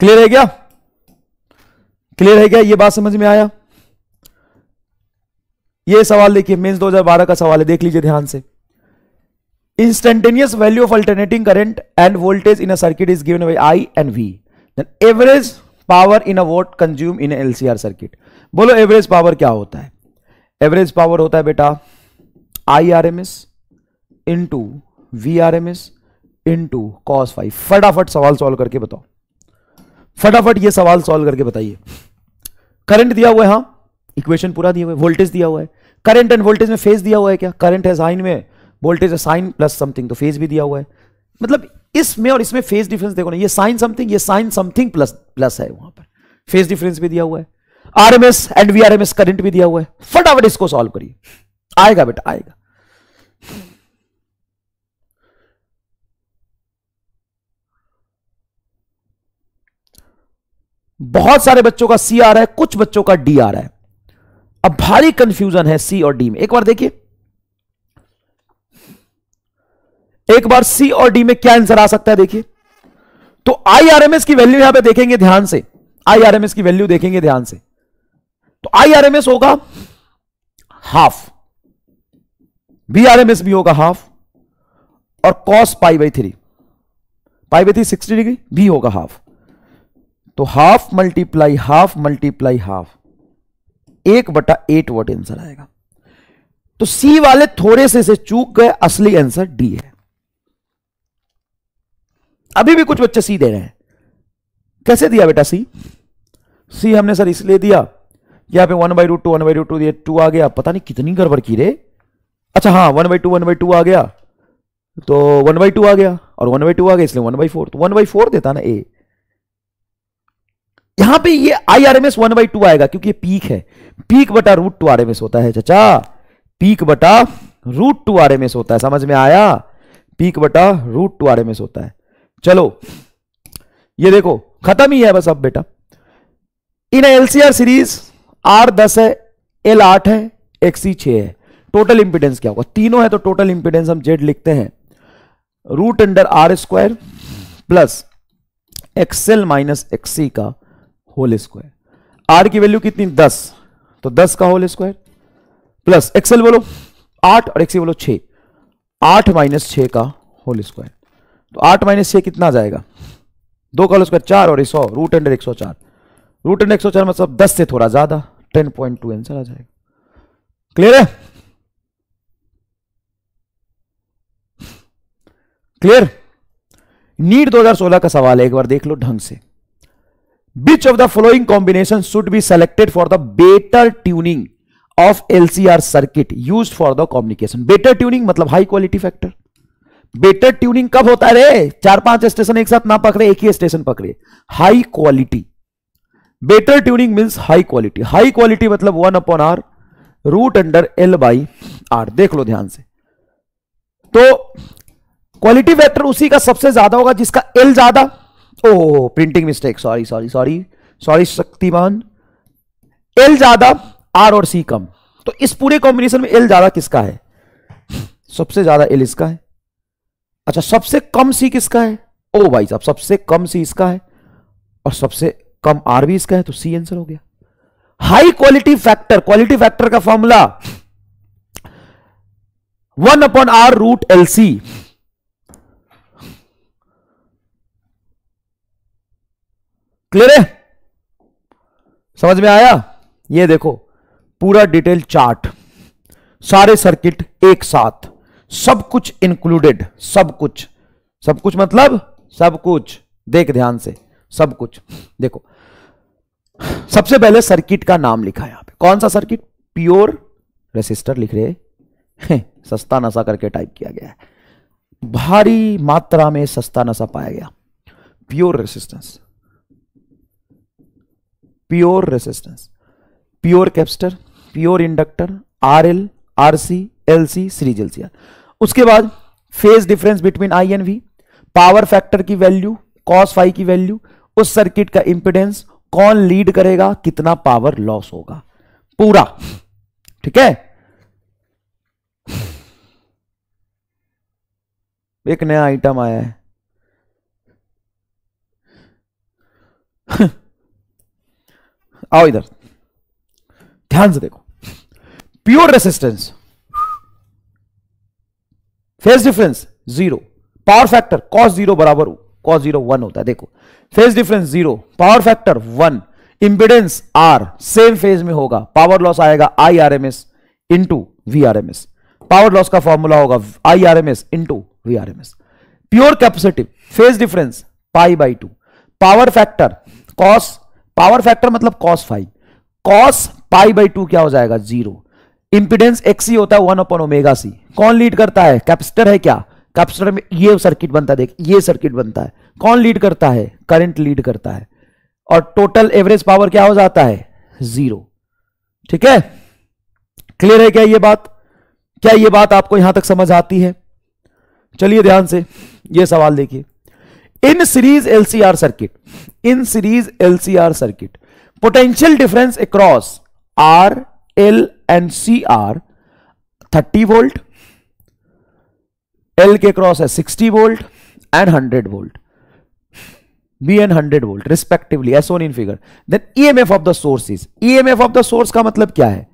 S1: क्लियर है क्या क्लियर है क्या ये बात समझ में आया ये सवाल देखिए मेंस 2012 का सवाल है देख लीजिए ध्यान से instantaneous value of alternating current and voltage in a circuit is given by I and V average power in a watt consume in LCR circuit बोलो एवरेज पावर क्या होता है एवरेज पावर होता है बेटा I R M S into V R M S into cos phi फटाफट सवाल solve करके बताओ फटाफट ये सवाल सॉल्व करके बताइए करंट दिया हुआ है हाँ इक्वेशन पूरा दिया हुआ है वोल्टेज दिया हुआ है करंट एंड वोल्टेज में फेज दिया हुआ है क्या करंट है साइन में वोल्टेज है साइन प्लस समथिंग तो फेज भी दिया हुआ है मतलब इसमें और इसमें फेज डिफरेंस देखो ना ये साइन समथिंग ये साइन समथिंग प्लस प्लस है वहां पर फेज डिफरेंस भी दिया हुआ है आरएमएस एंड एस करंट भी दिया हुआ है फटाफट इसको सॉल्व करिए आएगा बेटा आएगा बहुत सारे बच्चों का सी आ रहा है कुछ बच्चों का डी आ रहा है अब भारी कंफ्यूजन है सी और डी में एक बार देखिए एक बार सी और डी में क्या आंसर आ सकता है देखिए तो आईआरएमएस की वैल्यू यहां पे देखेंगे ध्यान से आईआरएमएस की वैल्यू देखेंगे ध्यान से तो आईआरएमएस होगा हाफ बीआरएमएस भी होगा हाफ और cos pi by three pi by three sixty degree भी होगा हाफ तो half multiply half multiply half एक बटा एट वट आंसर आएगा तो सी वाले थोड़े से से चूक गए असली आंसर डी है अभी भी कुछ बच्चे सी दे रहे हैं कैसे दिया बेटा सी सी हमने सर इसलिए दिया यहां पे one by root two one by root two दिया टू आ गया पता नहीं कितनी गड़बड़ की रे अच्छा हाँ one by two one by two आ गया तो वन बाई टू आ गया और वन बाई टू आ गया इसलिए वन बाई फोर तो वन बाई फोर देता ना ए यहां पे ये I R M S one by two आएगा क्योंकि ये पीक है पीक बटा root two R M S होता है चाचा पीक बटा root two R M S होता है समझ में आया पीक बटा root two R M S होता है चलो ये देखो खत्म ही है बस अब बेटा इन एलसीआर सीरीज आर दस है एल आठ है एक्सी छ है टोटल इंपिडेंस क्या होगा तीनों है तो टोटल इंपिडेंस हम जेड लिखते हैं root under R square plus XL minus XC का होल स्क्वायर आर की वैल्यू कितनी दस तो दस का होल स्क्वायर प्लस एक्सएल बोलो आठ और एक्सएल बोलो छ आठ माइनस छ का होल स्क्वायर तो आठ माइनस छ कितना जाएगा दो का होल स्क्वायर चार और सौ रूट अंडर एक सौ चार रूट अंडर एक सौ चार मतलब दस से थोड़ा ज़्यादा टेन पॉइंट टू आंसर आ जाएगा क्लियर है क्लियर नीट 2016 का सवाल है एक बार देख लो ढंग से which of the following combination should be selected for the better tuning of LCR circuit used for the communication better tuning मतलब high quality factor better tuning कब होता है चार पांच स्टेशन एक साथ ना पकड़े एक ही स्टेशन पकड़े high quality better tuning means high quality high quality मतलब one upon R root under L by R देख लो ध्यान से तो क्वालिटी वेक्टर उसी का सबसे ज्यादा होगा जिसका एल ज्यादा ओ printing mistake sorry sorry sorry sorry Shaktimaan L ज्यादा आर और सी कम तो इस पूरे कॉम्बिनेशन में एल ज्यादा किसका है सबसे ज्यादा एल इसका है अच्छा सबसे कम सी किसका है ओ oh, भाई साहब सबसे कम सी इसका है और सबसे कम आर भी इसका है तो सी आंसर हो गया high quality factor quality factor का formula one upon R root L C clear है समझ में आया ये देखो पूरा डिटेल चार्ट सारे सर्किट एक साथ सब कुछ इंक्लूडेड सब कुछ सब कुछ मतलब सब कुछ देख ध्यान से सब कुछ देखो सबसे पहले सर्किट का नाम लिखा है यहां पे कौन सा सर्किट प्योर रेसिस्टर लिख रहे सस्ता नशा करके टाइप किया गया है भारी मात्रा में सस्ता नशा पाया गया pure resistance pure resistance pure capacitor pure inductor R L R C L C series L C R उसके बाद phase difference between I and V power factor की वैल्यू कॉस फाइव की वैल्यू उस सर्किट का impedance कौन lead करेगा कितना power loss होगा पूरा ठीक है एक नया आइटम आया है आओ इधर ध्यान से देखो pure resistance phase difference zero power factor cos zero बराबर कॉस जीरो वन होता है देखो phase difference zero power factor one impedance R same phase में होगा पावर लॉस आएगा I R M S into V R M S power loss का formula होगा I R M S into V R M S pure capacitive phase difference pi by two power factor cos power factor मतलब cos five cos pi by two क्या हो जाएगा zero impedance XC होता है one upon omega सी कौन lead करता है capacitor है क्या कैपेसिटर में ये सर्किट बनता है देख ये सर्किट बनता है कौन लीड करता है करंट लीड करता है और टोटल एवरेज पावर क्या हो जाता है जीरो ठीक है क्लियर है क्या ये बात क्या ये बात आपको यहां तक समझ आती है चलिए ध्यान से ये सवाल देखिए in series LCR circuit in series LCR circuit potential difference across R L and C are thirty volt L के क्रॉस है sixty volt and hundred volt B and hundred volt respectively as shown in figure then F of the source is F of the source का मतलब क्या है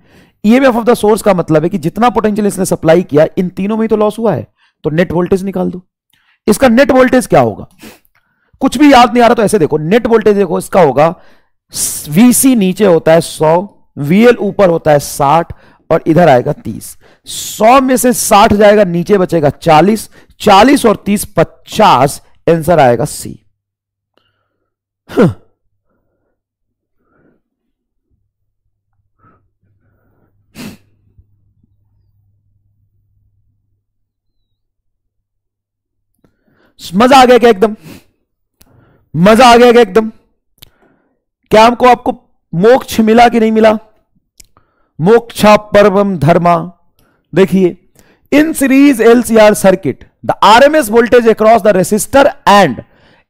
S1: E M F of the source का मतलब है कि जितना पोटेंशियल इसने सप्लाई किया इन तीनों में ही तो लॉस हुआ है तो नेट वोल्टेज निकाल दो इसका नेट वोल्टेज क्या होगा कुछ भी याद नहीं आ रहा तो ऐसे देखो नेट वोल्टेज देखो इसका होगा वीसी नीचे होता है सौ वीएल ऊपर होता है साठ और इधर आएगा तीस सौ में से साठ जाएगा नीचे बचेगा चालीस चालीस और तीस पचास आंसर आएगा सी मजा आ गया क्या एकदम मजा आ गया एकदम क्या हमको आपको मोक्ष मिला कि नहीं मिला मोक्षा परम धर्मा देखिए in series LCR circuit the RMS voltage across the resistor and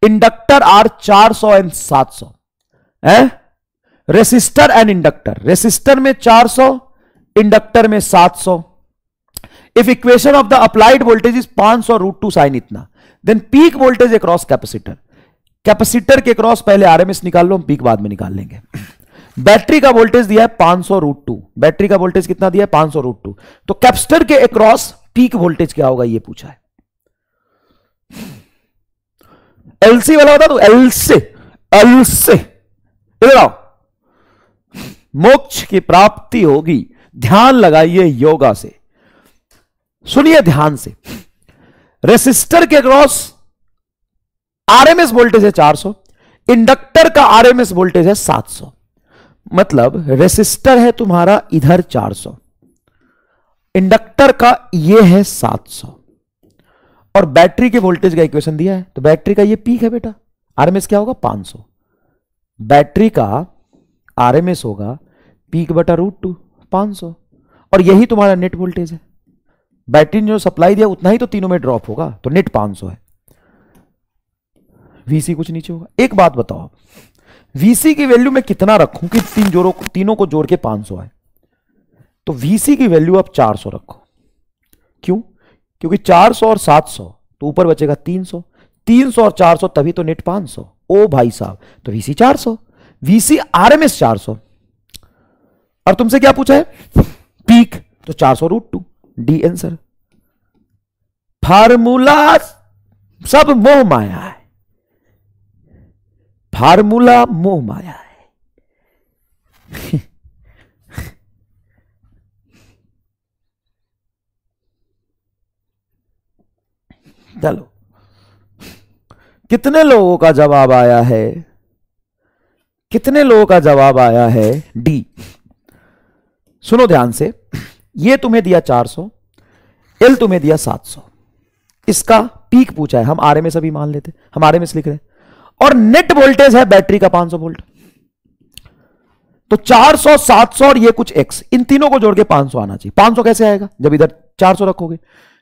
S1: inductor are 400 and 700 है रेसिस्टर एंड इंडक्टर रेसिस्टर में 400 इंडक्टर में 700 if equation of the applied voltage is पांच सौ रूट टू साइन इतना then peak voltage across capacitor capacitor के across पहले RMS निकाल लो हम पीक बाद में निकाल लेंगे बैटरी का वोल्टेज दिया है पांच सौ रूट टू बैटरी का वोल्टेज कितना दिया है पांच सौ रूट टू तो कैपेसिटर के अक्रॉस पीक वोल्टेज क्या होगा ये पूछा है एलसी वाला बता दो एल से एल से मोक्ष की प्राप्ति होगी ध्यान लगाइए योगा से सुनिए ध्यान से रेसिस्टर के क्रॉस आरएमएस वोल्टेज है 400 इंडक्टर का आरएमएस वोल्टेज है 700 मतलब रेसिस्टर है तुम्हारा इधर 400 इंडक्टर का ये है 700 और बैटरी के वोल्टेज का इक्वेशन दिया है तो बैटरी का ये पीक है बेटा आरएमएस क्या होगा 500 बैटरी का आरएमएस होगा पीक बटा रूट टू पांच और यही तुम्हारा नेट वोल्टेज है बैटरी ने जो सप्लाई दिया उतना ही तो तीनों में ड्रॉप होगा तो नेट सौ है वीसी कुछ नीचे होगा एक बात बताओ वीसी की वैल्यू मैं कितना रखूं कि तीन जोड़ों तीनों को जोड़ के 500 आए तो वीसी की वैल्यू आप 400 रखो क्यों क्योंकि 400 और 700 तो ऊपर बचेगा 300 300 और 400 तभी तो नेट 500 ओ भाई साहब तो वीसी 400 वीसी चार सौ और तुमसे क्या पूछा है पीक तो चार सौ root two D answer formula सब मोह माया है फार्मूला मोह माया है चलो कितने लोगों का जवाब आया है कितने लोगों का जवाब आया है डी सुनो ध्यान से ये तुम्हें दिया 400 एल तुम्हें दिया 700 इसका पीक पूछा है हम में सभी मान लेते हम से लिख रहे हैं और नेट वोल्टेज है बैटरी का 500 वोल्ट तो 400 700 और ये कुछ एक्स इन तीनों को जोड़ के 500 आना चाहिए 500 कैसे आएगा जब इधर 400 रखोगे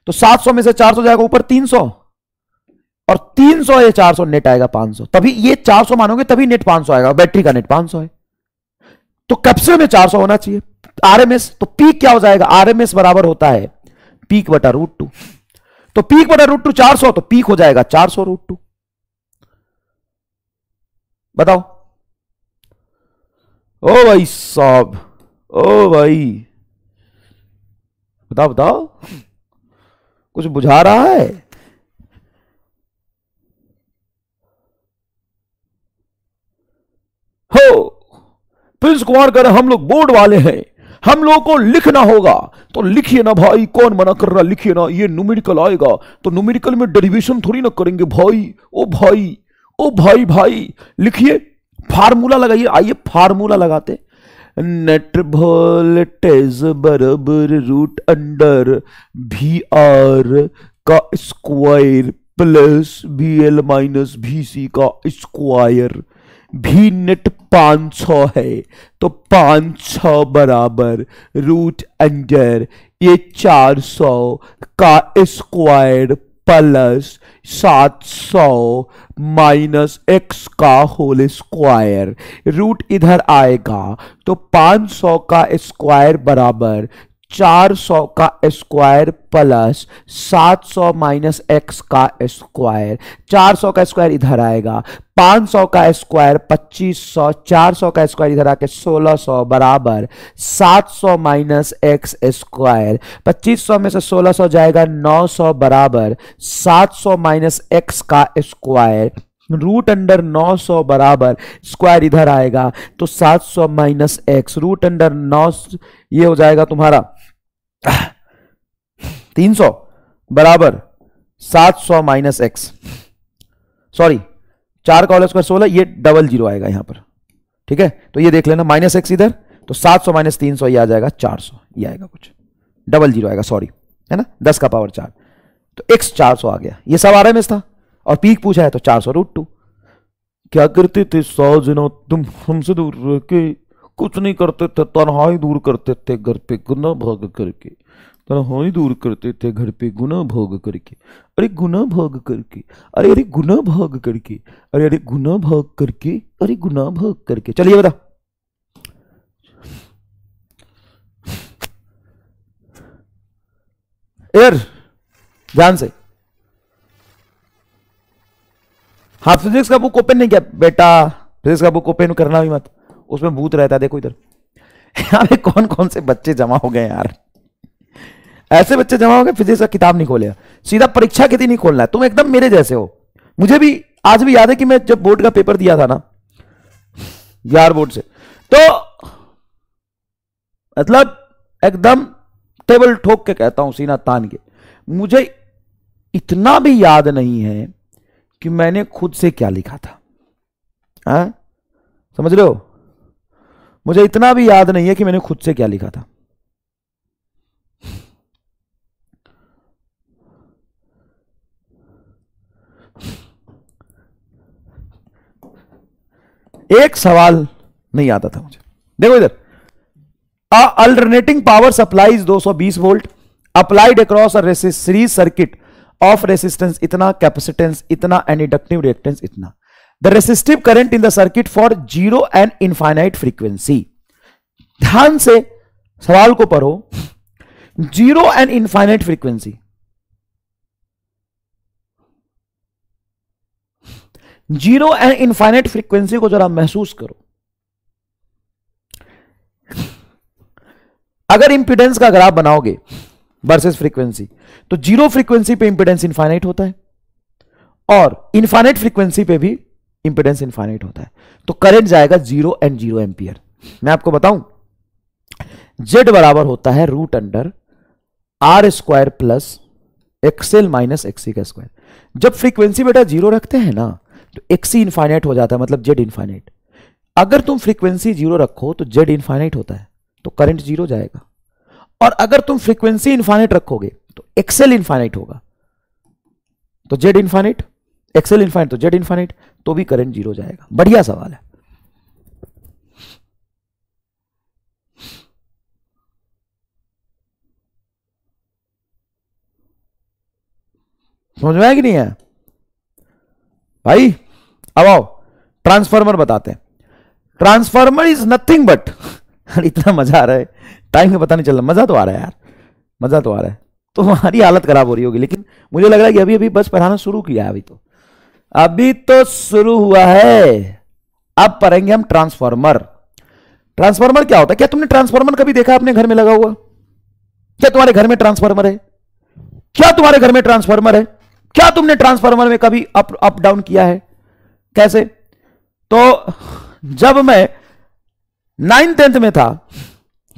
S1: तो 700 में से 400 जाएगा ऊपर 300 और 300 या चार नेट आएगा 500 तभी ये 400 मानोगे तभी नेट 500 आएगा बैटरी का नेट 500 है तो कैप्सूल में 400 होना चाहिए आरएमएस तो पीक क्या हो जाएगा आरएमएस बराबर होता है पीक बटा रूट टू तो पीक बटा रूट टू चार तो पीक हो जाएगा चार रूट टू बताओ ओ भाई साहब ओ भाई बताओ बताओ कुछ बुझा रहा है हो प्रिंस कुमार कह रहे हम लोग बोर्ड वाले हैं हम लोगों को लिखना होगा तो लिखिए ना भाई कौन मना कर रहा लिखिए ना ये न्यूमेरिकल आएगा तो न्यूमेरिकल में डेरिवेशन थोड़ी ना करेंगे भाई ओ भाई ओ भाई भाई लिखिए फार्मूला लगाइए आइए फार्मूला लगाते नेट वोल्टेज बराबर रूट अंडर वी आर का square plus V L minus V C का स्क्वायर भी नेट पाँच सौ है तो पाँच सौ बराबर रूट अंडर ये चार सौ का स्क्वायर प्लस सात सौ माइनस एक्स का होल स्क्वायर रूट इधर आएगा तो पाँच सौ का स्क्वायर बराबर चार सौ का स्क्वायर प्लस सात सौ माइनस एक्स का स्क्वायर चार सौ का स्क्वायर इधर आएगा पाँच सौ का स्क्वायर पच्चीस सौ चार सौ का स्क्वायर इधर आके सोलह सौ बराबर सात सौ माइनस एक्स स्क्वायर पच्चीस सौ में से सोलह सौ जाएगा नौ सौ बराबर सात सौ माइनस एक्स का स्क्वायर रूट अंडर 900 बराबर स्क्वायर इधर आएगा तो 700 माइनस एक्स रूट अंडर 9 ये हो जाएगा तुम्हारा तीन सौ बराबर सात सौ माइनस एक्स सॉरी चार का स्क्वायर सोलह ये डबल जीरो आएगा यहां पर ठीक है तो ये देख लेना माइनस एक्स इधर तो सात सौ माइनस तीन सौ ये आ जाएगा चार सौ ये आएगा कुछ डबल जीरो आएगा सॉरी है ना दस का पावर चार तो एक्स चार सौ आ गया ये सब आ रहा है मिस था और पीक पूछा है तो चार सौ रूट टू क्या करते थे सौ दिनों तुम हमसे दूर के कुछ नहीं करते थे तनहाई दूर करते थे घर पे गुना भोग करके तनहाई दूर करते थे घर पे गुना भोग करके अरे गुना भोग करके अरे अरे गुना भोग करके अरे अरे गुना भोग करके अरे गुना भोग करके चलिए बता एर ध्यान से हाँ फिजिक्स का बुक ओपन नहीं किया बेटा फिजिक्स का बुक ओपन करना भी मत उसमें भूत रहता है देखो इधर यार कौन कौन से बच्चे जमा हो गए यार ऐसे बच्चे जमा हो गए फिजिक्स का किताब नहीं खोले सीधा परीक्षा के दिन नहीं खोलना है तुम एकदम मेरे जैसे हो मुझे भी आज भी याद है कि मैं जब बोर्ड का पेपर दिया था ना बिहार बोर्ड से तो मतलब एकदम टेबल ठोक के कहता हूं सीना तान के मुझे इतना भी याद नहीं है कि मैंने खुद से क्या लिखा था आ? हाँ? समझ रहे हो मुझे इतना भी याद नहीं है कि मैंने खुद से क्या लिखा था एक सवाल नहीं आता था मुझे देखो इधर alternating power supplies 220 volt applied across series circuit of resistance इतना कैपेसिटेंस इतना एंड इंडक्टिव रिएक्टेंस इतना the resistive current in the circuit for zero and infinite frequency ध्यान से सवाल को पढ़ो zero and infinite frequency zero and infinite frequency को जरा महसूस करो अगर इंपीडेंस का ग्राफ बनाओगे वर्सेस फ्रीक्वेंसी तो जीरो फ्रीक्वेंसी पे इंपीडेंस इनफाइनाइट होता है और इनफाइनाइट फ्रीक्वेंसी पे भी इंपेडेंस इनफाइनाइट होता है तो करंट जाएगा जीरो एंड जीरो एम्पियर मैं आपको बताऊं जेड बराबर होता है root under R square plus XL minus XC का स्क्वायर जब फ्रीक्वेंसी बेटा जीरो रखते हैं ना तो एक्सी इनफाइनाइट हो जाता है मतलब जेड इनफाइनाइट अगर तुम फ्रीक्वेंसी जीरो रखो तो जेड इनफाइनाइट होता है तो करंट जीरो जाएगा और अगर तुम फ्रीक्वेंसी इनफाइनाइट रखोगे तो एक्सएल इनफाइनाइट होगा तो जेड इनफाइनाइट एक्सएल इनफाइनाइट तो जेड इनफाइनाइट तो भी करंट जीरो जाएगा बढ़िया सवाल है समझ में आया कि नहीं है भाई अब आओ ट्रांसफार्मर बताते हैं ट्रांसफार्मर इज नथिंग बट इतना मजा आ रहा है टाइम में पता नहीं चल रहा मजा तो आ रहा है यार मजा तो आ रहा है तो हमारी हालत खराब हो रही होगी लेकिन मुझे लग रहा है कि अभी अभी बस पढ़ाना शुरू किया है अभी तो अभी तो शुरू हुआ है अब पढ़ेंगे हम ट्रांसफार्मर ट्रांसफार्मर क्या होता है क्या तुमने ट्रांसफार्मर कभी देखा अपने घर में लगा हुआ क्या तुम्हारे घर में ट्रांसफार्मर है क्या तुम्हारे घर में ट्रांसफार्मर है क्या तुमने ट्रांसफार्मर में कभी अप अप डाउन किया है कैसे तो जब मैं नाइन टेंथ में था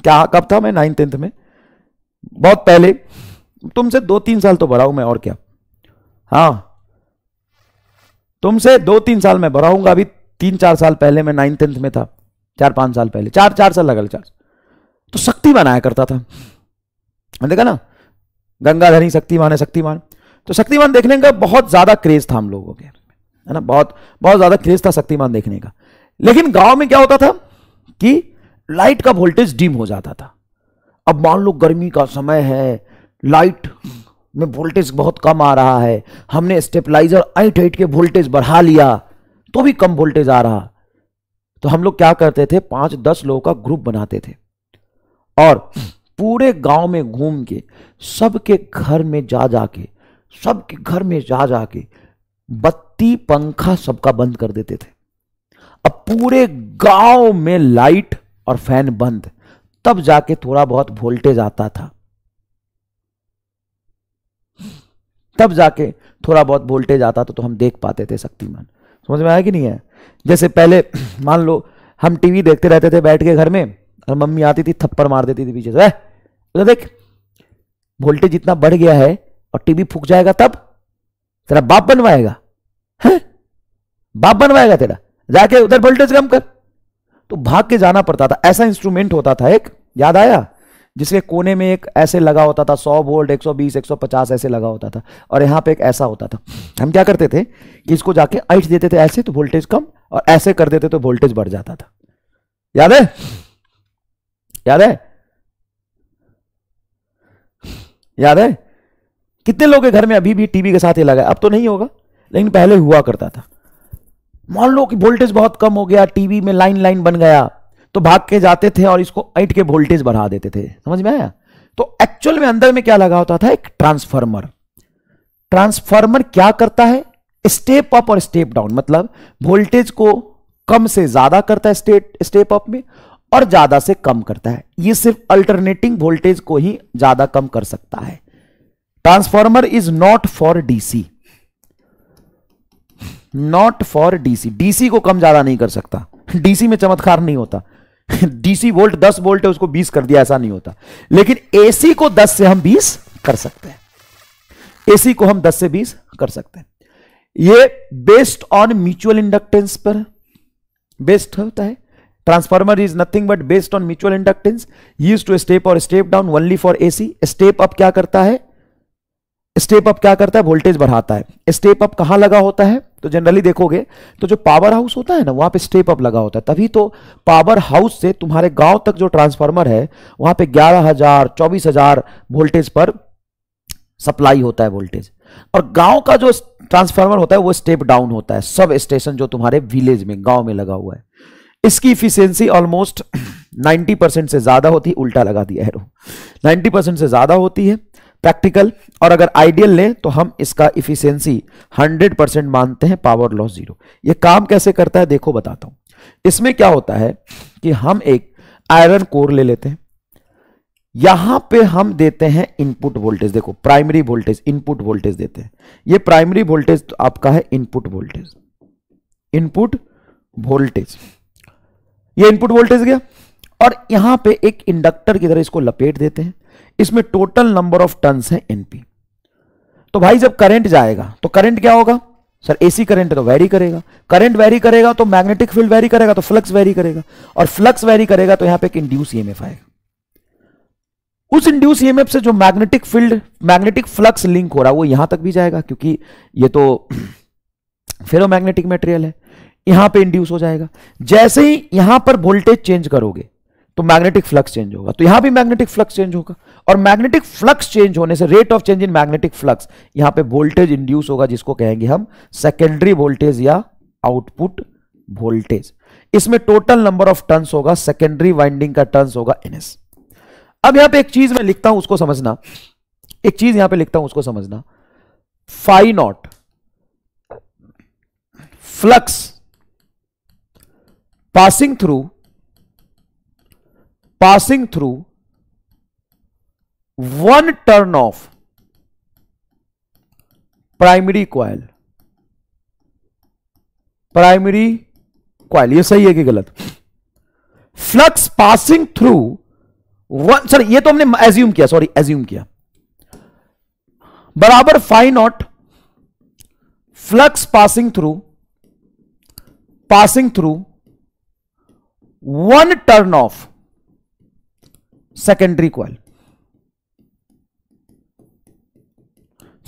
S1: क्या कब था मैं नाइन टेंथ में बहुत पहले तुमसे दो तीन साल तो बड़ा हूं मैं और क्या हाँ तुमसे दो तीन साल में भराऊंगा अभी तीन चार साल पहले मैं नाइन टेंथ में था चार पांच साल पहले चार चार साल लगा चार तो शक्ति बनाया करता था देखा ना गंगाधरी शक्तिमान है शक्तिमान तो शक्तिमान देखने का बहुत ज्यादा क्रेज था हम लोगों के है ना बहुत बहुत ज्यादा क्रेज था शक्तिमान देखने का लेकिन गांव में क्या होता था कि लाइट का वोल्टेज डिम हो जाता था अब मान लो गर्मी का समय है लाइट में वोल्टेज बहुत कम आ रहा है हमने स्टेपलाइजर आइट हाइट के वोल्टेज बढ़ा लिया तो भी कम वोल्टेज आ रहा तो हम लोग क्या करते थे पांच दस लोगों का ग्रुप बनाते थे और पूरे गांव में घूम के सबके घर में जा जाके सबके घर में जा जाके बत्ती पंखा सबका बंद कर देते थे अब पूरे गांव में लाइट और फैन बंद तब जाके थोड़ा बहुत वोल्टेज आता था तब जाके थोड़ा बहुत वोल्टेज आता तो, तो हम देख पाते थे शक्तिमान समझ में आया कि नहीं है जैसे पहले मान लो हम टीवी देखते रहते थे बैठ के घर में और मम्मी आती थी थप्पड़ मार देती थी पीछे से तो देख वोल्टेज इतना बढ़ गया है और टीवी फूक जाएगा तब तेरा बाप बनवाएगा है बाप बनवाएगा तेरा जाके उधर वोल्टेज कम कर तो भाग के जाना पड़ता था ऐसा इंस्ट्रूमेंट होता था एक याद आया जिसके कोने में एक ऐसे लगा होता था 100 वोल्ट 120 150 ऐसे लगा होता था और यहाँ पे एक ऐसा होता था हम क्या करते थे कि इसको जाके आइट देते थे ऐसे तो वोल्टेज कम और ऐसे कर देते तो वोल्टेज बढ़ जाता था याद है याद है याद है कितने लोग के घर में अभी भी टीवी के साथ ही लगा अब तो नहीं होगा लेकिन पहले हुआ करता था मान लो कि वोल्टेज बहुत कम हो गया टीवी में लाइन लाइन बन गया तो भाग के जाते थे और इसको ऐट के वोल्टेज बढ़ा देते थे समझ में आया तो एक्चुअल में अंदर में क्या लगा होता था एक ट्रांसफार्मर ट्रांसफार्मर क्या करता है स्टेप अप और स्टेप डाउन मतलब वोल्टेज को कम से ज्यादा करता है स्टेट स्टेप अप में और ज्यादा से कम करता है ये सिर्फ अल्टरनेटिंग वोल्टेज को ही ज्यादा कम कर सकता है transformer is not for DC not for DC DC को कम ज्यादा नहीं कर सकता डीसी में चमत्कार नहीं होता डीसी वोल्ट 10 वोल्ट है उसको 20 कर दिया ऐसा नहीं होता लेकिन एसी को 10 से हम 20 कर सकते हैं एसी को हम 10 से 20 कर सकते हैं ये बेस्ड ऑन म्यूचुअल इंडक्टेंस पर बेस्ड होता है transformer is nothing but based on mutual inductance use to step और step down only for AC step up क्या करता है स्टेप अप क्या करता है वोल्टेज बढ़ाता है स्टेप अप कहां लगा होता है तो जनरली देखोगे तो जो पावर हाउस होता है ना वहां पे स्टेप अप लगा होता है तभी तो पावर हाउस से तुम्हारे गांव तक जो ट्रांसफार्मर है वहां पे ग्यारह हजार चौबीस हजार वोल्टेज पर सप्लाई होता है वोल्टेज और गांव का जो ट्रांसफार्मर होता है वो स्टेप डाउन होता है सब स्टेशन जो तुम्हारे विलेज में गांव में लगा हुआ है इसकी इफिशियंसी ऑलमोस्ट 90 परसेंट से ज्यादा होती है उल्टा लगा दिया है 90 से ज्यादा होती है प्रैक्टिकल और अगर आइडियल लें तो हम इसका इफिशियंसी 100 परसेंट मानते हैं पावर लॉस जीरो ये काम कैसे करता है देखो बताता हूं इसमें क्या होता है कि हम एक आयरन कोर ले लेते हैं यहां पे हम देते हैं इनपुट वोल्टेज देखो प्राइमरी वोल्टेज इनपुट वोल्टेज देते हैं ये प्राइमरी वोल्टेज तो आपका है इनपुट वोल्टेज इनपुट वोल्टेज ये इनपुट वोल्टेज गया और यहां पे एक इंडक्टर की तरह इसको लपेट देते हैं इसमें टोटल नंबर ऑफ टन है एनपी तो भाई जब करंट जाएगा तो करंट क्या होगा सर एसी करंट तो वैरी करेगा करंट वेरी करेगा तो मैग्नेटिक फील्ड वेरी करेगा तो फ्लक्स वेरी करेगा और फ्लक्स वेरी करेगा तो यहां पे एक इंड्यूस ईएमएफ आएगा उस इंड्यूस ईएमएफ से जो magnetic field magnetic flux link हो रहा है वो यहां तक भी जाएगा क्योंकि ये तो मैग्नेटिक मेटेरियल है यहां पर इंड्यूस हो जाएगा जैसे ही यहां पर वोल्टेज चेंज करोगे तो मैग्नेटिक फ्लक्स चेंज होगा तो यहां भी मैग्नेटिक फ्लक्स चेंज होगा और मैग्नेटिक फ्लक्स चेंज होने से rate of change in magnetic flux यहां पे वोल्टेज इंड्यूस होगा जिसको कहेंगे हम सेकेंडरी वोल्टेज या आउटपुट वोल्टेज इसमें टोटल नंबर ऑफ टर्न्स होगा सेकेंडरी वाइंडिंग का टर्न्स होगा एनएस अब यहां पे एक चीज मैं लिखता हूं उसको समझना एक चीज यहां पे लिखता हूं उसको समझना phi naught flux passing through passing through one turn of primary coil primary coil ये सही है कि गलत flux passing through one sir ये तो हमने एज्यूम किया सॉरी एज्यूम किया बराबर five naught flux passing through passing through one turn of secondary coil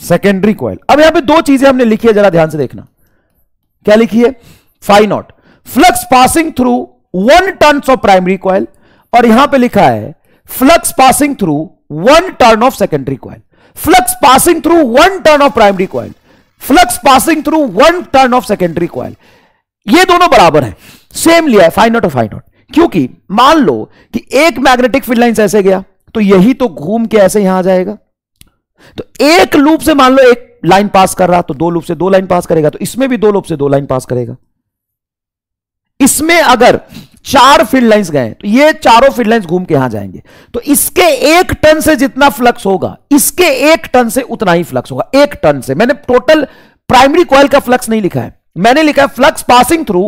S1: secondary coil अब यहां पे दो चीजें हमने लिखी है जरा ध्यान से देखना क्या लिखी है five naught flux passing through one turn of primary coil और यहां पे लिखा है flux passing through one turn of secondary coil flux passing through one turn of primary coil flux passing through one turn of secondary coil ये दोनों बराबर है same लिया है फाइव नॉट और फाइव नॉट क्योंकि मान लो कि एक मैग्नेटिक फील्ड लाइन ऐसे गया तो यही तो घूम के ऐसे यहां आ जाएगा तो एक लूप से मान लो एक लाइन पास कर रहा तो दो लूप से दो लाइन पास करेगा तो इसमें भी दो लूप से दो लाइन पास करेगा इसमें अगर चार फील्ड लाइंस गए तो ये चारों फील्ड लाइंस घूम के यहां जाएंगे तो इसके एक टन से जितना फ्लक्स होगा इसके एक टन से उतना ही फ्लक्स होगा एक टन से मैंने टोटल प्राइमरी कॉयल का फ्लक्स नहीं लिखा है मैंने लिखा है flux passing through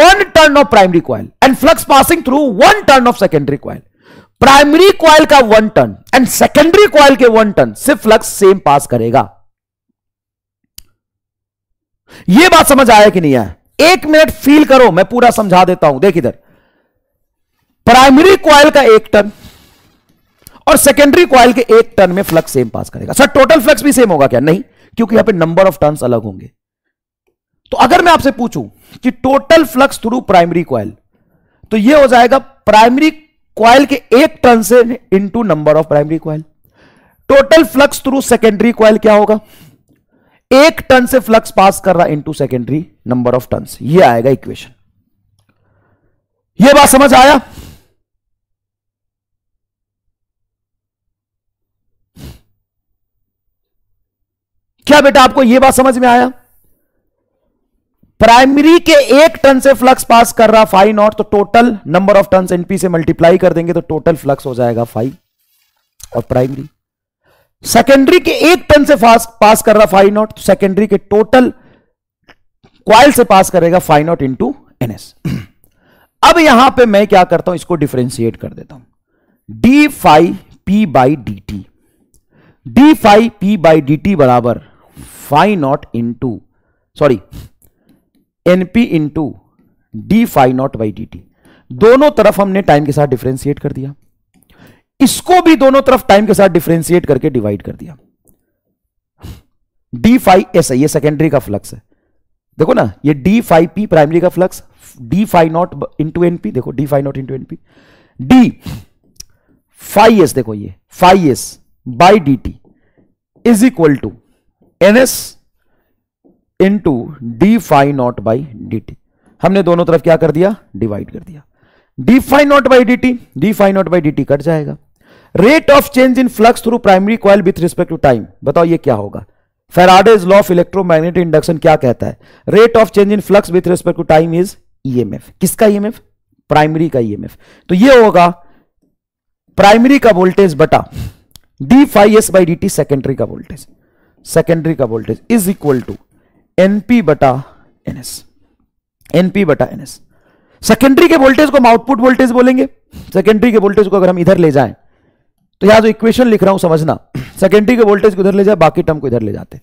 S1: one turn of primary coil and flux passing through one turn of secondary coil primary coil का one turn and secondary coil के वन टन से फ्लक्स सेम पास करेगा यह बात समझ आया कि नहीं आया एक मिनट फील करो मैं पूरा समझा देता हूं देख इधर प्राइमरी क्वाइल का एक टन और सेकेंडरी क्वाइल के एक टन में फ्लक्स सेम पास करेगा सर टोटल फ्लक्स भी सेम होगा क्या नहीं क्योंकि यहां पे नंबर ऑफ टर्न्स अलग होंगे तो अगर मैं आपसे पूछूं कि total flux through primary coil तो यह हो जाएगा प्राइमरी क्वाइल के एक टर्न से into number of primary coil total flux through secondary coil क्या होगा एक टन से फ्लक्स पास कर रहा into secondary number of turn ये आएगा इक्वेशन ये बात समझ आया क्या बेटा आपको यह बात समझ में आया प्राइमरी के एक टन से फ्लक्स पास कर रहा फाइव नॉट तो total number of turn NP से मल्टीप्लाई कर देंगे तो टोटल फ्लक्स हो जाएगा फाइव और प्राइमरी सेकेंडरी के एक टन से पास कर रहा फाइव नॉट तो सेकेंडरी के टोटल क्वाइल से पास करेगा फाइव नॉट इंटू एनएस अब यहां पे मैं क्या करता हूं इसको डिफ्रेंशिएट कर देता हूं D five P by D T D five P by D T बराबर five naught into sorry NP into D five naught by D T दोनों तरफ हमने टाइम के साथ डिफ्रेंशिएट कर दिया इसको भी दोनों तरफ टाइम के साथ डिफ्रेंशिएट करके डिवाइड कर दिया डी फाइव एस ये सेकेंडरी का फ्लक्स है देखो ना ये डी फाइव पी प्राइमरी का flux D five naught into NP देखो D five naught into NP D five S देखो ये five S by D T is equal to N S into D five naught by D T हमने दोनों तरफ क्या कर दिया divide कर दिया D five naught by D T D five naught by D T cut जाएगा rate of change in flux through primary coil with respect to time बताओ ये क्या होगा Faraday's law of electromagnetic induction क्या कहता है rate of change in flux with respect to time is EMF किसका EMF e primary का EMF e तो ये होगा प्राइमरी का वोल्टेज बटा D five S by D T secondary का वोल्टेज सेकेंडरी का voltage is equal to NP बटा एनएस एनपी बटा एनएस सेकेंडरी के वोल्टेज को हम आउटपुट वोल्टेज बोलेंगे सेकेंडरी के वोल्टेज को अगर हम इधर ले जाए तो यहां जो इक्वेशन लिख रहा हूं समझना सेकेंडरी के वोल्टेज को इधर ले जाए बाकी टर्म को इधर ले जाते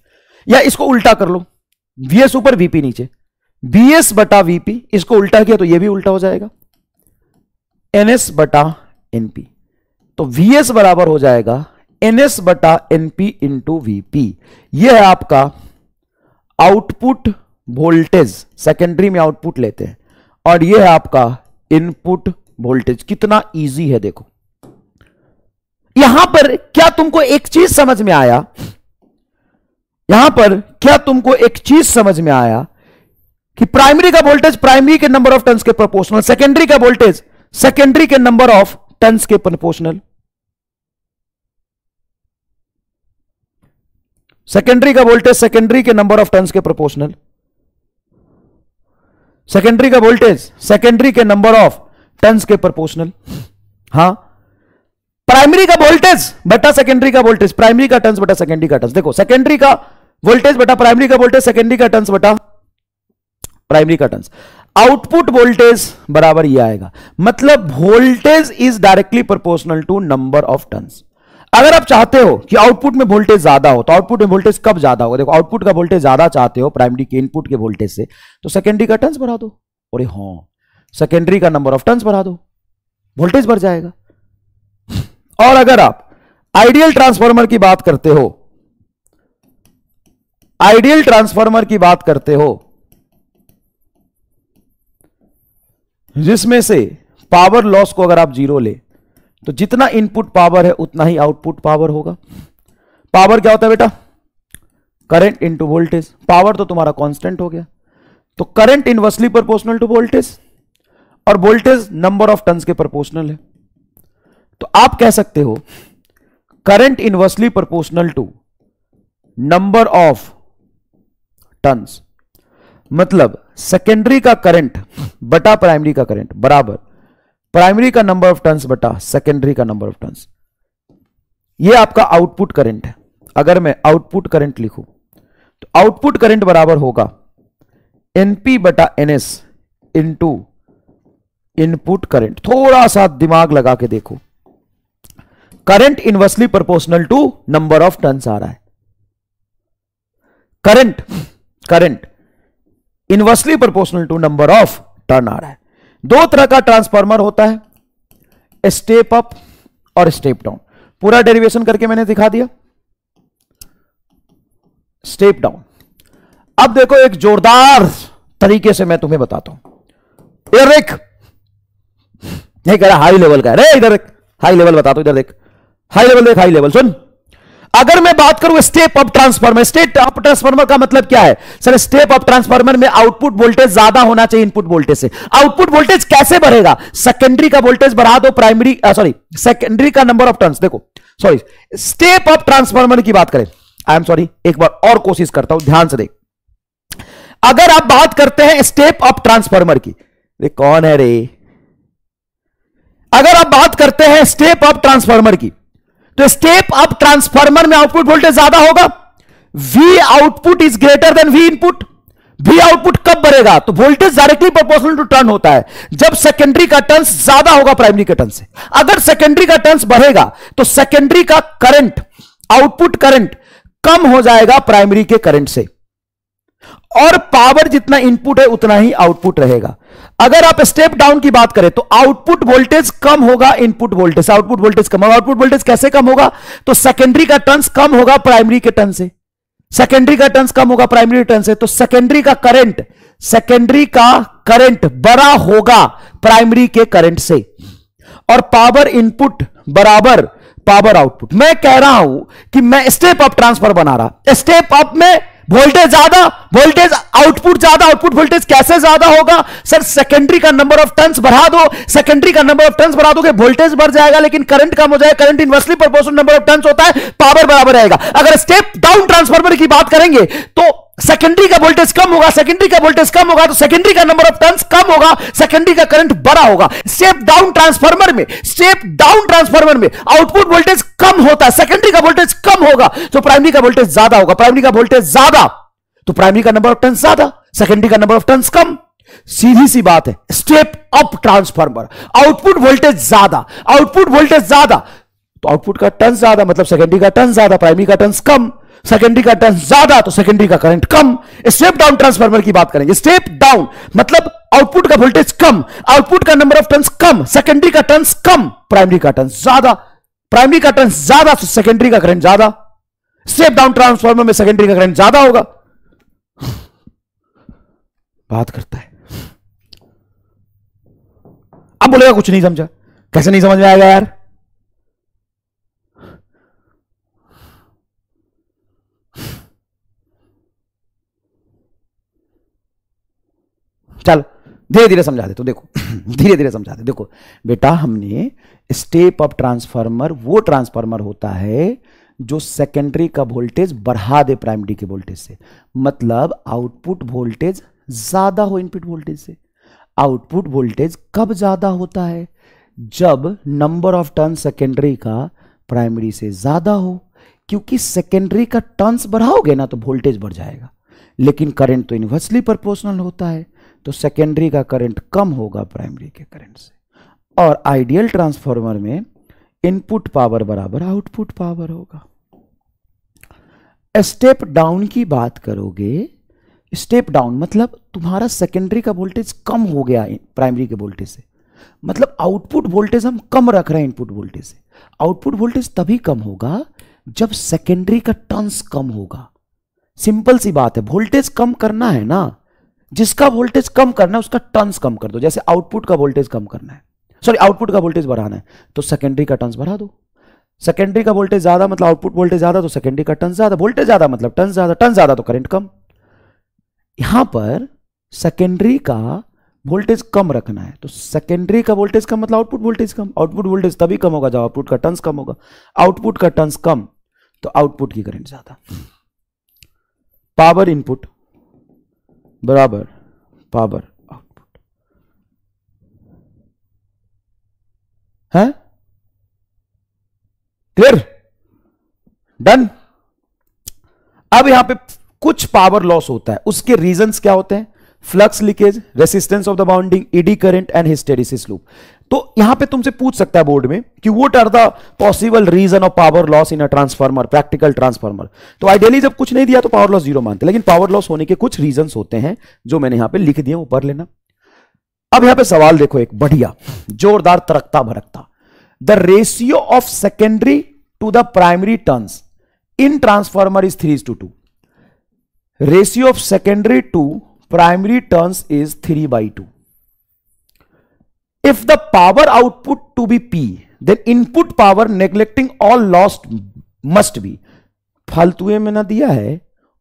S1: या इसको उल्टा कर लो वीएस ऊपर वीपी नीचे बीएस बटा वीपी इसको उल्टा किया तो ये भी उल्टा हो जाएगा एनएस बटा एनपी तो वीएस बराबर हो जाएगा एनएस बटा एनपी इंटू वीपी यह है आपका आउटपुट वोल्टेज सेकेंडरी में आउटपुट लेते हैं और ये है आपका इनपुट वोल्टेज कितना इजी है देखो यहां पर क्या तुमको एक चीज समझ में आया यहां पर क्या तुमको एक चीज समझ में आया कि प्राइमरी का वोल्टेज प्राइमरी के नंबर ऑफ टर्न्स के प्रोपोर्शनल सेकेंडरी का वोल्टेज सेकेंडरी के नंबर ऑफ टर्न्स के प्रोपोर्शनल सेकेंडरी का वोल्टेज सेकेंडरी के नंबर ऑफ टर्न्स के प्रोपोर्शनल सेकेंडरी का वोल्टेज सेकेंडरी के नंबर ऑफ टर्न्स के प्रोपोर्शनल हां प्राइमरी का वोल्टेज बटा सेकेंडरी का वोल्टेज प्राइमरी का टर्न्स बटा सेकेंडरी का टर्न्स देखो सेकेंडरी का वोल्टेज बटा प्राइमरी का वोल्टेज सेकेंडरी का टर्न्स बटा प्राइमरी का टर्न्स आउटपुट वोल्टेज बराबर ये आएगा मतलब voltage is directly proportional to number of turns अगर आप चाहते हो कि आउटपुट में वोल्टेज ज्यादा हो तो आउटपुट में वोल्टेज कब ज्यादा होगा देखो आउटपुट का वोल्टेज ज्यादा चाहते हो प्राइमरी के इनपुट के वोल्टेज से तो सेकेंडरी का टर्न्स बढ़ा दो अरे हाँ सेकेंडरी का नंबर ऑफ टर्न्स बढ़ा दो वोल्टेज बढ़ जाएगा और अगर आप आइडियल ट्रांसफार्मर की बात करते हो आइडियल ट्रांसफार्मर की बात करते हो जिसमें से पावर लॉस को अगर आप जीरो ले तो जितना इनपुट पावर है उतना ही आउटपुट पावर होगा पावर क्या होता है बेटा करंट इनटू वोल्टेज पावर तो तुम्हारा कांस्टेंट हो गया तो current inversely proportional to voltage और वोल्टेज नंबर ऑफ टर्न्स के प्रोपोर्शनल है तो आप कह सकते हो current inversely proportional to number of turns मतलब सेकेंडरी का करंट बटा प्राइमरी का करंट बराबर प्राइमरी का नंबर ऑफ टर्न्स बटा सेकेंडरी का नंबर ऑफ टर्न्स ये आपका आउटपुट करंट है अगर मैं आउटपुट करंट लिखूं तो आउटपुट करंट बराबर होगा एनपी बटा एनएस इनटू इनपुट करंट थोड़ा सा दिमाग लगा के देखो current inversely proportional to number of turns आ रहा है current current inversely proportional to number of turn आ रहा है दो तरह का ट्रांसफार्मर होता है स्टेप अप और स्टेप डाउन पूरा डेरिवेशन करके मैंने दिखा दिया स्टेप डाउन अब देखो एक जोरदार तरीके से मैं तुम्हें बताता हूं इधर देख नहीं कह रहा हाई लेवल का अरे इधर देख हाई लेवल बता दो तो इधर देख हाई लेवल देख हाई लेवल सुन अगर मैं बात करूं step up transformer state up transformer का मतलब क्या है सर स्टेप अप ट्रांसफार्मर में आउटपुट वोल्टेज ज्यादा होना चाहिए इनपुट वोल्टेज से आउटपुट वोल्टेज कैसे बढ़ेगा सेकेंडरी का वोल्टेज बढ़ा दो प्राइमरी सॉरी सेकेंडरी का नंबर ऑफ टर्न्स देखो सॉरी स्टेप अप ट्रांसफार्मर की बात करें आई एम सॉरी एक बार और कोशिश करता हूं ध्यान से देख अगर आप बात करते हैं स्टेप अप ट्रांसफार्मर की रे कौन है रे अगर आप बात करते हैं स्टेप अप ट्रांसफार्मर की तो स्टेप अप ट्रांसफार्मर में आउटपुट वोल्टेज ज्यादा होगा V output is greater than V input V output कब बढ़ेगा तो voltage directly proportional to turn होता है जब सेकेंडरी का टर्न ज्यादा होगा प्राइमरी के टर्न से अगर सेकेंडरी का टर्न बढ़ेगा तो सेकेंडरी का करंट आउटपुट करंट कम हो जाएगा प्राइमरी के करंट से और पावर जितना इनपुट है उतना ही आउटपुट रहेगा अगर आप स्टेप डाउन की बात करें तो आउटपुट वोल्टेज कम होगा इनपुट वोल्टेज आउटपुट वोल्टेज कम होगा आउटपुट वोल्टेज कैसे कम होगा तो सेकेंडरी का टर्न कम होगा प्राइमरी के टर्न से सेकेंडरी का टर्न कम होगा प्राइमरी टर्न से तो सेकेंडरी का करंट सेकेंडरी का करंट बड़ा होगा प्राइमरी के करंट से और पावर इनपुट बराबर पावर आउटपुट मैं कह रहा हूं कि मैं स्टेप अप ट्रांसफर बना रहा स्टेप अप में वोल्टेज ज्यादा वोल्टेज आउटपुट ज्यादा आउटपुट वोल्टेज कैसे ज्यादा होगा सर सेकेंडरी का नंबर ऑफ टर्न्स बढ़ा दो सेकेंडरी का नंबर ऑफ टर्न्स बढ़ा दो वोल्टेज बढ़ जाएगा लेकिन करंट कम हो जाएगा current inversely proportional number of turns होता है पावर बराबर रहेगा अगर स्टेप डाउन ट्रांसफार्मर की बात करेंगे तो सेकेंडरी का वोल्टेज कम होगा सेकेंडरी का वोल्टेज कम होगा तो सेकेंडरी का नंबर ऑफ टर्न्स कम होगा सेकेंडरी का करंट बड़ा होगा स्टेप डाउन ट्रांसफार्मर में स्टेप डाउन ट्रांसफार्मर में आउटपुट वोल्टेज कम होता है सेकेंडरी का वोल्टेज कम होगा तो प्राइमरी का वोल्टेज ज्यादा होगा प्राइमरी का वोल्टेज ज्यादा तो प्राइमरी का नंबर ऑफ टर्न ज्यादा सेकेंडरी का नंबर ऑफ टर्न कम सीधी सी बात है step up transformer output voltage ज्यादा आउटपुट वोल्टेज ज्यादा तो आउटपुट का टर्न ज्यादा मतलब सेकेंडरी का टर्न ज्यादा प्राइमरी का टर्न कम सेकेंडरी का टर्न ज्यादा तो सेकेंडरी का करंट कम स्टेप डाउन ट्रांसफार्मर की बात करेंगे स्टेप डाउन मतलब आउटपुट का वोल्टेज कम आउटपुट का नंबर ऑफ टर्न्स कम सेकेंडरी का टर्न्स कम प्राइमरी का टर्न्स ज्यादा प्राइमरी का टर्न्स ज्यादा तो सेकेंडरी का करंट ज्यादा स्टेप डाउन ट्रांसफार्मर में सेकेंडरी का करंट ज्यादा होगा बात करता है अब बोलेगा कुछ नहीं समझा कैसे नहीं समझ में आएगा यार चल धीरे धीरे समझा दे तो देखो धीरे धीरे समझा दे देखो बेटा हमने स्टेप अप ट्रांसफार्मर वो ट्रांसफार्मर होता है जो सेकेंडरी का वोल्टेज बढ़ा दे प्राइमरी के वोल्टेज से मतलब आउटपुट वोल्टेज ज्यादा हो इनपुट वोल्टेज से आउटपुट वोल्टेज कब ज्यादा होता है जब नंबर ऑफ टर्न सेकेंडरी का प्राइमरी से ज्यादा हो क्योंकि सेकेंडरी का टर्न्स बढ़ाओगे ना तो वोल्टेज बढ़ जाएगा लेकिन करंट तो इन्वर्सली प्रोपोर्शनल होता है तो सेकेंडरी का करंट कम होगा प्राइमरी के करंट से और आइडियल ट्रांसफार्मर में इनपुट पावर बराबर आउटपुट पावर होगा स्टेप डाउन की बात करोगे स्टेप डाउन मतलब तुम्हारा सेकेंडरी का वोल्टेज कम हो गया प्राइमरी के वोल्टेज से मतलब आउटपुट वोल्टेज हम कम रख रहे हैं इनपुट वोल्टेज से आउटपुट वोल्टेज तभी कम होगा जब सेकेंडरी का टर्न्स कम होगा सिंपल सी बात है वोल्टेज कम करना है ना जिसका वोल्टेज कम करना है उसका टर्न्स कम कर दो जैसे आउटपुट का वोल्टेज कम करना है सॉरी आउटपुट का वोल्टेज बढ़ाना है तो सेकेंडरी का टर्न्स बढ़ा दो सेकेंडरी का वोल्टेज ज्यादा मतलब आउटपुट वोल्टेज ज्यादा तो सेकेंडरी का टर्न ज्यादा वोल्टेज ज्यादा मतलब टर्न ज्यादा टर्न ज्यादा तो करंट कम यहां पर सेकेंडरी का वोल्टेज कम रखना है तो सेकेंडरी का वोल्टेज कम मतलब आउटपुट वोल्टेज कम आउटपुट वोल्टेज तभी कम होगा जब आउटपुट का टर्न्स कम होगा आउटपुट का टर्न्स कम तो आउटपुट की करंट ज्यादा पावर इनपुट बराबर पावर आउटपुट है क्लियर डन अब यहां पे कुछ पावर लॉस होता है उसके रीजंस क्या होते हैं flux leakage resistance of the bounding eddy current and hysteresis loop तो यहां पे तुमसे पूछ सकता है बोर्ड में कि what are the possible reason of power loss in a transformer practical transformer तो आइडियली जब कुछ नहीं दिया तो पावर लॉस जीरो मानते लेकिन पावर लॉस होने के कुछ रीजन होते हैं जो मैंने यहां पर लिख दिया ऊपर लेना अब यहां पर सवाल देखो एक बढ़िया जोरदार तरक्ता भरकता the ratio of secondary to the primary turns in transformer is three to two ratio of secondary to primary turns is 3 by 2 if the power output to be p then input power neglecting all lost must be फालतुए में ना दिया है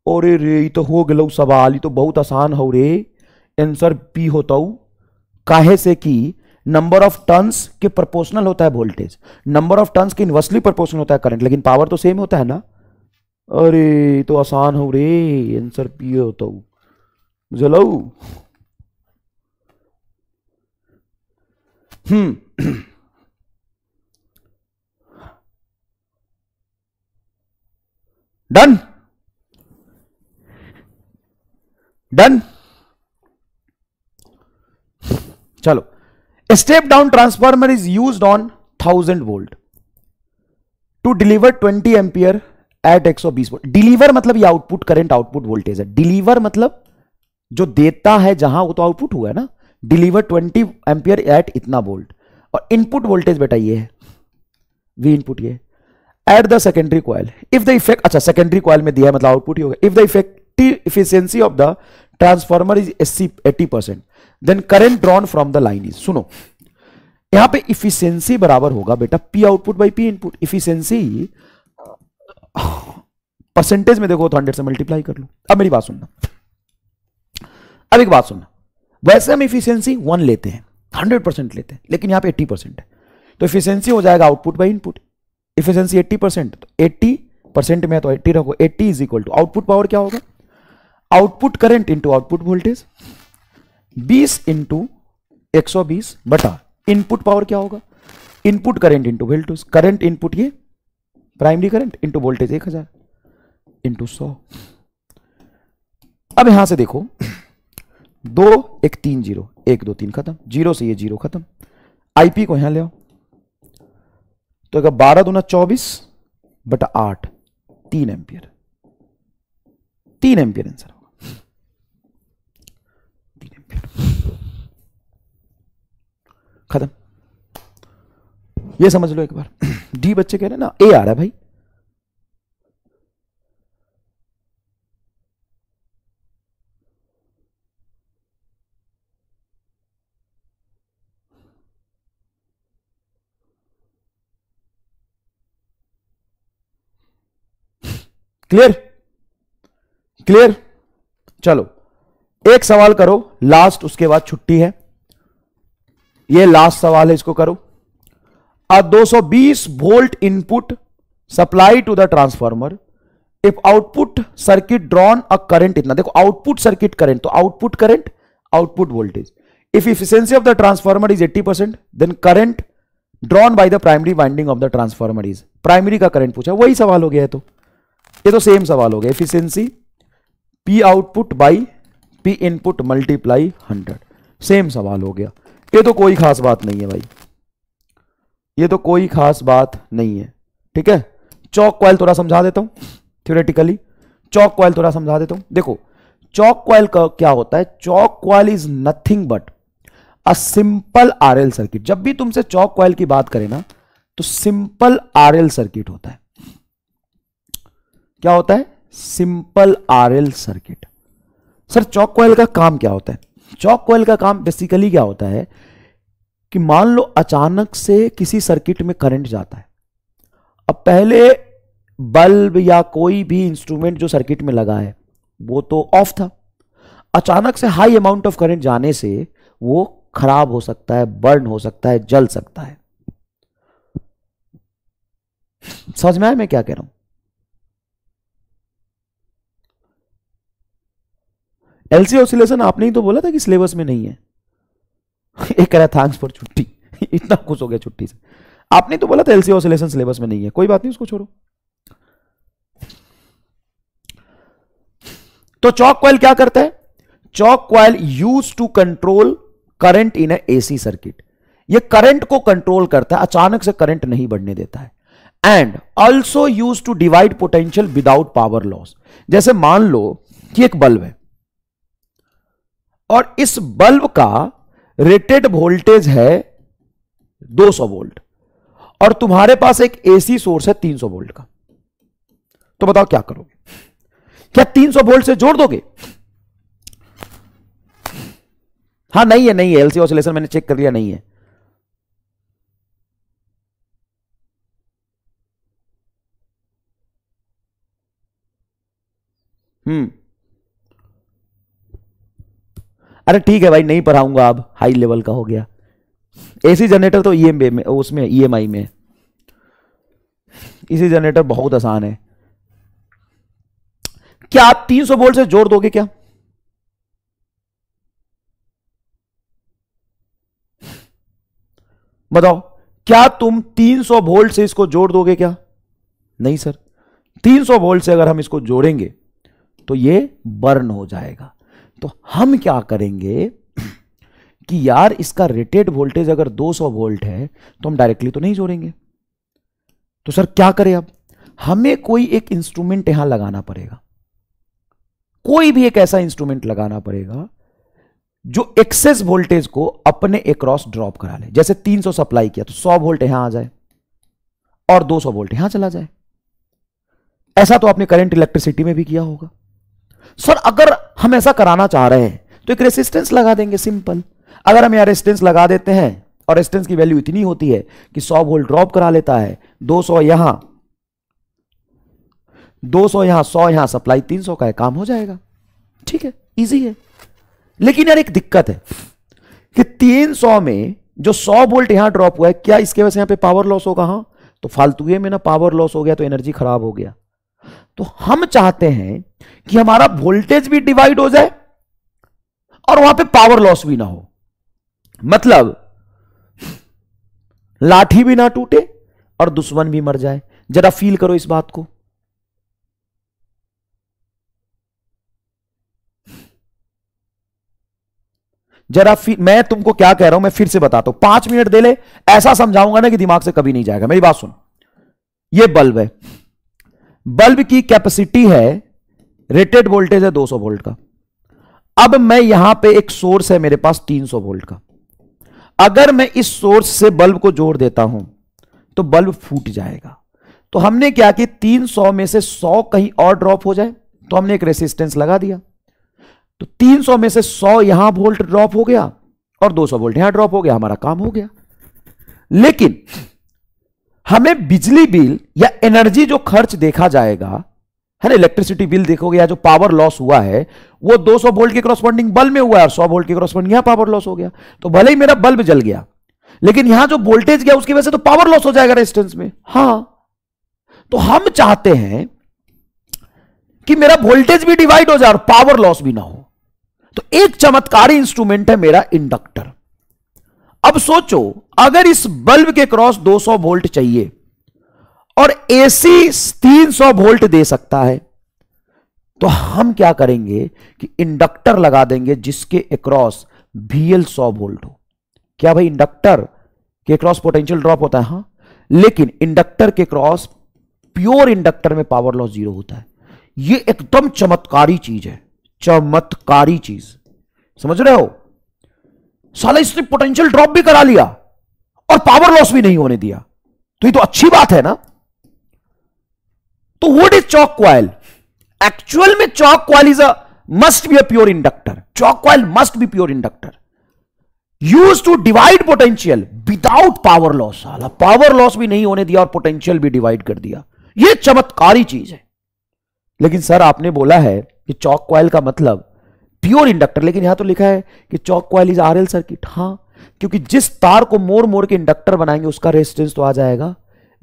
S1: और रे ये तो हो गलो सवाल ये तो बहुत आसान हो रे आंसर पी होता हूं काहे से कि नंबर ऑफ टर्न्स के प्रोपोर्शनल होता है वोल्टेज नंबर ऑफ टर्न्स के इन्वर्सली प्रोपोर्शनल होता है करंट लेकिन पावर तो सेम होता है ना अरे तो आसान हो रे आंसर पी होता हूं जलाऊ हम्म डन डन चलो step down transformer is use on thousand volt to deliver twenty ampere at बीस वोल्ट डिलीवर मतलब ये आउटपुट करेंट आउटपुट वोल्टेज है डिलीवर मतलब जो देता है जहां वो तो आउटपुट हुआ है ना डिलीवर ट्वेंटी एम्पियर एट इतना वोल्ट और इनपुट वोल्टेज बेटा ये है वी इनपुट ये at the secondary coil if the effect अच्छा सेकेंडरी कॉयल में दिया है मतलब आउटपुट ही होगा if the effective efficiency of the transformer is एस्सी eighty percent then current drawn from the line is सुनो यहां पे इफिशियंसी बराबर होगा बेटा P output by P input efficiency percentage में देखो तो हंड्रेड से मल्टीप्लाई कर लो अब मेरी बात सुनना अब एक बात सुनना वैसे हम इफिशियंसी वन लेते हैं हंड्रेड परसेंट लेते हैं लेकिन यहां पे एट्टी परसेंट है तो इफिशियंसी हो जाएगा output by input efficiency eighty percent तो एट्टी परसेंट में तो एट्टी रखो eighty is equal to output power क्या होगा output current into output voltage बीस इंटू एक सौ बीस बटा इनपुट पावर क्या होगा input current into voltage current input ये प्राइमरी करंट इंटू वोल्टेज एक हजार इंटू सौ अब यहां से देखो दो एक तीन जीरो एक दो तीन खत्म जीरो से ये जीरो खत्म आईपी को यहां ले आओ तो अगर बारह दूना चौबीस बटा आठ तीन एम्पियर तीन एम्पियर आंसर होगा तीन एम्पियर खत्म ये समझ लो एक बार डी बच्चे कह रहे ना ए आ रहा है भाई क्लियर क्लियर चलो एक सवाल करो लास्ट उसके बाद छुट्टी है ये लास्ट सवाल है इसको करो a 220 volt input supply to the transformer if output circuit drawn a current इतना देखो आउटपुट सर्किट करंट तो output current output voltage if efficiency of the transformer is 80 percent then current drawn by the primary winding of the transformer is primary का current पूछा वही सवाल हो गया है तो ये तो सेम सवाल हो गया efficiency P output by P input multiply hundred same सवाल हो गया ये तो कोई खास बात नहीं है भाई ये तो कोई खास बात नहीं है ठीक है चौक क्वाइल थोड़ा समझा देता हूं थ्योरेटिकली चौक क्वाइल थोड़ा समझा देता हूं देखो चौक क्वाइल का क्या होता है choke coil is nothing but a simple RL circuit जब भी तुमसे चौक क्वाइल की बात करें ना तो सिंपल आरएल सर्किट होता है क्या होता है simple RL circuit sir choke coil का काम क्या होता है चौक कोयल का काम बेसिकली क्या होता है कि मान लो अचानक से किसी सर्किट में करंट जाता है अब पहले बल्ब या कोई भी इंस्ट्रूमेंट जो सर्किट में लगा है वो तो ऑफ था अचानक से हाई अमाउंट ऑफ करंट जाने से वो खराब हो सकता है बर्न हो सकता है जल सकता है समझ में आया मैं क्या कह रहा हूं एलसी ऑसिलेशन आपने ही तो बोला था कि सिलेबस में नहीं है एक कह रहा थैंक्स फॉर छुट्टी इतना खुश हो गया छुट्टी से आपने तो बोला था एलसी ऑसिलेशन सिलेबस में नहीं है कोई बात नहीं उसको छोड़ो तो चौक क्वाइल क्या करता है choke coil use to control current in AC circuit ये करंट को कंट्रोल करता है अचानक से करंट नहीं बढ़ने देता है and also use to divide potential without power loss जैसे मान लो कि एक बल्ब है और इस बल्ब का रेटेड वोल्टेज है 200 वोल्ट और तुम्हारे पास एक एसी सोर्स है 300 वोल्ट का तो बताओ क्या करोगे क्या 300 वोल्ट से जोड़ दोगे हाँ नहीं है नहीं है एलसी ऑसिलेशन मैंने चेक कर लिया नहीं है हम्म अरे ठीक है भाई नहीं पढ़ाऊंगा अब हाई लेवल का हो गया एसी जनरेटर तो ई e में उसमें ई एम आई में इसी e जनरेटर बहुत आसान है क्या आप 300 बोल्ट से जोड़ दोगे क्या बताओ क्या तुम 300 बोल्ट से इसको जोड़ दोगे क्या नहीं सर 300 बोल्ट से अगर हम इसको जोड़ेंगे तो ये बर्न हो जाएगा तो हम क्या करेंगे कि यार इसका रेटेड वोल्टेज अगर 200 वोल्ट है तो हम डायरेक्टली तो नहीं जोड़ेंगे तो सर क्या करें अब हमें कोई एक इंस्ट्रूमेंट यहां लगाना पड़ेगा कोई भी एक ऐसा इंस्ट्रूमेंट लगाना पड़ेगा जो एक्सेस वोल्टेज को अपने एक्रॉस ड्रॉप करा ले जैसे 300 सप्लाई किया तो 100 वोल्ट यहां आ जाए और 200 वोल्ट यहां चला जाए ऐसा तो आपने करंट इलेक्ट्रिसिटी में भी किया होगा सर अगर हम ऐसा कराना चाह रहे हैं तो एक रेसिस्टेंस लगा देंगे सिंपल अगर हम यहाँ रेसिस्टेंस लगा देते हैं और रेसिस्टेंस की वैल्यू इतनी होती है कि 100 वोल्ट ड्रॉप करा लेता है 200 सौ यहां दो सौ यहां सौ यहां सप्लाई तीन सौ का है काम हो जाएगा ठीक है इजी है लेकिन यार एक दिक्कत है कि तीन सौ में जो सौ वोल्ट यहां ड्रॉप हुआ है क्या इसके वजह से यहां पे पावर लॉस होगा हाँ तो फालतुए में ना पावर लॉस हो गया तो एनर्जी खराब हो गया तो हम चाहते हैं कि हमारा वोल्टेज भी डिवाइड हो जाए और वहां पे पावर लॉस भी ना हो मतलब लाठी भी ना टूटे और दुश्मन भी मर जाए जरा फील करो इस बात को जरा फिर मैं तुमको क्या कह रहा हूं मैं फिर से बताता हूं पांच मिनट दे ले ऐसा समझाऊंगा ना कि दिमाग से कभी नहीं जाएगा मेरी बात सुन ये बल्ब है बल्ब की कैपेसिटी है रेटेड वोल्टेज है 200 वोल्ट का अब मैं यहां पे एक सोर्स है मेरे पास 300 वोल्ट का अगर मैं इस सोर्स से बल्ब को जोड़ देता हूं तो बल्ब फूट जाएगा तो हमने क्या कि 300 में से 100 कहीं और ड्रॉप हो जाए तो हमने एक रेसिस्टेंस लगा दिया तो 300 में से 100 यहां वोल्ट ड्रॉप हो गया और 200 वोल्ट यहां ड्रॉप हो गया हमारा काम हो गया लेकिन हमें बिजली बिल या एनर्जी जो खर्च देखा जाएगा है ना इलेक्ट्रिसिटी बिल देखोगे या जो पावर लॉस हुआ है वो 200 वोल्ट के क्रॉसपॉन्डिंग बल्ब में हुआ है और 100 वोल्ट के क्रॉसपॉन्डिंग यहां पावर लॉस हो गया तो भले ही मेरा बल्ब जल गया लेकिन यहां जो वोल्टेज गया उसकी वजह से तो पावर लॉस हो जाएगा रेजिस्टेंस में हां तो हम चाहते हैं कि मेरा वोल्टेज भी डिवाइड हो जाए और पावर लॉस भी ना हो तो एक चमत्कारी इंस्ट्रूमेंट है मेरा इंडक्टर अब सोचो अगर इस बल्ब के क्रॉस 200 वोल्ट चाहिए और एसी 300 वोल्ट दे सकता है तो हम क्या करेंगे कि इंडक्टर लगा देंगे जिसके अक्रॉस बीएल 100 वोल्ट हो क्या भाई इंडक्टर के क्रॉस पोटेंशियल ड्रॉप होता है हा लेकिन इंडक्टर के क्रॉस प्योर इंडक्टर में पावर लॉस जीरो होता है यह एकदम चमत्कारी चीज है चमत्कारी चीज समझ रहे हो साला इसने पोटेंशियल ड्रॉप भी करा लिया और पावर लॉस भी नहीं होने दिया तो ये तो अच्छी बात है ना तो what is choke coil actual में choke coil is a must be a pure inductor choke coil must be pure inductor use to divide potential without power loss साला पावर लॉस भी नहीं होने दिया और पोटेंशियल भी डिवाइड कर दिया ये चमत्कारी चीज है लेकिन सर आपने बोला है कि चौक क्वाइल का मतलब प्योर इंडक्टर लेकिन यहां तो लिखा है कि choke coil is R circuit हाँ क्योंकि जिस तार को मोड़ मोड़ के इंडक्टर बनाएंगे उसका रेजिस्टेंस तो आ जाएगा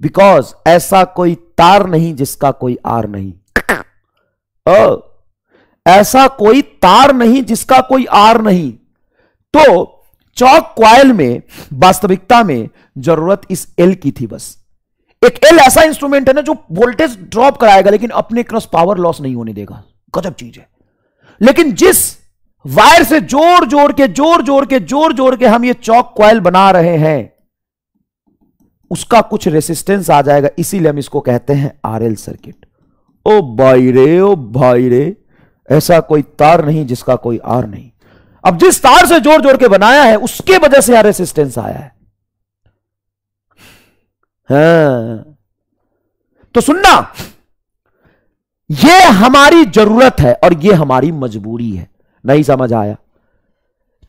S1: बिकॉज ऐसा कोई तार नहीं जिसका कोई आर नहीं अ ऐसा कोई तार नहीं जिसका कोई आर नहीं तो चौक क्वाइल में वास्तविकता में जरूरत इस एल की थी बस एक एल ऐसा इंस्ट्रूमेंट है ना जो वोल्टेज ड्रॉप कराएगा लेकिन अपने क्रॉस पावर लॉस नहीं होने देगा गजब चीज है लेकिन जिस वायर से जोर जोड़ के जोर जोर के जोर जोर के हम ये चौक क्वाइल बना रहे हैं उसका कुछ रेसिस्टेंस आ जाएगा इसीलिए हम इसको कहते हैं आरएल सर्किट ओ भाई रे ओ भाई रे ऐसा कोई तार नहीं जिसका कोई आर नहीं अब जिस तार से जोर जोड़ के बनाया है उसके वजह से यहां रेसिस्टेंस आया है हाँ। तो सुनना ये हमारी जरूरत है और ये हमारी मजबूरी है नहीं समझ आया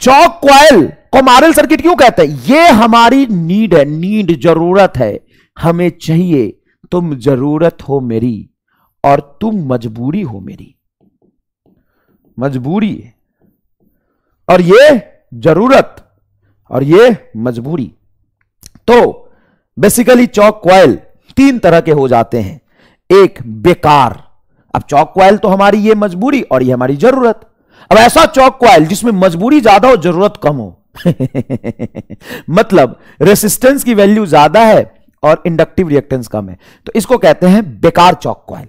S1: चौक क्वाइल को मारल सर्किट क्यों कहते हैं ये हमारी नीड है नीड जरूरत है हमें चाहिए तुम जरूरत हो मेरी और तुम मजबूरी हो मेरी मजबूरी है और ये जरूरत और ये मजबूरी तो बेसिकली चौक क्वाइल तीन तरह के हो जाते हैं एक बेकार अब चौक क्वाइल तो हमारी ये मजबूरी और ये हमारी जरूरत अब ऐसा चौक क्वाइल जिसमें मजबूरी ज्यादा हो जरूरत कम हो मतलब रेसिस्टेंस की वैल्यू ज्यादा है और इंडक्टिव रिएक्टेंस कम है तो इसको कहते हैं बेकार choke coil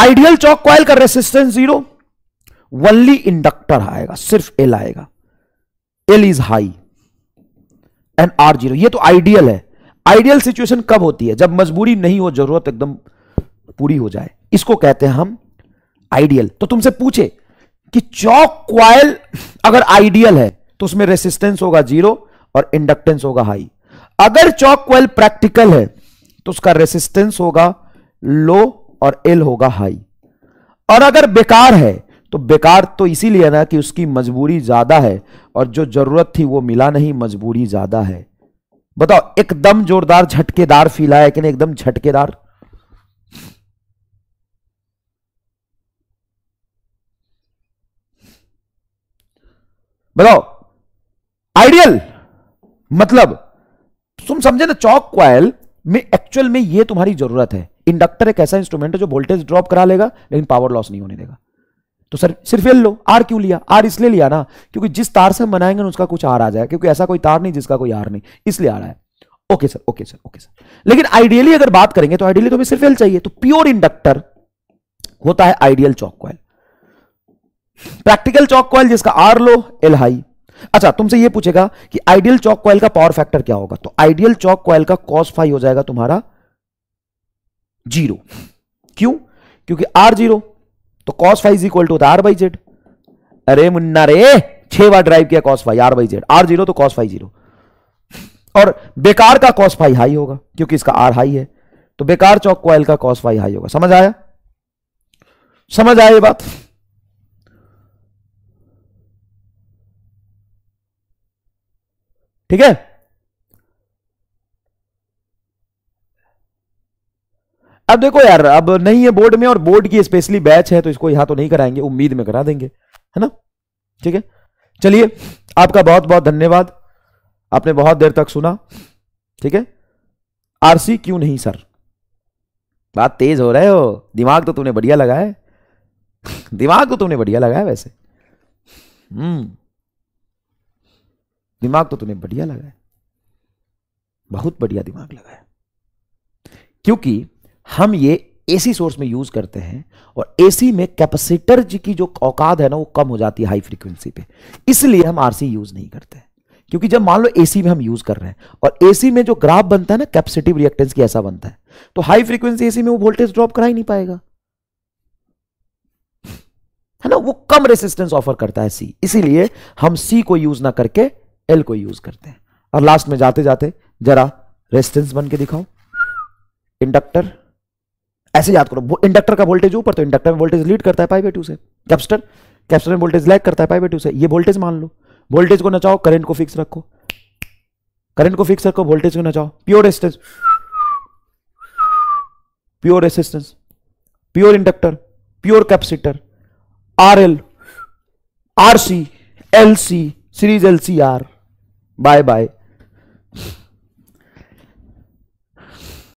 S1: ideal choke coil का रेसिस्टेंस जीरो वनली इंडक्टर आएगा सिर्फ एल आएगा L is high and R zero तो आइडियल है आइडियल सिचुएशन कब होती है जब मजबूरी नहीं हो जरूरत एकदम पूरी हो जाए इसको कहते हैं हम आइडियल तो तुमसे पूछे कि चौक क्वाइल अगर आइडियल है तो उसमें रेसिस्टेंस होगा जीरो और इंडक्टेंस होगा हाई अगर चौक क्वाइल प्रैक्टिकल है तो उसका रेसिस्टेंस होगा लो और एल होगा हाई और अगर बेकार है तो बेकार तो इसीलिए ना कि उसकी मजबूरी ज्यादा है और जो जरूरत थी वो मिला नहीं मजबूरी ज्यादा है बताओ एकदम जोरदार झटकेदार फील आया कि नहीं एकदम झटकेदार बताओ आइडियल मतलब तुम समझे ना चौक क्वाइल में एक्चुअल में ये तुम्हारी जरूरत है इंडक्टर एक ऐसा इंस्ट्रूमेंट है जो वोल्टेज ड्रॉप करा लेगा लेकिन पावर लॉस नहीं होने देगा तो सर सिर्फ एल लो आर क्यों लिया आर इसलिए लिया ना क्योंकि जिस तार से बनाएंगे उसका कुछ आर आ जाए क्योंकि ऐसा कोई तार नहीं जिसका कोई आर नहीं इसलिए आ रहा है okay sir okay sir okay sir लेकिन आइडियली अगर बात करेंगे तो आइडियली तुम्हें सिर्फ एल चाहिए तो प्योर इंडक्टर होता है ideal choke coil practical choke coil जिसका आर लो एल हाई अच्छा तुमसे ये पूछेगा कि आइडियल चौक कॉयल का पावर फैक्टर क्या होगा तो आइडियल चौक कॉयल का कॉस फाइव हो जाएगा तुम्हारा जीरो क्यों क्योंकि आर जीरो तो cos phi is equal to होता है आर बाई जेड अरे मुन्ना रे छह बार ड्राइव किया cos phi R by Z R zero तो कॉस फाइव जीरो और बेकार का कॉस फाइव हाई होगा क्योंकि इसका आर हाई है तो बेकार चौक कॉयल का कॉस फाइव हाई होगा समझ आया समझ आया ये बात ठीक है अब देखो यार अब नहीं है बोर्ड में और बोर्ड की स्पेशली बैच है तो इसको यहां तो नहीं कराएंगे उम्मीद में करा देंगे है ना ठीक है चलिए आपका बहुत बहुत धन्यवाद आपने बहुत देर तक सुना ठीक है आरसी क्यों नहीं सर बात तेज हो रहे हो दिमाग तो तुमने बढ़िया लगाया दिमाग तो तुमने बढ़िया लगाया वैसे हम्म दिमाग तो तुम्हें बढ़िया है बहुत बढ़िया दिमाग है क्योंकि हम ये एसी सोर्स में यूज करते हैं और एसी में कैपेसिटर की जो औकात है ना वो कम हो जाती है हाई फ्रीक्वेंसी पे इसलिए हम आरसी यूज नहीं करते क्योंकि जब मान लो एसी में हम यूज कर रहे हैं और एसी में जो ग्राफ बनता है ना कैपेसिटिव रिएक्टेंस की ऐसा बनता है तो हाई फ्रीक्वेंसी एसी में वो वोल्टेज ड्रॉप करा ही नहीं पाएगा है ना वो कम रेसिस्टेंस ऑफर करता है सी इसीलिए हम सी को यूज ना करके एल को यूज करते हैं और लास्ट में जाते जाते जरा रेस्टेंस बन के दिखाओ इंडक्टर ऐसे याद करो इंडक्टर का वोल्टेज ऊपर तो इंडक्टर में वोल्टेज लीड करता है पाई बाई टू से कैप्सटर कैप्सटर में वोल्टेज लैक करता है पाई बाई टू से ये वोल्टेज मान लो वोल्टेज को नचाओ करंट को फिक्स रखो करंट को फिक्स रखो वोल्टेज को नचाओ pure resistance pure resistance pure inductor pure capacitor R L R C L C series L C R Bye bye.